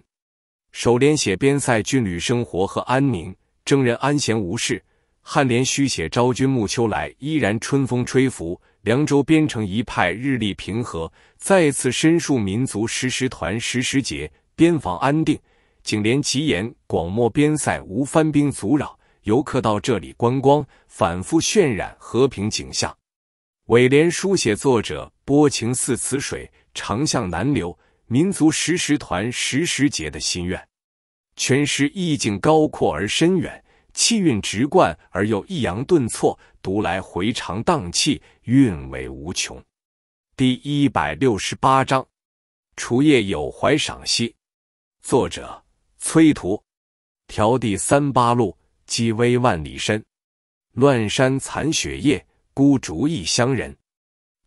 首联写边塞军旅生活和安宁。征人安闲无事，汉联虚写昭君暮秋来，依然春风吹拂；凉州边城一派日丽平和。再次申述民族十时团十时节边防安定，景联吉言广漠边塞无藩兵阻扰，游客到这里观光，反复渲染和平景象。尾联书写作者波情似此水，长向南流，民族十时团十时节的心愿。全诗意境高阔而深远，气韵直贯而又抑扬顿挫，读来回肠荡气，韵味无穷。第一百六十八章《除夜有怀》赏析，作者崔涂。迢递三八路，积微万里深。乱山残雪夜，孤烛异乡人。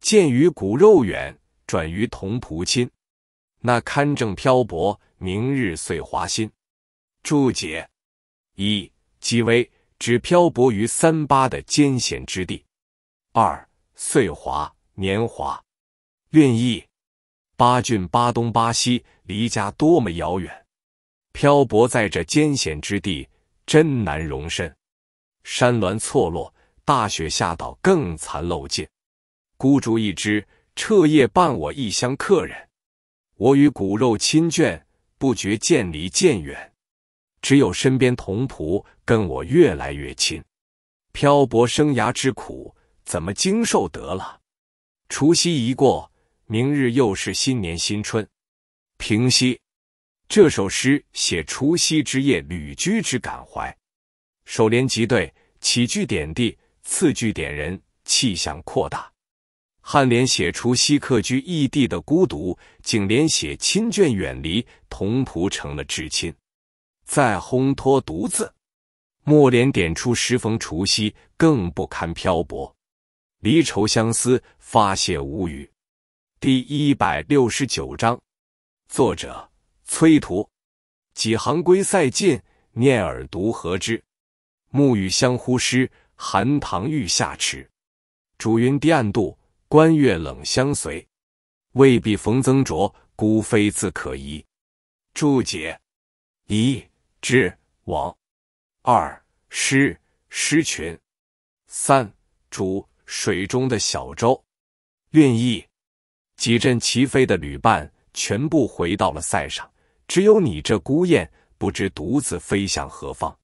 见于骨肉远，转于同仆亲。那堪正漂泊，明日岁华新。注解：一，积为指漂泊于三八的艰险之地。二，岁华，年华。韵意：巴郡巴东巴西，离家多么遥远，漂泊在这艰险之地，真难容身。山峦错落，大雪下倒，更残漏尽。孤竹一枝，彻夜伴我异乡客人。我与骨肉亲眷，不觉渐离渐远。只有身边同仆跟我越来越亲，漂泊生涯之苦怎么经受得了？除夕一过，明日又是新年新春。平息，这首诗写除夕之夜旅居之感怀。首联即对，起句点地，次句点人，气象扩大。颔联写除夕客居异地的孤独，颈联写亲眷远离，同仆成了至亲。再烘托独自。墨莲点出时逢除夕，更不堪漂泊，离愁相思，发泄无语。第一百六十九章，作者崔涂。几行归塞尽，念尔独何之？暮雨相呼诗，寒塘欲下迟。主云低暗度，关月冷相随。未必逢曾卓，孤飞自可疑。注解一。之王二狮狮群三主水中的小舟，寓意几阵齐飞的旅伴全部回到了塞上，只有你这孤雁不知独自飞向何方。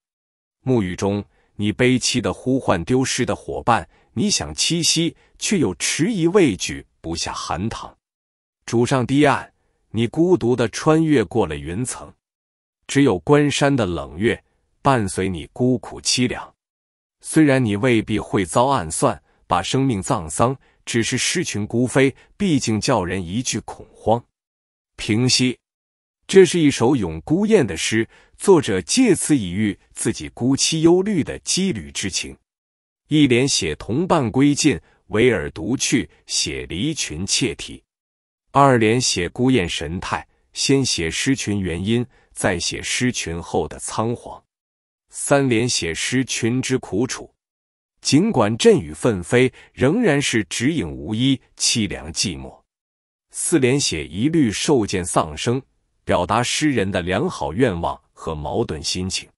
暮雨中，你悲凄的呼唤丢失的伙伴，你想栖息，却又迟疑畏惧不下寒塘。主上堤岸，你孤独的穿越过了云层。只有关山的冷月伴随你孤苦凄凉，虽然你未必会遭暗算，把生命葬丧，只是失群孤飞，毕竟叫人一句恐慌。平息，这是一首咏孤雁的诗，作者借此以喻自己孤凄忧虑的羁旅之情。一联写同伴归尽，唯尔独去，写离群切体；二联写孤雁神态，先写失群原因。再写诗群后的仓皇，三联写诗群之苦楚，尽管阵雨纷飞，仍然是只影无依，凄凉寂寞。四联写一律受见丧生，表达诗人的良好愿望和矛盾心情。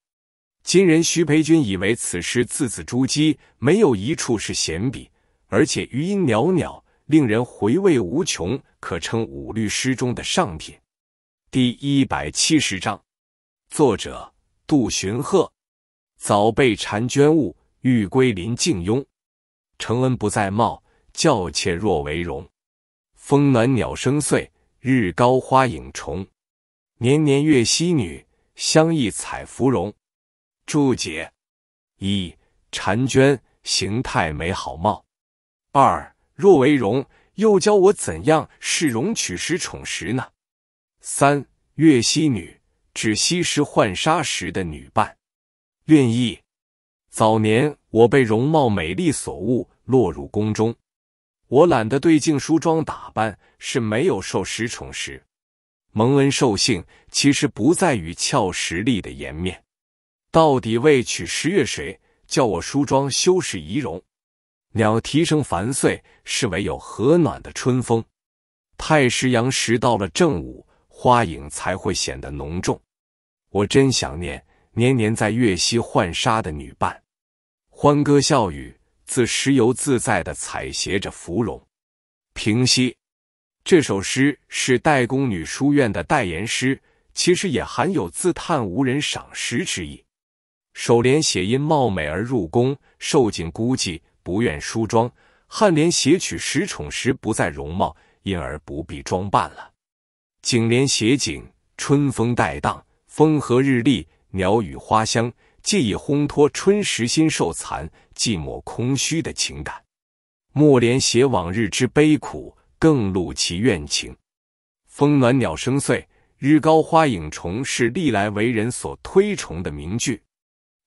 今人徐培军以为此诗字字珠玑，没有一处是闲笔，而且余音袅袅，令人回味无穷，可称五律诗中的上品。第一百七十章，作者杜荀鹤。早被婵娟误，欲归林静拥。承恩不在貌，教妾若为荣。风暖鸟声碎，日高花影重。年年月溪女，相忆采芙蓉。注解：一、婵娟形态美好貌。二、若为荣，又教我怎样是容取时宠时呢？三月溪女指西施浣纱时的女伴。韵意：早年我被容貌美丽所误，落入宫中。我懒得对镜梳妆打扮，是没有受时宠时蒙恩受幸。其实不在于俏实力的颜面。到底为娶十月谁，叫我梳妆修饰仪容？鸟啼声繁碎，是唯有和暖的春风。太师阳时到了正午。花影才会显得浓重。我真想念年年在月溪浣纱的女伴，欢歌笑语，自时游自在的采撷着芙蓉。平息，这首诗是代宫女书院的代言诗，其实也含有自叹无人赏识之意。首联写因貌美而入宫，受尽孤寂，不愿梳妆；颔联写取时宠时不在容貌，因而不必装扮了。景联写景，春风带荡，风和日丽，鸟语花香，借以烘托春时心受残寂寞空虚的情感；末联写往日之悲苦，更露其怨情。风暖鸟声碎，日高花影重，是历来为人所推崇的名句。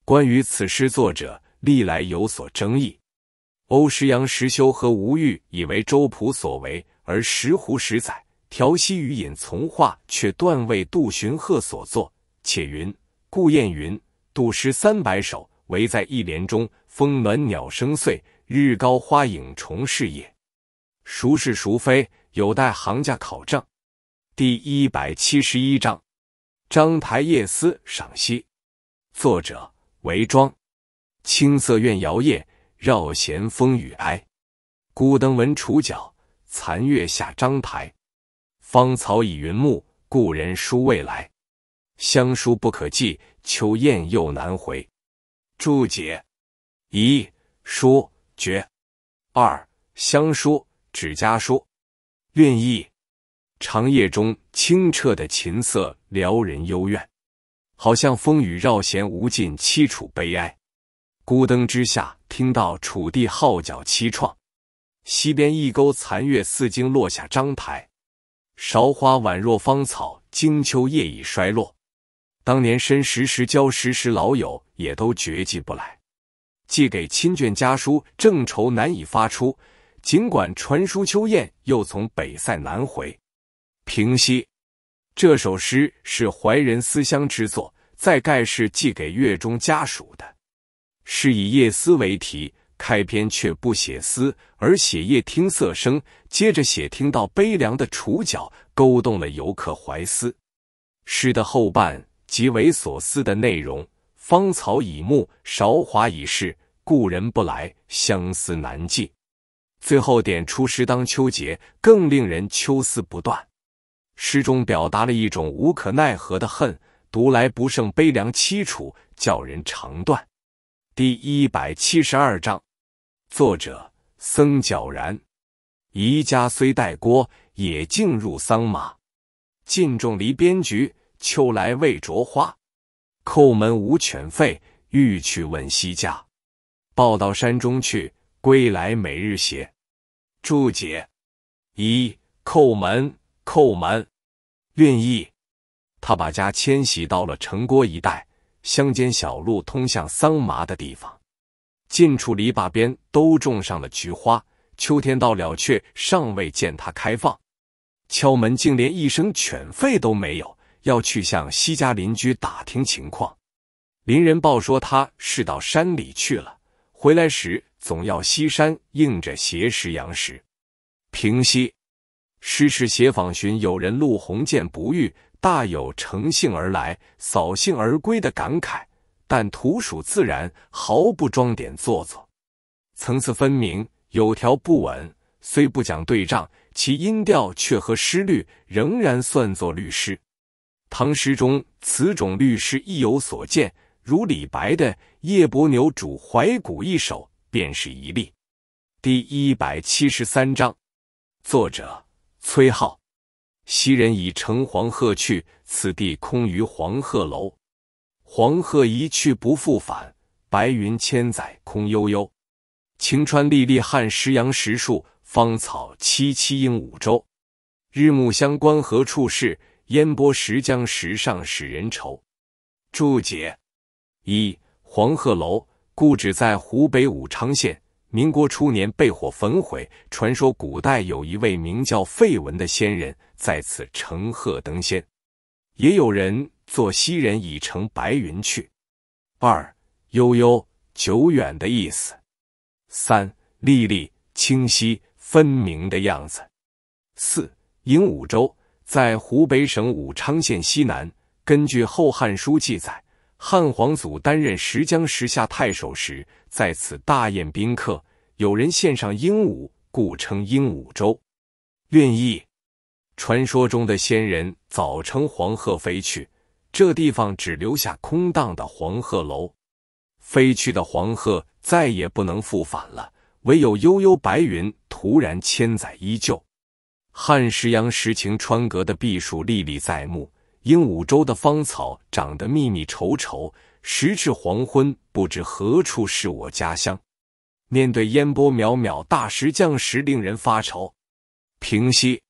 关于此诗作者，历来有所争议。欧石阳石修和吴玉以为周朴所为，而石湖十载。调息与隐从化，却断为杜荀鹤所作。且云顾燕云，杜诗三百首，唯在一帘中：风暖鸟声碎，日高花影重。是也。孰是孰非，有待行家考证。第一百七十一章《章台夜思》赏析，作者韦庄。青色怨摇曳，绕弦风雨哀。孤灯闻楚角，残月下章台。芳草已云暮，故人书未来。乡书不可寄，秋雁又难回。注解：一书绝。二乡书指家书。韵意：长夜中清澈的琴瑟撩人幽怨，好像风雨绕弦无尽凄楚悲哀。孤灯之下听到楚地号角凄怆，西边一钩残月似惊落下章台。韶花宛若芳草，金秋叶已衰落。当年申时时交，时时老友也都绝迹不来。寄给亲眷家书，正愁难以发出。尽管传书秋雁，又从北塞南回。平息，这首诗是怀人思乡之作，在盖世寄给月中家属的，是以夜思为题。开篇却不写思，而写夜听瑟声，接着写听到悲凉的楚角，勾动了游客怀思。诗的后半即为所思的内容：芳草已暮，韶华已逝，故人不来，相思难寄。最后点出诗当秋节，更令人秋思不断。诗中表达了一种无可奈何的恨，读来不胜悲凉凄楚，叫人肠断。第一百七十二章。作者僧皎然，宜家虽带郭，也径入桑麻。尽仲离边局，秋来未着花。叩门无犬吠，欲去问西家。报到山中去，归来每日斜。注解一：叩门，叩门。愿意。他把家迁徙到了城郭一带，乡间小路通向桑麻的地方。近处篱笆边都种上了菊花，秋天到了却尚未见它开放。敲门竟连一声犬吠都没有，要去向西家邻居打听情况。邻人报说他是到山里去了，回来时总要西山映着斜石阳时。平息，诗是写访寻友人陆鸿渐不遇，大有乘兴而来，扫兴而归的感慨。但吐属自然，毫不装点做作，层次分明，有条不紊。虽不讲对仗，其音调却和诗律，仍然算作律诗。唐诗中此种律诗亦有所见，如李白的《夜泊牛渚怀古》一首，便是一例。第一百七十三章，作者：崔颢。昔人已乘黄鹤去，此地空余黄鹤楼。黄鹤一去不复返，白云千载空悠悠。晴川历历汉时阳，石树芳草萋萋鹦鹉洲。日暮乡关何处是？烟波石江石上使人愁。注解：一、黄鹤楼，故址在湖北武昌县。民国初年被火焚毁。传说古代有一位名叫费文的仙人在此乘鹤登仙。也有人。作昔人已乘白云去。二悠悠久远的意思。三历历清晰分明的样子。四鹦鹉洲在湖北省武昌县西南。根据《后汉书》记载，汉皇祖担任石江十下太守时，在此大宴宾客，有人献上鹦鹉，故称鹦鹉洲。愿意传说中的仙人早乘黄鹤飞去。这地方只留下空荡的黄鹤楼，飞去的黄鹤再也不能复返了，唯有悠悠白云徒然千载依旧。汉时阳石晴川阁的碧树历历在目，鹦鹉洲的芳草长得密密稠稠。时至黄昏，不知何处是我家乡？面对烟波渺渺，大石降石令人发愁。平息，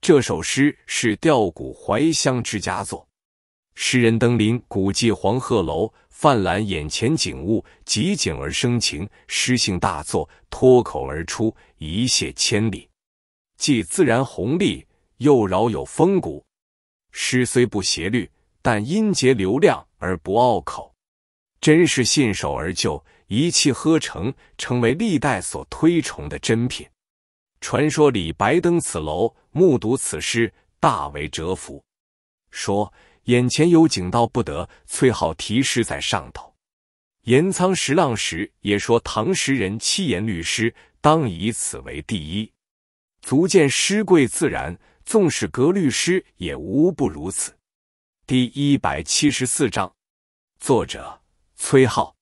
这首诗是吊古怀乡之佳作。诗人登临古迹黄鹤楼，泛览眼前景物，即景而生情，诗兴大作，脱口而出，一泻千里，既自然宏丽，又饶有风骨。诗虽不协律，但音节流亮而不拗口，真是信手而就，一气呵成，成为历代所推崇的珍品。传说李白登此楼，目睹此诗，大为折服，说。眼前有景道不得，崔颢题诗在上头。严仓石浪时也说唐时人七言律诗当以此为第一，足见诗贵自然，纵使格律诗也无不如此。第一百七十四章，作者崔颢。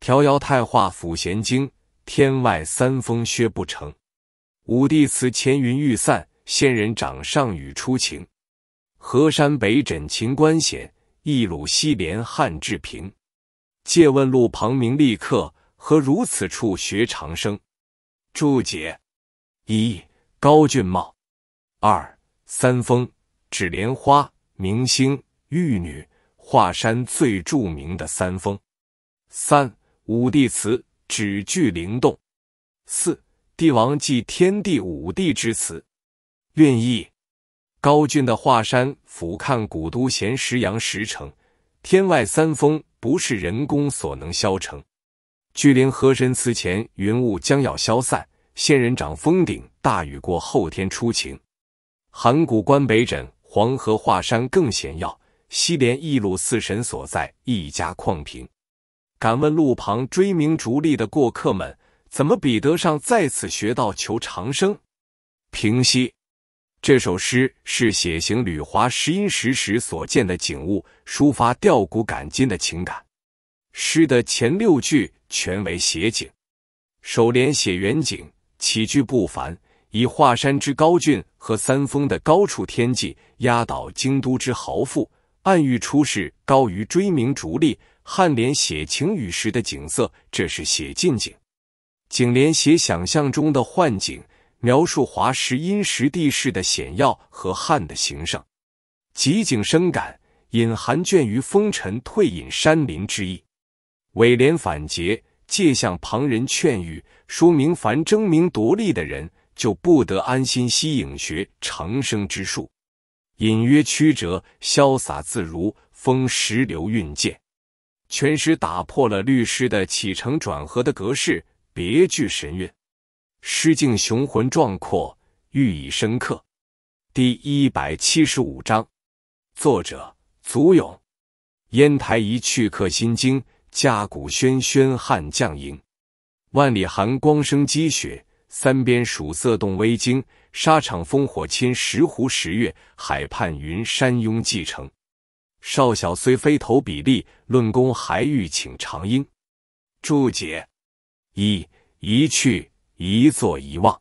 调瑶太化府弦经，天外三峰薛不成。五帝祠前云欲散，仙人掌上雨初晴。河山北枕秦关险，一鲁西连汉至平。借问路旁名利客，何如此处学长生？注解：一、高峻茂；二、三峰指莲花、明星、玉女，华山最著名的三峰；三、五帝祠指巨灵洞；四、帝王祭天地五帝之祠。愿意。高峻的华山俯瞰古都咸石阳石城，天外三峰不是人工所能削成。巨灵河神祠前云雾将要消散，仙人掌峰顶大雨过后天初晴。函谷关北枕黄河，华山更险要。西连驿路四神所在，一家矿平。敢问路旁追名逐利的过客们，怎么比得上在此学道求长生？平息。这首诗是写行旅华石阴石时所见的景物，抒发吊骨感今的情感。诗的前六句全为写景，首联写远景，起句不凡，以华山之高峻和三峰的高处天际压倒京都之豪富，暗喻出世高于追名逐利。颔联写晴雨时的景色，这是写近景。景联写想象中的幻景。描述华石阴石地势的险要和汉的形胜，极景深感，隐含倦于风尘、退隐山林之意。尾联反诘，借向旁人劝喻，说明凡争名夺利的人，就不得安心息影学长生之术。隐约曲折，潇洒自如，风石流韵见。全诗打破了律诗的起承转合的格式，别具神韵。诗境雄浑壮阔，寓意深刻。第一百七十五章，作者：祖咏。烟台一去客心惊，家鼓喧喧汉将营。万里寒光生积雪，三边曙色动危惊。沙场烽火侵石湖十月，海畔云山拥继承。少小虽非投笔例，论功还欲请长缨。注解：一，一去。一坐一望，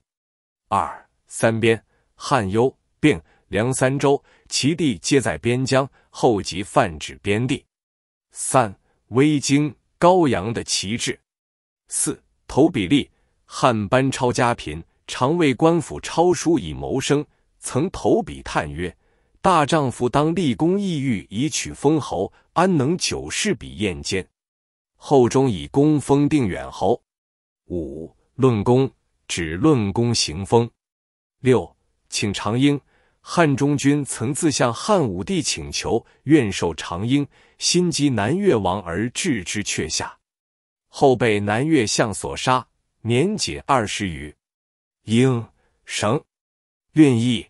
二三边汉幽并凉三州，其地皆在边疆，后即泛指边地。三威京高阳的旗帜。四投笔立，汉班超家贫，常为官府抄书以谋生，曾投笔叹曰：“大丈夫当立功异域，以取封侯，安能久事笔砚间？”后中以功封定远侯。五论功，指论功行风。六，请长缨。汉中军曾自向汉武帝请求愿受长缨，心急南越王而置之阙下，后被南越相所杀，年仅二十余。应，绳，运意。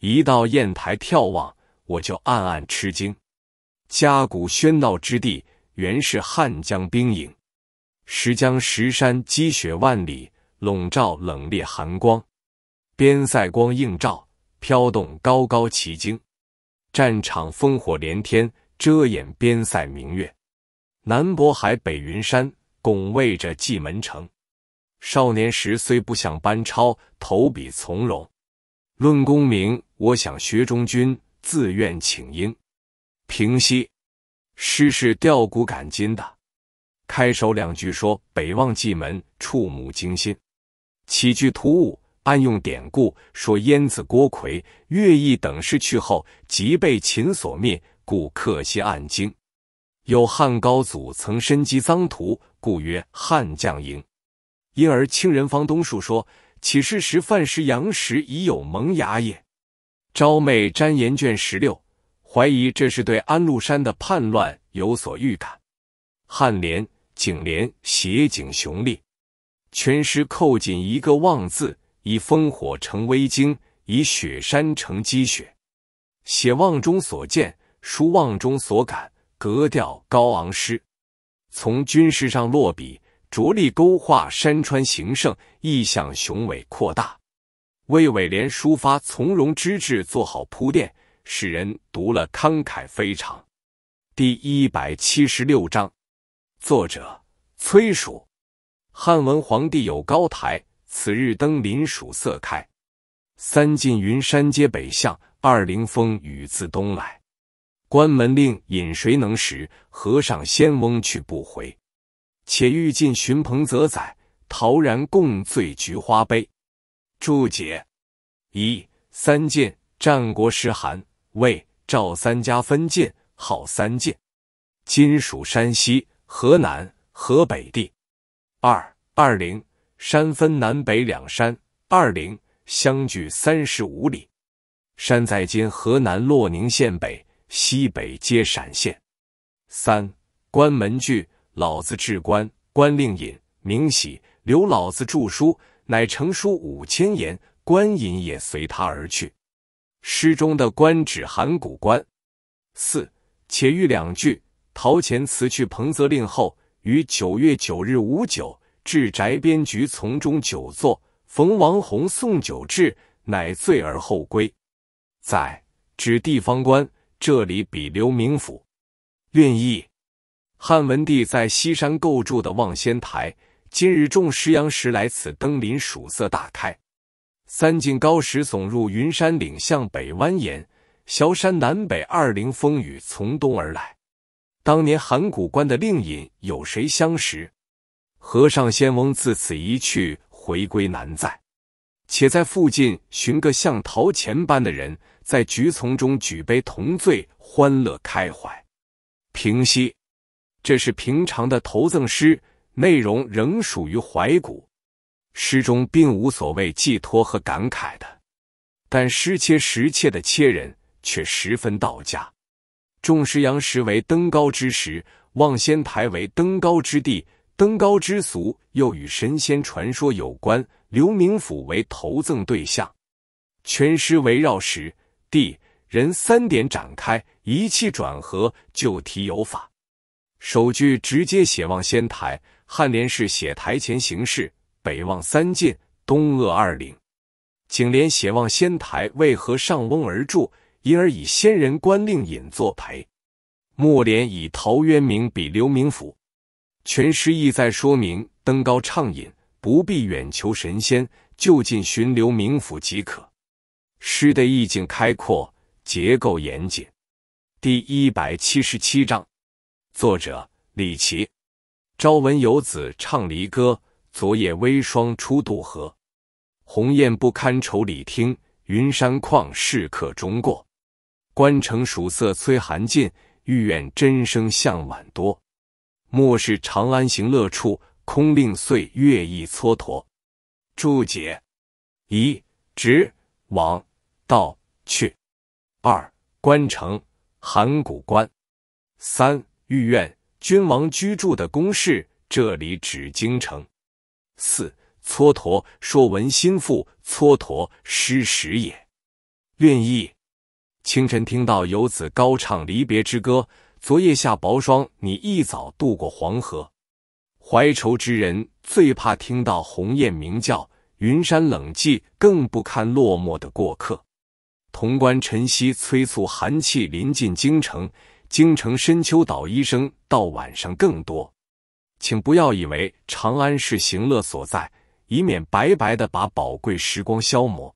一到砚台眺望，我就暗暗吃惊。笳谷喧闹之地，原是汉江兵营。石江石山积雪万里，笼罩冷冽寒光；边塞光映照，飘动高高旗旌。战场烽火连天，遮掩边塞明月。南渤海北云山，拱卫着蓟门城。少年时虽不想班超投笔从戎，论功名我想学中军自愿请缨。平息，诗是吊古感今的。开首两句说北望蓟门触目惊心，起句突兀，暗用典故说燕子郭奎、乐毅等事去后即被秦所灭，故刻些暗经。有汉高祖曾身居臧荼，故曰汉将营。因而清人方东树说起事时范石阳时已有萌芽也。昭妹詹言卷十六怀疑这是对安禄山的叛乱有所预感。汉联。颈联写景雄丽，全诗扣紧一个“望”字，以烽火成微晶，以雪山成积雪，写望中所见，书望中所感，格调高昂。诗从军事上落笔，着力勾画山川形胜，意象雄伟扩大，为伟联抒发从容之志做好铺垫，使人读了慷慨非常。第一百七十六章。作者崔曙，汉文皇帝有高台，此日登临曙色开。三晋云山皆北向，二陵风雨自东来。关门令引谁能识？和尚仙翁去不回。且欲尽寻朋则载，陶然共醉菊花杯。注解：一三晋，战国时韩、魏、赵三家分晋，号三晋，今属山西。河南、河北地，二二零山分南北两山，二零相距三十五里。山在今河南洛宁县北，西北接陕县。三关门句，老子置关，关令尹明喜留老子著书，乃成书五千言。关尹也随他而去。诗中的关指函谷关。四且遇两句。陶潜辞去彭泽令后，于九月九日午酒至宅边局，丛中久坐，逢王弘送酒至，乃醉而后归。在指地方官，这里比刘明府。愿意，汉文帝在西山构筑的望仙台，今日众石羊石来此登临，曙色大开。三晋高石耸入云山岭，向北蜿蜒，崤山南北二岭风雨从东而来。当年函谷关的令尹，有谁相识？和尚仙翁自此一去，回归难在。且在附近寻个像陶潜般的人，在菊丛中举杯同醉，欢乐开怀。平息，这是平常的投赠诗，内容仍属于怀古。诗中并无所谓寄托和感慨的，但诗切实切的切人，却十分到家。师阳时为登高之时，望仙台为登高之地，登高之俗又与神仙传说有关。刘明府为投赠对象，全诗围绕石、地、人三点展开，一气转合，就题有法。首句直接写望仙台，颔联是写台前形势，北望三晋，东扼二岭。颈联写望仙台为何上翁而筑。因而以仙人官令尹作陪，墨连以陶渊明比刘明府，全诗意在说明登高畅饮不必远求神仙，就近寻刘明府即可。诗的意境开阔，结构严谨。第一百七十七章，作者李琦。朝闻游子唱离歌，昨夜微霜初渡河。鸿雁不堪愁里听，云山旷，是客中过。关城曙色催寒尽，欲远真声向晚多。莫是长安行乐处，空令岁月易蹉跎。注解：一，直往到去；二，关城，函谷关；三，御苑，君王居住的宫室，这里指京城；四，蹉跎，《说文》心赋》，蹉跎失时也。愿意。清晨听到游子高唱离别之歌，昨夜下薄霜，你一早渡过黄河。怀愁之人最怕听到鸿雁鸣叫，云山冷寂，更不堪落寞的过客。潼关晨曦催促寒气临近京城，京城深秋捣衣声到晚上更多。请不要以为长安是行乐所在，以免白白的把宝贵时光消磨。